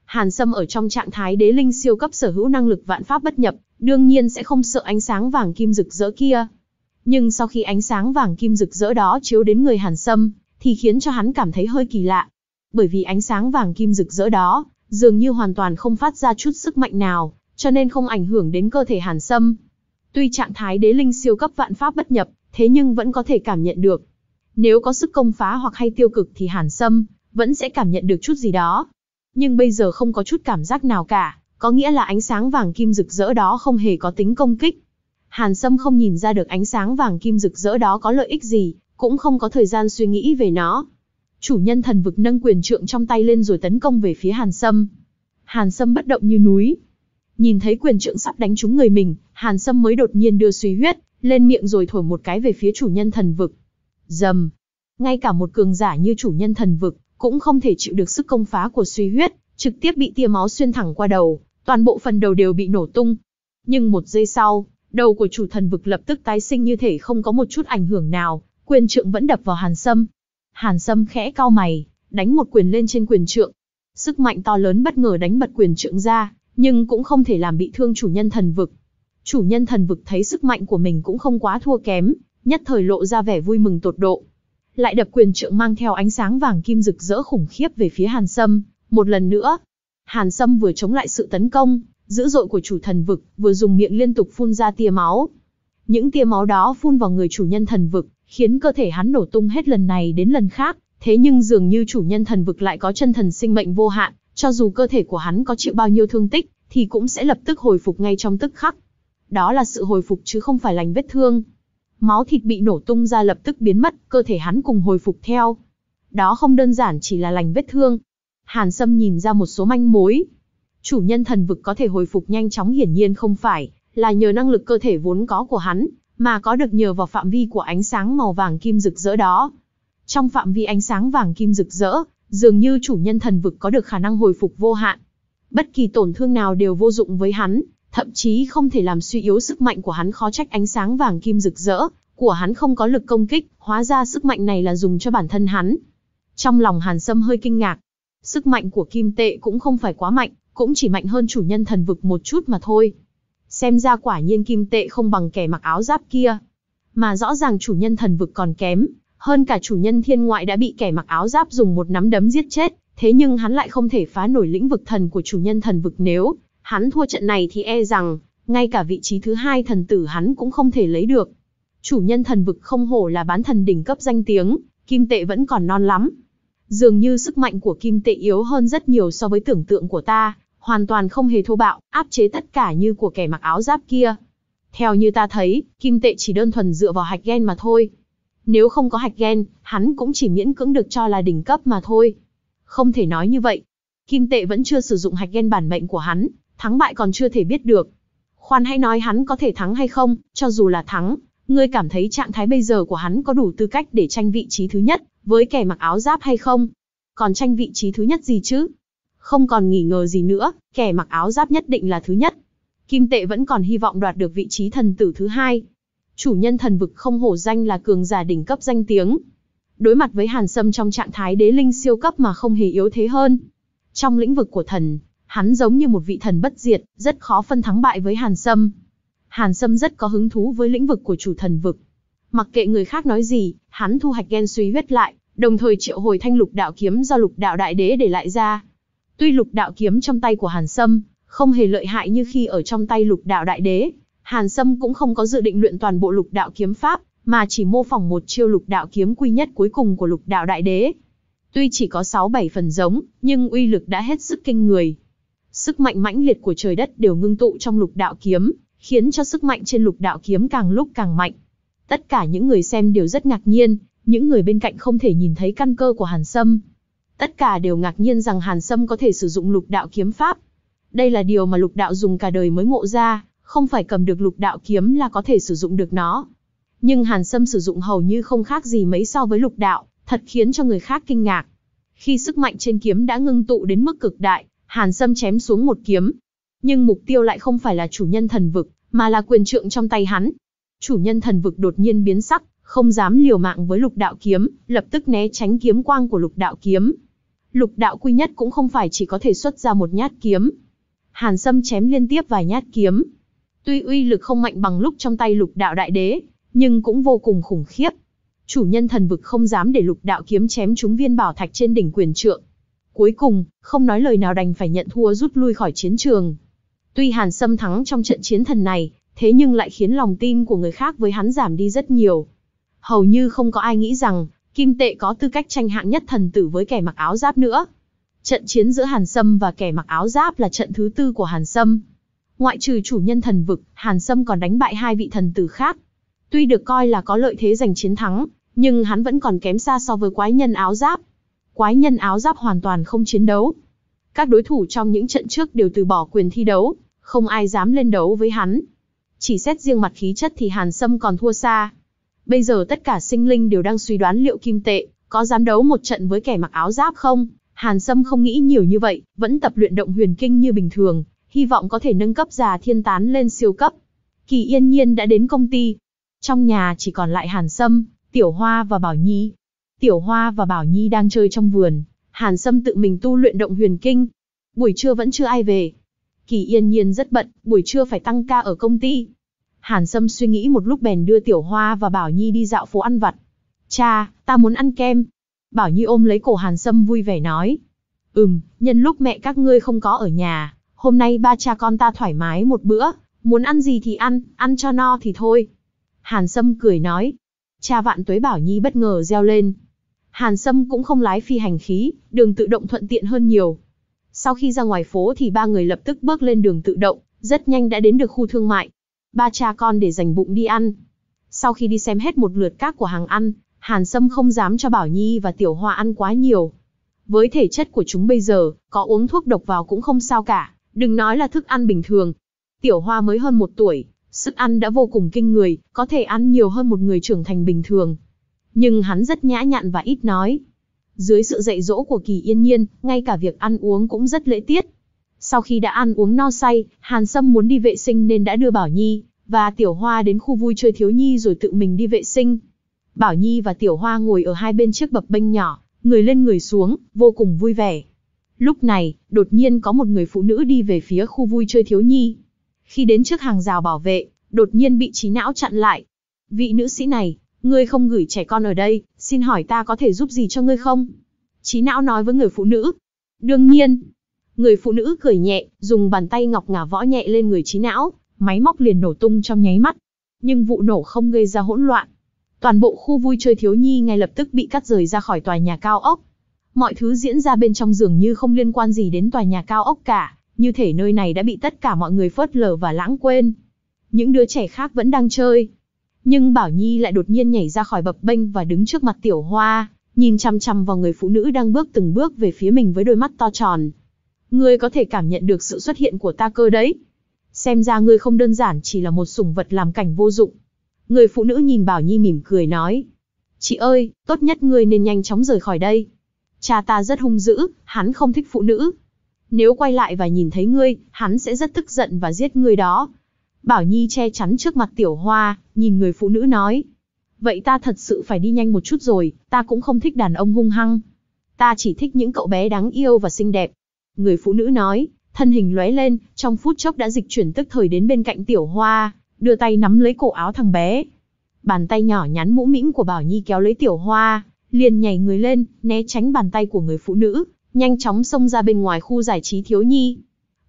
Hàn Sâm ở trong trạng thái đế linh siêu cấp sở hữu năng lực vạn pháp bất nhập, đương nhiên sẽ không sợ ánh sáng vàng kim rực rỡ kia. Nhưng sau khi ánh sáng vàng kim rực rỡ đó chiếu đến người Hàn Sâm, thì khiến cho hắn cảm thấy hơi kỳ lạ. Bởi vì ánh sáng vàng kim rực rỡ đó, dường như hoàn toàn không phát ra chút sức mạnh nào, cho nên không ảnh hưởng đến cơ thể Hàn Sâm. Tuy trạng thái đế linh siêu cấp vạn pháp bất nhập, thế nhưng vẫn có thể cảm nhận được, nếu có sức công phá hoặc hay tiêu cực thì Hàn Sâm vẫn sẽ cảm nhận được chút gì đó. Nhưng bây giờ không có chút cảm giác nào cả, có nghĩa là ánh sáng vàng kim rực rỡ đó không hề có tính công kích. Hàn Sâm không nhìn ra được ánh sáng vàng kim rực rỡ đó có lợi ích gì, cũng không có thời gian suy nghĩ về nó. Chủ nhân thần vực nâng quyền trượng trong tay lên rồi tấn công về phía Hàn Sâm. Hàn Sâm bất động như núi. Nhìn thấy quyền trượng sắp đánh trúng người mình, Hàn Sâm mới đột nhiên đưa suy huyết, lên miệng rồi thổi một cái về phía chủ nhân thần vực. Dầm. Ngay cả một cường giả như chủ nhân thần vực, cũng không thể chịu được sức công phá của suy huyết, trực tiếp bị tia máu xuyên thẳng qua đầu, toàn bộ phần đầu đều bị nổ tung. Nhưng một giây sau, đầu của chủ thần vực lập tức tái sinh như thể không có một chút ảnh hưởng nào, quyền trượng vẫn đập vào hàn sâm. Hàn sâm khẽ cao mày, đánh một quyền lên trên quyền trượng. Sức mạnh to lớn bất ngờ đánh bật quyền trượng ra, nhưng cũng không thể làm bị thương chủ nhân thần vực. Chủ nhân thần vực thấy sức mạnh của mình cũng không quá thua kém, nhất thời lộ ra vẻ vui mừng tột độ. Lại đập quyền trượng mang theo ánh sáng vàng kim rực rỡ khủng khiếp về phía Hàn Sâm, một lần nữa. Hàn Sâm vừa chống lại sự tấn công, dữ dội của chủ thần vực, vừa dùng miệng liên tục phun ra tia máu. Những tia máu đó phun vào người chủ nhân thần vực, khiến cơ thể hắn nổ tung hết lần này đến lần khác, thế nhưng dường như chủ nhân thần vực lại có chân thần sinh mệnh vô hạn, cho dù cơ thể của hắn có chịu bao nhiêu thương tích, thì cũng sẽ lập tức hồi phục ngay trong tức khắc. Đó là sự hồi phục chứ không phải lành vết thương máu thịt bị nổ tung ra lập tức biến mất, cơ thể hắn cùng hồi phục theo. Đó không đơn giản chỉ là lành vết thương. Hàn Sâm nhìn ra một số manh mối. Chủ nhân thần vực có thể hồi phục nhanh chóng hiển nhiên không phải là nhờ năng lực cơ thể vốn có của hắn, mà có được nhờ vào phạm vi của ánh sáng màu vàng kim rực rỡ đó. Trong phạm vi ánh sáng vàng kim rực rỡ, dường như chủ nhân thần vực có được khả năng hồi phục vô hạn. Bất kỳ tổn thương nào đều vô dụng với hắn, thậm chí không thể làm suy yếu sức mạnh của hắn khó trách ánh sáng vàng kim rực rỡ, của hắn không có lực công kích, hóa ra sức mạnh này là dùng cho bản thân hắn. Trong lòng Hàn Sâm hơi kinh ngạc, sức mạnh của kim tệ cũng không phải quá mạnh, cũng chỉ mạnh hơn chủ nhân thần vực một chút mà thôi. Xem ra quả nhiên kim tệ không bằng kẻ mặc áo giáp kia. Mà rõ ràng chủ nhân thần vực còn kém, hơn cả chủ nhân thiên ngoại đã bị kẻ mặc áo giáp dùng một nắm đấm giết chết, thế nhưng hắn lại không thể phá nổi lĩnh vực thần của chủ nhân thần vực nếu Hắn thua trận này thì e rằng, ngay cả vị trí thứ hai thần tử hắn cũng không thể lấy được. Chủ nhân thần vực không hổ là bán thần đỉnh cấp danh tiếng, kim tệ vẫn còn non lắm. Dường như sức mạnh của kim tệ yếu hơn rất nhiều so với tưởng tượng của ta, hoàn toàn không hề thô bạo, áp chế tất cả như của kẻ mặc áo giáp kia. Theo như ta thấy, kim tệ chỉ đơn thuần dựa vào hạch gen mà thôi. Nếu không có hạch gen, hắn cũng chỉ miễn cưỡng được cho là đỉnh cấp mà thôi. Không thể nói như vậy. Kim tệ vẫn chưa sử dụng hạch gen bản mệnh của hắn, thắng bại còn chưa thể biết được. Khoan hãy nói hắn có thể thắng hay không, cho dù là thắng, ngươi cảm thấy trạng thái bây giờ của hắn có đủ tư cách để tranh vị trí thứ nhất, với kẻ mặc áo giáp hay không? Còn tranh vị trí thứ nhất gì chứ? Không còn nghỉ ngờ gì nữa, kẻ mặc áo giáp nhất định là thứ nhất. Kim tệ vẫn còn hy vọng đoạt được vị trí thần tử thứ hai. Chủ nhân thần vực không hổ danh là cường giả đỉnh cấp danh tiếng. Đối mặt với Hàn Sâm trong trạng thái đế linh siêu cấp mà không hề yếu thế hơn. Trong lĩnh vực của thần, Hắn giống như một vị thần bất diệt, rất khó phân thắng bại với Hàn Sâm. Hàn Sâm rất có hứng thú với lĩnh vực của chủ thần vực. Mặc kệ người khác nói gì, hắn thu hạch ghen suy huyết lại, đồng thời triệu hồi thanh lục đạo kiếm do lục đạo đại đế để lại ra. Tuy lục đạo kiếm trong tay của Hàn Sâm, không hề lợi hại như khi ở trong tay lục đạo đại đế, Hàn Sâm cũng không có dự định luyện toàn bộ lục đạo kiếm pháp, mà chỉ mô phỏng một chiêu lục đạo kiếm quy nhất cuối cùng của lục đạo đại đế. Tuy chỉ có 6-7 phần giống, nhưng uy lực đã hết sức kinh người sức mạnh mãnh liệt của trời đất đều ngưng tụ trong lục đạo kiếm, khiến cho sức mạnh trên lục đạo kiếm càng lúc càng mạnh. Tất cả những người xem đều rất ngạc nhiên, những người bên cạnh không thể nhìn thấy căn cơ của Hàn Sâm. Tất cả đều ngạc nhiên rằng Hàn Sâm có thể sử dụng lục đạo kiếm pháp. Đây là điều mà lục đạo dùng cả đời mới ngộ ra, không phải cầm được lục đạo kiếm là có thể sử dụng được nó. Nhưng Hàn Sâm sử dụng hầu như không khác gì mấy so với lục đạo, thật khiến cho người khác kinh ngạc. Khi sức mạnh trên kiếm đã ngưng tụ đến mức cực đại, Hàn Sâm chém xuống một kiếm. Nhưng mục tiêu lại không phải là chủ nhân thần vực, mà là quyền trượng trong tay hắn. Chủ nhân thần vực đột nhiên biến sắc, không dám liều mạng với lục đạo kiếm, lập tức né tránh kiếm quang của lục đạo kiếm. Lục đạo quy nhất cũng không phải chỉ có thể xuất ra một nhát kiếm. Hàn Sâm chém liên tiếp vài nhát kiếm. Tuy uy lực không mạnh bằng lúc trong tay lục đạo đại đế, nhưng cũng vô cùng khủng khiếp. Chủ nhân thần vực không dám để lục đạo kiếm chém trúng viên bảo thạch trên đỉnh quyền trượng, Cuối cùng, không nói lời nào đành phải nhận thua rút lui khỏi chiến trường. Tuy Hàn Sâm thắng trong trận chiến thần này, thế nhưng lại khiến lòng tin của người khác với hắn giảm đi rất nhiều. Hầu như không có ai nghĩ rằng, Kim Tệ có tư cách tranh hạng nhất thần tử với kẻ mặc áo giáp nữa. Trận chiến giữa Hàn Sâm và kẻ mặc áo giáp là trận thứ tư của Hàn Sâm. Ngoại trừ chủ nhân thần vực, Hàn Sâm còn đánh bại hai vị thần tử khác. Tuy được coi là có lợi thế giành chiến thắng, nhưng hắn vẫn còn kém xa so với quái nhân áo giáp, quái nhân áo giáp hoàn toàn không chiến đấu. Các đối thủ trong những trận trước đều từ bỏ quyền thi đấu, không ai dám lên đấu với hắn. Chỉ xét riêng mặt khí chất thì Hàn Sâm còn thua xa. Bây giờ tất cả sinh linh đều đang suy đoán liệu kim tệ, có dám đấu một trận với kẻ mặc áo giáp không? Hàn Sâm không nghĩ nhiều như vậy, vẫn tập luyện động huyền kinh như bình thường, hy vọng có thể nâng cấp già thiên tán lên siêu cấp. Kỳ yên nhiên đã đến công ty. Trong nhà chỉ còn lại Hàn Sâm, Tiểu Hoa và Bảo Nhi. Tiểu Hoa và Bảo Nhi đang chơi trong vườn, Hàn Sâm tự mình tu luyện động huyền kinh. Buổi trưa vẫn chưa ai về. Kỳ Yên Nhiên rất bận, buổi trưa phải tăng ca ở công ty. Hàn Sâm suy nghĩ một lúc bèn đưa Tiểu Hoa và Bảo Nhi đi dạo phố ăn vặt. Cha, ta muốn ăn kem. Bảo Nhi ôm lấy cổ Hàn Sâm vui vẻ nói. Ừm, nhân lúc mẹ các ngươi không có ở nhà, hôm nay ba cha con ta thoải mái một bữa, muốn ăn gì thì ăn, ăn cho no thì thôi. Hàn Sâm cười nói. Cha vạn tuế Bảo Nhi bất ngờ reo lên, Hàn Sâm cũng không lái phi hành khí, đường tự động thuận tiện hơn nhiều. Sau khi ra ngoài phố thì ba người lập tức bước lên đường tự động, rất nhanh đã đến được khu thương mại. Ba cha con để dành bụng đi ăn. Sau khi đi xem hết một lượt các cửa hàng ăn, Hàn Sâm không dám cho Bảo Nhi và Tiểu Hoa ăn quá nhiều. Với thể chất của chúng bây giờ, có uống thuốc độc vào cũng không sao cả, đừng nói là thức ăn bình thường. Tiểu Hoa mới hơn một tuổi, sức ăn đã vô cùng kinh người, có thể ăn nhiều hơn một người trưởng thành bình thường, nhưng hắn rất nhã nhặn và ít nói. Dưới sự dạy dỗ của Kỳ Yên Nhiên, ngay cả việc ăn uống cũng rất lễ tiết. Sau khi đã ăn uống no say, Hàn Sâm muốn đi vệ sinh nên đã đưa Bảo Nhi và Tiểu Hoa đến khu vui chơi thiếu nhi rồi tự mình đi vệ sinh. Bảo Nhi và Tiểu Hoa ngồi ở hai bên chiếc bập bênh nhỏ, người lên người xuống, vô cùng vui vẻ. Lúc này, đột nhiên có một người phụ nữ đi về phía khu vui chơi thiếu nhi. Khi đến trước hàng rào bảo vệ, đột nhiên bị trí não chặn lại. Vị nữ sĩ này, ngươi không gửi trẻ con ở đây, xin hỏi ta có thể giúp gì cho ngươi không? Chí não nói với người phụ nữ. Đương nhiên. Người phụ nữ cười nhẹ, dùng bàn tay ngọc ngà võ nhẹ lên người trí não, máy móc liền nổ tung trong nháy mắt. Nhưng vụ nổ không gây ra hỗn loạn. Toàn bộ khu vui chơi thiếu nhi ngay lập tức bị cắt rời ra khỏi tòa nhà cao ốc. Mọi thứ diễn ra bên trong giường như không liên quan gì đến tòa nhà cao ốc cả, như thể nơi này đã bị tất cả mọi người phớt lờ và lãng quên. Những đứa trẻ khác vẫn đang chơi, nhưng Bảo Nhi lại đột nhiên nhảy ra khỏi bập bênh và đứng trước mặt Tiểu Hoa, nhìn chăm chăm vào người phụ nữ đang bước từng bước về phía mình với đôi mắt to tròn. Ngươi có thể cảm nhận được sự xuất hiện của ta cơ đấy. Xem ra ngươi không đơn giản chỉ là một sủng vật làm cảnh vô dụng. Người phụ nữ nhìn Bảo Nhi mỉm cười nói. Chị ơi, tốt nhất ngươi nên nhanh chóng rời khỏi đây. Cha ta rất hung dữ, hắn không thích phụ nữ. Nếu quay lại và nhìn thấy ngươi, hắn sẽ rất tức giận và giết ngươi đó. Bảo Nhi che chắn trước mặt Tiểu Hoa, nhìn người phụ nữ nói. Vậy ta thật sự phải đi nhanh một chút rồi, ta cũng không thích đàn ông hung hăng. Ta chỉ thích những cậu bé đáng yêu và xinh đẹp. Người phụ nữ nói, thân hình lóe lên, trong phút chốc đã dịch chuyển tức thời đến bên cạnh Tiểu Hoa, đưa tay nắm lấy cổ áo thằng bé. Bàn tay nhỏ nhắn mũ mĩm của Bảo Nhi kéo lấy Tiểu Hoa, liền nhảy người lên, né tránh bàn tay của người phụ nữ, nhanh chóng xông ra bên ngoài khu giải trí thiếu nhi.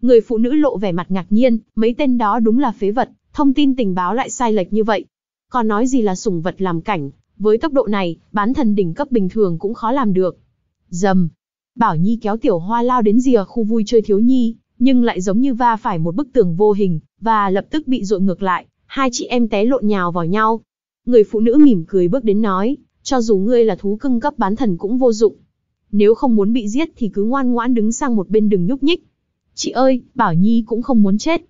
Người phụ nữ lộ vẻ mặt ngạc nhiên, mấy tên đó đúng là phế vật, thông tin tình báo lại sai lệch như vậy. Còn nói gì là sủng vật làm cảnh, với tốc độ này, bán thần đỉnh cấp bình thường cũng khó làm được. Dầm. Bảo Nhi kéo tiểu hoa lao đến rìa khu vui chơi thiếu nhi, nhưng lại giống như va phải một bức tường vô hình, và lập tức bị dội ngược lại, hai chị em té lộn nhào vào nhau. Người phụ nữ mỉm cười bước đến nói, cho dù ngươi là thú cưng cấp bán thần cũng vô dụng. Nếu không muốn bị giết thì cứ ngoan ngoãn đứng sang một bên đừng nhúc nhích, Chị ơi, Bảo Nhi cũng không muốn chết.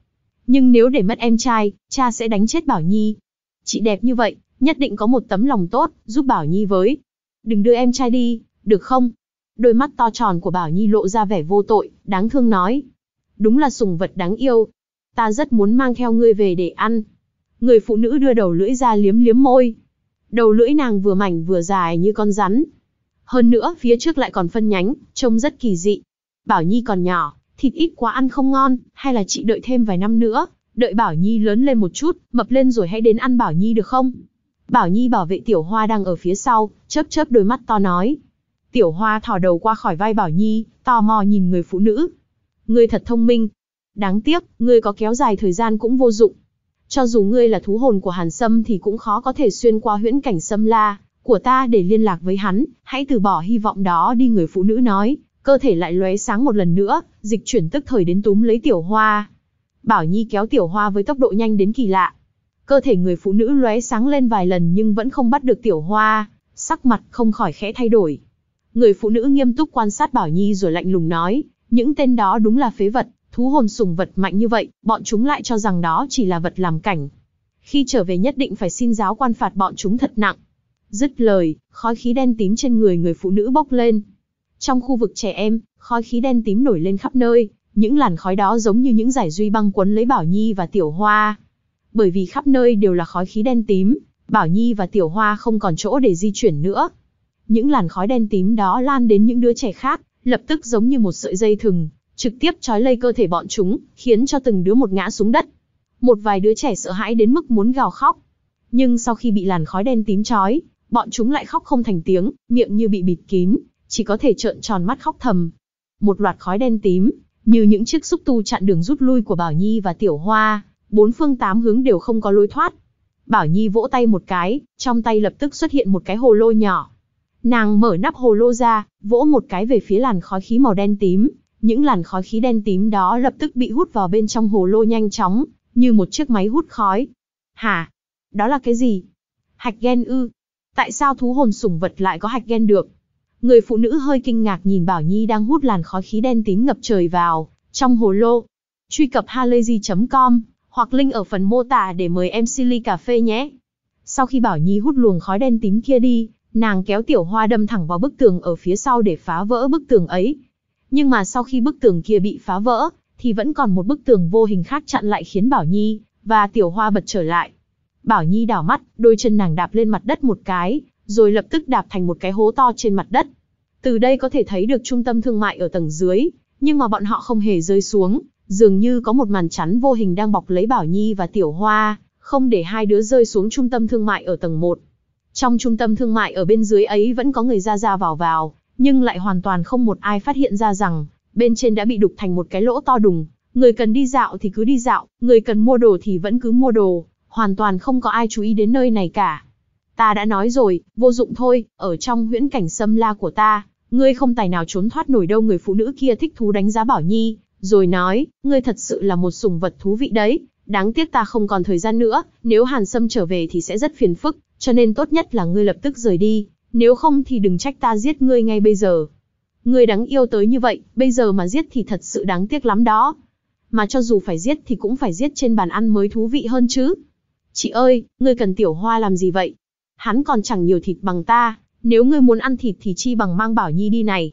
Nhưng nếu để mất em trai, cha sẽ đánh chết Bảo Nhi. Chị đẹp như vậy, nhất định có một tấm lòng tốt, giúp Bảo Nhi với. Đừng đưa em trai đi, được không? Đôi mắt to tròn của Bảo Nhi lộ ra vẻ vô tội, đáng thương nói. Đúng là sùng vật đáng yêu. Ta rất muốn mang theo ngươi về để ăn. Người phụ nữ đưa đầu lưỡi ra liếm liếm môi. Đầu lưỡi nàng vừa mảnh vừa dài như con rắn. Hơn nữa, phía trước lại còn phân nhánh, trông rất kỳ dị. Bảo Nhi còn nhỏ, thịt ít quá ăn không ngon, hay là chị đợi thêm vài năm nữa, đợi Bảo Nhi lớn lên một chút, mập lên rồi hãy đến ăn Bảo Nhi được không? Bảo Nhi bảo vệ Tiểu Hoa đang ở phía sau, chớp chớp đôi mắt to nói. Tiểu Hoa thò đầu qua khỏi vai Bảo Nhi, tò mò nhìn người phụ nữ. Ngươi thật thông minh. Đáng tiếc, ngươi có kéo dài thời gian cũng vô dụng. Cho dù ngươi là thú hồn của Hàn Sâm thì cũng khó có thể xuyên qua huyễn cảnh Sâm La của ta để liên lạc với hắn, hãy từ bỏ hy vọng đó đi người phụ nữ nói, cơ thể lại lóe sáng một lần nữa, dịch chuyển tức thời đến túm lấy tiểu hoa. Bảo Nhi kéo tiểu hoa với tốc độ nhanh đến kỳ lạ. Cơ thể người phụ nữ lóe sáng lên vài lần nhưng vẫn không bắt được tiểu hoa, sắc mặt không khỏi khẽ thay đổi. Người phụ nữ nghiêm túc quan sát Bảo Nhi rồi lạnh lùng nói, những tên đó đúng là phế vật, thú hồn sùng vật mạnh như vậy, bọn chúng lại cho rằng đó chỉ là vật làm cảnh. Khi trở về nhất định phải xin giáo quan phạt bọn chúng thật nặng. Dứt lời, khói khí đen tím trên người người phụ nữ bốc lên, trong khu vực trẻ em, khói khí đen tím nổi lên khắp nơi, những làn khói đó giống như những giải duy băng quấn lấy Bảo Nhi và Tiểu Hoa. Bởi vì khắp nơi đều là khói khí đen tím, Bảo Nhi và Tiểu Hoa không còn chỗ để di chuyển nữa. Những làn khói đen tím đó lan đến những đứa trẻ khác, lập tức giống như một sợi dây thừng, trực tiếp trói lây cơ thể bọn chúng, khiến cho từng đứa một ngã xuống đất. Một vài đứa trẻ sợ hãi đến mức muốn gào khóc. Nhưng sau khi bị làn khói đen tím trói, bọn chúng lại khóc không thành tiếng, miệng như bị bịt kín, chỉ có thể trợn tròn mắt khóc thầm. Một loạt khói đen tím, như những chiếc xúc tu chặn đường rút lui của Bảo Nhi và Tiểu Hoa, bốn phương tám hướng đều không có lối thoát. Bảo Nhi vỗ tay một cái, trong tay lập tức xuất hiện một cái hồ lô nhỏ. Nàng mở nắp hồ lô ra, vỗ một cái về phía làn khói khí màu đen tím. Những làn khói khí đen tím đó lập tức bị hút vào bên trong hồ lô nhanh chóng, như một chiếc máy hút khói. Hả? Đó là cái gì? Hạch gen ư? Tại sao thú hồn sủng vật lại có hạch gen được? Người phụ nữ hơi kinh ngạc nhìn Bảo Nhi đang hút làn khói khí đen tím ngập trời vào, trong hồ lô. Truy cập halayzi.com, hoặc link ở phần mô tả để mời em Silly Cà Phê nhé. Sau khi Bảo Nhi hút luồng khói đen tím kia đi, nàng kéo tiểu hoa đâm thẳng vào bức tường ở phía sau để phá vỡ bức tường ấy. Nhưng mà sau khi bức tường kia bị phá vỡ, thì vẫn còn một bức tường vô hình khác chặn lại khiến Bảo Nhi và tiểu hoa bật trở lại. Bảo Nhi đảo mắt, đôi chân nàng đạp lên mặt đất một cái, rồi lập tức đạp thành một cái hố to trên mặt đất. Từ đây có thể thấy được trung tâm thương mại ở tầng dưới, nhưng mà bọn họ không hề rơi xuống, dường như có một màn chắn vô hình đang bọc lấy Bảo Nhi và Tiểu Hoa, không để hai đứa rơi xuống trung tâm thương mại ở tầng 1. Trong trung tâm thương mại ở bên dưới ấy vẫn có người ra ra vào vào, nhưng lại hoàn toàn không một ai phát hiện ra rằng, bên trên đã bị đục thành một cái lỗ to đùng, người cần đi dạo thì cứ đi dạo, người cần mua đồ thì vẫn cứ mua đồ, hoàn toàn không có ai chú ý đến nơi này cả. Ta đã nói rồi, vô dụng thôi, ở trong huyễn cảnh xâm la của ta, ngươi không tài nào trốn thoát nổi đâu người phụ nữ kia thích thú đánh giá Bảo Nhi, rồi nói, ngươi thật sự là một sùng vật thú vị đấy, đáng tiếc ta không còn thời gian nữa, nếu Hàn Sâm trở về thì sẽ rất phiền phức, cho nên tốt nhất là ngươi lập tức rời đi, nếu không thì đừng trách ta giết ngươi ngay bây giờ. Ngươi đáng yêu tới như vậy, bây giờ mà giết thì thật sự đáng tiếc lắm đó. Mà cho dù phải giết thì cũng phải giết trên bàn ăn mới thú vị hơn chứ. Chị ơi, ngươi cần tiểu hoa làm gì vậy? hắn còn chẳng nhiều thịt bằng ta, nếu ngươi muốn ăn thịt thì chi bằng mang Bảo Nhi đi này.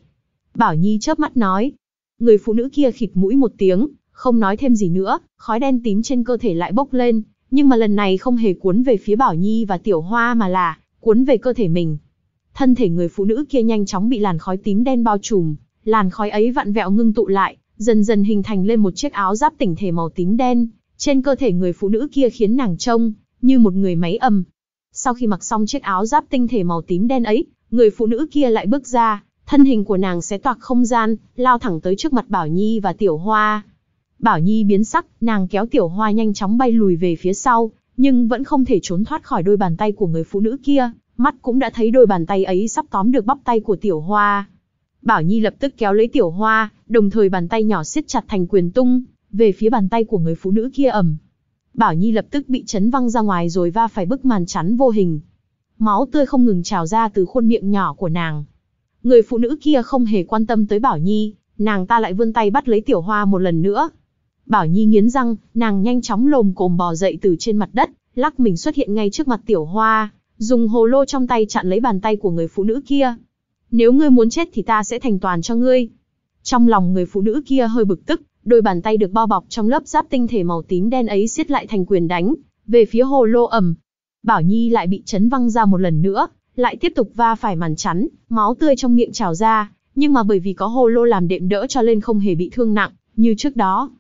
Bảo Nhi chớp mắt nói. Người phụ nữ kia khịt mũi một tiếng, không nói thêm gì nữa, khói đen tím trên cơ thể lại bốc lên, nhưng mà lần này không hề cuốn về phía Bảo Nhi và Tiểu Hoa mà là cuốn về cơ thể mình. Thân thể người phụ nữ kia nhanh chóng bị làn khói tím đen bao trùm, làn khói ấy vặn vẹo ngưng tụ lại, dần dần hình thành lên một chiếc áo giáp tỉnh thể màu tím đen, trên cơ thể người phụ nữ kia khiến nàng trông như một người máy ầm, sau khi mặc xong chiếc áo giáp tinh thể màu tím đen ấy, người phụ nữ kia lại bước ra, thân hình của nàng xé toạc không gian, lao thẳng tới trước mặt Bảo Nhi và Tiểu Hoa. Bảo Nhi biến sắc, nàng kéo Tiểu Hoa nhanh chóng bay lùi về phía sau, nhưng vẫn không thể trốn thoát khỏi đôi bàn tay của người phụ nữ kia, mắt cũng đã thấy đôi bàn tay ấy sắp tóm được bắp tay của Tiểu Hoa. Bảo Nhi lập tức kéo lấy Tiểu Hoa, đồng thời bàn tay nhỏ siết chặt thành quyền tung, về phía bàn tay của người phụ nữ kia ẩm. Bảo Nhi lập tức bị chấn văng ra ngoài rồi va phải bức màn chắn vô hình. Máu tươi không ngừng trào ra từ khuôn miệng nhỏ của nàng. Người phụ nữ kia không hề quan tâm tới Bảo Nhi, nàng ta lại vươn tay bắt lấy tiểu hoa một lần nữa. Bảo Nhi nghiến răng, nàng nhanh chóng lồm cồm bò dậy từ trên mặt đất, lắc mình xuất hiện ngay trước mặt tiểu hoa, dùng hồ lô trong tay chặn lấy bàn tay của người phụ nữ kia. Nếu ngươi muốn chết thì ta sẽ thành toàn cho ngươi. Trong lòng người phụ nữ kia hơi bực tức, đôi bàn tay được bao bọc trong lớp giáp tinh thể màu tím đen ấy siết lại thành quyền đánh, về phía hồ lô ẩm. Bảo Nhi lại bị chấn văng ra một lần nữa, lại tiếp tục va phải màn chắn, máu tươi trong miệng trào ra, nhưng mà bởi vì có hồ lô làm đệm đỡ cho lên không hề bị thương nặng, như trước đó.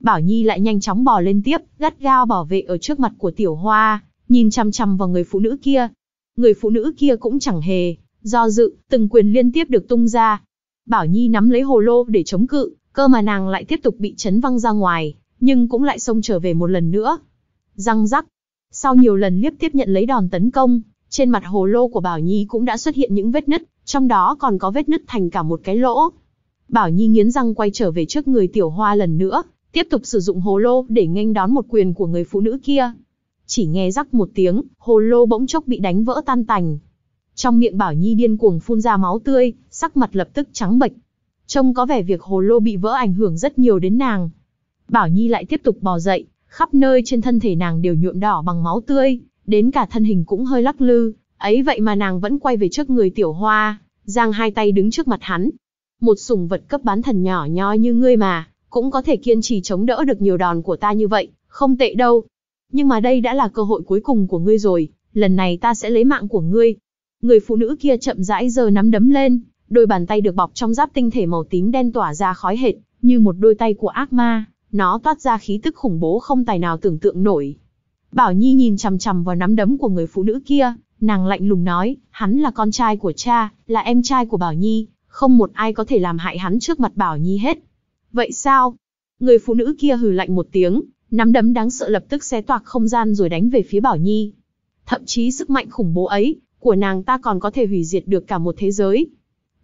Bảo Nhi lại nhanh chóng bò lên tiếp, gắt gao bảo vệ ở trước mặt của tiểu hoa, nhìn chăm chăm vào người phụ nữ kia. Người phụ nữ kia cũng chẳng hề, do dự, từng quyền liên tiếp được tung ra. Bảo Nhi nắm lấy hồ lô để chống cự, Cơ mà nàng lại tiếp tục bị chấn văng ra ngoài, nhưng cũng lại xông trở về một lần nữa. Răng rắc. Sau nhiều lần liếp tiếp nhận lấy đòn tấn công, trên mặt hồ lô của Bảo Nhi cũng đã xuất hiện những vết nứt, trong đó còn có vết nứt thành cả một cái lỗ. Bảo Nhi nghiến răng quay trở về trước người tiểu hoa lần nữa, tiếp tục sử dụng hồ lô để nghênh đón một quyền của người phụ nữ kia. Chỉ nghe rắc một tiếng, hồ lô bỗng chốc bị đánh vỡ tan tành. Trong miệng Bảo Nhi điên cuồng phun ra máu tươi, sắc mặt lập tức trắng bệch. Trông có vẻ việc hồ lô bị vỡ ảnh hưởng rất nhiều đến nàng. Bảo Nhi lại tiếp tục bò dậy, khắp nơi trên thân thể nàng đều nhuộm đỏ bằng máu tươi, đến cả thân hình cũng hơi lắc lư, ấy vậy mà nàng vẫn quay về trước người tiểu hoa, giang hai tay đứng trước mặt hắn. Một sủng vật cấp bán thần nhỏ nhoi như ngươi mà, cũng có thể kiên trì chống đỡ được nhiều đòn của ta như vậy, không tệ đâu. Nhưng mà đây đã là cơ hội cuối cùng của ngươi rồi, lần này ta sẽ lấy mạng của ngươi. Người phụ nữ kia chậm rãi giơ nắm đấm lên, đôi bàn tay được bọc trong giáp tinh thể màu tím đen tỏa ra khói hệt, như một đôi tay của ác ma, nó toát ra khí tức khủng bố không tài nào tưởng tượng nổi. Bảo Nhi nhìn chằm chằm vào nắm đấm của người phụ nữ kia, nàng lạnh lùng nói, hắn là con trai của cha, là em trai của Bảo Nhi, không một ai có thể làm hại hắn trước mặt Bảo Nhi hết. Vậy sao? Người phụ nữ kia hừ lạnh một tiếng, nắm đấm đáng sợ lập tức xé toạc không gian rồi đánh về phía Bảo Nhi. Thậm chí sức mạnh khủng bố ấy, của nàng ta còn có thể hủy diệt được cả một thế giới.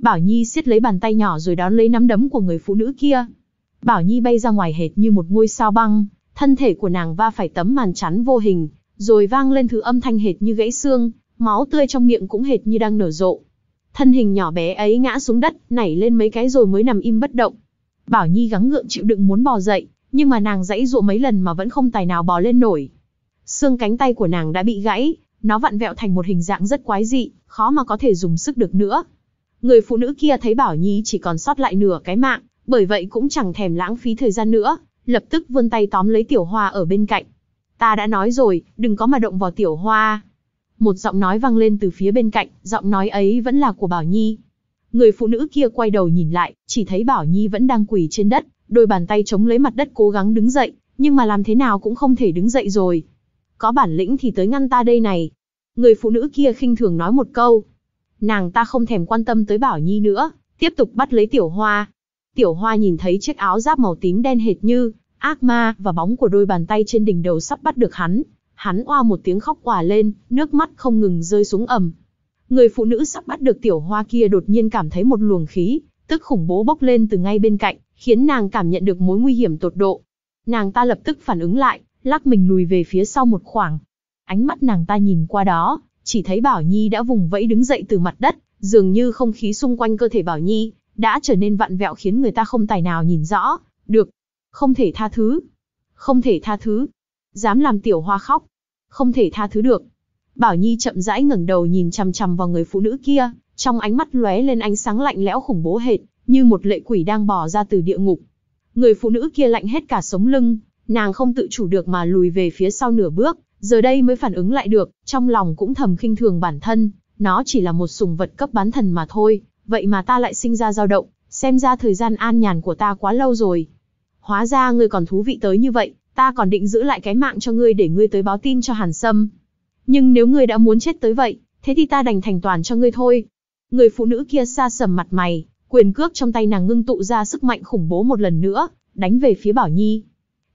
Bảo Nhi siết lấy bàn tay nhỏ rồi đón lấy nắm đấm của người phụ nữ kia. Bảo Nhi bay ra ngoài hệt như một ngôi sao băng, thân thể của nàng va phải tấm màn chắn vô hình, rồi vang lên thứ âm thanh hệt như gãy xương, máu tươi trong miệng cũng hệt như đang nở rộ. Thân hình nhỏ bé ấy ngã xuống đất, nảy lên mấy cái rồi mới nằm im bất động. Bảo Nhi gắng gượng chịu đựng muốn bò dậy, nhưng mà nàng dãy dụa mấy lần mà vẫn không tài nào bò lên nổi. Xương cánh tay của nàng đã bị gãy, nó vặn vẹo thành một hình dạng rất quái dị, khó mà có thể dùng sức được nữa. Người phụ nữ kia thấy Bảo Nhi chỉ còn sót lại nửa cái mạng, bởi vậy cũng chẳng thèm lãng phí thời gian nữa, lập tức vươn tay tóm lấy Tiểu Hoa ở bên cạnh. Ta đã nói rồi, đừng có mà động vào Tiểu Hoa. Một giọng nói vang lên từ phía bên cạnh, giọng nói ấy vẫn là của Bảo Nhi. Người phụ nữ kia quay đầu nhìn lại, chỉ thấy Bảo Nhi vẫn đang quỳ trên đất, đôi bàn tay chống lấy mặt đất cố gắng đứng dậy, nhưng mà làm thế nào cũng không thể đứng dậy rồi. Có bản lĩnh thì tới ngăn ta đây này. Người phụ nữ kia khinh thường nói một câu, nàng ta không thèm quan tâm tới Bảo Nhi nữa, tiếp tục bắt lấy Tiểu Hoa. Tiểu Hoa nhìn thấy chiếc áo giáp màu tím đen hệt như ác ma và bóng của đôi bàn tay trên đỉnh đầu sắp bắt được hắn, hắn oa một tiếng khóc quả lên, nước mắt không ngừng rơi xuống ầm. Người phụ nữ sắp bắt được Tiểu Hoa kia đột nhiên cảm thấy một luồng khí, tức khủng bố bốc lên từ ngay bên cạnh, khiến nàng cảm nhận được mối nguy hiểm tột độ. Nàng ta lập tức phản ứng lại, lắc mình lùi về phía sau một khoảng. Ánh mắt nàng ta nhìn qua đó, chỉ thấy Bảo Nhi đã vùng vẫy đứng dậy từ mặt đất, dường như không khí xung quanh cơ thể Bảo Nhi đã trở nên vặn vẹo khiến người ta không tài nào nhìn rõ, được, không thể tha thứ, không thể tha thứ, dám làm tiểu hoa khóc, không thể tha thứ được. Bảo Nhi chậm rãi ngẩng đầu nhìn chằm chằm vào người phụ nữ kia, trong ánh mắt lóe lên ánh sáng lạnh lẽo khủng bố hệt, như một lệ quỷ đang bò ra từ địa ngục. Người phụ nữ kia lạnh hết cả sống lưng, nàng không tự chủ được mà lùi về phía sau nửa bước, giờ đây mới phản ứng lại được, trong lòng cũng thầm khinh thường bản thân, nó chỉ là một sùng vật cấp bán thần mà thôi, vậy mà ta lại sinh ra dao động, xem ra thời gian an nhàn của ta quá lâu rồi. Hóa ra ngươi còn thú vị tới như vậy, ta còn định giữ lại cái mạng cho ngươi để ngươi tới báo tin cho Hàn Sâm. Nhưng nếu ngươi đã muốn chết tới vậy, thế thì ta đành thành toàn cho ngươi thôi. Người phụ nữ kia xa sầm mặt mày, quyền cước trong tay nàng ngưng tụ ra sức mạnh khủng bố một lần nữa, đánh về phía Bảo Nhi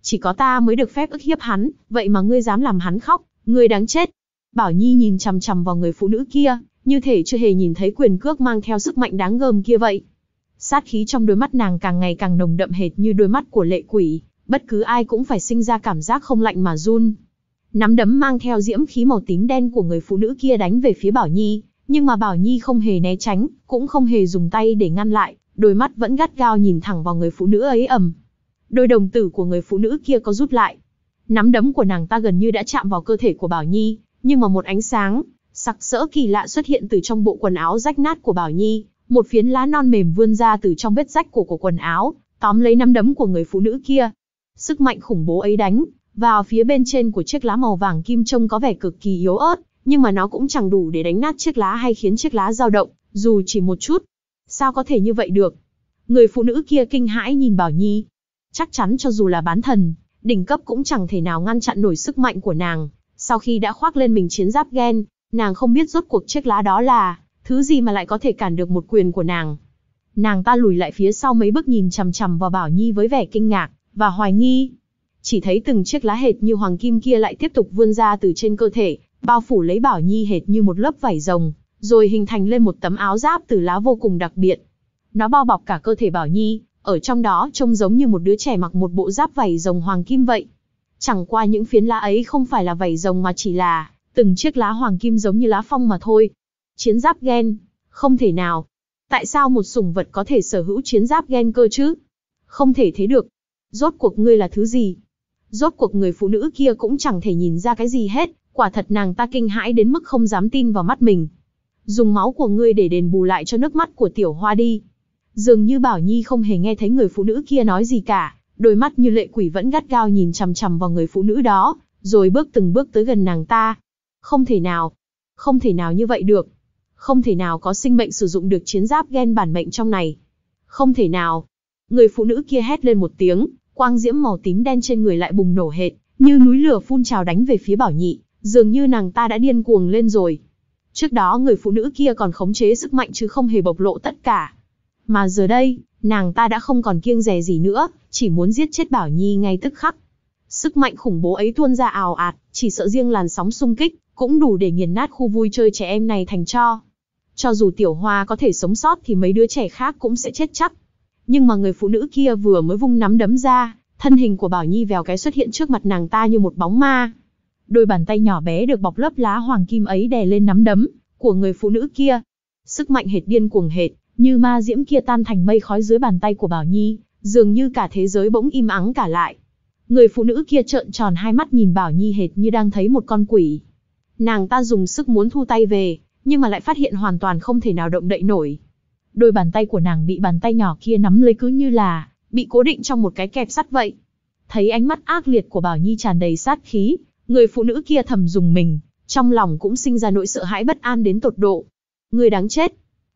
chỉ có ta mới được phép ức hiếp hắn, vậy mà ngươi dám làm hắn khóc, ngươi đáng chết. Bảo Nhi nhìn chằm chằm vào người phụ nữ kia, như thể chưa hề nhìn thấy quyền cước mang theo sức mạnh đáng gờm kia vậy. Sát khí trong đôi mắt nàng càng ngày càng nồng đậm hệt như đôi mắt của lệ quỷ, bất cứ ai cũng phải sinh ra cảm giác không lạnh mà run. Nắm đấm mang theo diễm khí màu tím đen của người phụ nữ kia đánh về phía Bảo Nhi, nhưng mà Bảo Nhi không hề né tránh, cũng không hề dùng tay để ngăn lại, đôi mắt vẫn gắt gao nhìn thẳng vào người phụ nữ ấy ầm đôi đồng tử của người phụ nữ kia có rút lại. Nắm đấm của nàng ta gần như đã chạm vào cơ thể của Bảo Nhi, nhưng mà một ánh sáng, sặc sỡ kỳ lạ xuất hiện từ trong bộ quần áo rách nát của Bảo Nhi, một phiến lá non mềm vươn ra từ trong vết rách của của quần áo, tóm lấy nắm đấm của người phụ nữ kia. Sức mạnh khủng bố ấy đánh vào phía bên trên của chiếc lá màu vàng kim trông có vẻ cực kỳ yếu ớt, nhưng mà nó cũng chẳng đủ để đánh nát chiếc lá hay khiến chiếc lá dao động, dù chỉ một chút. Sao có thể như vậy được? Người phụ nữ kia kinh hãi nhìn Bảo Nhi, Chắc chắn cho dù là bán thần, đỉnh cấp cũng chẳng thể nào ngăn chặn nổi sức mạnh của nàng. Sau khi đã khoác lên mình chiến giáp gen, nàng không biết rốt cuộc chiếc lá đó là thứ gì mà lại có thể cản được một quyền của nàng. Nàng ta lùi lại phía sau mấy bước nhìn chằm chằm vào Bảo Nhi với vẻ kinh ngạc và hoài nghi. Chỉ thấy từng chiếc lá hệt như hoàng kim kia lại tiếp tục vươn ra từ trên cơ thể, bao phủ lấy Bảo Nhi hệt như một lớp vải rồng, rồi hình thành lên một tấm áo giáp từ lá vô cùng đặc biệt. Nó bao bọc cả cơ thể Bảo Nhi, ở trong đó trông giống như một đứa trẻ mặc một bộ giáp vảy rồng hoàng kim vậy. Chẳng qua những phiến lá ấy không phải là vảy rồng mà chỉ là từng chiếc lá hoàng kim giống như lá phong mà thôi. Chiến giáp gen, không thể nào. Tại sao một sủng vật có thể sở hữu chiến giáp gen cơ chứ? Không thể thế được. Rốt cuộc ngươi là thứ gì? Rốt cuộc người phụ nữ kia cũng chẳng thể nhìn ra cái gì hết, quả thật nàng ta kinh hãi đến mức không dám tin vào mắt mình. Dùng máu của ngươi để đền bù lại cho nước mắt của tiểu hoa đi. Dường như Bảo Nhi không hề nghe thấy người phụ nữ kia nói gì cả, đôi mắt như lệ quỷ vẫn gắt gao nhìn chằm chằm vào người phụ nữ đó, rồi bước từng bước tới gần nàng ta. Không thể nào, không thể nào như vậy được. Không thể nào có sinh mệnh sử dụng được chiến giáp gen bản mệnh trong này. Không thể nào. Người phụ nữ kia hét lên một tiếng, quang diễm màu tím đen trên người lại bùng nổ hệt, như núi lửa phun trào đánh về phía Bảo Nhị, dường như nàng ta đã điên cuồng lên rồi. Trước đó người phụ nữ kia còn khống chế sức mạnh chứ không hề bộc lộ tất cả. Mà giờ đây, nàng ta đã không còn kiêng dè gì nữa, chỉ muốn giết chết Bảo Nhi ngay tức khắc. Sức mạnh khủng bố ấy tuôn ra ào ạt, chỉ sợ riêng làn sóng xung kích, cũng đủ để nghiền nát khu vui chơi trẻ em này thành cho. Cho dù tiểu hoa có thể sống sót thì mấy đứa trẻ khác cũng sẽ chết chắc. Nhưng mà người phụ nữ kia vừa mới vung nắm đấm ra, thân hình của Bảo Nhi vèo cái xuất hiện trước mặt nàng ta như một bóng ma. Đôi bàn tay nhỏ bé được bọc lớp lá hoàng kim ấy đè lên nắm đấm của người phụ nữ kia. Sức mạnh hệt điên cuồng hệt, như ma diễm kia tan thành mây khói dưới bàn tay của Bảo Nhi, dường như cả thế giới bỗng im ắng cả lại. Người phụ nữ kia trợn tròn hai mắt nhìn Bảo Nhi hệt như đang thấy một con quỷ. Nàng ta dùng sức muốn thu tay về, nhưng mà lại phát hiện hoàn toàn không thể nào động đậy nổi. Đôi bàn tay của nàng bị bàn tay nhỏ kia nắm lấy cứ như là bị cố định trong một cái kẹp sắt vậy. Thấy ánh mắt ác liệt của Bảo Nhi tràn đầy sát khí, người phụ nữ kia thầm dùng mình, trong lòng cũng sinh ra nỗi sợ hãi bất an đến tột độ. Người đáng chết,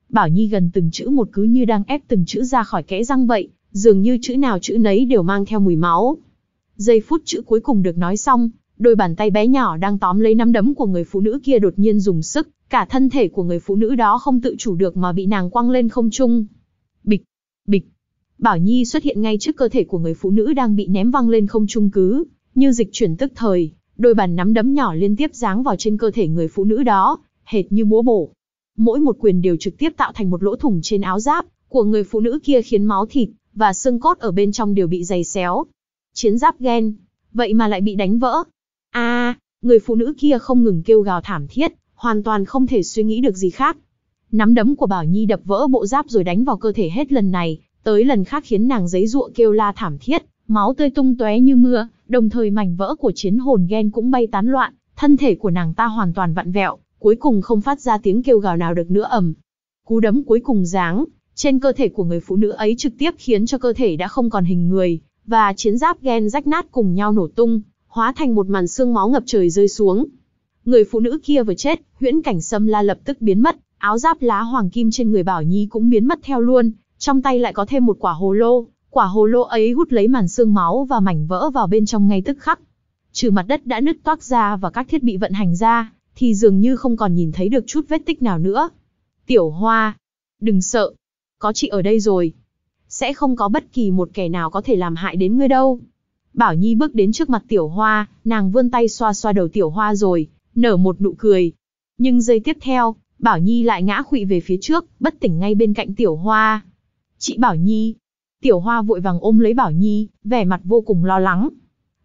Bảo Nhi gần từng chữ một cứ như đang ép từng chữ ra khỏi kẽ răng vậy, dường như chữ nào chữ nấy đều mang theo mùi máu. Giây phút chữ cuối cùng được nói xong, đôi bàn tay bé nhỏ đang tóm lấy nắm đấm của người phụ nữ kia đột nhiên dùng sức, cả thân thể của người phụ nữ đó không tự chủ được mà bị nàng quăng lên không trung. Bịch, bịch. Bảo Nhi xuất hiện ngay trước cơ thể của người phụ nữ đang bị ném văng lên không trung cứ, như dịch chuyển tức thời, đôi bàn nắm đấm nhỏ liên tiếp giáng vào trên cơ thể người phụ nữ đó, hệt như búa bổ mỗi một quyền đều trực tiếp tạo thành một lỗ thủng trên áo giáp của người phụ nữ kia khiến máu thịt và xương cốt ở bên trong đều bị giày xéo. Chiến giáp ghen, vậy mà lại bị đánh vỡ. A, người phụ nữ kia không ngừng kêu gào thảm thiết, hoàn toàn không thể suy nghĩ được gì khác. Nắm đấm của Bảo Nhi đập vỡ bộ giáp rồi đánh vào cơ thể hết lần này, tới lần khác khiến nàng giấy ruộng kêu la thảm thiết, máu tươi tung tóe như mưa, đồng thời mảnh vỡ của chiến hồn ghen cũng bay tán loạn, thân thể của nàng ta hoàn toàn vặn vẹo, cuối cùng không phát ra tiếng kêu gào nào được nữa ầm. Cú đấm cuối cùng giáng, trên cơ thể của người phụ nữ ấy trực tiếp khiến cho cơ thể đã không còn hình người, và chiến giáp ghen rách nát cùng nhau nổ tung, hóa thành một màn xương máu ngập trời rơi xuống. Người phụ nữ kia vừa chết, huyễn cảnh sâm la lập tức biến mất, áo giáp lá hoàng kim trên người Bảo Nhi cũng biến mất theo luôn, trong tay lại có thêm một quả hồ lô, quả hồ lô ấy hút lấy màn xương máu và mảnh vỡ vào bên trong ngay tức khắc. Trừ mặt đất đã nứt toác ra và các thiết bị vận hành ra, thì dường như không còn nhìn thấy được chút vết tích nào nữa. Tiểu Hoa, đừng sợ, có chị ở đây rồi. Sẽ không có bất kỳ một kẻ nào có thể làm hại đến ngươi đâu. Bảo Nhi bước đến trước mặt Tiểu Hoa, nàng vươn tay xoa xoa đầu Tiểu Hoa rồi, nở một nụ cười. Nhưng giây tiếp theo, Bảo Nhi lại ngã khụy về phía trước, bất tỉnh ngay bên cạnh Tiểu Hoa. Chị Bảo Nhi. Tiểu Hoa vội vàng ôm lấy Bảo Nhi, vẻ mặt vô cùng lo lắng.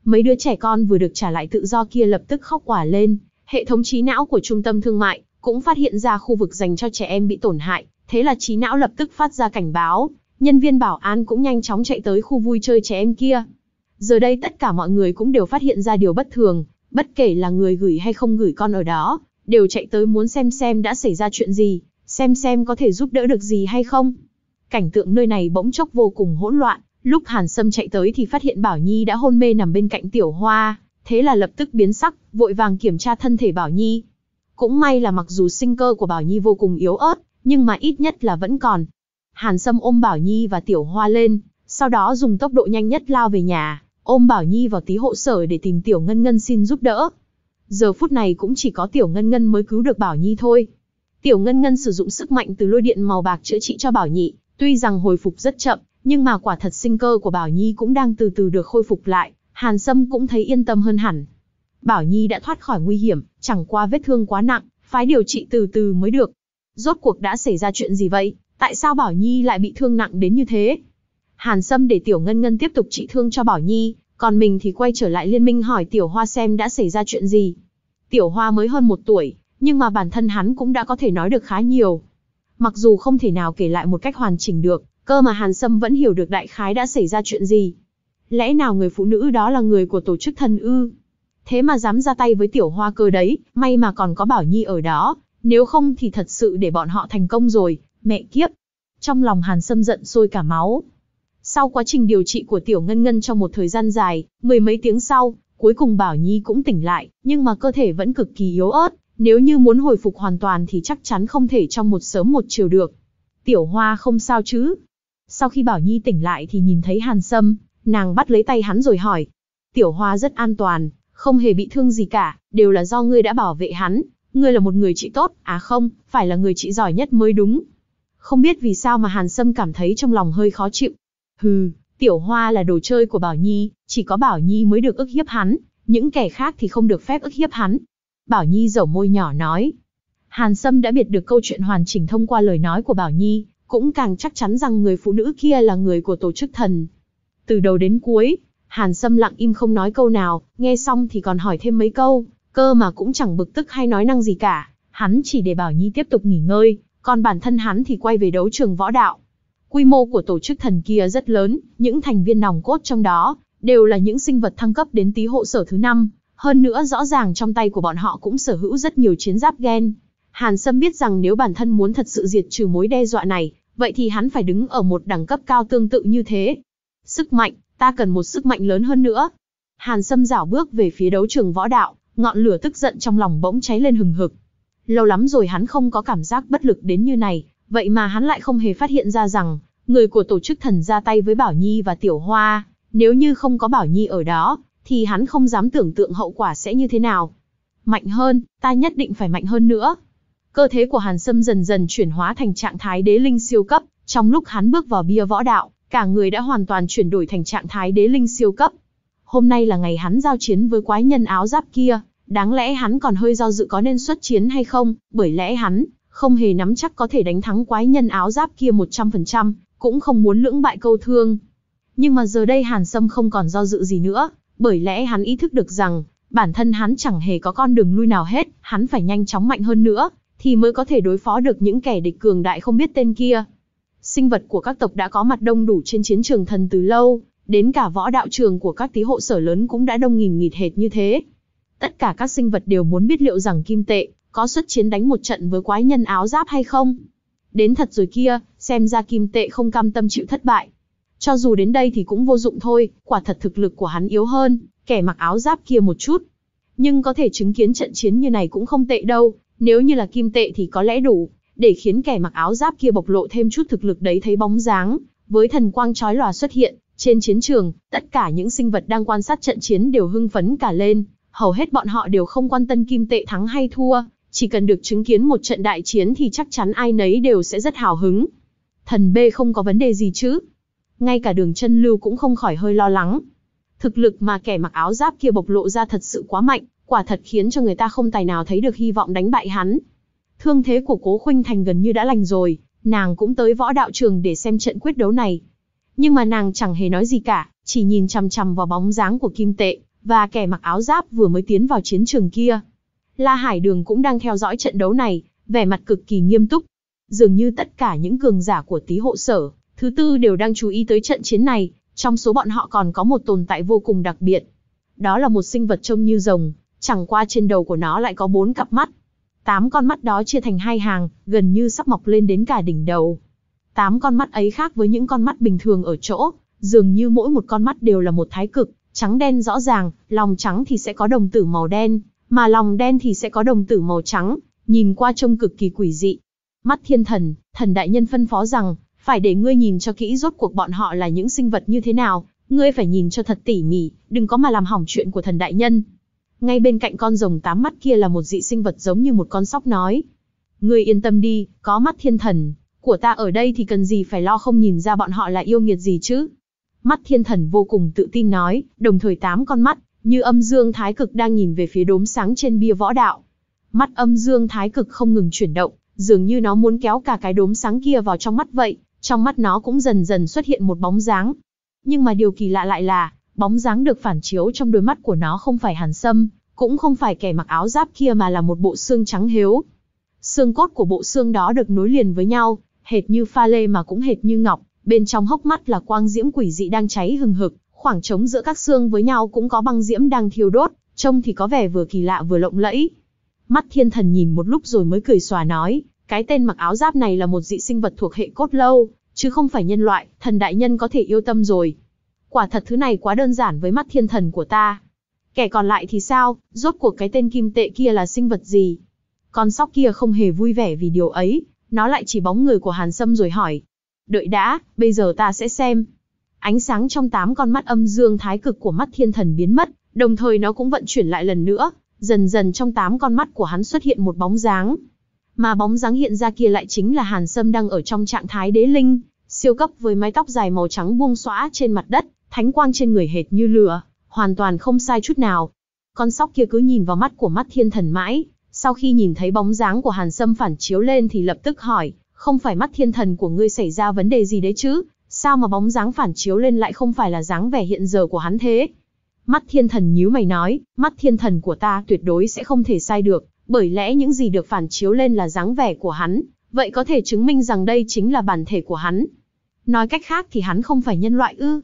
Mấy đứa trẻ con vừa được trả lại tự do kia lập tức khóc quả lên, Hệ thống trí não của trung tâm thương mại cũng phát hiện ra khu vực dành cho trẻ em bị tổn hại, thế là trí não lập tức phát ra cảnh báo, nhân viên bảo an cũng nhanh chóng chạy tới khu vui chơi trẻ em kia. Giờ đây tất cả mọi người cũng đều phát hiện ra điều bất thường, bất kể là người gửi hay không gửi con ở đó, đều chạy tới muốn xem xem đã xảy ra chuyện gì, xem xem có thể giúp đỡ được gì hay không. Cảnh tượng nơi này bỗng chốc vô cùng hỗn loạn, lúc Hàn Sâm chạy tới thì phát hiện Bảo Nhi đã hôn mê nằm bên cạnh Tiểu Hoa thế là lập tức biến sắc, vội vàng kiểm tra thân thể Bảo Nhi. Cũng may là mặc dù sinh cơ của Bảo Nhi vô cùng yếu ớt, nhưng mà ít nhất là vẫn còn. Hàn Sâm ôm Bảo Nhi và Tiểu Hoa lên, sau đó dùng tốc độ nhanh nhất lao về nhà, ôm Bảo Nhi vào tí hộ sở để tìm Tiểu Ngân Ngân xin giúp đỡ. Giờ phút này cũng chỉ có Tiểu Ngân Ngân mới cứu được Bảo Nhi thôi. Tiểu Ngân Ngân sử dụng sức mạnh từ lôi điện màu bạc chữa trị cho Bảo Nhi, tuy rằng hồi phục rất chậm, nhưng mà quả thật sinh cơ của Bảo Nhi cũng đang từ từ được khôi phục lại, Hàn Sâm cũng thấy yên tâm hơn hẳn. Bảo Nhi đã thoát khỏi nguy hiểm, chẳng qua vết thương quá nặng, phái điều trị từ từ mới được. Rốt cuộc đã xảy ra chuyện gì vậy? Tại sao Bảo Nhi lại bị thương nặng đến như thế? Hàn Sâm để Tiểu Ngân Ngân tiếp tục trị thương cho Bảo Nhi, còn mình thì quay trở lại liên minh hỏi Tiểu Hoa xem đã xảy ra chuyện gì. Tiểu Hoa mới hơn một tuổi, nhưng mà bản thân hắn cũng đã có thể nói được khá nhiều. Mặc dù không thể nào kể lại một cách hoàn chỉnh được, cơ mà Hàn Sâm vẫn hiểu được đại khái đã xảy ra chuyện gì. Lẽ nào người phụ nữ đó là người của tổ chức thần ư? Thế mà dám ra tay với tiểu hoa cơ đấy, may mà còn có Bảo Nhi ở đó, nếu không thì thật sự để bọn họ thành công rồi, mẹ kiếp. Trong lòng Hàn Sâm giận sôi cả máu. Sau quá trình điều trị của Tiểu Ngân Ngân trong một thời gian dài, mười mấy tiếng sau, cuối cùng Bảo Nhi cũng tỉnh lại, nhưng mà cơ thể vẫn cực kỳ yếu ớt, nếu như muốn hồi phục hoàn toàn thì chắc chắn không thể trong một sớm một chiều được. Tiểu Hoa không sao chứ? Sau khi Bảo Nhi tỉnh lại thì nhìn thấy Hàn Sâm, Nàng bắt lấy tay hắn rồi hỏi. Tiểu hoa rất an toàn, không hề bị thương gì cả, đều là do ngươi đã bảo vệ hắn. Ngươi là một người chị tốt, à không, phải là người chị giỏi nhất mới đúng. Không biết vì sao mà Hàn Sâm cảm thấy trong lòng hơi khó chịu. Hừ, tiểu hoa là đồ chơi của Bảo Nhi, chỉ có Bảo Nhi mới được ức hiếp hắn, những kẻ khác thì không được phép ức hiếp hắn. Bảo Nhi dầu môi nhỏ nói. Hàn Sâm đã biết được câu chuyện hoàn chỉnh thông qua lời nói của Bảo Nhi, cũng càng chắc chắn rằng người phụ nữ kia là người của tổ chức thần, từ đầu đến cuối, Hàn Sâm lặng im không nói câu nào, nghe xong thì còn hỏi thêm mấy câu, cơ mà cũng chẳng bực tức hay nói năng gì cả. Hắn chỉ để Bảo Nhi tiếp tục nghỉ ngơi, còn bản thân hắn thì quay về đấu trường võ đạo. Quy mô của tổ chức thần kia rất lớn, những thành viên nòng cốt trong đó đều là những sinh vật thăng cấp đến tí hộ sở thứ năm. Hơn nữa rõ ràng trong tay của bọn họ cũng sở hữu rất nhiều chiến giáp gen. Hàn Sâm biết rằng nếu bản thân muốn thật sự diệt trừ mối đe dọa này, vậy thì hắn phải đứng ở một đẳng cấp cao tương tự như thế. Sức mạnh, ta cần một sức mạnh lớn hơn nữa. Hàn Sâm dảo bước về phía đấu trường võ đạo, ngọn lửa tức giận trong lòng bỗng cháy lên hừng hực. Lâu lắm rồi hắn không có cảm giác bất lực đến như này, vậy mà hắn lại không hề phát hiện ra rằng, người của tổ chức thần ra tay với Bảo Nhi và Tiểu Hoa, nếu như không có Bảo Nhi ở đó, thì hắn không dám tưởng tượng hậu quả sẽ như thế nào. Mạnh hơn, ta nhất định phải mạnh hơn nữa. Cơ thế của Hàn Sâm dần dần chuyển hóa thành trạng thái đế linh siêu cấp, trong lúc hắn bước vào bia võ đạo, cả người đã hoàn toàn chuyển đổi thành trạng thái đế linh siêu cấp. Hôm nay là ngày hắn giao chiến với quái nhân áo giáp kia, đáng lẽ hắn còn hơi do dự có nên xuất chiến hay không, bởi lẽ hắn không hề nắm chắc có thể đánh thắng quái nhân áo giáp kia 100%, cũng không muốn lưỡng bại câu thương. Nhưng mà giờ đây Hàn Sâm không còn do dự gì nữa, bởi lẽ hắn ý thức được rằng, bản thân hắn chẳng hề có con đường lui nào hết, hắn phải nhanh chóng mạnh hơn nữa, thì mới có thể đối phó được những kẻ địch cường đại không biết tên kia sinh vật của các tộc đã có mặt đông đủ trên chiến trường thần từ lâu, đến cả võ đạo trường của các tí hộ sở lớn cũng đã đông nghìn nghịt hệt như thế. Tất cả các sinh vật đều muốn biết liệu rằng kim tệ có xuất chiến đánh một trận với quái nhân áo giáp hay không. Đến thật rồi kia, xem ra kim tệ không cam tâm chịu thất bại. Cho dù đến đây thì cũng vô dụng thôi, quả thật thực lực của hắn yếu hơn, kẻ mặc áo giáp kia một chút. Nhưng có thể chứng kiến trận chiến như này cũng không tệ đâu, nếu như là kim tệ thì có lẽ đủ, để khiến kẻ mặc áo giáp kia bộc lộ thêm chút thực lực đấy thấy bóng dáng, với thần quang chói lòa xuất hiện, trên chiến trường, tất cả những sinh vật đang quan sát trận chiến đều hưng phấn cả lên, hầu hết bọn họ đều không quan tâm kim tệ thắng hay thua, chỉ cần được chứng kiến một trận đại chiến thì chắc chắn ai nấy đều sẽ rất hào hứng. Thần B không có vấn đề gì chứ? Ngay cả đường chân lưu cũng không khỏi hơi lo lắng. Thực lực mà kẻ mặc áo giáp kia bộc lộ ra thật sự quá mạnh, quả thật khiến cho người ta không tài nào thấy được hy vọng đánh bại hắn, Thương thế của Cố Khuynh Thành gần như đã lành rồi, nàng cũng tới võ đạo trường để xem trận quyết đấu này. Nhưng mà nàng chẳng hề nói gì cả, chỉ nhìn chằm chằm vào bóng dáng của Kim Tệ và kẻ mặc áo giáp vừa mới tiến vào chiến trường kia. La Hải Đường cũng đang theo dõi trận đấu này, vẻ mặt cực kỳ nghiêm túc. Dường như tất cả những cường giả của Tý hộ sở, thứ tư đều đang chú ý tới trận chiến này, trong số bọn họ còn có một tồn tại vô cùng đặc biệt. Đó là một sinh vật trông như rồng, chẳng qua trên đầu của nó lại có bốn cặp mắt, Tám con mắt đó chia thành hai hàng, gần như sắp mọc lên đến cả đỉnh đầu. Tám con mắt ấy khác với những con mắt bình thường ở chỗ, dường như mỗi một con mắt đều là một thái cực, trắng đen rõ ràng, lòng trắng thì sẽ có đồng tử màu đen, mà lòng đen thì sẽ có đồng tử màu trắng, nhìn qua trông cực kỳ quỷ dị. Mắt thiên thần, thần đại nhân phân phó rằng, phải để ngươi nhìn cho kỹ rốt cuộc bọn họ là những sinh vật như thế nào, ngươi phải nhìn cho thật tỉ mỉ, đừng có mà làm hỏng chuyện của thần đại nhân ngay bên cạnh con rồng tám mắt kia là một dị sinh vật giống như một con sóc nói. Ngươi yên tâm đi, có mắt thiên thần, của ta ở đây thì cần gì phải lo không nhìn ra bọn họ là yêu nghiệt gì chứ. Mắt thiên thần vô cùng tự tin nói, đồng thời tám con mắt, như âm dương thái cực đang nhìn về phía đốm sáng trên bia võ đạo. Mắt âm dương thái cực không ngừng chuyển động, dường như nó muốn kéo cả cái đốm sáng kia vào trong mắt vậy, trong mắt nó cũng dần dần xuất hiện một bóng dáng. Nhưng mà điều kỳ lạ lại là, Bóng dáng được phản chiếu trong đôi mắt của nó không phải hàn sâm, cũng không phải kẻ mặc áo giáp kia mà là một bộ xương trắng hiếu. Xương cốt của bộ xương đó được nối liền với nhau, hệt như pha lê mà cũng hệt như ngọc, bên trong hốc mắt là quang diễm quỷ dị đang cháy hừng hực, khoảng trống giữa các xương với nhau cũng có băng diễm đang thiêu đốt, trông thì có vẻ vừa kỳ lạ vừa lộng lẫy. Mắt thiên thần nhìn một lúc rồi mới cười xòa nói, cái tên mặc áo giáp này là một dị sinh vật thuộc hệ cốt lâu, chứ không phải nhân loại, thần đại nhân có thể yêu tâm rồi. Quả thật thứ này quá đơn giản với mắt thiên thần của ta. Kẻ còn lại thì sao, rốt cuộc cái tên kim tệ kia là sinh vật gì? Con sóc kia không hề vui vẻ vì điều ấy, nó lại chỉ bóng người của Hàn Sâm rồi hỏi. Đợi đã, bây giờ ta sẽ xem. Ánh sáng trong tám con mắt âm dương thái cực của mắt thiên thần biến mất, đồng thời nó cũng vận chuyển lại lần nữa, dần dần trong tám con mắt của hắn xuất hiện một bóng dáng. Mà bóng dáng hiện ra kia lại chính là Hàn Sâm đang ở trong trạng thái đế linh, siêu cấp với mái tóc dài màu trắng buông xõa trên mặt đất, thánh quang trên người hệt như lửa, hoàn toàn không sai chút nào. Con sóc kia cứ nhìn vào mắt của mắt thiên thần mãi, sau khi nhìn thấy bóng dáng của Hàn Sâm phản chiếu lên thì lập tức hỏi, không phải mắt thiên thần của ngươi xảy ra vấn đề gì đấy chứ, sao mà bóng dáng phản chiếu lên lại không phải là dáng vẻ hiện giờ của hắn thế? Mắt thiên thần nhíu mày nói, mắt thiên thần của ta tuyệt đối sẽ không thể sai được, bởi lẽ những gì được phản chiếu lên là dáng vẻ của hắn, vậy có thể chứng minh rằng đây chính là bản thể của hắn. Nói cách khác thì hắn không phải nhân loại ư,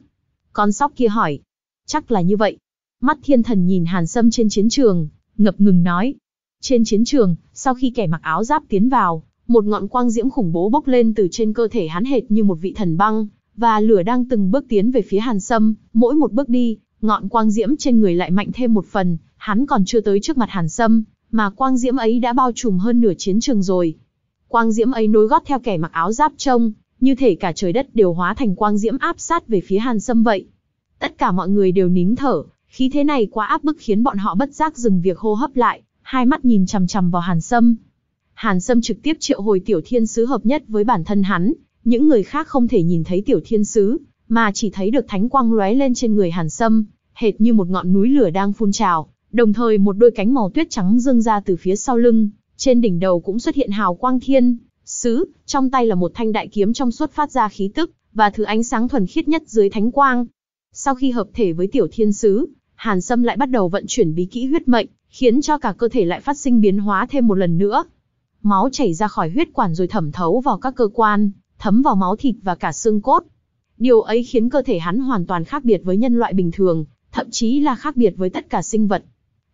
con sóc kia hỏi. Chắc là như vậy. Mắt thiên thần nhìn Hàn Sâm trên chiến trường, ngập ngừng nói. Trên chiến trường, sau khi kẻ mặc áo giáp tiến vào, một ngọn quang diễm khủng bố bốc lên từ trên cơ thể hắn hệt như một vị thần băng, và lửa đang từng bước tiến về phía Hàn Sâm, mỗi một bước đi, ngọn quang diễm trên người lại mạnh thêm một phần, hắn còn chưa tới trước mặt Hàn Sâm, mà quang diễm ấy đã bao trùm hơn nửa chiến trường rồi. Quang diễm ấy nối gót theo kẻ mặc áo giáp trông, như thể cả trời đất đều hóa thành quang diễm áp sát về phía Hàn Sâm vậy. Tất cả mọi người đều nín thở, khí thế này quá áp bức khiến bọn họ bất giác dừng việc hô hấp lại, hai mắt nhìn chằm chằm vào Hàn Sâm. Hàn Sâm trực tiếp triệu hồi tiểu thiên sứ hợp nhất với bản thân hắn, những người khác không thể nhìn thấy tiểu thiên sứ, mà chỉ thấy được thánh quang lóe lên trên người Hàn Sâm, hệt như một ngọn núi lửa đang phun trào, đồng thời một đôi cánh màu tuyết trắng dâng ra từ phía sau lưng, trên đỉnh đầu cũng xuất hiện hào quang thiên, sứ, trong tay là một thanh đại kiếm trong suốt phát ra khí tức, và thứ ánh sáng thuần khiết nhất dưới thánh quang. Sau khi hợp thể với tiểu thiên sứ, Hàn Sâm lại bắt đầu vận chuyển bí kỹ huyết mệnh, khiến cho cả cơ thể lại phát sinh biến hóa thêm một lần nữa. Máu chảy ra khỏi huyết quản rồi thẩm thấu vào các cơ quan, thấm vào máu thịt và cả xương cốt. Điều ấy khiến cơ thể hắn hoàn toàn khác biệt với nhân loại bình thường, thậm chí là khác biệt với tất cả sinh vật.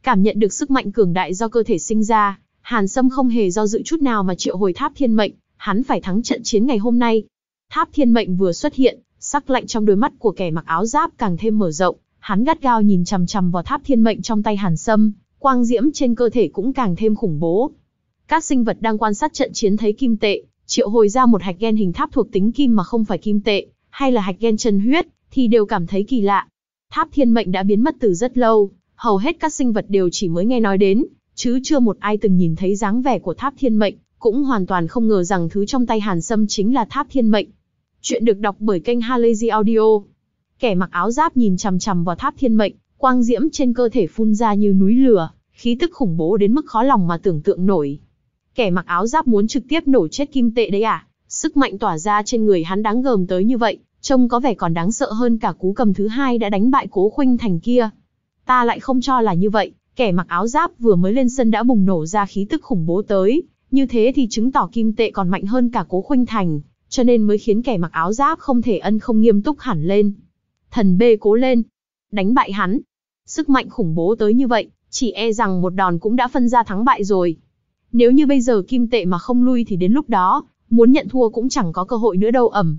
Cảm nhận được sức mạnh cường đại do cơ thể sinh ra, Hàn Sâm không hề do dự chút nào mà triệu hồi tháp thiên mệnh, hắn phải thắng trận chiến ngày hôm nay. Tháp thiên mệnh vừa xuất hiện, sắc lạnh trong đôi mắt của kẻ mặc áo giáp càng thêm mở rộng, hắn gắt gao nhìn chằm chằm vào tháp thiên mệnh trong tay Hàn Sâm, quang diễm trên cơ thể cũng càng thêm khủng bố. Các sinh vật đang quan sát trận chiến thấy kim tệ, triệu hồi ra một hạch gen hình tháp thuộc tính kim mà không phải kim tệ, hay là hạch gen chân huyết, thì đều cảm thấy kỳ lạ. Tháp thiên mệnh đã biến mất từ rất lâu, hầu hết các sinh vật đều chỉ mới nghe nói đến, chứ chưa một ai từng nhìn thấy dáng vẻ của tháp thiên mệnh, cũng hoàn toàn không ngờ rằng thứ trong tay Hàn Sâm chính là tháp thiên mệnh. Chuyện được đọc bởi kênh Halazy Audio. Kẻ mặc áo giáp nhìn chằm chằm vào tháp thiên mệnh, quang diễm trên cơ thể phun ra như núi lửa, khí tức khủng bố đến mức khó lòng mà tưởng tượng nổi. Kẻ mặc áo giáp muốn trực tiếp nổ chết kim tệ đấy à? Sức mạnh tỏa ra trên người hắn đáng gờm tới như vậy, trông có vẻ còn đáng sợ hơn cả cú cầm thứ hai đã đánh bại cố khuynh thành kia. Ta lại không cho là như vậy, Kẻ mặc áo giáp vừa mới lên sân đã bùng nổ ra khí tức khủng bố tới, như thế thì chứng tỏ kim tệ còn mạnh hơn cả cố khuynh thành, cho nên mới khiến kẻ mặc áo giáp không thể ân không nghiêm túc hẳn lên. Thần bê cố lên, đánh bại hắn. Sức mạnh khủng bố tới như vậy, chỉ e rằng một đòn cũng đã phân ra thắng bại rồi. Nếu như bây giờ kim tệ mà không lui thì đến lúc đó, muốn nhận thua cũng chẳng có cơ hội nữa đâu ẩm.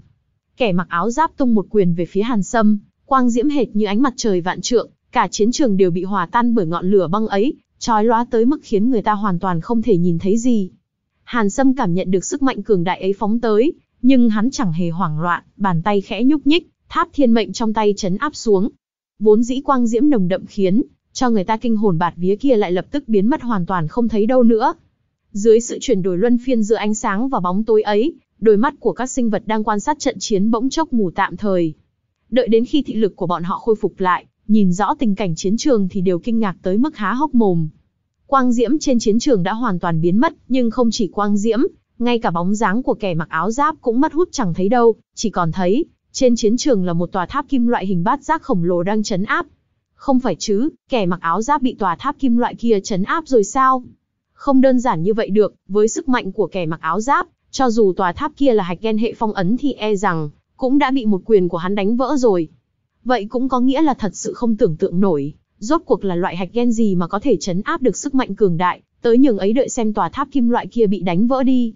Kẻ mặc áo giáp tung một quyền về phía Hàn Sâm, quang diễm hệt như ánh mặt trời vạn trượng, cả chiến trường đều bị hòa tan bởi ngọn lửa băng ấy, trói lóa tới mức khiến người ta hoàn toàn không thể nhìn thấy gì. Hàn Sâm cảm nhận được sức mạnh cường đại ấy phóng tới, nhưng hắn chẳng hề hoảng loạn, bàn tay khẽ nhúc nhích, tháp thiên mệnh trong tay chấn áp xuống. Vốn dĩ quang diễm nồng đậm khiến, cho người ta kinh hồn bạt vía kia lại lập tức biến mất hoàn toàn không thấy đâu nữa. Dưới sự chuyển đổi luân phiên giữa ánh sáng và bóng tối ấy, đôi mắt của các sinh vật đang quan sát trận chiến bỗng chốc mù tạm thời. Đợi đến khi thị lực của bọn họ khôi phục lại, nhìn rõ tình cảnh chiến trường thì đều kinh ngạc tới mức há hốc mồm. Quang diễm trên chiến trường đã hoàn toàn biến mất, nhưng không chỉ quang diễm, ngay cả bóng dáng của kẻ mặc áo giáp cũng mất hút chẳng thấy đâu, chỉ còn thấy, trên chiến trường là một tòa tháp kim loại hình bát giác khổng lồ đang chấn áp. Không phải chứ, kẻ mặc áo giáp bị tòa tháp kim loại kia chấn áp rồi sao? Không đơn giản như vậy được, với sức mạnh của kẻ mặc áo giáp, cho dù tòa tháp kia là hạch gen hệ phong ấn thì e rằng, cũng đã bị một quyền của hắn đánh vỡ rồi. Vậy cũng có nghĩa là thật sự không tưởng tượng nổi, rốt cuộc là loại hạch gen gì mà có thể chấn áp được sức mạnh cường đại, tới nhường ấy đợi xem tòa tháp kim loại kia bị đánh vỡ đi.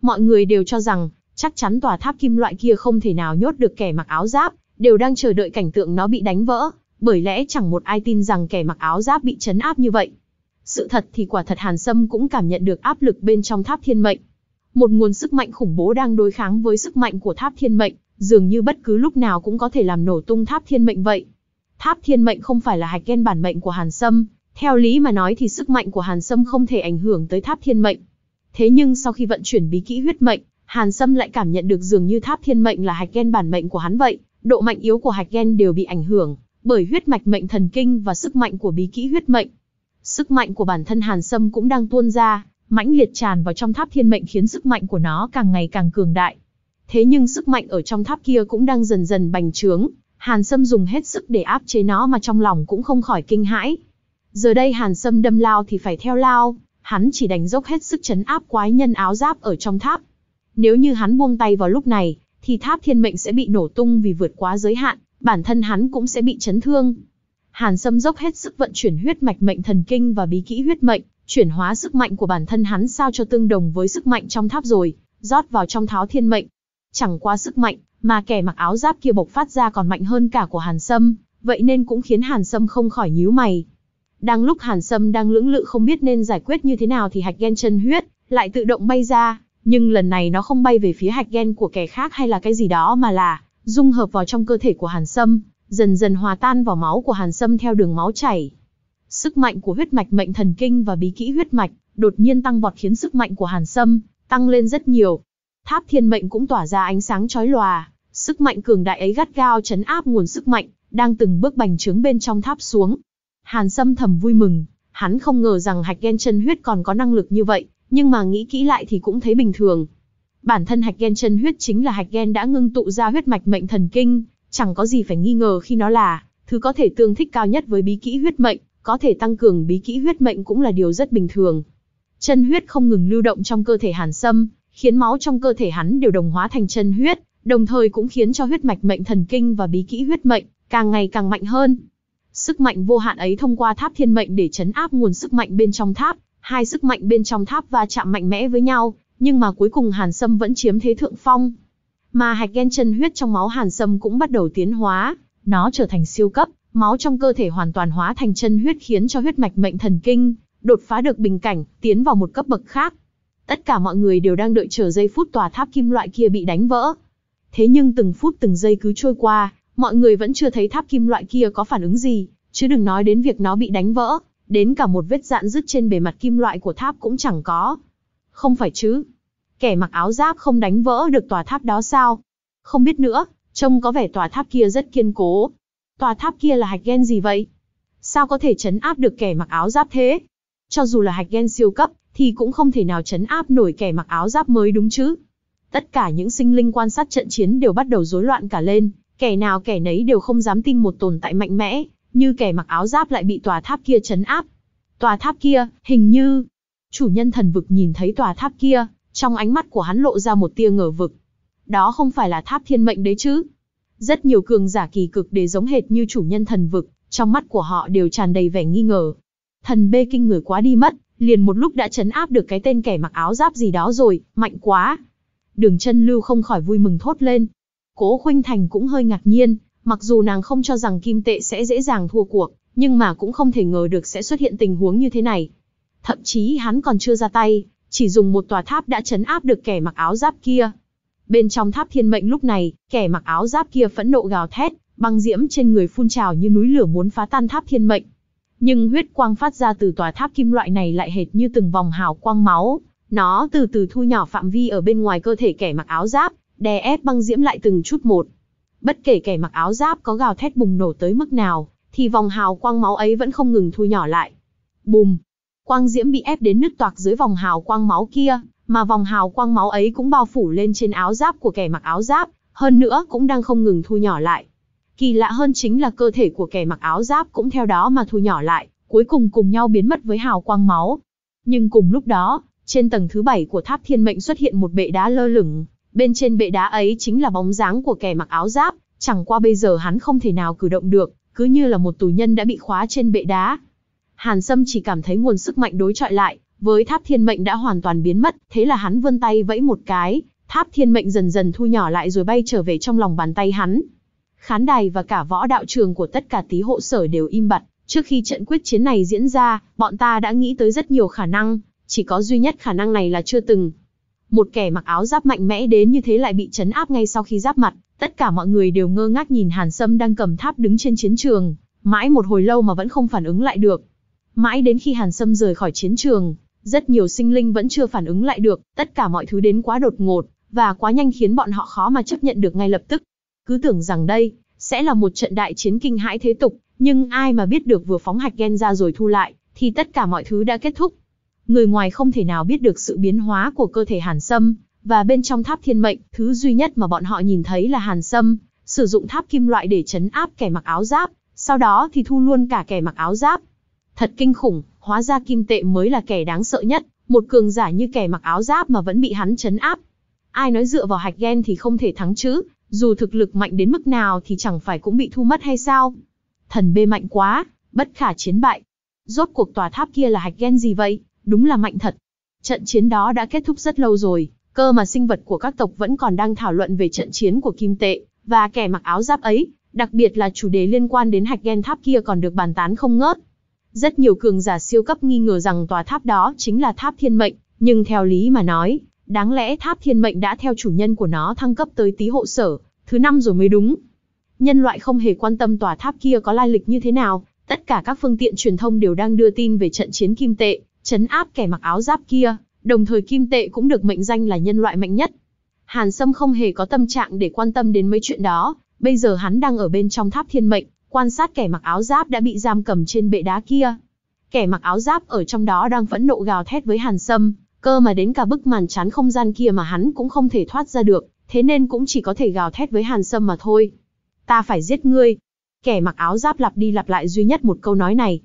Mọi người đều cho rằng, chắc chắn tòa tháp kim loại kia không thể nào nhốt được kẻ mặc áo giáp, đều đang chờ đợi cảnh tượng nó bị đánh vỡ, bởi lẽ chẳng một ai tin rằng kẻ mặc áo giáp bị chấn áp như vậy. Sự thật thì quả thật Hàn Sâm cũng cảm nhận được áp lực bên trong tháp thiên mệnh. Một nguồn sức mạnh khủng bố đang đối kháng với sức mạnh của tháp thiên mệnh, dường như bất cứ lúc nào cũng có thể làm nổ tung tháp thiên mệnh vậy. Tháp thiên mệnh không phải là hạch gen bản mệnh của Hàn Sâm, theo lý mà nói thì sức mạnh của Hàn Sâm không thể ảnh hưởng tới tháp thiên mệnh. Thế nhưng sau khi vận chuyển bí kỹ huyết mệnh, Hàn Sâm lại cảm nhận được dường như tháp thiên mệnh là hạch gen bản mệnh của hắn vậy, độ mạnh yếu của hạch gen đều bị ảnh hưởng bởi huyết mạch mệnh thần kinh và sức mạnh của bí kỹ huyết mệnh. Sức mạnh của bản thân Hàn Sâm cũng đang tuôn ra, mãnh liệt tràn vào trong tháp thiên mệnh khiến sức mạnh của nó càng ngày càng cường đại. Thế nhưng sức mạnh ở trong tháp kia cũng đang dần dần bành trướng, Hàn Sâm dùng hết sức để áp chế nó mà trong lòng cũng không khỏi kinh hãi. Giờ đây Hàn Sâm đâm lao thì phải theo lao, hắn chỉ đánh dốc hết sức chấn áp quái nhân áo giáp ở trong tháp. Nếu như hắn buông tay vào lúc này, thì tháp thiên mệnh sẽ bị nổ tung vì vượt quá giới hạn, bản thân hắn cũng sẽ bị chấn thương. Hàn Sâm dốc hết sức vận chuyển huyết mạch mệnh thần kinh và bí kỹ huyết mệnh, chuyển hóa sức mạnh của bản thân hắn sao cho tương đồng với sức mạnh trong tháp rồi, rót vào trong tháo thiên mệnh, Chẳng qua sức mạnh, mà kẻ mặc áo giáp kia bộc phát ra còn mạnh hơn cả của Hàn Sâm, vậy nên cũng khiến Hàn Sâm không khỏi nhíu mày. Đang lúc Hàn Sâm đang lưỡng lự không biết nên giải quyết như thế nào thì hạch ghen chân huyết lại tự động bay ra, nhưng lần này nó không bay về phía hạch ghen của kẻ khác hay là cái gì đó mà là dung hợp vào trong cơ thể của Hàn Sâm, dần dần hòa tan vào máu của Hàn Sâm theo đường máu chảy. Sức mạnh của huyết mạch mệnh thần kinh và bí kỹ huyết mạch đột nhiên tăng vọt khiến sức mạnh của Hàn Sâm tăng lên rất nhiều, Tháp thiên mệnh cũng tỏa ra ánh sáng chói lòa, sức mạnh cường đại ấy gắt gao chấn áp nguồn sức mạnh, đang từng bước bành trướng bên trong tháp xuống. Hàn Sâm thầm vui mừng, hắn không ngờ rằng hạch gen chân huyết còn có năng lực như vậy, nhưng mà nghĩ kỹ lại thì cũng thấy bình thường. Bản thân hạch gen chân huyết chính là hạch gen đã ngưng tụ ra huyết mạch mệnh thần kinh, chẳng có gì phải nghi ngờ khi nó là thứ có thể tương thích cao nhất với bí kỹ huyết mệnh, có thể tăng cường bí kỹ huyết mệnh cũng là điều rất bình thường. Chân huyết không ngừng lưu động trong cơ thể Hàn Sâm, khiến máu trong cơ thể hắn đều đồng hóa thành chân huyết, đồng thời cũng khiến cho huyết mạch mệnh thần kinh và bí kỹ huyết mệnh càng ngày càng mạnh hơn. Sức mạnh vô hạn ấy thông qua tháp thiên mệnh để chấn áp nguồn sức mạnh bên trong tháp, hai sức mạnh bên trong tháp va chạm mạnh mẽ với nhau, nhưng mà cuối cùng Hàn Sâm vẫn chiếm thế thượng phong. Mà hạch gen chân huyết trong máu Hàn Sâm cũng bắt đầu tiến hóa, nó trở thành siêu cấp, máu trong cơ thể hoàn toàn hóa thành chân huyết khiến cho huyết mạch mệnh thần kinh đột phá được bình cảnh, tiến vào một cấp bậc khác, Tất cả mọi người đều đang đợi chờ giây phút tòa tháp kim loại kia bị đánh vỡ. Thế nhưng từng phút từng giây cứ trôi qua, mọi người vẫn chưa thấy tháp kim loại kia có phản ứng gì, chứ đừng nói đến việc nó bị đánh vỡ, đến cả một vết dạn dứt trên bề mặt kim loại của tháp cũng chẳng có. Không phải chứ? Kẻ mặc áo giáp không đánh vỡ được tòa tháp đó sao? Không biết nữa, trông có vẻ tòa tháp kia rất kiên cố. Tòa tháp kia là hạch gen gì vậy? Sao có thể chấn áp được kẻ mặc áo giáp thế? Cho dù là hạch gen siêu cấp, thì cũng không thể nào chấn áp nổi kẻ mặc áo giáp mới đúng chứ. Tất cả những sinh linh quan sát trận chiến đều bắt đầu rối loạn cả lên, kẻ nào kẻ nấy đều không dám tin một tồn tại mạnh mẽ, như kẻ mặc áo giáp lại bị tòa tháp kia chấn áp. Tòa tháp kia, hình như... Chủ nhân thần vực nhìn thấy tòa tháp kia, trong ánh mắt của hắn lộ ra một tia ngờ vực. Đó không phải là tháp thiên mệnh đấy chứ. Rất nhiều cường giả kỳ cực để giống hệt như chủ nhân thần vực, trong mắt của họ đều tràn đầy vẻ nghi ngờ. Thần bê kinh người quá đi mất, liền một lúc đã chấn áp được cái tên kẻ mặc áo giáp gì đó rồi, mạnh quá. Đường chân lưu không khỏi vui mừng thốt lên. Cố Khuynh Thành cũng hơi ngạc nhiên, mặc dù nàng không cho rằng kim tệ sẽ dễ dàng thua cuộc, nhưng mà cũng không thể ngờ được sẽ xuất hiện tình huống như thế này. Thậm chí hắn còn chưa ra tay, chỉ dùng một tòa tháp đã chấn áp được kẻ mặc áo giáp kia. Bên trong tháp thiên mệnh lúc này, kẻ mặc áo giáp kia phẫn nộ gào thét, băng diễm trên người phun trào như núi lửa muốn phá tan tháp thiên mệnh nhưng huyết quang phát ra từ tòa tháp kim loại này lại hệt như từng vòng hào quang máu, nó từ từ thu nhỏ phạm vi ở bên ngoài cơ thể kẻ mặc áo giáp, đè ép băng diễm lại từng chút một. Bất kể kẻ mặc áo giáp có gào thét bùng nổ tới mức nào, thì vòng hào quang máu ấy vẫn không ngừng thu nhỏ lại. Bùm! Quang diễm bị ép đến nứt toạc dưới vòng hào quang máu kia, mà vòng hào quang máu ấy cũng bao phủ lên trên áo giáp của kẻ mặc áo giáp, hơn nữa cũng đang không ngừng thu nhỏ lại. Kỳ lạ hơn chính là cơ thể của kẻ mặc áo giáp cũng theo đó mà thu nhỏ lại, cuối cùng cùng nhau biến mất với hào quang máu. Nhưng cùng lúc đó, trên tầng thứ bảy của tháp thiên mệnh xuất hiện một bệ đá lơ lửng, bên trên bệ đá ấy chính là bóng dáng của kẻ mặc áo giáp, chẳng qua bây giờ hắn không thể nào cử động được, cứ như là một tù nhân đã bị khóa trên bệ đá. Hàn Sâm chỉ cảm thấy nguồn sức mạnh đối chọi lại, với tháp thiên mệnh đã hoàn toàn biến mất, thế là hắn vươn tay vẫy một cái, tháp thiên mệnh dần dần thu nhỏ lại rồi bay trở về trong lòng bàn tay hắn khán đài và cả võ đạo trường của tất cả tí hộ sở đều im bặt. Trước khi trận quyết chiến này diễn ra, bọn ta đã nghĩ tới rất nhiều khả năng, chỉ có duy nhất khả năng này là chưa từng. Một kẻ mặc áo giáp mạnh mẽ đến như thế lại bị chấn áp ngay sau khi giáp mặt, tất cả mọi người đều ngơ ngác nhìn Hàn Sâm đang cầm tháp đứng trên chiến trường, mãi một hồi lâu mà vẫn không phản ứng lại được. Mãi đến khi Hàn Sâm rời khỏi chiến trường, rất nhiều sinh linh vẫn chưa phản ứng lại được, tất cả mọi thứ đến quá đột ngột, và quá nhanh khiến bọn họ khó mà chấp nhận được ngay lập tức cứ tưởng rằng đây sẽ là một trận đại chiến kinh hãi thế tục, nhưng ai mà biết được vừa phóng hạch gen ra rồi thu lại, thì tất cả mọi thứ đã kết thúc. Người ngoài không thể nào biết được sự biến hóa của cơ thể Hàn Sâm, và bên trong tháp thiên mệnh, thứ duy nhất mà bọn họ nhìn thấy là Hàn Sâm, sử dụng tháp kim loại để chấn áp kẻ mặc áo giáp, sau đó thì thu luôn cả kẻ mặc áo giáp. Thật kinh khủng, hóa ra kim tệ mới là kẻ đáng sợ nhất, một cường giả như kẻ mặc áo giáp mà vẫn bị hắn chấn áp. Ai nói dựa vào hạch gen thì không thể thắng chứ, dù thực lực mạnh đến mức nào thì chẳng phải cũng bị thu mất hay sao? Thần bê mạnh quá, bất khả chiến bại. Rốt cuộc tòa tháp kia là hạch gen gì vậy? Đúng là mạnh thật. Trận chiến đó đã kết thúc rất lâu rồi, cơ mà sinh vật của các tộc vẫn còn đang thảo luận về trận chiến của kim tệ, và kẻ mặc áo giáp ấy, đặc biệt là chủ đề liên quan đến hạch gen tháp kia còn được bàn tán không ngớt. Rất nhiều cường giả siêu cấp nghi ngờ rằng tòa tháp đó chính là tháp thiên mệnh, nhưng theo lý mà nói, Đáng lẽ tháp thiên mệnh đã theo chủ nhân của nó thăng cấp tới tý hộ sở, thứ năm rồi mới đúng. Nhân loại không hề quan tâm tòa tháp kia có lai lịch như thế nào, tất cả các phương tiện truyền thông đều đang đưa tin về trận chiến kim tệ, chấn áp kẻ mặc áo giáp kia, đồng thời kim tệ cũng được mệnh danh là nhân loại mạnh nhất. Hàn Sâm không hề có tâm trạng để quan tâm đến mấy chuyện đó, bây giờ hắn đang ở bên trong tháp thiên mệnh, quan sát kẻ mặc áo giáp đã bị giam cầm trên bệ đá kia. Kẻ mặc áo giáp ở trong đó đang phẫn nộ gào thét với Hàn Sâm, cơ mà đến cả bức màn chắn không gian kia mà hắn cũng không thể thoát ra được, thế nên cũng chỉ có thể gào thét với Hàn Sâm mà thôi. Ta phải giết ngươi. Kẻ mặc áo giáp lặp đi lặp lại duy nhất một câu nói này.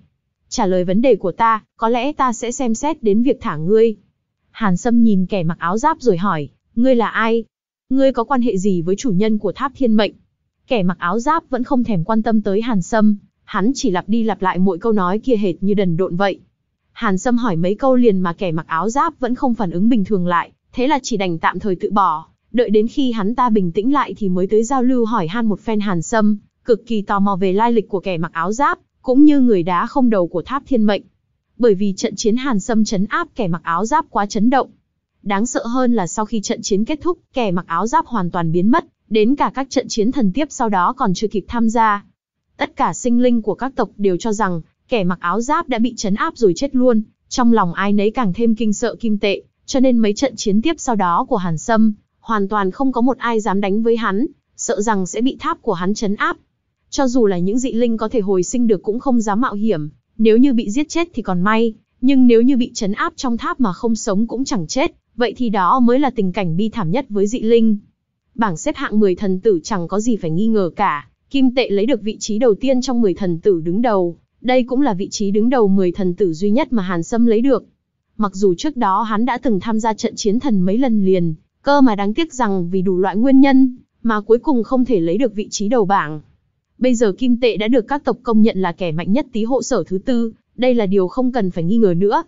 Trả lời vấn đề của ta, có lẽ ta sẽ xem xét đến việc thả ngươi. Hàn Sâm nhìn kẻ mặc áo giáp rồi hỏi, ngươi là ai? Ngươi có quan hệ gì với chủ nhân của tháp thiên mệnh? Kẻ mặc áo giáp vẫn không thèm quan tâm tới Hàn Sâm, hắn chỉ lặp đi lặp lại mỗi câu nói kia hệt như đần độn vậy. Hàn Sâm hỏi mấy câu liền mà kẻ mặc áo giáp vẫn không phản ứng bình thường lại, thế là chỉ đành tạm thời tự bỏ, đợi đến khi hắn ta bình tĩnh lại thì mới tới giao lưu hỏi han một phen Hàn Sâm, cực kỳ tò mò về lai lịch của kẻ mặc áo giáp, cũng như người đá không đầu của Tháp Thiên Mệnh. Bởi vì trận chiến Hàn Sâm chấn áp kẻ mặc áo giáp quá chấn động. Đáng sợ hơn là sau khi trận chiến kết thúc, kẻ mặc áo giáp hoàn toàn biến mất, đến cả các trận chiến thần tiếp sau đó còn chưa kịp tham gia. Tất cả sinh linh của các tộc đều cho rằng, Kẻ mặc áo giáp đã bị chấn áp rồi chết luôn, trong lòng ai nấy càng thêm kinh sợ kim tệ, cho nên mấy trận chiến tiếp sau đó của Hàn Sâm, hoàn toàn không có một ai dám đánh với hắn, sợ rằng sẽ bị tháp của hắn chấn áp. Cho dù là những dị linh có thể hồi sinh được cũng không dám mạo hiểm, nếu như bị giết chết thì còn may, nhưng nếu như bị chấn áp trong tháp mà không sống cũng chẳng chết, vậy thì đó mới là tình cảnh bi thảm nhất với dị linh. Bảng xếp hạng 10 thần tử chẳng có gì phải nghi ngờ cả, kim tệ lấy được vị trí đầu tiên trong 10 thần tử đứng đầu, đây cũng là vị trí đứng đầu 10 thần tử duy nhất mà Hàn Sâm lấy được. Mặc dù trước đó hắn đã từng tham gia trận chiến thần mấy lần liền, cơ mà đáng tiếc rằng vì đủ loại nguyên nhân, mà cuối cùng không thể lấy được vị trí đầu bảng. Bây giờ Kim Tệ đã được các tộc công nhận là kẻ mạnh nhất tí hộ sở thứ tư, đây là điều không cần phải nghi ngờ nữa.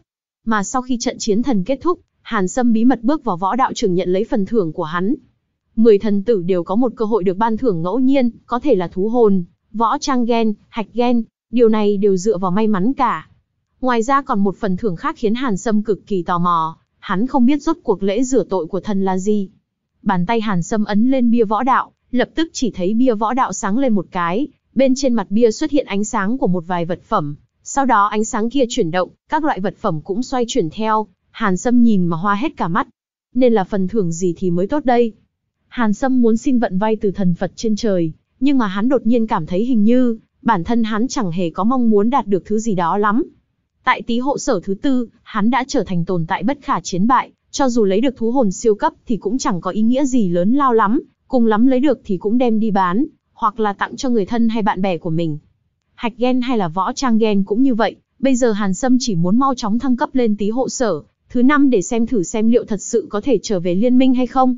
Mà sau khi trận chiến thần kết thúc, Hàn Sâm bí mật bước vào võ đạo trường nhận lấy phần thưởng của hắn. Mười thần tử đều có một cơ hội được ban thưởng ngẫu nhiên, có thể là thú hồn, võ trang gen, hạch gen, Điều này đều dựa vào may mắn cả. Ngoài ra còn một phần thưởng khác khiến Hàn Sâm cực kỳ tò mò, hắn không biết rốt cuộc lễ rửa tội của thần là gì. Bàn tay Hàn Sâm ấn lên bia võ đạo, lập tức chỉ thấy bia võ đạo sáng lên một cái, bên trên mặt bia xuất hiện ánh sáng của một vài vật phẩm, sau đó ánh sáng kia chuyển động, các loại vật phẩm cũng xoay chuyển theo, Hàn Sâm nhìn mà hoa hết cả mắt. Nên là phần thưởng gì thì mới tốt đây. Hàn Sâm muốn xin vận vay từ thần Phật trên trời, nhưng mà hắn đột nhiên cảm thấy hình như bản thân hắn chẳng hề có mong muốn đạt được thứ gì đó lắm. Tại tí hộ sở thứ tư, hắn đã trở thành tồn tại bất khả chiến bại, cho dù lấy được thú hồn siêu cấp thì cũng chẳng có ý nghĩa gì lớn lao lắm, cùng lắm lấy được thì cũng đem đi bán, hoặc là tặng cho người thân hay bạn bè của mình. Hạch gen hay là võ trang gen cũng như vậy, bây giờ Hàn Sâm chỉ muốn mau chóng thăng cấp lên tí hộ sở, thứ năm để xem thử xem liệu thật sự có thể trở về liên minh hay không.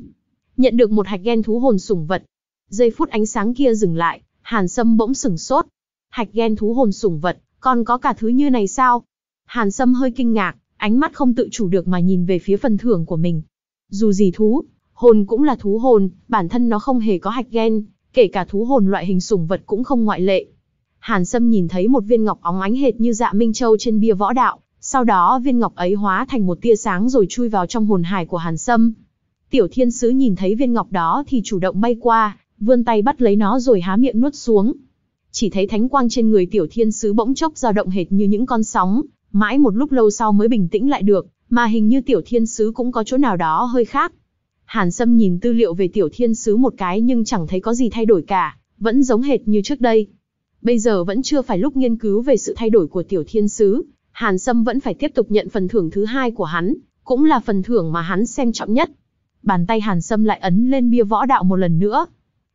Nhận được một hạch gen thú hồn sủng vật. Giây phút ánh sáng kia dừng lại, Hàn Sâm bỗng sửng sốt. Hạch ghen thú hồn sủng vật, còn có cả thứ như này sao? Hàn Sâm hơi kinh ngạc, ánh mắt không tự chủ được mà nhìn về phía phần thưởng của mình. Dù gì thú, hồn cũng là thú hồn, bản thân nó không hề có hạch ghen, kể cả thú hồn loại hình sủng vật cũng không ngoại lệ. Hàn Sâm nhìn thấy một viên ngọc óng ánh hệt như dạ Minh Châu trên bia võ đạo, sau đó viên ngọc ấy hóa thành một tia sáng rồi chui vào trong hồn hải của Hàn Sâm. Tiểu Thiên Sứ nhìn thấy viên ngọc đó thì chủ động bay qua, vươn tay bắt lấy nó rồi há miệng nuốt xuống. Chỉ thấy thánh quang trên người tiểu thiên sứ bỗng chốc dao động hệt như những con sóng, mãi một lúc lâu sau mới bình tĩnh lại được, mà hình như tiểu thiên sứ cũng có chỗ nào đó hơi khác. Hàn Sâm nhìn tư liệu về tiểu thiên sứ một cái nhưng chẳng thấy có gì thay đổi cả, vẫn giống hệt như trước đây. Bây giờ vẫn chưa phải lúc nghiên cứu về sự thay đổi của tiểu thiên sứ, Hàn Sâm vẫn phải tiếp tục nhận phần thưởng thứ hai của hắn, cũng là phần thưởng mà hắn xem trọng nhất. Bàn tay Hàn Sâm lại ấn lên bia võ đạo một lần nữa,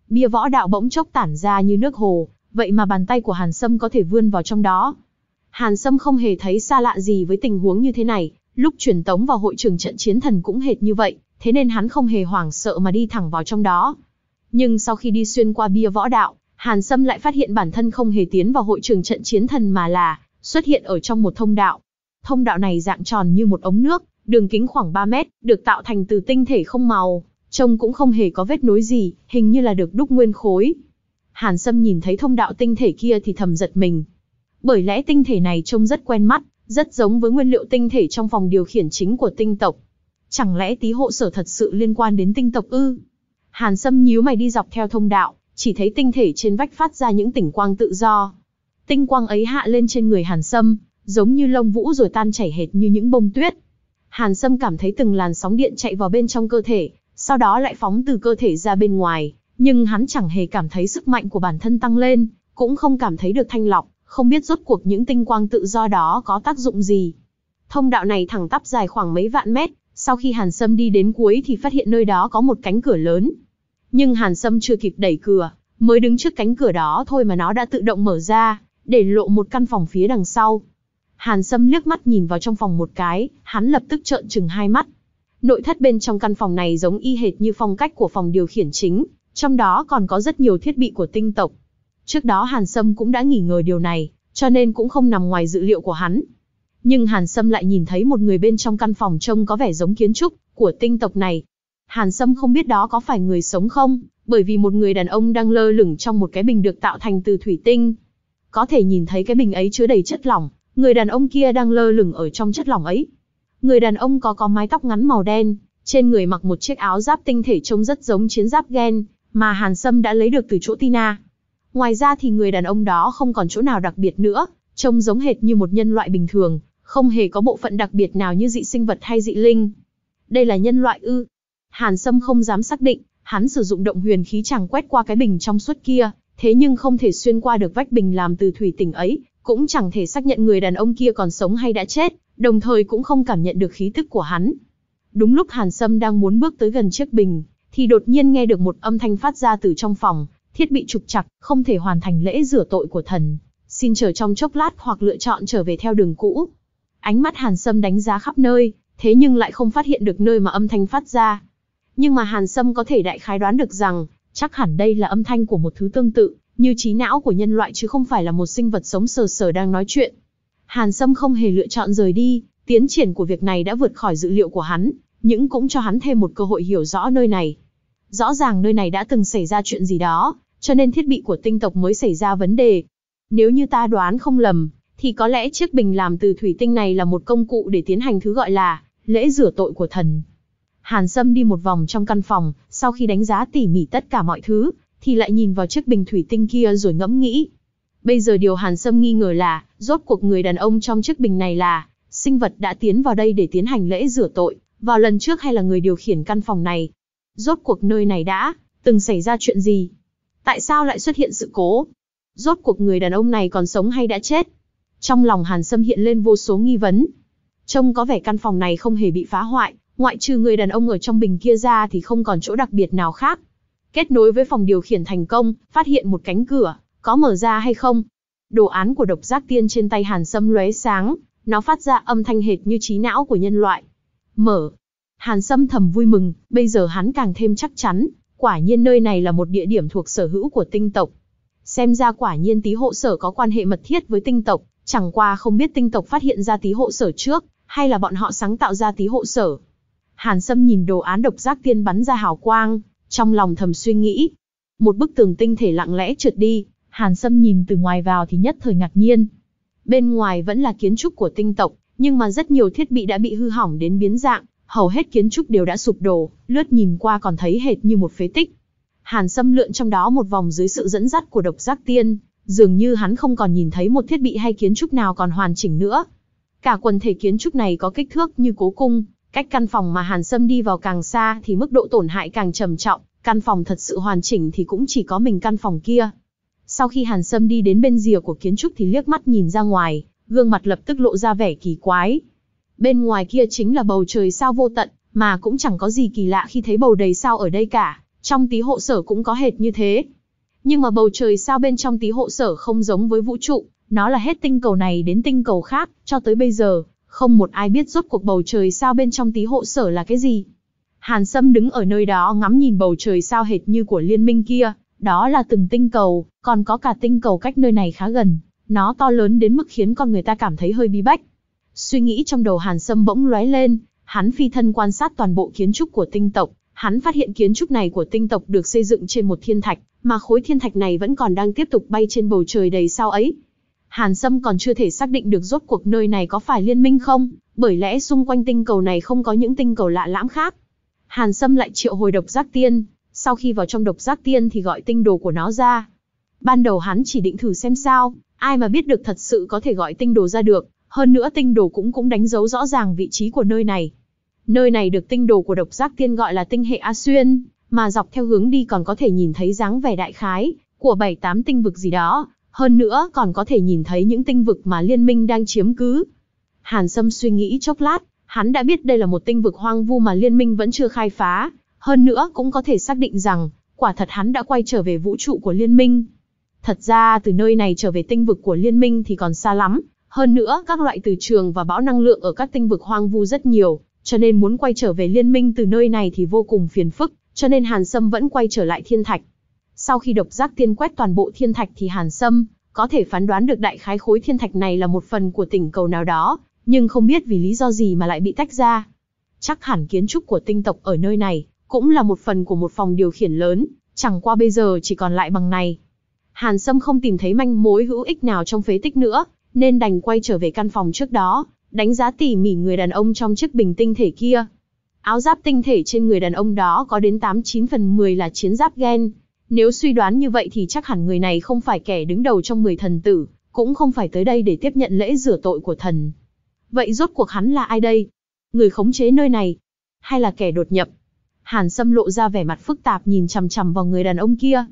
bia võ đạo bỗng chốc tản ra như nước hồ, vậy mà bàn tay của Hàn Sâm có thể vươn vào trong đó. Hàn Sâm không hề thấy xa lạ gì với tình huống như thế này, lúc truyền tống vào hội trường trận chiến thần cũng hệt như vậy, thế nên hắn không hề hoảng sợ mà đi thẳng vào trong đó. Nhưng sau khi đi xuyên qua bia võ đạo, Hàn Sâm lại phát hiện bản thân không hề tiến vào hội trường trận chiến thần mà là xuất hiện ở trong một thông đạo. Thông đạo này dạng tròn như một ống nước, đường kính khoảng 3 mét, được tạo thành từ tinh thể không màu, Trông cũng không hề có vết nối gì, hình như là được đúc nguyên khối. Hàn Sâm nhìn thấy thông đạo tinh thể kia thì thầm giật mình. Bởi lẽ tinh thể này trông rất quen mắt, rất giống với nguyên liệu tinh thể trong phòng điều khiển chính của tinh tộc. Chẳng lẽ tí hộ sở thật sự liên quan đến tinh tộc ư? Hàn Sâm nhíu mày đi dọc theo thông đạo, chỉ thấy tinh thể trên vách phát ra những tỉnh quang tự do. Tinh quang ấy hạ lên trên người Hàn Sâm, giống như lông vũ rồi tan chảy hệt như những bông tuyết. Hàn Sâm cảm thấy từng làn sóng điện chạy vào bên trong cơ thể, sau đó lại phóng từ cơ thể ra bên ngoài, nhưng hắn chẳng hề cảm thấy sức mạnh của bản thân tăng lên, cũng không cảm thấy được thanh lọc, không biết rốt cuộc những tinh quang tự do đó có tác dụng gì. Thông đạo này thẳng tắp dài khoảng mấy vạn mét, sau khi Hàn Sâm đi đến cuối thì phát hiện nơi đó có một cánh cửa lớn. Nhưng Hàn Sâm chưa kịp đẩy cửa, mới đứng trước cánh cửa đó thôi mà nó đã tự động mở ra, để lộ một căn phòng phía đằng sau. Hàn Sâm liếc mắt nhìn vào trong phòng một cái, hắn lập tức trợn trừng hai mắt, Nội thất bên trong căn phòng này giống y hệt như phong cách của phòng điều khiển chính, trong đó còn có rất nhiều thiết bị của tinh tộc. Trước đó Hàn Sâm cũng đã nghỉ ngờ điều này, cho nên cũng không nằm ngoài dự liệu của hắn. Nhưng Hàn Sâm lại nhìn thấy một người bên trong căn phòng trông có vẻ giống kiến trúc của tinh tộc này. Hàn Sâm không biết đó có phải người sống không, bởi vì một người đàn ông đang lơ lửng trong một cái bình được tạo thành từ thủy tinh. Có thể nhìn thấy cái bình ấy chứa đầy chất lỏng, người đàn ông kia đang lơ lửng ở trong chất lỏng ấy, Người đàn ông có có mái tóc ngắn màu đen, trên người mặc một chiếc áo giáp tinh thể trông rất giống chiến giáp gen mà Hàn Sâm đã lấy được từ chỗ Tina. Ngoài ra thì người đàn ông đó không còn chỗ nào đặc biệt nữa, trông giống hệt như một nhân loại bình thường, không hề có bộ phận đặc biệt nào như dị sinh vật hay dị linh. Đây là nhân loại ư? Hàn Sâm không dám xác định, hắn sử dụng động huyền khí chẳng quét qua cái bình trong suốt kia, thế nhưng không thể xuyên qua được vách bình làm từ thủy tinh ấy, cũng chẳng thể xác nhận người đàn ông kia còn sống hay đã chết, đồng thời cũng không cảm nhận được khí tức của hắn. Đúng lúc Hàn Sâm đang muốn bước tới gần chiếc bình, thì đột nhiên nghe được một âm thanh phát ra từ trong phòng, thiết bị trục chặt, không thể hoàn thành lễ rửa tội của thần, xin chờ trong chốc lát hoặc lựa chọn trở về theo đường cũ. Ánh mắt Hàn Sâm đánh giá khắp nơi, thế nhưng lại không phát hiện được nơi mà âm thanh phát ra. Nhưng mà Hàn Sâm có thể đại khái đoán được rằng, chắc hẳn đây là âm thanh của một thứ tương tự, như trí não của nhân loại chứ không phải là một sinh vật sống sờ sờ đang nói chuyện. Hàn Sâm không hề lựa chọn rời đi, tiến triển của việc này đã vượt khỏi dự liệu của hắn, nhưng cũng cho hắn thêm một cơ hội hiểu rõ nơi này. Rõ ràng nơi này đã từng xảy ra chuyện gì đó, cho nên thiết bị của tinh tộc mới xảy ra vấn đề. Nếu như ta đoán không lầm, thì có lẽ chiếc bình làm từ thủy tinh này là một công cụ để tiến hành thứ gọi là lễ rửa tội của thần. Hàn Sâm đi một vòng trong căn phòng, sau khi đánh giá tỉ mỉ tất cả mọi thứ, thì lại nhìn vào chiếc bình thủy tinh kia rồi ngẫm nghĩ, Bây giờ điều Hàn Sâm nghi ngờ là, rốt cuộc người đàn ông trong chiếc bình này là, sinh vật đã tiến vào đây để tiến hành lễ rửa tội, vào lần trước hay là người điều khiển căn phòng này. Rốt cuộc nơi này đã, từng xảy ra chuyện gì? Tại sao lại xuất hiện sự cố? Rốt cuộc người đàn ông này còn sống hay đã chết? Trong lòng Hàn Sâm hiện lên vô số nghi vấn. Trông có vẻ căn phòng này không hề bị phá hoại, ngoại trừ người đàn ông ở trong bình kia ra thì không còn chỗ đặc biệt nào khác. Kết nối với phòng điều khiển thành công, phát hiện một cánh cửa, có mở ra hay không? Đồ án của độc giác tiên trên tay Hàn Sâm lóe sáng, nó phát ra âm thanh hệt như trí não của nhân loại. Mở. Hàn Sâm thầm vui mừng, bây giờ hắn càng thêm chắc chắn, quả nhiên nơi này là một địa điểm thuộc sở hữu của tinh tộc. Xem ra quả nhiên tí hộ sở có quan hệ mật thiết với tinh tộc, chẳng qua không biết tinh tộc phát hiện ra tí hộ sở trước, hay là bọn họ sáng tạo ra tí hộ sở. Hàn Sâm nhìn đồ án độc giác tiên bắn ra hào quang, trong lòng thầm suy nghĩ. Một bức tường tinh thể lặng lẽ trượt đi, Hàn Sâm nhìn từ ngoài vào thì nhất thời ngạc nhiên. Bên ngoài vẫn là kiến trúc của tinh tộc, nhưng mà rất nhiều thiết bị đã bị hư hỏng đến biến dạng, hầu hết kiến trúc đều đã sụp đổ, lướt nhìn qua còn thấy hệt như một phế tích. Hàn Sâm lượn trong đó một vòng dưới sự dẫn dắt của độc giác tiên, dường như hắn không còn nhìn thấy một thiết bị hay kiến trúc nào còn hoàn chỉnh nữa. Cả quần thể kiến trúc này có kích thước như cố cung, cách căn phòng mà Hàn Sâm đi vào càng xa thì mức độ tổn hại càng trầm trọng, căn phòng thật sự hoàn chỉnh thì cũng chỉ có mình căn phòng kia, sau khi Hàn Sâm đi đến bên rìa của kiến trúc thì liếc mắt nhìn ra ngoài, gương mặt lập tức lộ ra vẻ kỳ quái. Bên ngoài kia chính là bầu trời sao vô tận, mà cũng chẳng có gì kỳ lạ khi thấy bầu đầy sao ở đây cả, trong tí hộ sở cũng có hệt như thế. Nhưng mà bầu trời sao bên trong tí hộ sở không giống với vũ trụ, nó là hết tinh cầu này đến tinh cầu khác, cho tới bây giờ, không một ai biết rốt cuộc bầu trời sao bên trong tí hộ sở là cái gì. Hàn Sâm đứng ở nơi đó ngắm nhìn bầu trời sao hệt như của liên minh kia, đó là từng tinh cầu, còn có cả tinh cầu cách nơi này khá gần, nó to lớn đến mức khiến con người ta cảm thấy hơi bí bách. Suy nghĩ trong đầu Hàn Sâm bỗng lóe lên, hắn phi thân quan sát toàn bộ kiến trúc của tinh tộc, hắn phát hiện kiến trúc này của tinh tộc được xây dựng trên một thiên thạch, mà khối thiên thạch này vẫn còn đang tiếp tục bay trên bầu trời đầy sao ấy. Hàn Sâm còn chưa thể xác định được rốt cuộc nơi này có phải liên minh không, bởi lẽ xung quanh tinh cầu này không có những tinh cầu lạ lãm khác. Hàn Sâm lại triệu hồi độc giác tiên, sau khi vào trong độc giác tiên thì gọi tinh đồ của nó ra. Ban đầu hắn chỉ định thử xem sao, ai mà biết được thật sự có thể gọi tinh đồ ra được, hơn nữa tinh đồ cũng cũng đánh dấu rõ ràng vị trí của nơi này. Nơi này được tinh đồ của độc giác tiên gọi là tinh hệ A Xuyên, mà dọc theo hướng đi còn có thể nhìn thấy dáng vẻ đại khái của bảy tám tinh vực gì đó, hơn nữa còn có thể nhìn thấy những tinh vực mà liên minh đang chiếm cứ. Hàn Sâm suy nghĩ chốc lát, hắn đã biết đây là một tinh vực hoang vu mà liên minh vẫn chưa khai phá, hơn nữa cũng có thể xác định rằng, quả thật hắn đã quay trở về vũ trụ của liên minh. Thật ra từ nơi này trở về tinh vực của liên minh thì còn xa lắm, hơn nữa các loại từ trường và bão năng lượng ở các tinh vực hoang vu rất nhiều, cho nên muốn quay trở về liên minh từ nơi này thì vô cùng phiền phức, cho nên Hàn Sâm vẫn quay trở lại thiên thạch. Sau khi độc giác tiên quét toàn bộ thiên thạch thì Hàn Sâm có thể phán đoán được đại khái khối thiên thạch này là một phần của tỉnh cầu nào đó, nhưng không biết vì lý do gì mà lại bị tách ra. Chắc hẳn kiến trúc của tinh tộc ở nơi này cũng là một phần của một phòng điều khiển lớn, chẳng qua bây giờ chỉ còn lại bằng này. Hàn Sâm không tìm thấy manh mối hữu ích nào trong phế tích nữa, nên đành quay trở về căn phòng trước đó, đánh giá tỉ mỉ người đàn ông trong chiếc bình tinh thể kia. Áo giáp tinh thể trên người đàn ông đó có đến 89 phần 10 là chiến giáp gen. Nếu suy đoán như vậy thì chắc hẳn người này không phải kẻ đứng đầu trong 10 thần tử, cũng không phải tới đây để tiếp nhận lễ rửa tội của thần. Vậy rốt cuộc hắn là ai đây? Người khống chế nơi này? Hay là kẻ đột nhập? Hàn Sâm lộ ra vẻ mặt phức tạp nhìn chằm chằm vào người đàn ông kia.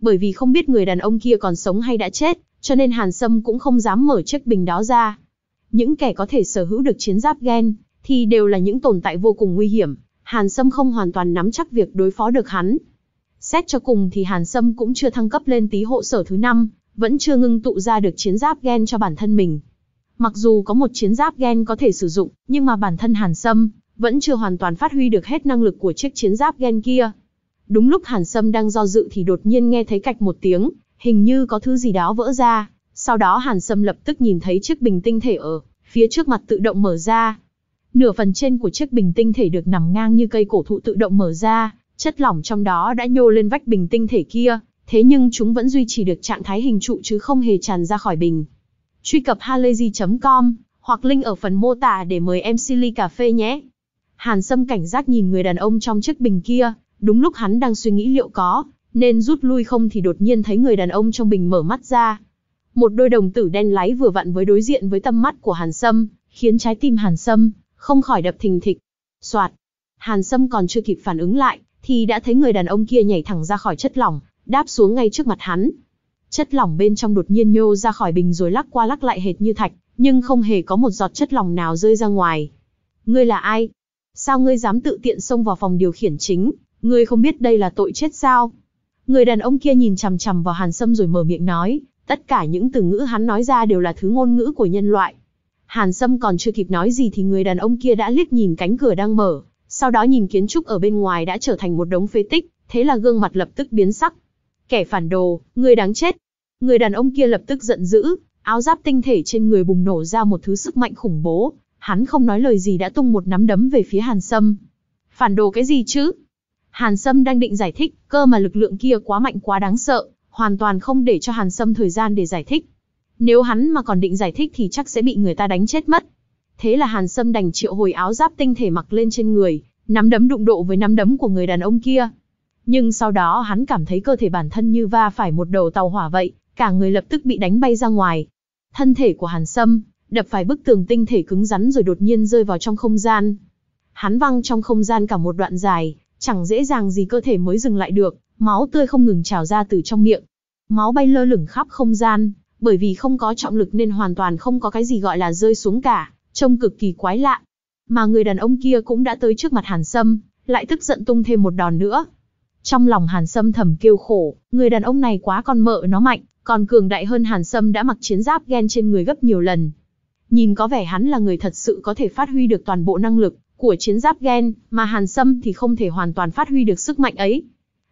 Bởi vì không biết người đàn ông kia còn sống hay đã chết, cho nên Hàn Sâm cũng không dám mở chiếc bình đó ra. Những kẻ có thể sở hữu được chiến giáp gen, thì đều là những tồn tại vô cùng nguy hiểm. Hàn Sâm không hoàn toàn nắm chắc việc đối phó được hắn. Xét cho cùng thì Hàn Sâm cũng chưa thăng cấp lên tí hộ sở thứ năm, vẫn chưa ngưng tụ ra được chiến giáp gen cho bản thân mình. Mặc dù có một chiến giáp gen có thể sử dụng, nhưng mà bản thân Hàn Sâm vẫn chưa hoàn toàn phát huy được hết năng lực của chiếc chiến giáp gen kia. Đúng lúc Hàn Sâm đang do dự thì đột nhiên nghe thấy cạch một tiếng, hình như có thứ gì đó vỡ ra, sau đó Hàn Sâm lập tức nhìn thấy chiếc bình tinh thể ở phía trước mặt tự động mở ra. Nửa phần trên của chiếc bình tinh thể được nằm ngang như cây cổ thụ tự động mở ra, chất lỏng trong đó đã nhô lên vách bình tinh thể kia, thế nhưng chúng vẫn duy trì được trạng thái hình trụ chứ không hề tràn ra khỏi bình. Truy cập halayzi.com hoặc link ở phần mô tả để mời em Silly Cà Phê nhé. Hàn Sâm cảnh giác nhìn người đàn ông trong chiếc bình kia, đúng lúc hắn đang suy nghĩ liệu có, nên rút lui không thì đột nhiên thấy người đàn ông trong bình mở mắt ra. Một đôi đồng tử đen láy vừa vặn với đối diện với tâm mắt của Hàn Sâm, khiến trái tim Hàn Sâm không khỏi đập thình thịch. Soạt. Hàn Sâm còn chưa kịp phản ứng lại, thì đã thấy người đàn ông kia nhảy thẳng ra khỏi chất lỏng, đáp xuống ngay trước mặt hắn. Chất lỏng bên trong đột nhiên nhô ra khỏi bình rồi lắc qua lắc lại hệt như thạch, nhưng không hề có một giọt chất lỏng nào rơi ra ngoài. Ngươi là ai? sao ngươi dám tự tiện xông vào phòng điều khiển chính, ngươi không biết đây là tội chết sao? Người đàn ông kia nhìn chằm chằm vào Hàn Sâm rồi mở miệng nói, tất cả những từ ngữ hắn nói ra đều là thứ ngôn ngữ của nhân loại. Hàn Sâm còn chưa kịp nói gì thì người đàn ông kia đã liếc nhìn cánh cửa đang mở, sau đó nhìn kiến trúc ở bên ngoài đã trở thành một đống phế tích, thế là gương mặt lập tức biến sắc. Kẻ phản đồ, người đáng chết. Người đàn ông kia lập tức giận dữ, áo giáp tinh thể trên người bùng nổ ra một thứ sức mạnh khủng bố, Hắn không nói lời gì đã tung một nắm đấm về phía Hàn Sâm. Phản đồ cái gì chứ? Hàn Sâm đang định giải thích, cơ mà lực lượng kia quá mạnh quá đáng sợ, hoàn toàn không để cho Hàn Sâm thời gian để giải thích. Nếu hắn mà còn định giải thích thì chắc sẽ bị người ta đánh chết mất. Thế là Hàn Sâm đành triệu hồi áo giáp tinh thể mặc lên trên người, nắm đấm đụng độ với nắm đấm của người đàn ông kia. Nhưng sau đó hắn cảm thấy cơ thể bản thân như va phải một đầu tàu hỏa vậy, cả người lập tức bị đánh bay ra ngoài. Thân thể của Hàn Sâm đập phải bức tường tinh thể cứng rắn rồi đột nhiên rơi vào trong không gian. Hắn văng trong không gian cả một đoạn dài, chẳng dễ dàng gì cơ thể mới dừng lại được, máu tươi không ngừng trào ra từ trong miệng. Máu bay lơ lửng khắp không gian, bởi vì không có trọng lực nên hoàn toàn không có cái gì gọi là rơi xuống cả, trông cực kỳ quái lạ. Mà người đàn ông kia cũng đã tới trước mặt Hàn Sâm, lại tức giận tung thêm một đòn nữa. Trong lòng Hàn Sâm thầm kêu khổ, người đàn ông này quá con mợ nó mạnh, còn cường đại hơn Hàn Sâm đã mặc chiến giáp ghen trên người gấp nhiều lần, nhìn có vẻ hắn là người thật sự có thể phát huy được toàn bộ năng lực của chiến giáp gen, mà Hàn Sâm thì không thể hoàn toàn phát huy được sức mạnh ấy.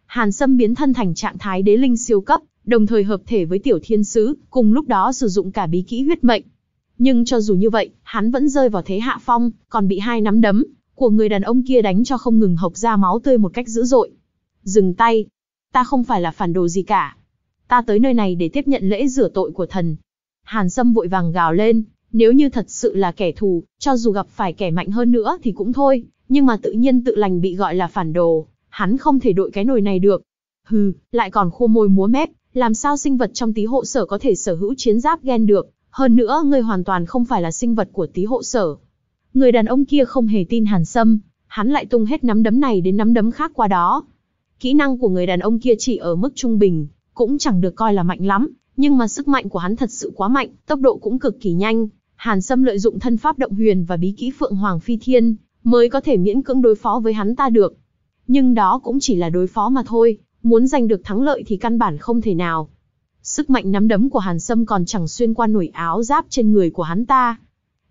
Hàn Sâm biến thân thành trạng thái đế linh siêu cấp, đồng thời hợp thể với tiểu thiên sứ, cùng lúc đó sử dụng cả bí kỹ huyết mệnh. Nhưng cho dù như vậy, hắn vẫn rơi vào thế hạ phong, còn bị hai nắm đấm của người đàn ông kia đánh cho không ngừng hộc ra máu tươi một cách dữ dội. Dừng tay, ta không phải là phản đồ gì cả. Ta tới nơi này để tiếp nhận lễ rửa tội của thần. Hàn Sâm vội vàng gào lên, nếu như thật sự là kẻ thù, cho dù gặp phải kẻ mạnh hơn nữa thì cũng thôi, nhưng mà tự nhiên tự lành bị gọi là phản đồ, hắn không thể đội cái nồi này được. Hừ, lại còn khô môi múa mép, làm sao sinh vật trong tí hộ sở có thể sở hữu chiến giáp ghen được, hơn nữa người hoàn toàn không phải là sinh vật của tí hộ sở. Người đàn ông kia không hề tin Hàn Sâm, hắn lại tung hết nắm đấm này đến nắm đấm khác qua đó. Kỹ năng của người đàn ông kia chỉ ở mức trung bình, cũng chẳng được coi là mạnh lắm, nhưng mà sức mạnh của hắn thật sự quá mạnh, tốc độ cũng cực kỳ nhanh, Hàn Sâm lợi dụng thân pháp động huyền và bí kỹ Phượng Hoàng Phi Thiên, mới có thể miễn cưỡng đối phó với hắn ta được. Nhưng đó cũng chỉ là đối phó mà thôi, muốn giành được thắng lợi thì căn bản không thể nào. Sức mạnh nắm đấm của Hàn Sâm còn chẳng xuyên qua nổi áo giáp trên người của hắn ta.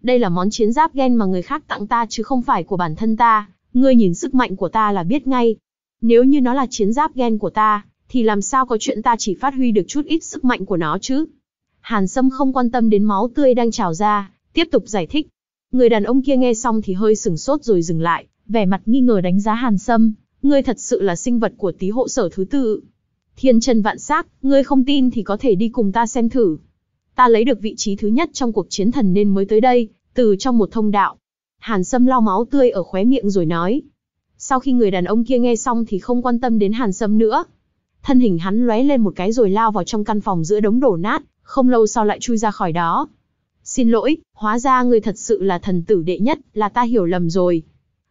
Đây là món chiến giáp ghen mà người khác tặng ta chứ không phải của bản thân ta, ngươi nhìn sức mạnh của ta là biết ngay. Nếu như nó là chiến giáp ghen của ta, thì làm sao có chuyện ta chỉ phát huy được chút ít sức mạnh của nó chứ? Hàn Sâm không quan tâm đến máu tươi đang trào ra, tiếp tục giải thích. Người đàn ông kia nghe xong thì hơi sừng sốt rồi dừng lại, vẻ mặt nghi ngờ đánh giá Hàn Sâm. Ngươi thật sự là sinh vật của tí hộ sở thứ tự. Thiên chân vạn sắc, ngươi không tin thì có thể đi cùng ta xem thử. Ta lấy được vị trí thứ nhất trong cuộc chiến thần nên mới tới đây, từ trong một thông đạo. Hàn Sâm lau máu tươi ở khóe miệng rồi nói. Sau khi người đàn ông kia nghe xong thì không quan tâm đến Hàn Sâm nữa. Thân hình hắn lóe lên một cái rồi lao vào trong căn phòng giữa đống đổ nát, không lâu sau lại chui ra khỏi đó. Xin lỗi, hóa ra người thật sự là thần tử đệ nhất, là ta hiểu lầm rồi.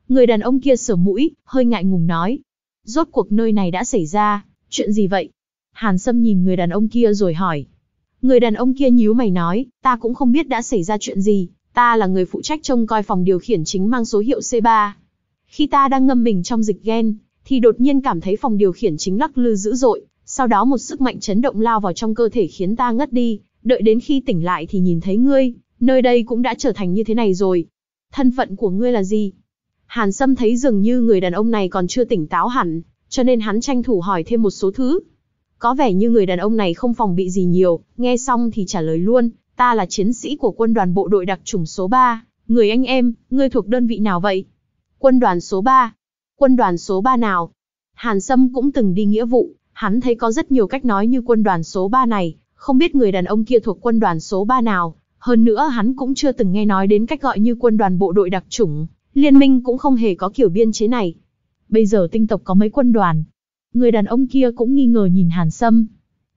Người đàn ông kia sửa mũi, hơi ngại ngùng nói. Rốt cuộc nơi này đã xảy ra, chuyện gì vậy? Hàn Sâm nhìn người đàn ông kia rồi hỏi. Người đàn ông kia nhíu mày nói, ta cũng không biết đã xảy ra chuyện gì, ta là người phụ trách trông coi phòng điều khiển chính mang số hiệu C3. Khi ta đang ngâm mình trong dịch gen, thì đột nhiên cảm thấy phòng điều khiển chính lắc lư dữ dội, sau đó một sức mạnh chấn động lao vào trong cơ thể khiến ta ngất đi, đợi đến khi tỉnh lại thì nhìn thấy ngươi, nơi đây cũng đã trở thành như thế này rồi. Thân phận của ngươi là gì? Hàn Sâm thấy dường như người đàn ông này còn chưa tỉnh táo hẳn, cho nên hắn tranh thủ hỏi thêm một số thứ. Có vẻ như người đàn ông này không phòng bị gì nhiều, nghe xong thì trả lời luôn, ta là chiến sĩ của quân đoàn bộ đội đặc chủng số 3, người anh em, ngươi thuộc đơn vị nào vậy? Quân đoàn số 3. Quân đoàn số 3 nào? Hàn Sâm cũng từng đi nghĩa vụ, Hắn thấy có rất nhiều cách nói như quân đoàn số 3 này, không biết người đàn ông kia thuộc quân đoàn số 3 nào, hơn nữa hắn cũng chưa từng nghe nói đến cách gọi như quân đoàn bộ đội đặc chủng, liên minh cũng không hề có kiểu biên chế này. Bây giờ tinh tộc có mấy quân đoàn? Người đàn ông kia cũng nghi ngờ nhìn Hàn Sâm.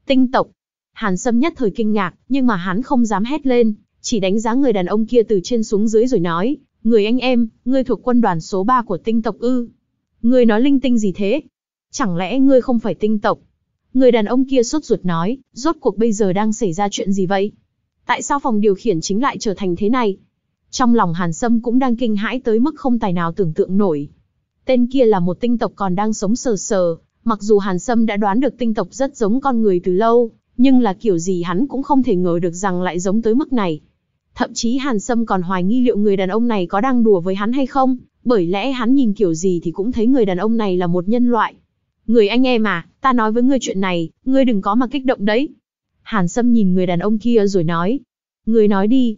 Tinh tộc. Hàn Sâm nhất thời kinh ngạc, nhưng mà hắn không dám hét lên, chỉ đánh giá người đàn ông kia từ trên xuống dưới rồi nói, người anh em, ngươi thuộc quân đoàn số 3 của tinh tộc ư. Ngươi nói linh tinh gì thế? Chẳng lẽ ngươi không phải tinh tộc? Người đàn ông kia sốt ruột nói, rốt cuộc bây giờ đang xảy ra chuyện gì vậy? Tại sao phòng điều khiển chính lại trở thành thế này? Trong lòng Hàn Sâm cũng đang kinh hãi tới mức không tài nào tưởng tượng nổi. Tên kia là một tinh tộc còn đang sống sờ sờ, mặc dù Hàn Sâm đã đoán được tinh tộc rất giống con người từ lâu, nhưng là kiểu gì hắn cũng không thể ngờ được rằng lại giống tới mức này. Thậm chí Hàn Sâm còn hoài nghi liệu người đàn ông này có đang đùa với hắn hay không, bởi lẽ hắn nhìn kiểu gì thì cũng thấy người đàn ông này là một nhân loại. Người anh em à, ta nói với ngươi chuyện này, ngươi đừng có mà kích động đấy. Hàn Sâm nhìn người đàn ông kia rồi nói. Ngươi nói đi.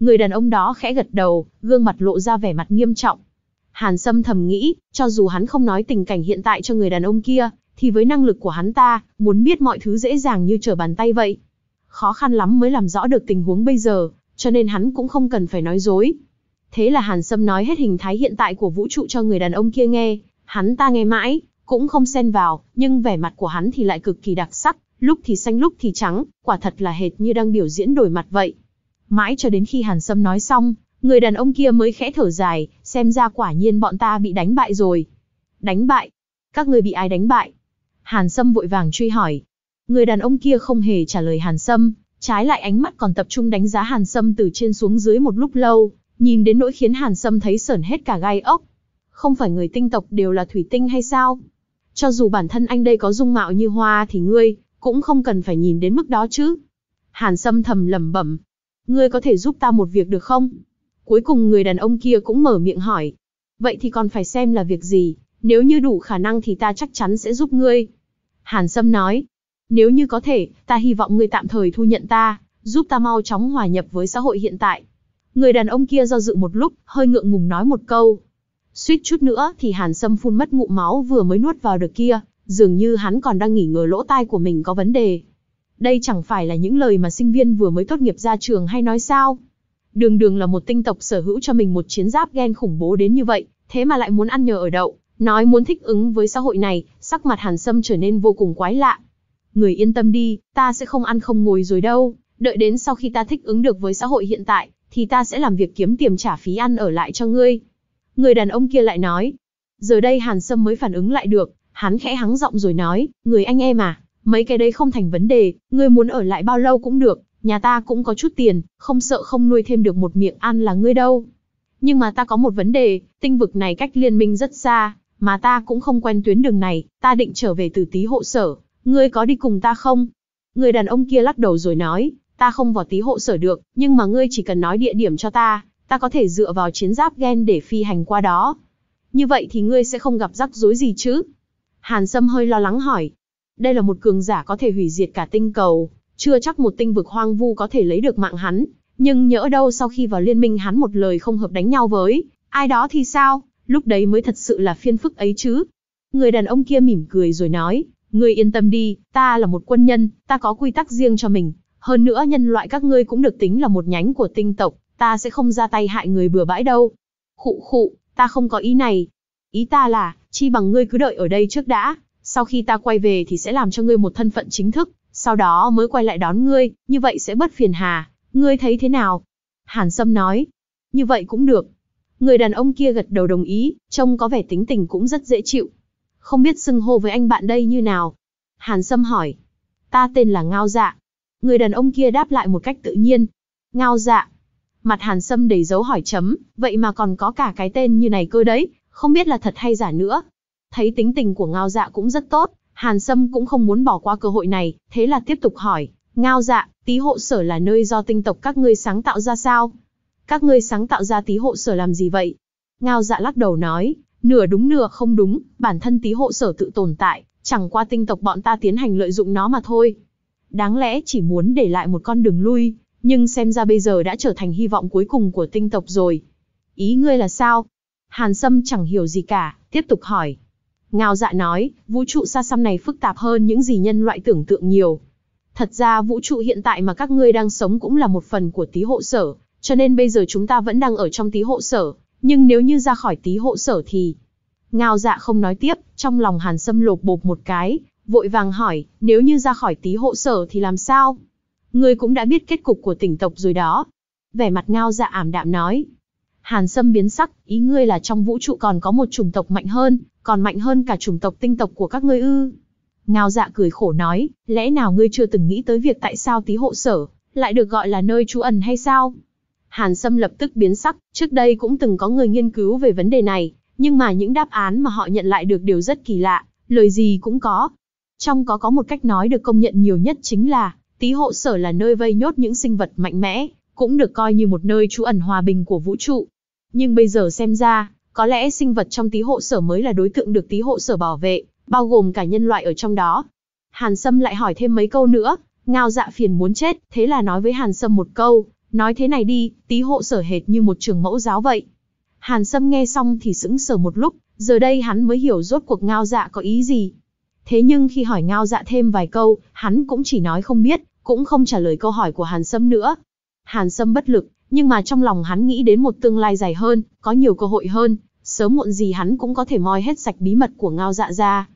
Người đàn ông đó khẽ gật đầu, gương mặt lộ ra vẻ mặt nghiêm trọng. Hàn Sâm thầm nghĩ, cho dù hắn không nói tình cảnh hiện tại cho người đàn ông kia, thì với năng lực của hắn ta, muốn biết mọi thứ dễ dàng như trở bàn tay vậy. Khó khăn lắm mới làm rõ được tình huống bây giờ, cho nên hắn cũng không cần phải nói dối. Thế là Hàn Sâm nói hết hình thái hiện tại của vũ trụ cho người đàn ông kia nghe, hắn ta nghe mãi, cũng không xen vào, nhưng vẻ mặt của hắn thì lại cực kỳ đặc sắc, lúc thì xanh lúc thì trắng, quả thật là hệt như đang biểu diễn đổi mặt vậy. Mãi cho đến khi Hàn Sâm nói xong, người đàn ông kia mới khẽ thở dài, xem ra quả nhiên bọn ta bị đánh bại rồi. Đánh bại? Các ngươi bị ai đánh bại? Hàn Sâm vội vàng truy hỏi. Người đàn ông kia không hề trả lời Hàn Sâm, trái lại ánh mắt còn tập trung đánh giá Hàn Sâm từ trên xuống dưới một lúc lâu, nhìn đến nỗi khiến Hàn Sâm thấy sởn hết cả gai ốc. Không phải người tinh tộc đều là thủy tinh hay sao? Cho dù bản thân anh đây có dung mạo như hoa thì ngươi, cũng không cần phải nhìn đến mức đó chứ. Hàn Sâm thầm lẩm bẩm. Ngươi có thể giúp ta một việc được không? Cuối cùng người đàn ông kia cũng mở miệng hỏi. Vậy thì còn phải xem là việc gì, nếu như đủ khả năng thì ta chắc chắn sẽ giúp ngươi. Hàn Sâm nói. Nếu như có thể, ta hy vọng ngươi tạm thời thu nhận ta, giúp ta mau chóng hòa nhập với xã hội hiện tại. Người đàn ông kia do dự một lúc, hơi ngượng ngùng nói một câu, Suýt chút nữa thì Hàn Sâm phun mất ngụm máu vừa mới nuốt vào được kia, dường như hắn còn đang nghỉ ngờ lỗ tai của mình có vấn đề. Đây chẳng phải là những lời mà sinh viên vừa mới tốt nghiệp ra trường hay nói sao? Đường đường là một tinh tộc sở hữu cho mình một chiến giáp ghen khủng bố đến như vậy, thế mà lại muốn ăn nhờ ở đậu, nói muốn thích ứng với xã hội này, sắc mặt Hàn Sâm trở nên vô cùng quái lạ. Người yên tâm đi, ta sẽ không ăn không ngồi rồi đâu, đợi đến sau khi ta thích ứng được với xã hội hiện tại, thì ta sẽ làm việc kiếm tiền trả phí ăn ở lại cho ngươi. Người đàn ông kia lại nói. Giờ đây Hàn Sâm mới phản ứng lại được, hắn khẽ hắng giọng rồi nói, người anh em à, mấy cái đấy không thành vấn đề, ngươi muốn ở lại bao lâu cũng được, nhà ta cũng có chút tiền, không sợ không nuôi thêm được một miệng ăn là ngươi đâu. Nhưng mà ta có một vấn đề, tinh vực này cách liên minh rất xa, mà ta cũng không quen tuyến đường này, ta định trở về từ tí hộ sở, ngươi có đi cùng ta không? Người đàn ông kia lắc đầu rồi nói, ta không vào tí hộ sở được, nhưng mà ngươi chỉ cần nói địa điểm cho ta, ta có thể dựa vào chiến giáp gen để phi hành qua đó. Như vậy thì ngươi sẽ không gặp rắc rối gì chứ? Hàn Sâm hơi lo lắng hỏi. Đây là một cường giả có thể hủy diệt cả tinh cầu, chưa chắc một tinh vực hoang vu có thể lấy được mạng hắn, nhưng nhỡ đâu sau khi vào liên minh hắn một lời không hợp đánh nhau với, ai đó thì sao, lúc đấy mới thật sự là phiên phức ấy chứ. Người đàn ông kia mỉm cười rồi nói, ngươi yên tâm đi, ta là một quân nhân, ta có quy tắc riêng cho mình, hơn nữa nhân loại các ngươi cũng được tính là một nhánh của tinh tộc, Ta sẽ không ra tay hại người bừa bãi đâu. Khụ khụ, ta không có ý này. Ý ta là, chi bằng ngươi cứ đợi ở đây trước đã, sau khi ta quay về thì sẽ làm cho ngươi một thân phận chính thức, sau đó mới quay lại đón ngươi, như vậy sẽ bất phiền hà. Ngươi thấy thế nào? Hàn Sâm nói. Như vậy cũng được. Người đàn ông kia gật đầu đồng ý, trông có vẻ tính tình cũng rất dễ chịu. Không biết xưng hô với anh bạn đây như nào? Hàn Sâm hỏi. Ta tên là Ngao Dạ. Người đàn ông kia đáp lại một cách tự nhiên. Ngao Dạ. Mặt Hàn Sâm đầy dấu hỏi chấm, vậy mà còn có cả cái tên như này cơ đấy, không biết là thật hay giả nữa. Thấy tính tình của Ngao Dạ cũng rất tốt, Hàn Sâm cũng không muốn bỏ qua cơ hội này, thế là tiếp tục hỏi, Ngao Dạ, tí hộ sở là nơi do tinh tộc các ngươi sáng tạo ra sao? Các ngươi sáng tạo ra tí hộ sở làm gì vậy? Ngao Dạ lắc đầu nói, nửa đúng nửa không đúng, bản thân tí hộ sở tự tồn tại, chẳng qua tinh tộc bọn ta tiến hành lợi dụng nó mà thôi. Đáng lẽ chỉ muốn để lại một con đường lui, nhưng xem ra bây giờ đã trở thành hy vọng cuối cùng của tinh tộc rồi. Ý ngươi là sao? Hàn Sâm chẳng hiểu gì cả, tiếp tục hỏi. Ngao dạ nói, vũ trụ xa xăm này phức tạp hơn những gì nhân loại tưởng tượng nhiều. Thật ra vũ trụ hiện tại mà các ngươi đang sống cũng là một phần của tí hộ sở, cho nên bây giờ chúng ta vẫn đang ở trong tí hộ sở, nhưng nếu như ra khỏi tí hộ sở thì... Ngao dạ không nói tiếp, trong lòng Hàn Sâm lột bột một cái, vội vàng hỏi, nếu như ra khỏi tí hộ sở thì làm sao? Ngươi cũng đã biết kết cục của tỉnh tộc rồi đó. Vẻ mặt ngao dạ ảm đạm nói. Hàn Sâm biến sắc, ý ngươi là trong vũ trụ còn có một chủng tộc mạnh hơn, còn mạnh hơn cả chủng tộc tinh tộc của các ngươi ư. Ngao dạ cười khổ nói, lẽ nào ngươi chưa từng nghĩ tới việc tại sao tí hộ sở, lại được gọi là nơi trú ẩn hay sao? Hàn Sâm lập tức biến sắc, trước đây cũng từng có người nghiên cứu về vấn đề này, nhưng mà những đáp án mà họ nhận lại được đều rất kỳ lạ, lời gì cũng có. Trong có có một cách nói được công nhận nhiều nhất chính là, Tí hộ sở là nơi vây nhốt những sinh vật mạnh mẽ, cũng được coi như một nơi trú ẩn hòa bình của vũ trụ. Nhưng bây giờ xem ra, có lẽ sinh vật trong tí hộ sở mới là đối tượng được tí hộ sở bảo vệ, bao gồm cả nhân loại ở trong đó. Hàn Sâm lại hỏi thêm mấy câu nữa, ngao dạ phiền muốn chết, thế là nói với Hàn Sâm một câu, nói thế này đi, tí hộ sở hệt như một trường mẫu giáo vậy. Hàn Sâm nghe xong thì sững sờ một lúc, giờ đây hắn mới hiểu rốt cuộc ngao dạ có ý gì. Thế nhưng khi hỏi ngao dạ thêm vài câu, hắn cũng chỉ nói không biết, cũng không trả lời câu hỏi của Hàn Sâm nữa. Hàn Sâm bất lực, nhưng mà trong lòng hắn nghĩ đến một tương lai dài hơn, có nhiều cơ hội hơn, sớm muộn gì hắn cũng có thể moi hết sạch bí mật của ngao dạ ra.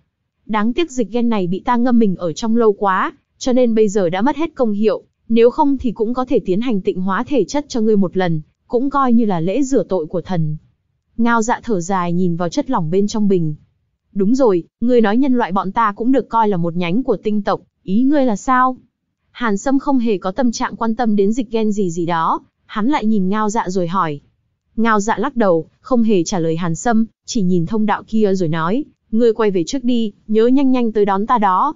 Đáng tiếc dịch ghen này bị ta ngâm mình ở trong lâu quá, cho nên bây giờ đã mất hết công hiệu, nếu không thì cũng có thể tiến hành tịnh hóa thể chất cho ngươi một lần, cũng coi như là lễ rửa tội của thần. Ngao dạ thở dài nhìn vào chất lỏng bên trong bình, Đúng rồi, ngươi nói nhân loại bọn ta cũng được coi là một nhánh của tinh tộc, ý ngươi là sao? Hàn Sâm không hề có tâm trạng quan tâm đến dịch gen gì gì đó, hắn lại nhìn ngao dạ rồi hỏi. Ngao dạ lắc đầu, không hề trả lời Hàn Sâm, chỉ nhìn thông đạo kia rồi nói, ngươi quay về trước đi, nhớ nhanh nhanh tới đón ta đó.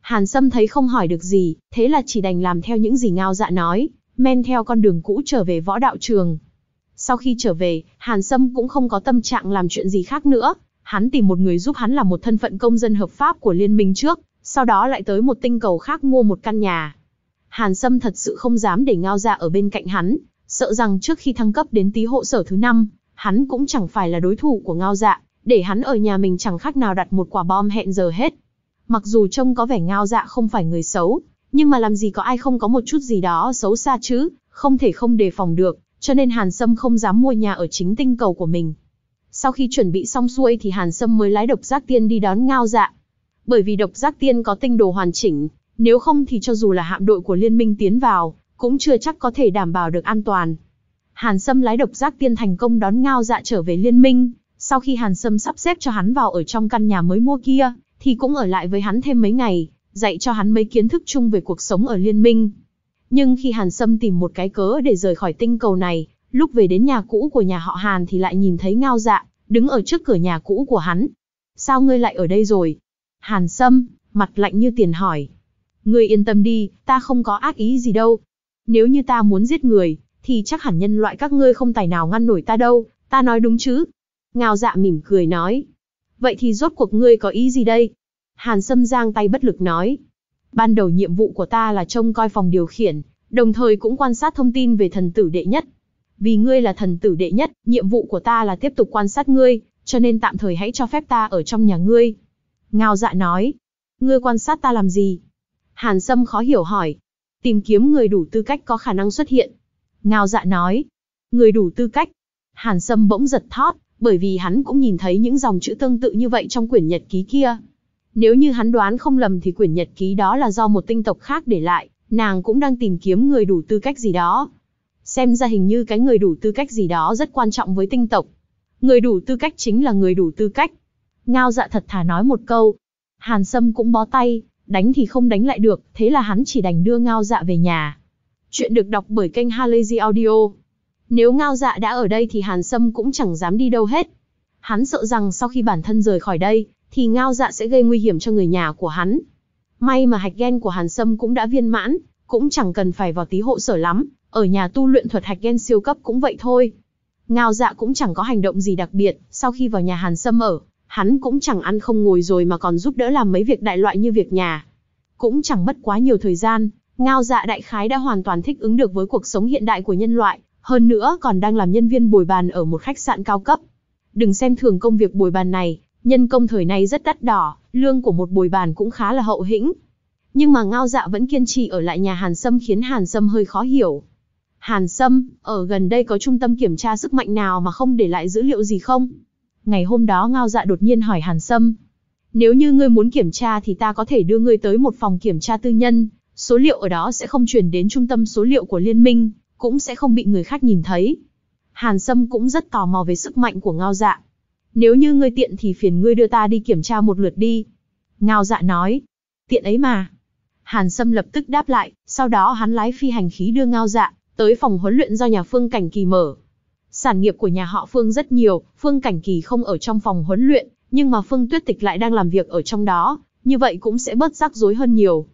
Hàn Sâm thấy không hỏi được gì, thế là chỉ đành làm theo những gì ngao dạ nói, men theo con đường cũ trở về võ đạo trường. Sau khi trở về, Hàn Sâm cũng không có tâm trạng làm chuyện gì khác nữa, hắn tìm một người giúp hắn là một thân phận công dân hợp pháp của liên minh trước, sau đó lại tới một tinh cầu khác mua một căn nhà. Hàn Sâm thật sự không dám để Ngao Gia ở bên cạnh hắn, sợ rằng trước khi thăng cấp đến tí hộ sở thứ năm, hắn cũng chẳng phải là đối thủ của Ngao Dạ, để hắn ở nhà mình chẳng khác nào đặt một quả bom hẹn giờ hết. Mặc dù trông có vẻ Ngao Dạ không phải người xấu, nhưng mà làm gì có ai không có một chút gì đó xấu xa chứ, không thể không đề phòng được, cho nên Hàn Sâm không dám mua nhà ở chính tinh cầu của mình. Sau khi chuẩn bị xong xuôi thì Hàn Sâm mới lái độc giác tiên đi đón ngao dạ. Bởi vì độc giác tiên có tinh đồ hoàn chỉnh, nếu không thì cho dù là hạm đội của liên minh tiến vào, cũng chưa chắc có thể đảm bảo được an toàn. Hàn Sâm lái độc giác tiên thành công đón ngao dạ trở về liên minh, sau khi Hàn Sâm sắp xếp cho hắn vào ở trong căn nhà mới mua kia, thì cũng ở lại với hắn thêm mấy ngày, dạy cho hắn mấy kiến thức chung về cuộc sống ở liên minh. Nhưng khi Hàn Sâm tìm một cái cớ để rời khỏi tinh cầu này, lúc về đến nhà cũ của nhà họ Hàn thì lại nhìn thấy ngao dạ đứng ở trước cửa nhà cũ của hắn. Sao ngươi lại ở đây rồi? Hàn Sâm, mặt lạnh như tiền hỏi. Ngươi yên tâm đi, ta không có ác ý gì đâu. Nếu như ta muốn giết người, thì chắc hẳn nhân loại các ngươi không tài nào ngăn nổi ta đâu, ta nói đúng chứ? Ngao dạ mỉm cười nói. Vậy thì rốt cuộc ngươi có ý gì đây? Hàn Sâm giang tay bất lực nói. Ban đầu nhiệm vụ của ta là trông coi phòng điều khiển, đồng thời cũng quan sát thông tin về thần tử đệ nhất, vì ngươi là thần tử đệ nhất, nhiệm vụ của ta là tiếp tục quan sát ngươi, cho nên tạm thời hãy cho phép ta ở trong nhà ngươi. Ngao dạ nói, ngươi quan sát ta làm gì? Hàn Sâm khó hiểu hỏi, tìm kiếm người đủ tư cách có khả năng xuất hiện. Ngao dạ nói, người đủ tư cách. Hàn Sâm bỗng giật thót, bởi vì hắn cũng nhìn thấy những dòng chữ tương tự như vậy trong quyển nhật ký kia. Nếu như hắn đoán không lầm thì quyển nhật ký đó là do một tinh tộc khác để lại, nàng cũng đang tìm kiếm người đủ tư cách gì đó xem ra hình như cái người đủ tư cách gì đó rất quan trọng với tinh tộc. Người đủ tư cách chính là người đủ tư cách. Ngao dạ thật thà nói một câu. Hàn Sâm cũng bó tay, đánh thì không đánh lại được, thế là hắn chỉ đành đưa ngao dạ về nhà. Chuyện được đọc bởi kênh Halazy Audio. Nếu ngao dạ đã ở đây thì Hàn Sâm cũng chẳng dám đi đâu hết. Hắn sợ rằng sau khi bản thân rời khỏi đây, thì ngao dạ sẽ gây nguy hiểm cho người nhà của hắn. May mà hạch ghen của Hàn Sâm cũng đã viên mãn, cũng chẳng cần phải vào tí hộ sở lắm, ở nhà tu luyện thuật hạch gen siêu cấp cũng vậy thôi. Ngao dạ cũng chẳng có hành động gì đặc biệt, sau khi vào nhà Hàn Sâm ở, hắn cũng chẳng ăn không ngồi rồi mà còn giúp đỡ làm mấy việc đại loại như việc nhà. Cũng chẳng mất quá nhiều thời gian, Ngao dạ đại khái đã hoàn toàn thích ứng được với cuộc sống hiện đại của nhân loại, hơn nữa còn đang làm nhân viên bồi bàn ở một khách sạn cao cấp. Đừng xem thường công việc bồi bàn này, nhân công thời này rất đắt đỏ, lương của một bồi bàn cũng khá là hậu hĩnh. Nhưng mà Ngao dạ vẫn kiên trì ở lại nhà Hàn Sâm khiến Hàn Sâm hơi khó hiểu. Hàn Sâm, ở gần đây có trung tâm kiểm tra sức mạnh nào mà không để lại dữ liệu gì không? Ngày hôm đó Ngao Dạ đột nhiên hỏi Hàn Sâm. Nếu như ngươi muốn kiểm tra thì ta có thể đưa ngươi tới một phòng kiểm tra tư nhân, số liệu ở đó sẽ không chuyển đến trung tâm số liệu của liên minh, cũng sẽ không bị người khác nhìn thấy. Hàn Sâm cũng rất tò mò về sức mạnh của Ngao Dạ. Nếu như ngươi tiện thì phiền ngươi đưa ta đi kiểm tra một lượt đi. Ngao Dạ nói, tiện ấy mà. Hàn Sâm lập tức đáp lại, sau đó hắn lái phi hành khí đưa Ngao Dạ tới phòng huấn luyện do nhà Phương Cảnh Kỳ mở. Sản nghiệp của nhà họ Phương rất nhiều, Phương Cảnh Kỳ không ở trong phòng huấn luyện, nhưng mà Phương Tuyết Tịch lại đang làm việc ở trong đó, như vậy cũng sẽ bớt rắc rối hơn nhiều.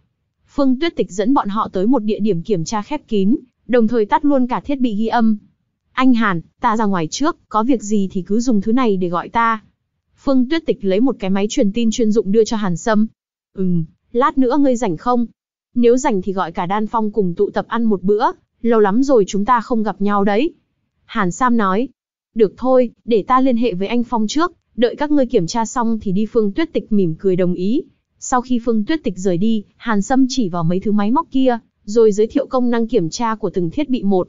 Phương Tuyết Tịch dẫn bọn họ tới một địa điểm kiểm tra khép kín, đồng thời tắt luôn cả thiết bị ghi âm. Anh Hàn, ta ra ngoài trước, có việc gì thì cứ dùng thứ này để gọi ta. Phương Tuyết Tịch lấy một cái máy truyền tin chuyên dụng đưa cho Hàn Sâm. Ừm, lát nữa ngươi rảnh không? Nếu rảnh thì gọi cả Đan Phong cùng tụ tập ăn một bữa, lâu lắm rồi chúng ta không gặp nhau đấy. Hàn Sam nói, được thôi, để ta liên hệ với anh Phong trước, đợi các ngươi kiểm tra xong thì đi Phương Tuyết Tịch mỉm cười đồng ý. Sau khi Phương Tuyết Tịch rời đi, Hàn Sâm chỉ vào mấy thứ máy móc kia, rồi giới thiệu công năng kiểm tra của từng thiết bị một.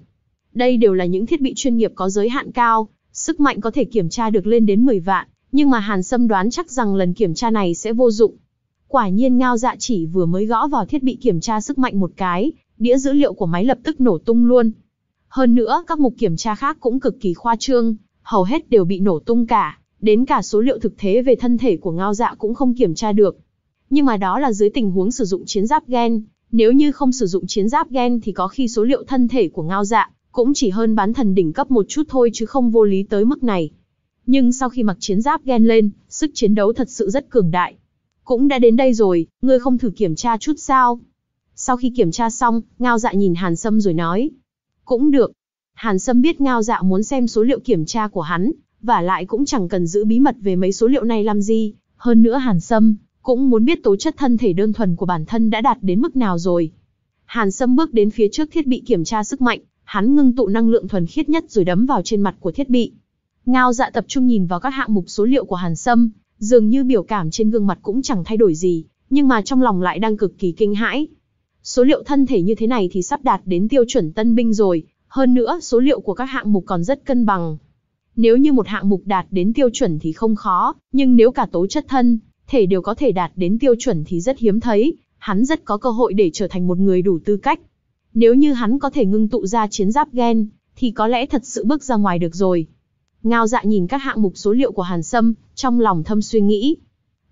Đây đều là những thiết bị chuyên nghiệp có giới hạn cao, sức mạnh có thể kiểm tra được lên đến 10 vạn, nhưng mà Hàn Sâm đoán chắc rằng lần kiểm tra này sẽ vô dụng. Quả nhiên Ngao Dạ chỉ vừa mới gõ vào thiết bị kiểm tra sức mạnh một cái, đĩa dữ liệu của máy lập tức nổ tung luôn. Hơn nữa, các mục kiểm tra khác cũng cực kỳ khoa trương, hầu hết đều bị nổ tung cả, đến cả số liệu thực tế về thân thể của ngao dạ cũng không kiểm tra được. Nhưng mà đó là dưới tình huống sử dụng chiến giáp gen, nếu như không sử dụng chiến giáp gen thì có khi số liệu thân thể của ngao dạ cũng chỉ hơn bán thần đỉnh cấp một chút thôi chứ không vô lý tới mức này. Nhưng sau khi mặc chiến giáp gen lên, sức chiến đấu thật sự rất cường đại. Cũng đã đến đây rồi, ngươi không thử kiểm tra chút sao? Sau khi kiểm tra xong, Ngao Dạ nhìn Hàn Sâm rồi nói. Cũng được. Hàn Sâm biết Ngao Dạ muốn xem số liệu kiểm tra của hắn, và lại cũng chẳng cần giữ bí mật về mấy số liệu này làm gì. Hơn nữa Hàn Sâm cũng muốn biết tố chất thân thể đơn thuần của bản thân đã đạt đến mức nào rồi. Hàn Sâm bước đến phía trước thiết bị kiểm tra sức mạnh, hắn ngưng tụ năng lượng thuần khiết nhất rồi đấm vào trên mặt của thiết bị. Ngao dạ tập trung nhìn vào các hạng mục số liệu của Hàn Sâm, dường như biểu cảm trên gương mặt cũng chẳng thay đổi gì, nhưng mà trong lòng lại đang cực kỳ kinh hãi. Số liệu thân thể như thế này thì sắp đạt đến tiêu chuẩn tân binh rồi, hơn nữa số liệu của các hạng mục còn rất cân bằng. Nếu như một hạng mục đạt đến tiêu chuẩn thì không khó, nhưng nếu cả tố chất thân, thể đều có thể đạt đến tiêu chuẩn thì rất hiếm thấy, hắn rất có cơ hội để trở thành một người đủ tư cách. Nếu như hắn có thể ngưng tụ ra chiến giáp gen, thì có lẽ thật sự bước ra ngoài được rồi. Ngao dạ nhìn các hạng mục số liệu của Hàn Sâm, trong lòng thâm suy nghĩ.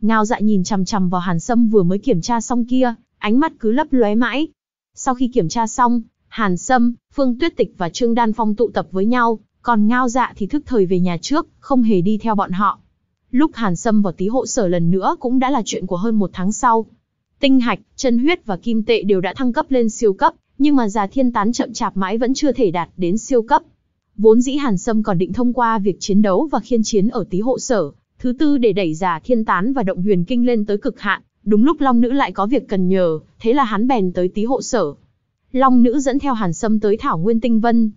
Ngao dạ nhìn chằm chằm vào Hàn Sâm vừa mới kiểm tra xong kia, ánh mắt cứ lấp lóe mãi. Sau khi kiểm tra xong, Hàn Sâm, Phương Tuyết Tịch và Trương Đan Phong tụ tập với nhau, còn Ngao Dạ thì thức thời về nhà trước, không hề đi theo bọn họ. Lúc Hàn Sâm vào tí hộ sở lần nữa cũng đã là chuyện của hơn một tháng sau. Tinh hạch, chân huyết và kim tệ đều đã thăng cấp lên siêu cấp, nhưng mà già thiên tán chậm chạp mãi vẫn chưa thể đạt đến siêu cấp. Vốn dĩ Hàn Sâm còn định thông qua việc chiến đấu và khiên chiến ở tí hộ sở, thứ tư để đẩy già thiên tán và động huyền kinh lên tới cực hạn, Đúng lúc Long Nữ lại có việc cần nhờ, thế là hắn bèn tới Tý hộ sở. Long Nữ dẫn theo Hàn Sâm tới Thảo Nguyên Tinh Vân.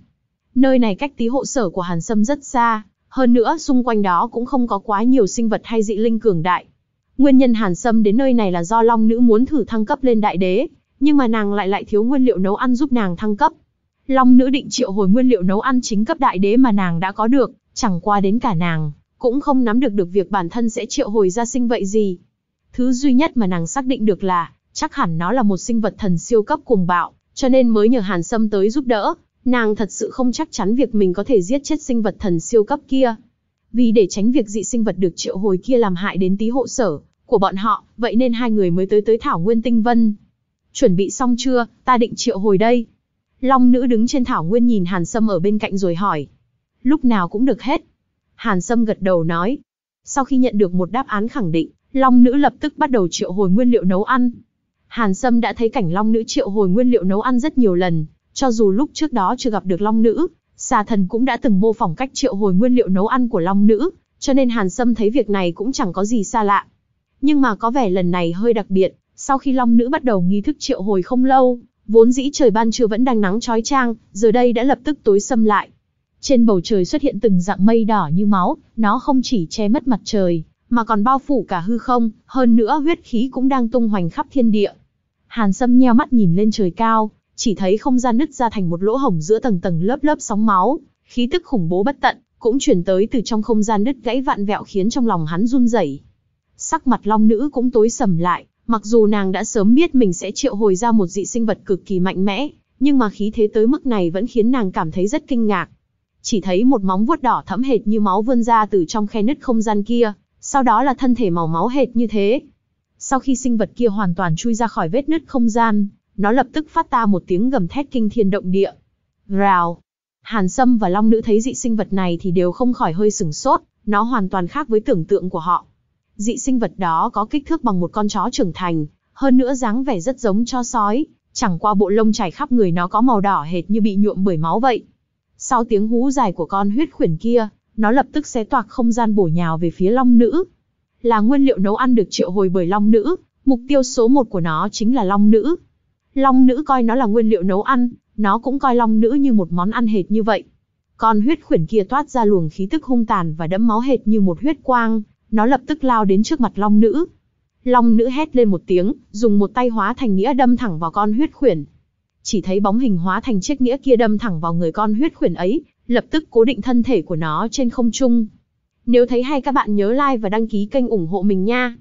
Nơi này cách Tý hộ sở của Hàn Sâm rất xa, hơn nữa xung quanh đó cũng không có quá nhiều sinh vật hay dị linh cường đại. Nguyên nhân Hàn Sâm đến nơi này là do Long Nữ muốn thử thăng cấp lên đại đế, nhưng mà nàng lại lại thiếu nguyên liệu nấu ăn giúp nàng thăng cấp. Long Nữ định triệu hồi nguyên liệu nấu ăn chính cấp đại đế mà nàng đã có được, chẳng qua đến cả nàng, cũng không nắm được được việc bản thân sẽ triệu hồi ra sinh vậy gì. Thứ duy nhất mà nàng xác định được là, chắc hẳn nó là một sinh vật thần siêu cấp cùng bạo, cho nên mới nhờ Hàn Sâm tới giúp đỡ. Nàng thật sự không chắc chắn việc mình có thể giết chết sinh vật thần siêu cấp kia. Vì để tránh việc dị sinh vật được triệu hồi kia làm hại đến tí hộ sở của bọn họ, vậy nên hai người mới tới tới Thảo Nguyên Tinh Vân. Chuẩn bị xong chưa, ta định triệu hồi đây. Long nữ đứng trên Thảo Nguyên nhìn Hàn Sâm ở bên cạnh rồi hỏi. Lúc nào cũng được hết. Hàn Sâm gật đầu nói. Sau khi nhận được một đáp án khẳng định, Long nữ lập tức bắt đầu triệu hồi nguyên liệu nấu ăn. Hàn Sâm đã thấy cảnh Long nữ triệu hồi nguyên liệu nấu ăn rất nhiều lần, cho dù lúc trước đó chưa gặp được Long nữ, xà thần cũng đã từng mô phỏng cách triệu hồi nguyên liệu nấu ăn của Long nữ, cho nên Hàn Sâm thấy việc này cũng chẳng có gì xa lạ. Nhưng mà có vẻ lần này hơi đặc biệt, sau khi Long nữ bắt đầu nghi thức triệu hồi không lâu, vốn dĩ trời ban trưa vẫn đang nắng chói chang, giờ đây đã lập tức tối sầm lại. Trên bầu trời xuất hiện từng dạng mây đỏ như máu, nó không chỉ che mất mặt trời, mà còn bao phủ cả hư không, hơn nữa huyết khí cũng đang tung hoành khắp thiên địa. Hàn Sâm nheo mắt nhìn lên trời cao, chỉ thấy không gian nứt ra thành một lỗ hổng giữa tầng tầng lớp lớp sóng máu, khí tức khủng bố bất tận, cũng truyền tới từ trong không gian nứt gãy vạn vẹo khiến trong lòng hắn run rẩy. Sắc mặt long nữ cũng tối sầm lại, mặc dù nàng đã sớm biết mình sẽ triệu hồi ra một dị sinh vật cực kỳ mạnh mẽ, nhưng mà khí thế tới mức này vẫn khiến nàng cảm thấy rất kinh ngạc. Chỉ thấy một móng vuốt đỏ thẫm hệt như máu vươn ra từ trong khe nứt không gian kia, sau đó là thân thể màu máu hệt như thế. Sau khi sinh vật kia hoàn toàn chui ra khỏi vết nứt không gian, nó lập tức phát ra một tiếng gầm thét kinh thiên động địa. Rào! Hàn Sâm và Long Nữ thấy dị sinh vật này thì đều không khỏi hơi sửng sốt, nó hoàn toàn khác với tưởng tượng của họ. Dị sinh vật đó có kích thước bằng một con chó trưởng thành, hơn nữa dáng vẻ rất giống cho sói, chẳng qua bộ lông trải khắp người nó có màu đỏ hệt như bị nhuộm bởi máu vậy. Sau tiếng hú dài của con huyết khuyển kia, nó lập tức xé toạc không gian bổ nhào về phía long nữ. Là nguyên liệu nấu ăn được triệu hồi bởi long nữ, mục tiêu số một của nó chính là long nữ. Long nữ coi nó là nguyên liệu nấu ăn, nó cũng coi long nữ như một món ăn hệt như vậy. Con huyết khuyển kia toát ra luồng khí tức hung tàn và đẫm máu hệt như một huyết quang, nó lập tức lao đến trước mặt long nữ. Long nữ hét lên một tiếng, dùng một tay hóa thành nghĩa đâm thẳng vào con huyết khuyển, chỉ thấy bóng hình hóa thành chiếc nghĩa kia đâm thẳng vào người con huyết khuyển ấy, lập tức cố định thân thể của nó trên không trung. Nếu thấy hay các bạn nhớ like và đăng ký kênh ủng hộ mình nha.